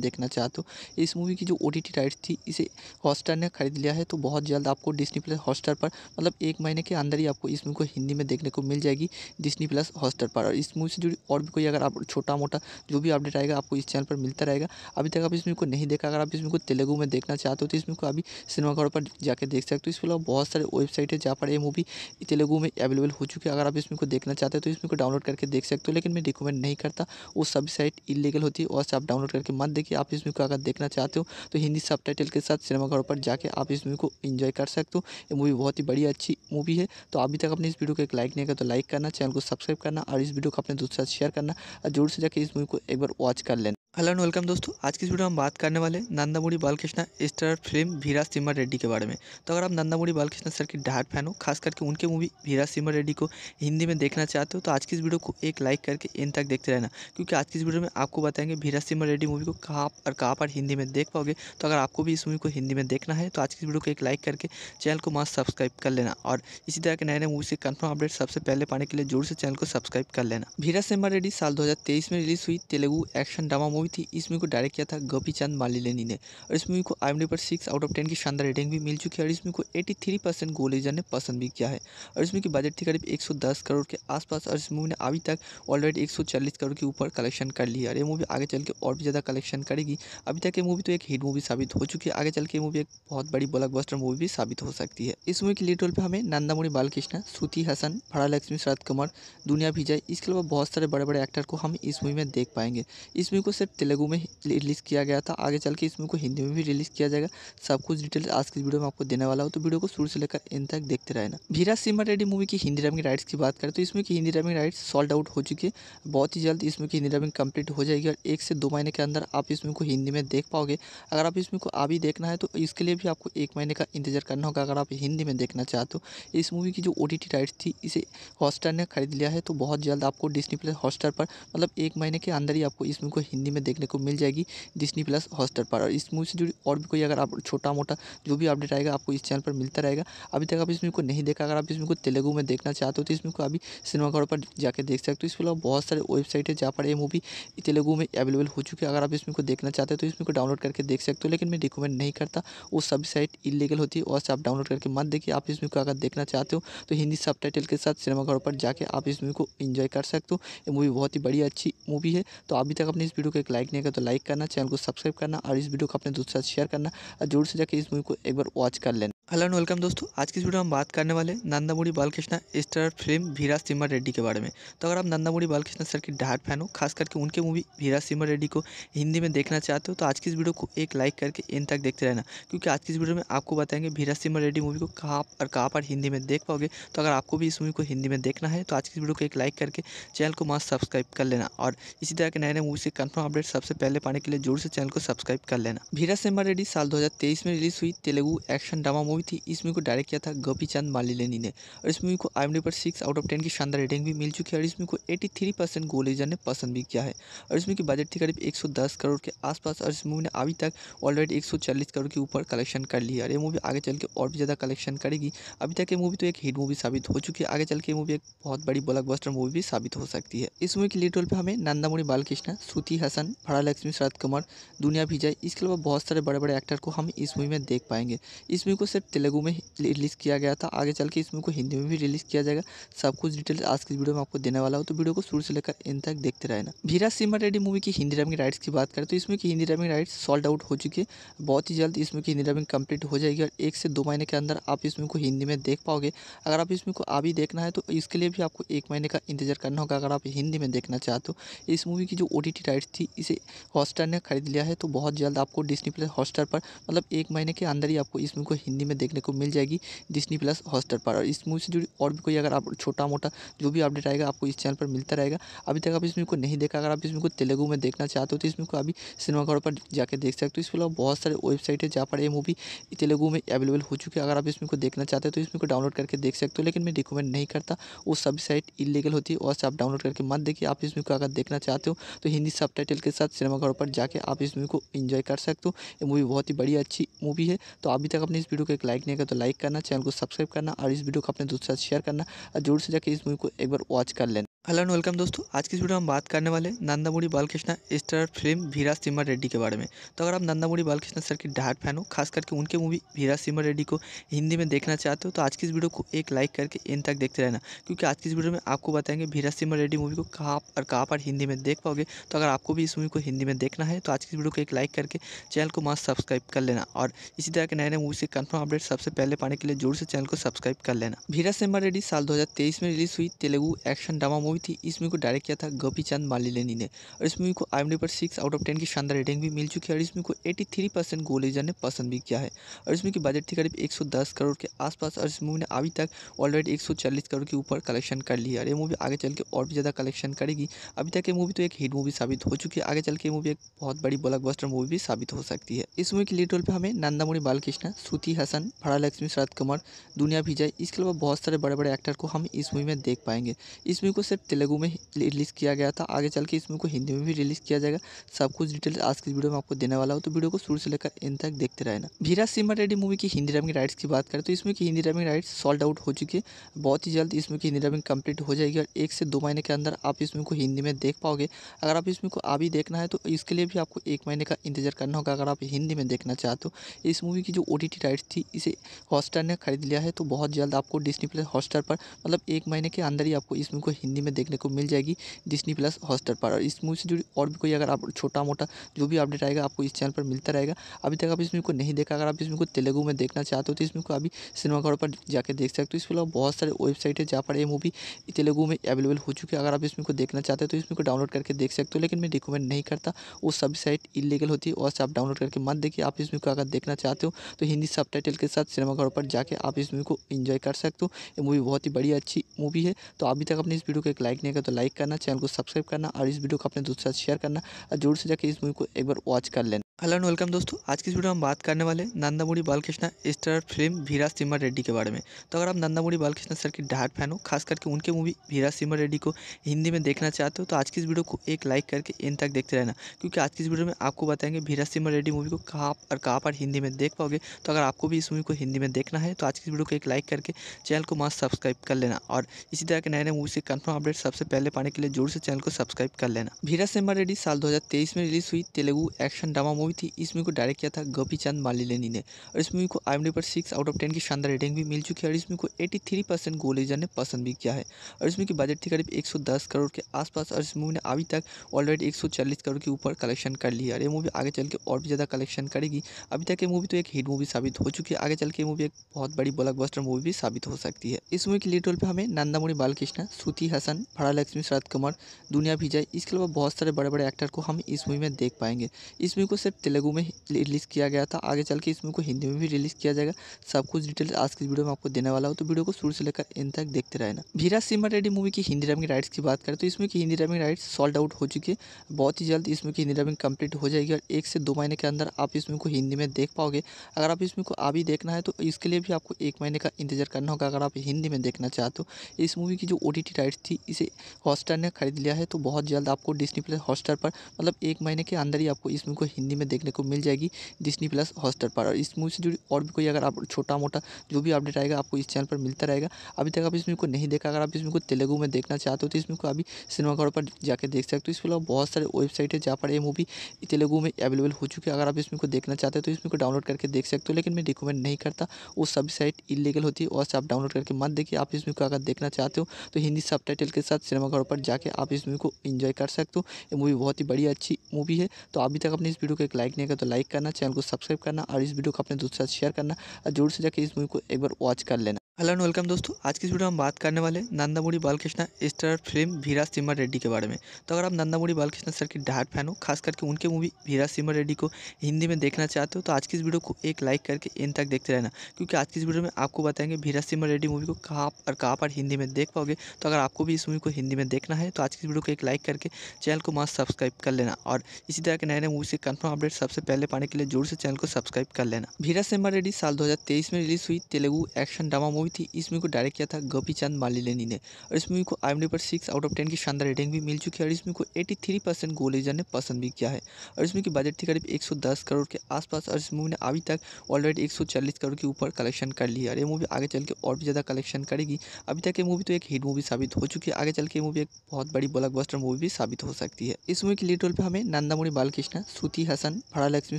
देखना चाहते हो इस मूवी की जो ओ राइट्स थी इसे हॉस्टार ने खरीद लिया है तो बहुत जल्द आपको डिस्नी प्लस हॉस्टार पर मतलब एक महीने के अंदर ही आपको इस मूवी को हिंदी में देखने को मिल जाएगी डिस्नी प्लस हॉस्टर पर और इस मूवी से जुड़ी और भी कोई अगर आप छोटा मोटा जो भी अपडेट आएगा आपको इस चैनल पर मिलता रहेगा अभी तक आप इस मूवी को नहीं देखा अगर आप इस मूवी को तेलुगु में देखना चाहते हो तो इसमें को अभी सिनेमाघरों पर जाकर देख सकते हो इसके अलावा बहुत सारे वेबसाइट है जहाँ पर ये मूवी तेलुगु में अवेलेबल हो चुकी है अगर आप इसमें को देखना चाहते हो तो इसमें को डाउनलोड करके देख सकते हो लेकिन मैं रिकमेंड नहीं करता वो सभी साइट इलीगल होती है और आप डाउनलोड करके मत देखिए आप इसमें को अगर देखना चाहते हो तो हिंदी सब के साथ सिनेमाघरों पर जाके आप इस मूवी को इन्जॉय कर सकते हो ये मूवी बहुत ही बढ़िया अच्छी मूवी है तो अभी तक अपने इस वीडियो को एक लाइक नहीं किया तो लाइक करना चैनल को सब्सक्राइब करना और इस वीडियो को अपने दोस्तों साथ शेयर करना और जोर से जाकर इस मूवी को एक बार वॉच कर लेना हेलो एंड वेलकम दोस्तों आज की वीडियो में हम बात करने वाले नंदामुड़ी बालकृष्णा स्टार फिल्म भीरा सिम्हा रेड्डी के बारे में तो अगर आप नंदामुड़ी बालकृष्णा सर की डार्ट फैन हो खास करके उनके मूवी भीरा सिमर रेड्डी को हिंदी में देखना चाहते हो तो आज की इस वीडियो को एक लाइक करके इन तक देखते रहना क्योंकि आज की इस वीडियो में आपको बताएंगे भीरा सिमर रेड्डी मूवी को कहाँ और कहाँ पर हिंदी में देख पाओगे तो अगर आपको भी इस मूवी को हिंदी में देखना है तो आज की इस वीडियो को एक लाइक करके चैनल को मास्क सब्सक्राइब कर लेना और इसी तरह के नए नए मूवी से कन्फर्म अपडेट सबसे पहले पाने के लिए जोर से चैनल को सब्सक्राइब कर लेना भीरा सिम्हा रेड्डी साल दो में रिलीज हुई Telugu action drama movie movie थी इस मूवी को डायरेक्ट किया था गोपी चंद मालिलेनी ने और इस मूवी को आई पर सिक्स आउट ऑफ टेन की शानदार रेटिंग भी मिल चुकी है और इस मूवी को एटी थ्री परसेंट गोलेजर ने पसंद भी किया है और इस मूवी की बजट थी करीब एक सौ दस करोड़ के आसपास और इस मूवी ने अभी तक ऑलरेडी एक सौ चालीस करोड़ के ऊपर कलेक्शन कर लिया और ये मूवी आगे चल के और भी ज़्यादा कलेक्शन करेगी अभी तक ये मूवी तो एक हिट मूवी साबित हो चुकी है आगे चल के मूवी एक बहुत बड़ी ब्लॉकबस्टर मूवी भी साबित हो सकती है इस मूवी के लीड रोल पर हमें नंदामुरी बालकृष्णा श्रुति हसन फड़ा लक्ष्मी शरद कुमार दुनिया विजय इसके अलावा बहुत सारे बड़े बड़े एक्टर को हम इस मूवी में देख पाएंगे इस मूवी को सिर्फ तेलुगु में रिलीज़ किया गया था आगे चल के इस मूवी को हिंदी में भी रिलीज़ किया जाएगा सब कुछ डिटेल्स आज की वीडियो में आपको देने वाला हो तो वीडियो को शुरू से लेकर इन तक देखते रहना भीरा सिमर रेड्डी मूवी की हिंदी डबिंग राइट्स की बात करें तो इसमें की Hindi dubbing rights sold out हो चुकी है बहुत ही जल्द इसमें की हिंदी डबिंग कंप्लीट हो जाएगी और एक से दो महीने के अंदर आप इसमें को हिंदी में देख पाओगे अगर आप इसमें को अभी देखना है तो इसके लिए भी आपको एक महीने का इंतजार करना होगा अगर आप हिंदी में देखना चाहते हो इस मूवी की जो ओ राइट्स थी इसे हॉस्टार ने खरीद लिया है तो बहुत जल्द आपको डिस्नी प्लस हॉस्टार पर मतलब एक महीने के अंदर ही आपको इसमें को हिंदी में देखने को मिल जाएगी डिस्नी प्लस हॉस्टर पर और इस मूवी से जुड़ी और भी कोई अगर आप छोटा मोटा जो भी अपडेट आएगा आपको इस चैनल पर मिलता रहेगा अभी तक आप इस मूवी को नहीं देखा अगर आप इस मूवी को तेलुगु में देखना चाहते हो तो इस मूवी को अभी सिनेमाघरों पर जाकर देख सकते हो इसके अलावा बहुत सारे वेबसाइट है जहाँ पर ये मूवी तेलुगु में अवेलेबल हो चुकी है अगर आप इस मूवी को देखना चाहते हो तो इस मूवी को डाउनलोड करके देख सकते हो लेकिन मैं रिकमेंड नहीं करता वो सभी साइट इलीगल होती है और आप डाउनलोड करके मत देखिए आप इस मूवी को अगर देखना चाहते हो तो हिंदी सब के साथ सिनेमाघरों पर जाकर आप इस मूवी को इन्जॉय कर सकते हो ये मूवी बहुत ही बड़ी अच्छी मूवी है तो अभी तक अपने इस वीडियो को तक लाइक नहीं किया तो लाइक करना चैनल को सब्सक्राइब करना और इस वीडियो को अपने दोस्तों साथ शेयर करना और जोर से जाकर इस मूवी को एक बार वॉच कर लेना हेलो एंड वेलकम दोस्तों आज की वीडियो में हम बात करने वाले नंदामुड़ी बालकृष्णा स्टार फिल्म भीरा सिमर रेड्डी के बारे में तो अगर आप नंदामुड़ी बालकृष्णा सर की डार्ट फैन हो खास करके उनके मूवी भीरा सिमर रेड्डी को हिंदी में देखना चाहते हो तो आज की इस वीडियो को एक लाइक करके इन तक देखते रहना क्योंकि आज की इस वीडियो में आपको बताएंगे भीरा सिमर रेड्डी मूवी को कहाँ और कहाँ पर हिंदी में देख पाओगे तो अगर आपको भी इस मूवी को हिंदी में देखना है तो आज की वीडियो को एक लाइक करके चैनल को मस्त सब्सक्राइब कर लेना और इसी तरह के नए नए मूवी से कन्फर्म अपडेट सबसे पहले पाने के लिए जोर से चैनल को सब्सक्राइब कर लेना भीरा सिमर रेड्डी साल दो में रिलीज हुई Telugu action drama movie movie थी इस मूवी को डायरेक्ट किया था गोपी चंद मालिलेनी ने और इस मूवी को आई पर सिक्स आउट ऑफ टेन की शानदार रेटिंग भी मिल चुकी है और इस मूवी को एटी थ्री परसेंट गोलेजर ने पसंद भी किया है और इसमें की बजट थी करीब एक सौ दस करोड़ के आसपास और इस मूवी ने अभी तक ऑलरेडी एक सौ चालीस करोड़ के ऊपर कलेक्शन कर लिया और ये मूवी आगे चल के और भी ज़्यादा कलेक्शन करेगी अभी तक ये मूवी तो एक हिट मूवी साबित हो चुकी है आगे चल के मूवी एक बहुत बड़ी ब्लॉक मूवी भी साबित हो सकती है इस मूवी के लीड रोल पर हमें नंदामुड़ी बालकृष्ण श्रुति हसन फड़ा लक्ष्मी शरद कुमार दुनिया विजय इसके अलावा बहुत सारे बड़े बड़े एक्टर को हम इस मूवी में देख पाएंगे इस मूवी को सिर्फ तेलुगु में रिलीज़ किया गया था आगे चल के इस मूवी को हिंदी में भी रिलीज़ किया जाएगा सब कुछ डिटेल्स आज की वीडियो में आपको देने वाला हो तो वीडियो को शुरू से लेकर इन तक देखते रहना भीरा सिमर रेडी मूवी की हिंदी डबिंग राइट्स की बात करें तो इसमें की Hindi dubbing rights sold out हो चुकी है बहुत ही जल्द इसमें की हिंदी डबिंग कंप्लीट हो जाएगी और एक से दो महीने के अंदर आप इसमें को हिंदी में देख पाओगे अगर आप इसमें को अभी देखना है तो इसके लिए भी आपको एक महीने का इंतजार करना होगा अगर आप हिंदी में देखना चाहते हो इस मूवी की जो ओ राइट्स थी इसे हॉटस्टार ने खरीद लिया है तो बहुत जल्द आपको डिस्नी प्लस हॉटस्टार पर मतलब एक महीने के अंदर ही आपको इस मूवी को हिंदी में में देखने को मिल जाएगी डिस्नी प्लस हॉस्टर पर और इस मूवी से जुड़ी और भी कोई अगर आप छोटा मोटा जो भी अपडेट आएगा आपको इस चैनल पर मिलता रहेगा अभी तक आप इस मूवी को नहीं देखा अगर आप इस मूवी को तेलुगु में देखना चाहते हो तो इसमें को अभी सिनेमाघरों पर जाकर देख सकते हो इसके अलावा बहुत सारे वेबसाइट है जहाँ पर ये मूवी तेलुगु में अवेलेबल हो चुकी है अगर आप इसमें को देखना चाहते हो तो इसमें को डाउनलोड करके देख सकते हो लेकिन मैं रिकमेंड नहीं करता वो सभी साइट इलीगल होती है और आप डाउनलोड करके मत देखिए आप इसमें को अगर देखना चाहते हो तो हिंदी सब के साथ सिनेमाघरों पर जाके आप इस मूवी को इन्जॉय कर सकते हो ये मूवी बहुत ही बड़ी अच्छी मूवी है तो अभी तक अपने इस वीडियो को एक लाइक नहीं किया तो लाइक करना चैनल को सब्सक्राइब करना और इस वीडियो को अपने दोस्तों साथ शेयर करना और जोर से जाकर इस मूवी को एक बार वॉच कर लेना हेलो एंड वेलकम दोस्तों आज की वीडियो में हम बात करने वाले नंदामुड़ी बालकृष्णा स्टार फिल्म वीरा सिम्हा रेड्डी के बारे में तो अगर आप नंदामुड़ी बालकृष्णा सर की डाट फैन हो खास करके उनके मूवी वीरा सिम्हा रेड्डी को हिंदी में देखना चाहते हो तो आज की इस वीडियो को एक लाइक करके इन तक देखते रहना क्योंकि आज की इस वीडियो में आपको बताएंगे वीरा सिम्हा रेड्डी मूवी को कहाँ और कहाँ पर हिंदी में देख पाओगे तो अगर आपको भी इस मूवी को हिंदी में देखना है तो आज की इस वीडियो को एक लाइक करके चैनल को मस्त सब्सक्राइब कर लेना और इसी तरह के नए नए मूवी से कन्फर्म अपडेट सबसे पहले पाने के लिए जोर से चैनल को सब्सक्राइब कर लेना वीरा सिम्हा रेड्डी साल दो में रिलीज़ हुई Telugu action drama movie movie थी इस मूवी को डायरेक्ट किया था गोपी चंद मालिलेनी ने और इस मूवी को आई पर सिक्स आउट ऑफ टेन की शानदार रेटिंग भी मिल चुकी है और इस मूवी को एटी थ्री परसेंट गोलेजर ने पसंद भी किया है और इस मूवी की बजट थी करीब एक सौ दस करोड़ के आसपास और इस मूवी ने अभी तक ऑलरेडी एक सौ चालीस करोड़ के ऊपर कलेक्शन कर लिया और ये मूवी आगे चल के और भी ज़्यादा कलेक्शन करेगी अभी तक ये मूवी तो एक हिट मूवी साबित हो चुकी है आगे चल के मूवी एक बहुत बड़ी ब्लॉकबस्टर मूवी भी साबित हो सकती है इस मूवी के लीड रोल पर हमें नंदामुड़ी बालकृष्ण श्रुति हसन फड़ा लक्ष्मी शरद कुमार दुनिया विजय इसके अलावा बहुत सारे बड़े बड़े एक्टर को हम इस मूवी में देख पाएंगे इस मूवी को सिर्फ तेलुगु में रिलीज़ किया गया था आगे चल के इस मूवी को हिंदी में भी रिलीज़ किया जाएगा सब कुछ डिटेल्स आज की वीडियो में आपको देने वाला हो तो वीडियो को शुरू से लेकर इन तक देखते रहना भीरा सिमर रेडी मूवी की हिंदी डबिंग राइट्स की बात करें तो इसमें की Hindi dubbing rights sold out हो चुकी है बहुत ही जल्द इसमें की हिंदी डबिंग कंप्लीट हो जाएगी और एक से दो महीने के अंदर आप इसमें को हिंदी में देख पाओगे अगर आप इसमें को अभी देखना है तो इसके लिए भी आपको एक महीने का इंतजार करना होगा अगर आप हिंदी में देखना चाहते हो इस मूवी की जो ओ राइट्स थी इसे हॉटस्टार ने खरीद लिया है तो बहुत जल्द आपको डिस्नी प्लस हॉटस्टार पर मतलब एक महीने के अंदर ही आपको इस मूवी को हिंदी में देखने को मिल जाएगी डिस्नी प्लस हॉस्टर पर और इस मूवी से जुड़ी और भी कोई अगर आप छोटा मोटा जो भी अपडेट आएगा आपको इस चैनल पर मिलता रहेगा अभी तक आप मूवी को नहीं देखा अगर आप मूवी को तेलुगु में देखना चाहते हो तो इसमें को अभी सिनेमाघरों पर जाकर देख सकते हो इसके अलावा बहुत सारे वेबसाइट है जहाँ पर यह मूवी तेलुगु में अवेलेबल हो चुकी है अगर आप इसमें को देखना चाहते हो तो इसमें को डाउनलोड करके देख सकते हो लेकिन मैं रिकमेंड नहीं करता वो सब साइट इलीगल होती है और आप डाउनलोड करके मत देखिए आप इसमें को अगर देखना चाहते हो तो हिंदी सब के साथ सिनेमाघरों पर जाके आप इस मूवी को इन्जॉय कर सकते हो ये मूवी बहुत ही बड़ी अच्छी मूवी है तो अभी तक आपने इस वीडियो को तक लाइक नहीं किया तो लाइक करना चैनल को सब्सक्राइब करना और इस वीडियो को अपने दोस्तों साथ शेयर करना और जरूर से जाकर इस मूवी को एक बार वॉच कर लेना हेलो एंड वेलकम दोस्तों आज की इस वीडियो में हम बात करने वाले नंदामुड़ी बालकृष्णा स्टार फिल्म भीरा सिमर रेड्डी के बारे में तो अगर आप नंदामुड़ी बालकृष्णा सर की डार्ट फैन हो खास करके उनके मूवी भीरा सिमर रेड्डी को हिंदी में देखना चाहते हो तो आज की इस वीडियो को एक लाइक करके इन तक देखते रहना क्योंकि आज की इस वीडियो में आपको बताएंगे भीरा सिमर रेड्डी मूवी को कहाँ और कहाँ पर हिंदी में देख पाओगे तो अगर आपको भी इस मूवी को हिंदी में देखना है तो आज की इस वीडियो को एक लाइक करके चैनल को मस्त सब्सक्राइब कर लेना और इसी तरह के नए नए मूवी से कन्फर्म अपडेट सबसे पहले पाने के लिए जोर से चैनल को सब्सक्राइब कर लेना भीरा सिमर रेड्डी साल दो में रिलीज हुई Telugu action drama movie movie थी इस मूवी को डायरेक्ट किया था गोपी चंद मालिलेनी ने और इस मूवी को आई पर सिक्स आउट ऑफ टेन की शानदार रेटिंग भी मिल चुकी है और इस मूवी को एटी थ्री परसेंट गोलेजर ने पसंद भी किया है और इस मूवी की बजट थी करीब एक सौ दस करोड़ के आसपास और इस मूवी ने अभी तक ऑलरेडी एक सौ चालीस करोड़ के ऊपर कलेक्शन कर लिया और ये मूवी आगे चल के और भी ज़्यादा कलेक्शन करेगी अभी तक ये मूवी तो एक हिट मूवी साबित हो चुकी है आगे चल के मूवी एक बहुत बड़ी बस्टर मूवी भी साबित हो सकती है इस मूवी के लीड रोल पर हमें नंदामुरी बालकृष्ण श्रुति हसन फड़ा लक्ष्मी शरद कुमार दुनिया विजय इसके अलावा बहुत सारे बड़े बड़े एक्टर को हम इस मूवी में देख पाएंगे इस मूवी को सिर्फ तेलुगु में रिलीज़ किया गया था आगे चल के इस मूवी को हिंदी में भी रिलीज़ किया जाएगा सब कुछ डिटेल्स आज की वीडियो में आपको देने वाला हूँ तो वीडियो को शुरू से लेकर इन तक देखते रहना भीरा सिमर रेडी मूवी की हिंदी डबिंग राइट्स की बात करें तो इसमें की Hindi dubbing rights sold out हो चुकी है बहुत ही जल्द इसमें की हिंदी डबिंग कंप्लीट हो जाएगी और एक से दो महीने के अंदर आप इसमें को हिंदी में देख पाओगे अगर आप इसमें को अभी देखना है तो इसके लिए भी आपको एक महीने का इंतजार करना होगा अगर आप हिंदी में देखना चाहते हो इस मूवी की जो ओ राइट्स थी इसे हॉटस्टार ने खरीद लिया है तो बहुत जल्द आपको डिस्नी प्लस हॉटस्टार पर मतलब एक महीने के अंदर ही आपको इस मूवी को हिंदी में में देखने को मिल जाएगी डिस्नी प्लस हॉस्टर पर और इस मूवी से जुड़ी और भी कोई अगर आप छोटा मोटा जो भी अपडेट आएगा आपको इस चैनल पर मिलता रहेगा अभी तक आप इस मूवी को नहीं देखा अगर आप इस मूवी को तेलुगु में देखना चाहते हो तो इस मूवी को अभी सिनेमाघरों पर जाकर देख सकते हो इसके अलावा बहुत सारे वेबसाइट है जहाँ पर यह मूवी तेलुगु में अवेलेबल हो चुकी है अगर आप इस मूवी को देखना चाहते हो तो इस मूवी को डाउनलोड करके देख सकते हो लेकिन मैं रिकमेंड नहीं करता वो सभी साइट इलीगल होती है और आप डाउनलोड करके मत देखिए आप इस मूवी को अगर देखना चाहते हो तो हिंदी सब के साथ सिनेमाघरों पर जाके आप इस मूवी को इन्जॉय कर सकते हो ये मूवी बहुत ही बड़ी अच्छी मूवी है तो अभी तक अपने इस वीडियो को एक लाइक नहीं किया तो लाइक करना चैनल को सब्सक्राइब करना और इस वीडियो को अपने दोस्तों साथ शेयर करना और जोर से जाकर इस मूवी को एक बार वॉच कर लेना हेलो एंड वेलकम दोस्तों आज की वीडियो में हम बात करने वाले नंदामुड़ी बालकृष्णा स्टार फिल्म भीरा सिम्हा रेड्डी के बारे में तो अगर आप नंदामुड़ी बालकृष्णा सर की डार्ट फैन हो खास करके उनके मूवी भीरा सिमर रेड्डी को हिंदी में देखना चाहते हो तो आज की इस वीडियो को एक लाइक करके इन तक देखते रहना क्योंकि आज की इस वीडियो में आपको बताएंगे भीरा सिमर रेड्डी मूवी को कहाँ और कहाँ पर हिंदी में देख पाओगे तो अगर आपको भी इस मूवी को हिंदी में देखना है तो आज की इस वीडियो को एक लाइक करके चैनल को मास्क सब्सक्राइब कर लेना और इसी तरह के नए नए मूवी से कन्फर्म अपडेट सबसे पहले पाने के लिए जोर से चैनल को सब्सक्राइब कर लेना भीरा सिम्हा रेड्डी साल दो में रिलीज हुई Telugu action drama movie movie थी इस मूवी को डायरेक्ट किया था गोपी चंद मालिलेनी ने और इस मूवी को आई पर सिक्स आउट ऑफ टेन की शानदार रेटिंग भी मिल चुकी है और इस मूवी को एटी थ्री परसेंट गोलेजर ने पसंद भी किया है और इस मूवी की बजट थी करीब एक करोड़ के आसपास और इस मूवी ने अभी तक ऑलरेडी एक करोड़ के ऊपर कलेक्शन कर लिया और ये मूवी आगे चल के और भी ज़्यादा कलेक्शन करेगी अभी तक ये मूवी तो एक हिट मूवी साबित हो चुकी है आगे चल के मूवी एक बहुत बड़ी ब्लॉक मूवी भी साबित हो सकती है इस मूवी के लीड रोल पर हमें नंदामुरी बालकृष्णा श्रुति हसन भाड़ा लक्ष्मी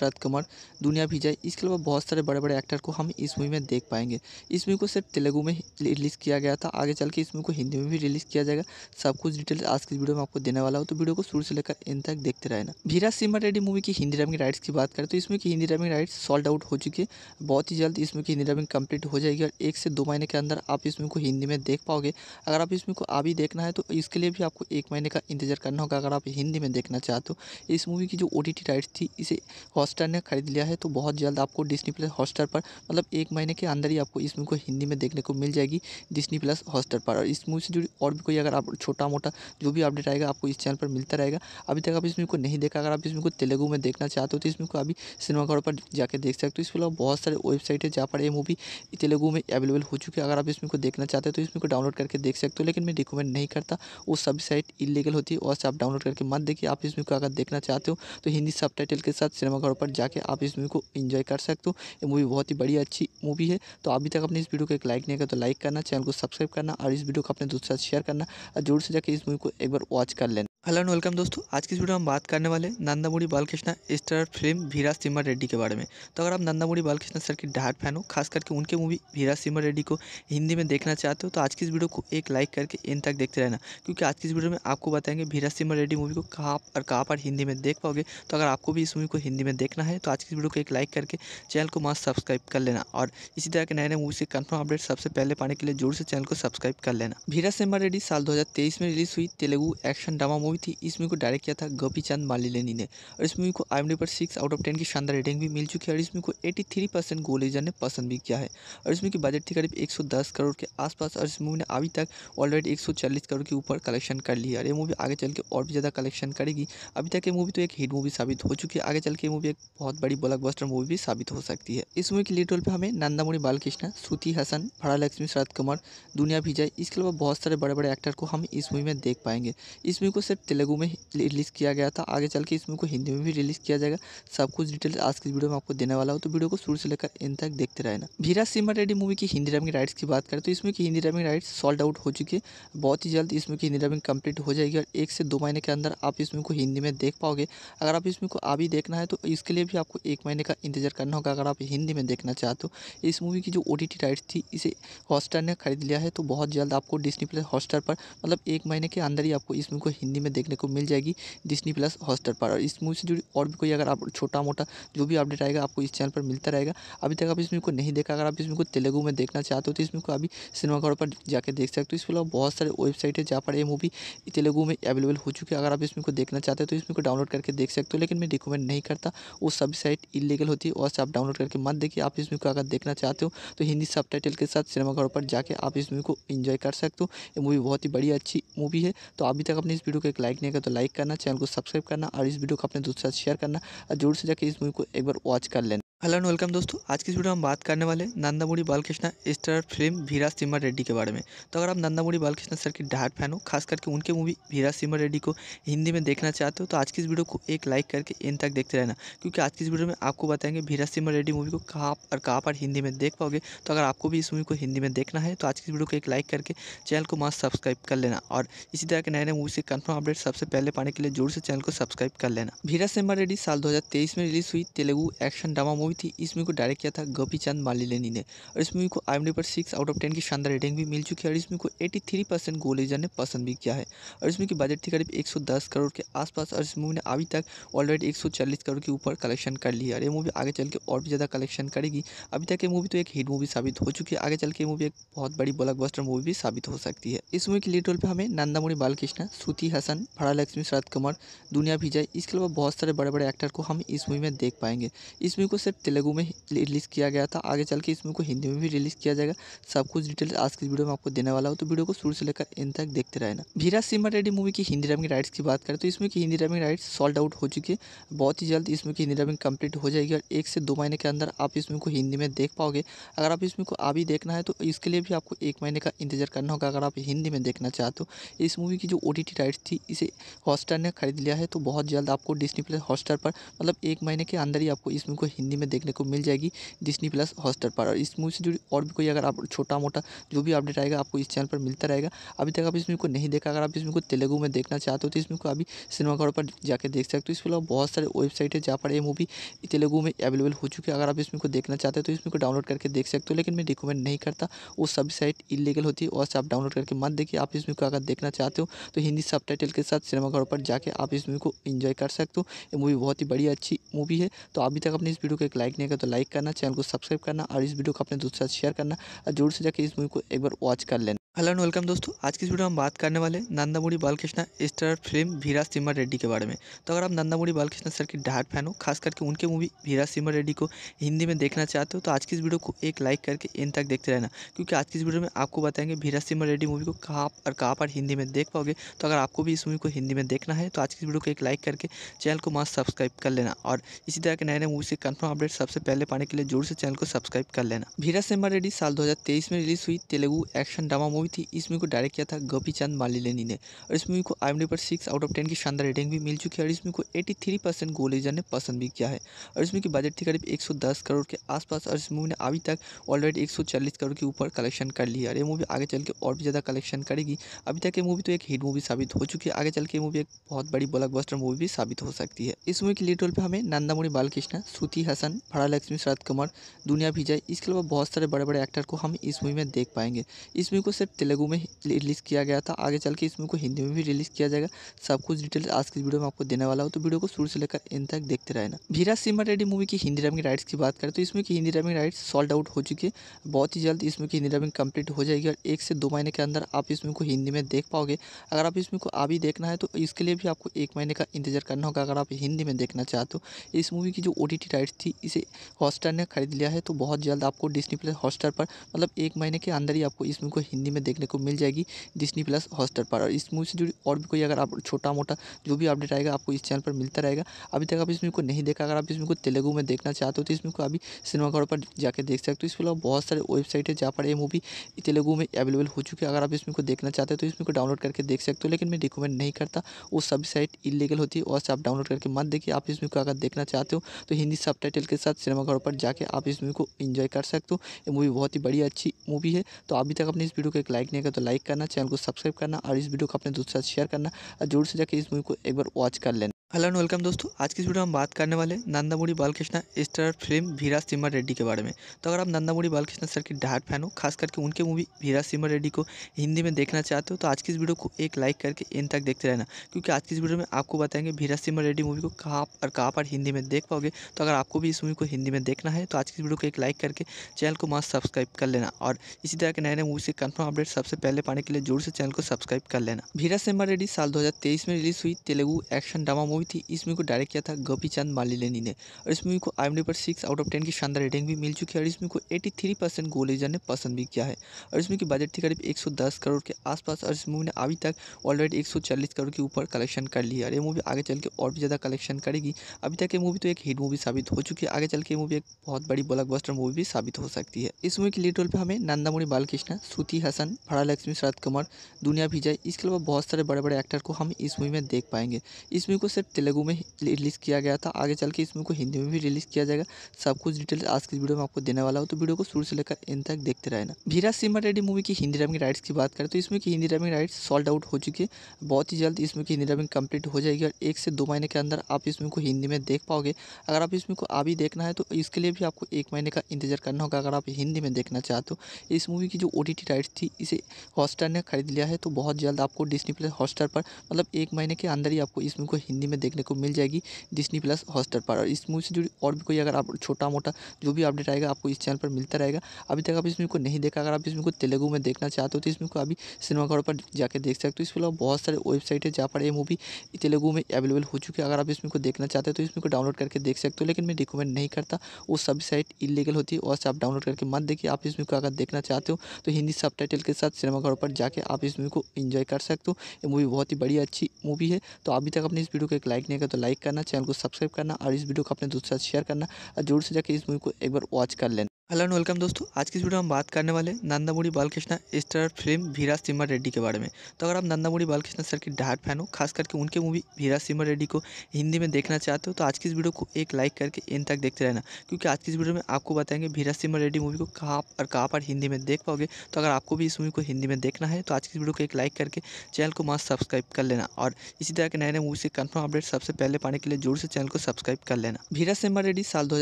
शरद कुमार दुनिया विजय इसके अलावा बहुत सारे बड़े बड़े एक्टर को हम इस मूवी में देख पाएंगे इस मूवी को सिर्फ तेलुगू में रिलीज़ किया गया था आगे चल के इस मूवी को हिंदी में भी रिलीज़ किया जाएगा सब कुछ डिटेल्स आज की वीडियो में आपको देने वाला हो तो वीडियो को शुरू से लेकर इन तक देखते रहना भीरा सिमर रेडी मूवी की हिंदी डबिंग राइट्स की बात करें तो इसमें की Hindi dubbing rights sold out हो चुकी है बहुत ही जल्द इसमें की हिंदी डबिंग कंप्लीट हो जाएगी और एक से दो महीने के अंदर आप इसमें को हिंदी में देख पाओगे अगर आप इसमें को अभी देखना है तो इसके लिए भी आपको एक महीने का इंतजार करना होगा अगर आप हिंदी में देखना चाहते हो इस मूवी की जो ओ राइट्स थी इसे हॉटस्टार ने खरीद लिया है तो बहुत जल्द आपको डिस्नी प्लस हॉटस्टार पर मतलब एक महीने के अंदर ही आपको इस मूवी को हिंदी में देखने को मिल जाएगी डिस्नी प्लस हॉस्टर पर और इस मूवी से जुड़ी और भी कोई अगर आप छोटा मोटा जो भी अपडेट आएगा आपको इस चैनल पर मिलता रहेगा अभी तक आप इसमें को नहीं देखा अगर आप इसमें को तेलुगु में देखना चाहते हो तो इसमें को अभी सिनेमाघरों पर जाकर देख सकते हो इसके अलावा बहुत सारे वेबसाइट है जहाँ पर यह मूवी तेलुगु में अवेलेबल हो चुकी है अगर आप इसमें को देखना चाहते हो तो इसमें को डाउनलोड करके देख सकते हो लेकिन मैं रिकमेंड नहीं करता वो सब साइट इलीगल होती है और आप डाउनलोड करके मत देखिए आप इसमें को अगर देखना चाहते हो तो हिंदी सब के साथ सिनेमाघरों पर जाके आप इस मूवी को इन्जॉय कर सकते हो ये मूवी बहुत ही बड़ी अच्छी मूवी है तो अभी तक अपने इस वीडियो को एक लाइक नहीं किया तो लाइक करना चैनल को सब्सक्राइब करना और इस वीडियो को अपने दोस्तों साथ शेयर करना और जोर से जाकर इस मूवी को एक बार वॉच कर लेना हेलो एंड वेलकम दोस्तों आज की इस वीडियो में हम बात करने वाले नंदामुड़ी बालकृष्णा स्टार फिल्म भीरा सिमर रेड्डी के बारे में तो अगर आप नंदामुड़ी बालकृष्णा सर की डार्ट फैन हो खास करके उनके मूवी भीरा सिमर रेड्डी को हिंदी में देखना चाहते हो तो आज की इस वीडियो को एक लाइक करके इन तक देखते रहना क्योंकि आज की इस वीडियो में आपको बताएंगे भीरा सिमर रेड्डी मूवी को कहाँ और कहाँ पर हिंदी में देख पाओगे तो अगर आपको भी इस मूवी को हिंदी में देखना है तो आज की इस वीडियो को एक लाइक करके चैनल को मस्त सब्सक्राइब कर लेना और इसी तरह के नए नए मूवी से कन्फर्म अपडेट सबसे पहले पाने के लिए जोर से चैनल को सब्सक्राइब कर लेना भीरा सिमर रेड्डी साल दो में रिलीज हुई Telugu action drama movie movie थी इस मूवी को डायरेक्ट किया था गोपी चंद मालिलेनी ने और इस मूवी को आई पर सिक्स आउट ऑफ टेन की शानदार रेटिंग भी मिल चुकी है और इस मूवी को एटी थ्री परसेंट गोलेजर ने पसंद भी किया है और इस मूवी की बजट थी करीब एक सौ दस करोड़ के आसपास और इस मूवी ने अभी तक ऑलरेडी एक सौ चालीस करोड़ के ऊपर कलेक्शन कर लिया है और ये मूवी आगे चल के और भी ज़्यादा कलेक्शन करेगी अभी तक ये मूवी तो एक हिट मूवी साबित हो चुकी है आगे चल के मूवी एक बहुत बड़ी ब्लॉकबस्टर मूवी भी साबित हो सकती है इस मूवी की लीड रोल पर हमें नंदामुरी बालकृष्ण श्रुति हसन फड़ा लक्ष्मी शरद कुमार दुनिया भिजय इसके अलावा बहुत सारे बड़े बड़े एक्टर को हम इस मूवी में देख पाएंगे इस मूवी को सिर्फ तेलुगु में रिलीज़ किया गया था आगे चल के इसमें को हिंदी में भी रिलीज़ किया जाएगा सब कुछ डिटेल्स आज की वीडियो में आपको देने वाला हूँ तो वीडियो को शुरू से लेकर इन तक देखते रहना भीरा सिमर रेड्डी मूवी की हिंदी डबिंग राइट्स की बात करें तो इसमें की Hindi dubbing rights sold out हो चुकी है बहुत ही जल्द इसमें की हिंदी डबिंग कंप्लीट हो जाएगी और एक से दो महीने के अंदर आप इसमें को हिंदी में देख पाओगे अगर आप इसमें को अभी देखना है तो इसके लिए भी आपको एक महीने का इंतजार करना होगा अगर आप हिंदी में देखना चाहते हो इस मूवी की जो ओ राइट्स थी इसे हॉटस्टार ने खरीद लिया है तो बहुत जल्द आपको डिस्नी प्लस हॉटस्टार पर मतलब एक महीने के अंदर ही आपको इस मूवी को हिंदी में में देखने को मिल जाएगी डिस्नी प्लस हॉस्टर पर और इस मूवी से जुड़ी और भी कोई अगर आप छोटा मोटा जो भी अपडेट आएगा आपको इस चैनल पर मिलता रहेगा अभी तक आप इस मूवी को नहीं देखा अगर आप इस मूवी को तेलुगु में देखना चाहते हो तो इस मूवी को अभी सिनेमाघरों पर जाकर देख सकते हो इसके अलावा बहुत सारे वेबसाइट है जहाँ पर यह मूवी तेलुगू में अवेलेबल हो चुकी है अगर आप इस मूवी को देखना चाहते हो तो इस मूवी को डाउनलोड करके देख सकते हो लेकिन मैं रिकमेंड नहीं करता वो सभी साइट इलीगल होती है और आप डाउनलोड करके मत देखिए आप इस मूवी को अगर देखना चाहते हो तो हिंदी सब के साथ सिनेमाघरों पर जाके आप इस मूवी को इन्जॉय कर सकते हो ये मूवी बहुत ही बड़ी अच्छी मूवी है तो अभी तक अपने इस वीडियो को एक तक लाइक नहीं किया तो लाइक करना चैनल को सब्सक्राइब करना और इस वीडियो को अपने दोस्तों के साथ शेयर करना और जोर से जाकर इस मूवी को एक बार वॉच कर लेना हेलो एंड वेलकम दोस्तों आज की वीडियो में हम बात करने वाले नंदामुड़ी बालकृष्णा स्टार फिल्म भीरा सिम्हा रेड्डी के बारे में तो अगर आप नंदामुड़ी बालकृष्णा सर के डाट फैन हो खास करके उनके मूवी भीरा सिमर रेड्डी को हिंदी में देखना चाहते हो तो आज की इस वीडियो को एक लाइक करके इन तक देखते रहना क्योंकि आज की इस वीडियो में आपको बताएंगे भीरा सिम्हा रेड्डी मूवी को कहाँ और कहाँ पर हिंदी में देख पाओगे तो अगर आपको भी इस मूवी को हिंदी में देखना है तो आज की वीडियो को एक लाइक करके चैनल को मास्क सब्सक्राइब कर लेना और इसी तरह के नए नए मूवी से कन्फर्म अपडेट सबसे पहले पाने के लिए जोर से चैनल को सब्सक्राइब कर लेना भीरा सिमर रेड्डी साल दो में रिलीज हुई Telugu action drama movie movie थी इस मूवी को डायरेक्ट किया था गोपी चंद मालिलेनी ने और इस मूवी को आई पर सिक्स आउट ऑफ टेन की शानदार रेटिंग भी मिल चुकी है और इस मूवी को एटी थ्री परसेंट गोलेजर ने पसंद भी किया है और इस मूवी की बजट थी करीब एक सौ दस करोड़ के आसपास और इस मूवी ने अभी तक ऑलरेडी एक सौ चालीस करोड़ के ऊपर कलेक्शन कर लिया और ये मूवी आगे चल के और भी ज़्यादा कलेक्शन करेगी अभी तक ये मूवी तो एक हिट मूवी साबित हो चुकी है आगे चल के मूवी एक बहुत बड़ी ब्लॉकबस्टर मूवी भी साबित हो सकती है इस मूवी के लीड रोल पर हमें नंदामुड़ी बालकृष्णा श्रुति हसन फरा लक्ष्मी शरद कुमार दुनिया विजय इसके अलावा बहुत सारे बड़े बड़े एक्टर को हम इस मूवी में देख पाएंगे इस मूवी को सिर्फ तेलुगु में रिलीज़ किया गया था आगे चल के इस मूवी को हिंदी में भी रिलीज़ किया जाएगा सब कुछ डिटेल्स आज की वीडियो में आपको देने वाला हो तो वीडियो को शुरू से लेकर इन तक देखते रहना भीरा सिम्हा रेडी मूवी की हिंदी डबिंग राइट्स की बात करें तो इसमें की Hindi dubbing rights sold out हो चुकी है बहुत ही जल्द इसमें की हिंदी डबिंग कंप्लीट हो जाएगी और एक से दो महीने के अंदर आप इसमें को हिंदी में देख पाओगे अगर आप इसमें को अभी देखना है तो इसके लिए भी आपको एक महीने का इंतजार करना होगा अगर आप हिंदी में देखना चाहते हो इस मूवी की जो ओ राइट्स थी इसे हॉटस्टार ने खरीद लिया है तो बहुत जल्द आपको डिस्नी प्लस हॉस्टार पर मतलब एक महीने के अंदर ही आपको इस मूवी को हिंदी में देखने को मिल जाएगी डिस्नी प्लस हॉस्टर पर और इस मूवी से जुड़ी और भी कोई अगर आप छोटा मोटा जो भी अपडेट आएगा आपको इस चैनल पर मिलता रहेगा अभी तक आप इस मूवी को नहीं देखा अगर आप इस मूवी को तेलुगु में देखना चाहते हो तो इस मूवी को अभी सिनेमाघरों पर जाकर देख सकते हो तो इसके अलावा बहुत सारे वेबसाइट है जहाँ पर यह मूवी तेलुगु में अवेलेबल हो चुकी है अगर आप इस मूवी को देखना चाहते हो तो इस मूवी को डाउनलोड करके देख सकते हो लेकिन मैं रिकमेंड नहीं करता वो सभी साइट इलीगल होती है और आप डाउनलोड करके मत देखिए आप इस मूवी को अगर देखना चाहते हो तो हिंदी सब के साथ सिनेमाघरों पर जाके आप इस मूवी को इन्जॉय कर सकते हो ये मूवी बहुत ही बड़ी अच्छी मूवी है तो अभी तक अपने इस वीडियो को एक लाइक नहीं किया तो लाइक करना चैनल को सब्सक्राइब करना और इस वीडियो को अपने दोस्तों साथ शेयर करना और जोर से जाकर इस मूवी को एक बार वॉच कर लेना हेलो एंड वेलकम दोस्तों आज की इस वीडियो में हम बात करने वाले नंदामुड़ी बालकृष्णा स्टार फिल्म भीरा सिमर रेड्डी के बारे में तो अगर आप नंदामुड़ी बालकृष्णा सर की डाट फैन हो खास करके उनके मूवी भीरा सिमर रेड्डी को हिंदी में देखना चाहते हो तो आज की इस वीडियो को एक लाइक करके इन तक देखते रहना क्योंकि आज की इस वीडियो में आपको बताएंगे भीरा सिमर रेड्डी मूवी को कहाँ और कहाँ पर हिंदी में देख पाओगे तो अगर आपको भी इस मूवी को हिंदी में देखना है तो आज की इस वीडियो को एक लाइक करके चैनल को मस्त सब्सक्राइब कर लेना और इसी तरह के नए नए मूवी से कन्फर्म अपडेट सबसे पहले पाने के लिए जोर से चैनल को सब्सक्राइब कर लेना भीरा सिमर रेड्डी साल दो में रिलीज हुई तेलुगु एक्शन ड्रामा मूवी थी इस मूवी को डायरेक्ट किया था गोपी चंद मालिलेनी ने और इस मूवी को आई पर सिक्स आउट ऑफ टेन की शानदार रेटिंग भी मिल चुकी है और इस मूवी को एटी थ्री परसेंट गोलेजर ने पसंद भी किया है और इस मूवी की बजट थी करीब एक सौ दस करोड़ के आसपास और इस मूवी ने अभी तक ऑलरेडी एक सौ चालीस करोड़ के ऊपर कलेक्शन कर लिया और ये मूवी आगे चल के और भी ज़्यादा कलेक्शन करेगी अभी तक ये मूवी तो एक हिट मूवी साबित हो चुकी है आगे चल के मूवी एक बहुत बड़ी ब्लॉकबस्टर मूवी भी साबित हो सकती है इस मूवी के लीड रोल पर हमें नंदामुरी बालकृष्णा श्रुति हसन भाड़ा लक्ष्मी शरद कुमार दुनिया भिजय इसके अलावा बहुत सारे बड़े बड़े एक्टर को हम इस मूवी में देख पाएंगे इस मूवी को सिर्फ तेलुगु में रिलीज़ किया गया था आगे चल के इस मूवी को हिंदी में भी रिलीज़ किया जाएगा सब कुछ डिटेल्स आज की वीडियो में आपको देने वाला हूँ तो वीडियो को शुरू से लेकर इन तक देखते रहना भीरा सिमर रेड्डी मूवी की हिंदी डबिंग राइट्स की बात करें तो इसमें की Hindi dubbing rights sold out हो चुकी है बहुत ही जल्द इसमें की हिंदी डबिंग कंप्लीट हो जाएगी और एक से दो महीने के अंदर आप इसमें को हिंदी में देख पाओगे अगर आप इसमें को अभी देखना है तो इसके लिए भी आपको एक महीने का इंतजार करना होगा अगर आप हिंदी में देखना चाहते हो इस मूवी की जो ओ राइट्स थी इसे हॉटस्टार ने खरीद लिया है तो बहुत जल्द आपको डिस्नी प्लस हॉटस्टार पर मतलब एक महीने के अंदर ही आपको इसमें को हिंदी में में देखने को मिल जाएगी डिस्नी प्लस हॉस्टर पर और इस मूवी से जुड़ी और भी कोई अगर आप छोटा मोटा जो भी अपडेट आएगा आपको इस चैनल पर मिलता रहेगा अभी तक आप इस मूवी को नहीं देखा अगर आप इस मूवी को तेलुगु में देखना चाहते हो तो इस मूवी को अभी सिनेमाघर पर जाकर देख सकते हो इसके अलावा बहुत सारे वेबसाइट है जहाँ पर यह मूवी तेलुगु में अवेलेबल हो चुकी है अगर आप इस मूवी को देखना चाहते हो तो इस मूवी को डाउनलोड करके देख सकते हो लेकिन मैं रिकमेंड नहीं करता वो सभी साइट इलीगल होती है और आप डाउनलोड करके मत देखिए आप इस मूवी को अगर देखना चाहते हो तो हिंदी सब के साथ सिनेमाघरों पर जाकर आप इस मूवी को इन्जॉय कर सकते हो ये मूवी बहुत ही बड़ी अच्छी मूवी है तो अभी तक अपने इस वीडियो को लाइक नहीं किया तो लाइक करना चैनल को सब्सक्राइब करना और इस वीडियो को अपने दोस्तों के साथ शेयर करना और जोर से जाकर इस मूवी को एक बार वॉच कर लेना हेलो एंड वेलकम दोस्तों आज की वीडियो में हम बात करने वाले नंदामुड़ी बालकृष्णा स्टार फिल्म भीरा सिमर रेड्डी के बारे में तो अगर आप नंदामुड़ी बालकृष्णा सर के डार्ट फैन हो खास करके उनके मूवी भीरा सिमर रेड्डी को हिंदी में देखना चाहते हो तो आज की इस वीडियो को एक लाइक करके इन तक देखते रहना क्योंकि आज की इस वीडियो में आपको बताएंगे भीरा सिमर रेड्डी मूवी को कहाँ और कहाँ पर हिंदी में देख पाओगे तो अगर आपको भी इस मूवी को हिंदी में देखना है तो आज की वीडियो को एक लाइक करके चैनल को मस्त सब्सक्राइब कर लेना और इसी तरह के नए नए मूवी से कन्फर्म अपडेट सबसे पहले पाने के लिए जोर से चैनल को सब्सक्राइब कर लेना भीरा सिमर रेड्डी साल दो में रिलीज हुई Telugu action drama movie movie थी इस मूवी को डायरेक्ट किया था गोपी चंद मालिलेनी ने और इस मूवी को आई पर सिक्स आउट ऑफ टेन की शानदार रेटिंग भी मिल चुकी है और इस मूवी को एटी थ्री परसेंट गोलेजर ने पसंद भी किया है और इस मूवी की बजट थी करीब एक सौ दस करोड़ के आसपास और इस मूवी ने अभी तक ऑलरेडी एक सौ चालीस करोड़ के ऊपर कलेक्शन कर लिया और ये मूवी आगे चल के और भी ज़्यादा कलेक्शन करेगी अभी तक ये मूवी तो एक हिट मूवी साबित हो चुकी है आगे चल के मूवी एक बहुत बड़ी ब्लॉकबस्टर मूवी भी साबित हो सकती है इस मूवी के लीड रोल पर हमें नंदामुणि बालकृष्णा श्रुति हसन फड़ा लक्ष्मी शरद कुमार दुनिया विजय इसके अलावा बहुत सारे बड़े बड़े एक्टर को हम इस मूवी में देख पाएंगे इस मूवी को सिर्फ तेलुगु में रिलीज़ किया गया था आगे चल के इस मूवी को हिंदी में भी रिलीज़ किया जाएगा सब कुछ डिटेल्स आज की वीडियो में आपको देने वाला हूँ तो वीडियो को शुरू से लेकर इन तक देखते रहना भीरा सिमर रेडी मूवी की हिंदी डबिंग राइट्स की बात करें तो इसमें की Hindi dubbing rights sold out हो चुकी है बहुत ही जल्द इसमें की हिंदी डबिंग कंप्लीट हो जाएगी और एक से दो महीने के अंदर आप इसमें को हिंदी में देख पाओगे अगर आप इसमें को अभी देखना है तो इसके लिए भी आपको एक महीने का इंतजार करना होगा अगर आप हिंदी में देखना चाहते हो इस मूवी की जो ओ राइट्स थी इसे हॉटस्टार ने खरीद लिया है तो बहुत जल्द आपको डिस्नी प्लस हॉटस्टार पर मतलब एक महीने के अंदर ही आपको इस मूवी को हिंदी में देखने को मिल जाएगी डिस्नी प्लस हॉस्टर पर और इस मूवी से जुड़ी और भी कोई अगर आप छोटा मोटा जो भी अपडेट आएगा आपको इस चैनल पर मिलता रहेगा अभी तक आप इसमें को नहीं देखा अगर आप इसमें को तेलुगु में देखना चाहते हो तो इसमें को अभी सिनेमाघरों पर जाकर देख सकते हो तो इसके अलावा बहुत सारे वेबसाइट है जहाँ पर ये मूवी तेलुगु में अवेलेबल हो चुकी है अगर आप इसमें को देखना चाहते हो तो इसमें को डाउनलोड करके देख सकते हो लेकिन मैं रिकमेंड नहीं करता वो सभी साइट इलीगल होती है और आप डाउनलोड करके मत देखिए आप इसमें को अगर देखना चाहते हो तो हिंदी सब के साथ सिनेमाघरों पर जाके आप इस मूवी को इन्जॉय कर सकते हो ये मूवी बहुत ही बढ़िया अच्छी मूवी है तो अभी तक अपने इस वीडियो को एक लाइक नहीं किया तो लाइक करना चैनल को सब्सक्राइब करना और इस वीडियो को अपने दोस्तों साथ शेयर करना और जोर से जाकर इस मूवी को एक बार वॉच कर लेना हेलो एंड वेलकम दोस्तों आज की इस वीडियो में हम बात करने वाले नंदामुड़ी बालकृष्णा स्टार फिल्म भीरा सिम्हा रेड्डी के बारे में तो अगर आप नंदामुड़ी बालकृष्णा सर की डाट फैन हो खास करके उनके मूवी भीरा सिम्हा रेड्डी को हिंदी में देखना चाहते हो तो आज की इस वीडियो को एक लाइक करके इन तक देखते रहना क्योंकि आज की इस वीडियो में आपको बताएंगे भीरा सिम्हा रेड्डी मूवी को कहाँ और कहाँ पर हिंदी में देख पाओगे तो अगर आपको भी इस मूवी को हिंदी में देखना है तो आज की इस वीडियो को एक लाइक करके चैनल को मास्क सब्सक्राइब कर लेना और इसी तरह के नए नए मूवी से कन्फर्म अपडेट सबसे पहले पाने के लिए जोर से चैनल को सब्सक्राइब कर लेना भीरा सिम्हा रेड्डी साल दो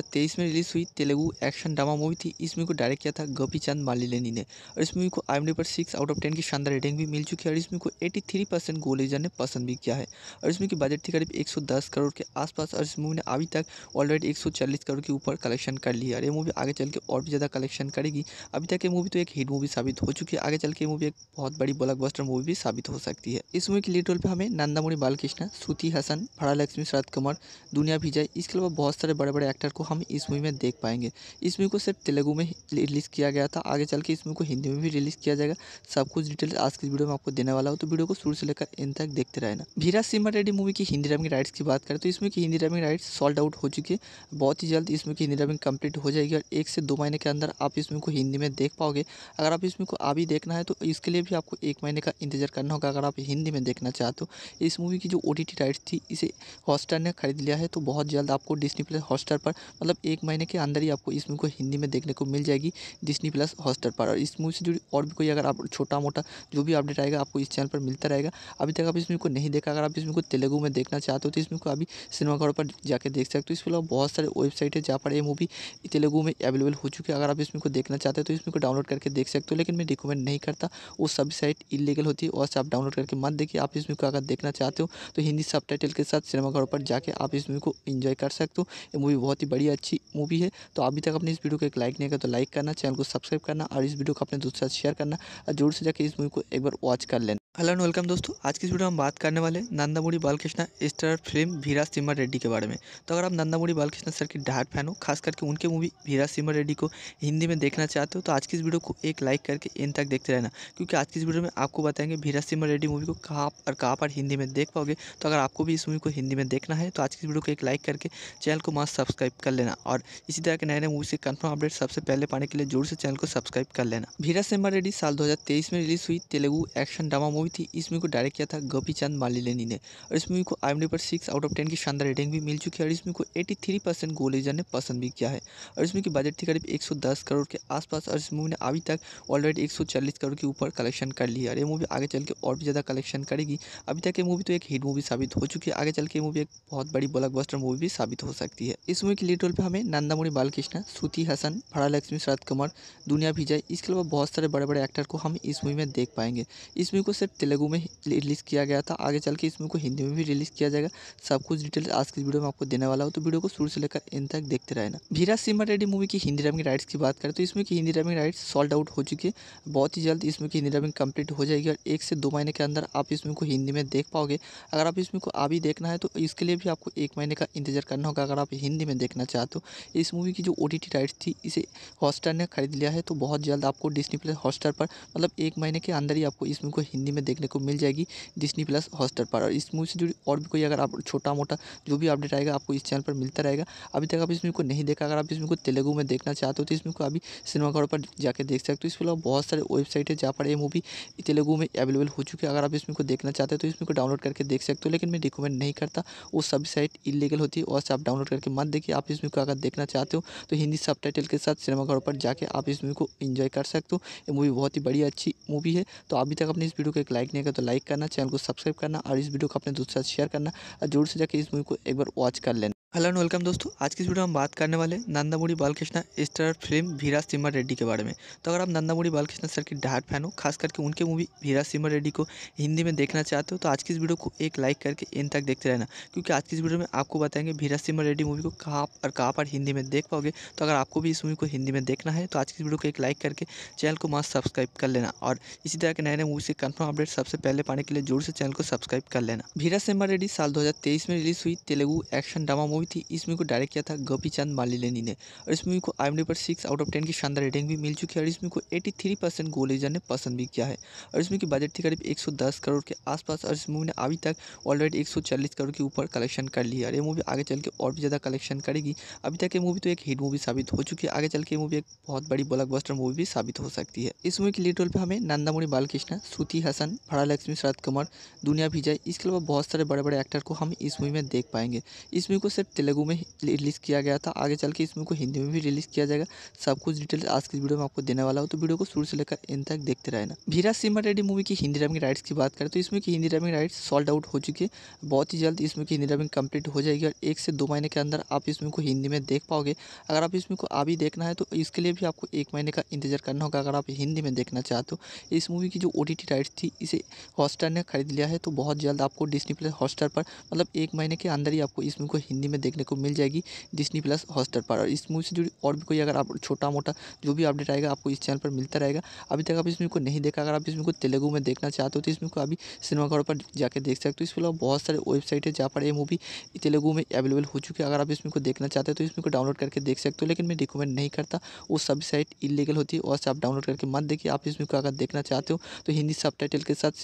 में रिलीज हुई Telugu action drama movie movie थी इस मूवी को डायरेक्ट किया था गोपी चंद मालिलेनी ने और इस मूवी को आई पर सिक्स आउट ऑफ टेन की शानदार रेटिंग भी मिल चुकी है और इस मूवी को एटी थ्री परसेंट गोलेजर ने पसंद भी किया है और इस मूवी की बजट थी करीब एक सौ दस करोड़ के आसपास और इस मूवी ने अभी तक ऑलरेडी एक सौ चालीस करोड़ के ऊपर कलेक्शन कर लिया और ये मूवी आगे चल के और भी ज़्यादा कलेक्शन करेगी अभी तक ये मूवी तो एक हिट मूवी साबित हो चुकी है आगे चल के मूवी एक बहुत बड़ी ब्लॉकबस्टर मूवी भी साबित हो सकती है इस मूवी के लीड रोल पर हमें नंदामुरी बालकृष्ण श्रुति हसन भाड़ा लक्ष्मी शरद कुमार दुनिया विजय इसके अलावा बहुत सारे बड़े बड़े एक्टर को हम इस मूवी में देख पाएंगे इस मूवी को सिर्फ तेलुगु में रिलीज़ किया गया था आगे चल के इस मूवी को हिंदी में भी रिलीज़ किया जाएगा सब कुछ डिटेल्स आज की वीडियो में आपको देने वाला हूँ तो वीडियो को शुरू से लेकर इन तक देखते रहना भीरा सिमर रेडी मूवी की हिंदी डबिंग राइट्स की बात करें तो इसमें की Hindi dubbing rights sold out हो चुकी है बहुत ही जल्द इसमें की हिंदी डबिंग कंप्लीट हो जाएगी और एक से दो महीने के अंदर आप इसमें को हिंदी में देख पाओगे अगर आप इसमें को अभी देखना है तो इसके लिए भी आपको एक महीने का इंतजार करना होगा अगर आप हिंदी में देखना चाहते हो इस मूवी की जो ओ राइट्स थी इसे हॉस्टार ने खरीद लिया है तो बहुत जल्द आपको डिस्नी प्लस हॉस्टार पर मतलब एक महीने के अंदर ही आपको इसमें को हिंदी में देखने को मिल जाएगी डिस्नी प्लस हॉस्टर पर और इस मूवी से जुड़ी और भी कोई अगर आप छोटा मोटा जो भी अपडेट आएगा आपको इस चैनल पर मिलता रहेगा अभी तक आप इसमें को नहीं देखा अगर आप इसमें को तेलुगु में देखना चाहते हो तो इसमें को अभी सिनेमाघरों पर जाकर देख सकते हो इसके अलावा बहुत सारे वेबसाइट है जहाँ पर ये मूवी तेलुगु में अवेलेबल हो चुकी है अगर आप इसमें को देखना चाहते हो तो इसमें को डाउनलोड करके देख सकते हो लेकिन मैं रिकमेंड नहीं करता वो सभी साइट इलीगल होती है और आप डाउनलोड करके मत देखिए आप इसमें को अगर देखना चाहते हो तो हिंदी सब के साथ सिनेमाघरों पर जाके आप इस मूवी को इन्जॉय कर सकते हो ये मूवी बहुत ही बड़ी अच्छी मूवी है तो अभी तक अपने इस वीडियो को तक लाइक नहीं कर तो लाइक करना चैनल को सब्सक्राइब करना और इस वीडियो को अपने दोस्तों साथ शेयर करना और जोर से जाकर इस मूवी को एक बार वॉच कर लेना हेलो एंड वेलकम दोस्तों आज की इस वीडियो में हम बात करने वाले नंदामुड़ी बालकृष्णा स्टार फिल्म भीरा सिमर रेड्डी के बारे में तो अगर आप नंदामुड़ी बालकृष्णा सर की डाट फैन हो खास करके उनके मूवी भीरा सिमर रेड्डी को हिंदी में देखना चाहते हो तो आज की इस वीडियो को एक लाइक करके इन तक देखते रहना क्योंकि आज की इस वीडियो में आपको बताएंगे भीरा सिमर रेड्डी मूवी को कहाँ और कहाँ पर हिंदी में देख पाओगे तो अगर आपको भी इस मूवी को हिंदी में देखना है तो आज की इस वीडियो को एक लाइक करके चैनल को मास्क सब्सक्राइब कर लेना और इसी तरह के नए नए मूवी से कन्फर्म अपडेट सबसे पहले पाने के लिए जोर से चैनल को सब्सक्राइब कर लेना भीरा सेम्बा रेड्डी साल 2023 में रिलीज हुई तेलुगु एक्शन ड्रामा मूवी थी इस मूवी को डायरेक्ट किया था गोपी चंद मालिलेनी ने और इस मूवी को आई पर सिक्स आउट ऑफ टेन की शानदार रेटिंग भी मिल चुकी है और इस मूवी को एटी थ्री परसेंट गोलेजर ने पसंद भी किया है और इस मूवी की बजट थी करीब एक सौ दस करोड़ के आसपास और इस मूवी ने अभी तक ऑलरेडी एक सौ चालीस करोड़ के ऊपर कलेक्शन कर लिया और ये मूवी आगे चल के और भी ज़्यादा कलेक्शन करेगी अभी तक ये मूवी तो एक हिट मूवी साबित हो चुकी है आगे चल के मूवी एक बहुत बड़ी ब्लॉकबस्टर मूवी भी साबित हो सकती है इस मूवी की लीड रोल पर हमें नंदामुड़ी बालकृष्ण श्रुति हसन खान फड़ा लक्ष्मी शरद कमर दुनिया जाए इसके अलावा बहुत सारे बड़े बड़े एक्टर को हम इस मूवी में देख पाएंगे इस मूवी को सिर्फ तेलुगू में रिलीज़ किया गया था आगे चल के इस मूवी को हिंदी में भी रिलीज़ किया जाएगा सब कुछ डिटेल्स आज की वीडियो में आपको देने वाला हो तो वीडियो को शुरू से लेकर इन तक देखते रहना भीरा सिमर रेड्डी मूवी की हिंदी डबिंग राइट्स की बात करें तो इसमें की Hindi dubbing rights sold out हो चुकी है बहुत ही जल्द इसमें की हिंदी डबिंग कंप्लीट हो जाएगी और एक से दो महीने के अंदर आप इस मूवी को हिंदी में देख पाओगे अगर आप इस मूवी को अभी देखना है तो इसके लिए भी आपको एक महीने का इंतजार करना होगा अगर आप हिंदी में देखना चाहते हो इस मूवी की जो ओ राइट्स थी इसे हॉटस्टार ने ख़रीद लिया है तो बहुत जल्द आपको डिस्नी प्लस हॉटस्टार पर मतलब एक महीने के अंदर ही आपको इस मूवी को हिंदी में देखने को मिल जाएगी डिस्नी प्लस हॉटस्टार पर और इस मूवी से जुड़ी और भी कोई अगर आप छोटा मोटा जो भी अपडेट आएगा आपको इस चैनल पर मिलता रहेगा अभी तक आप इस मूवी को नहीं देखा अगर आप इस मूवी को तेलुगु में देखना चाहते हो तो इस मूवी को अभी सिनेमाघरों पर जाकर देख सकते हो तो इसके अलावा बहुत सारे वेबसाइट है जहाँ पर ये मूवी तेलुगु में अवेलेबल हो चुकी है अगर आप इस मूवी को देखना चाहते हो तो इस मूवी को डाउनलोड करके देख सकते हो लेकिन मैं रिकमेंड नहीं करता वो सभी साइट इलीगल होती है और आप डाउनलोड करके मत देखिए आप इस मूवी को अगर देखना चाहते हो तो हिंदी सब के साथ सिनेमाघर पर जाके आप इस मूवी को इन्जॉय कर सकते हो ये मूवी बहुत ही बढ़िया अच्छी मूवी है तो अभी तक अपने इस वीडियो को एक लाइक नहीं किया तो लाइक करना चैनल को सब्सक्राइब करना और इस वीडियो को अपने दोस्तों साथ शेयर करना और जोर से जाकर इस मूवी को एक बार वॉच कर लेना हेलो एंड वेलकम दोस्तों आज की इस वीडियो में हम बात करने वाले नंदामुड़ी बालकृष्णा स्टार फिल्म भीरा सिम्हा रेड्डी के बारे में तो अगर आप नंदामुड़ी बालकृष्णा सर की डार्ट फैन हो खास करके उनके मूवी भीरा सिम्हा रेड्डी को हिंदी में देखना चाहते हो तो आज की इस वीडियो को एक लाइक करके इन तक देखते रहना क्योंकि आज की इस वीडियो में आपको बताएंगे भीरा सिम्हा रेड्डी मूवी को कहाँ और कहाँ पर हिंदी में देख पाओगे तो अगर आपको भी इस मूवी को हिंदी में देखना है तो आज की वीडियो को एक लाइक करके चैनल को मास्क सब्सक्राइब कर लेना और इसी तरह के नए नए मूवी से कन्फर्म अपडेट सबसे पहले पाने के लिए जोर से चैनल को सब्सक्राइब कर लेना भीरा सेम्बर रेडी साल दो में रिलीज हुई तेलुगु एक्शन ड्रामा मूवी थी इस मूवी को डायरेक्ट किया था गोपी चंद मालिलेनी ने और इस मूवी को आई पर सिक्स आउट ऑफ टेन की शानदार रेटिंग भी मिल चुकी है और इस मूवी को एटी थ्री परसेंट गोलेजर ने पसंद भी किया है और इस मूवी की बजट थी करीब एक सौ दस करोड़ के आसपास और इस मूवी ने अभी तक ऑलरेडी एक सौ चालीस करोड़ के ऊपर कलेक्शन कर लिया है और ये मूवी आगे चल के और भी ज़्यादा कलेक्शन करेगी अभी तक ये मूवी तो एक हिट मूवी साबित हो चुकी है आगे चल के मूवी एक बहुत बड़ी ब्लॉकबस्टर मूवी भी साबित हो सकती है इस मूवी के लीड रोल पर हमें नंदामुड़ी बालकृष्णा श्रुति हसन फड़ा लक्ष्मी शरद कुमार दुनिया विजय इसके अलावा बहुत सारे बड़े बड़े एक्टर को हम इस मूवी में देख पाएंगे इस मूवी को सिर्फ तेलुगू में रिलीज़ किया गया था आगे चल के इस मूवी को हिंदी में भी रिलीज़ किया जाएगा सब कुछ डिटेल आज की वीडियो में आपको देने वाला हो तो वीडियो को शुरू से लेकर इन तक देखते रहना भीरा सिमर रेड्डी मूवी की हिंदी डबिंग राइट्स की बात करें तो इसमें की Hindi dubbing rights sold out हो चुकी है बहुत ही जल्द इसमें की हिंदी डबिंग कंप्लीट हो जाएगी और एक से दो महीने के अंदर आप इसमें को हिंदी में देख पाओगे अगर आप इसमें को अभी देखना है तो इसके लिए भी आपको एक महीने का इंतजार करना होगा अगर आप हिंदी में देखना चाहते हो इस मूवी की जो ओ टी राइट्स थी इसे हॉटस्टार ने खरीद लिया है तो बहुत जल्द आपको डिस्नी प्लस हॉटस्टार पर मतलब एक महीने के अंदर ही आपको इस मूवी को हिंदी में देखने को मिल जाएगी डिस्नी प्लस हॉटस्टार पर और इस मूवी से जुड़ी और भी कोई अगर आप छोटा मोटा जो भी अपडेट आएगा आपको इस चैनल पर मिलता रहेगा अभी तक आप इस मूवी को नहीं देखा अगर आप इस मूवी को तेलुगू में देखना चाहते हो तो इस मूवी को अभी सिनेमाघरों पर जाकर देख सकते हो इसके अलावा बहुत सारे वेबसाइट है जहाँ पर ये मूवी तेलुगू में अवेलेबल हो चुकी है अगर आप इसमें को देखना चाहते हो तो इसमें को डाउनलोड करके देख सकते हो लेकिन मैं रिकमेंड रिकमेंड नहीं करता वो सभी साइट इलीगल होती है और से आप डाउनलोड करके मत देखिए आप इसमें अगर देखना चाहते हो तो हिंदी सब के साथ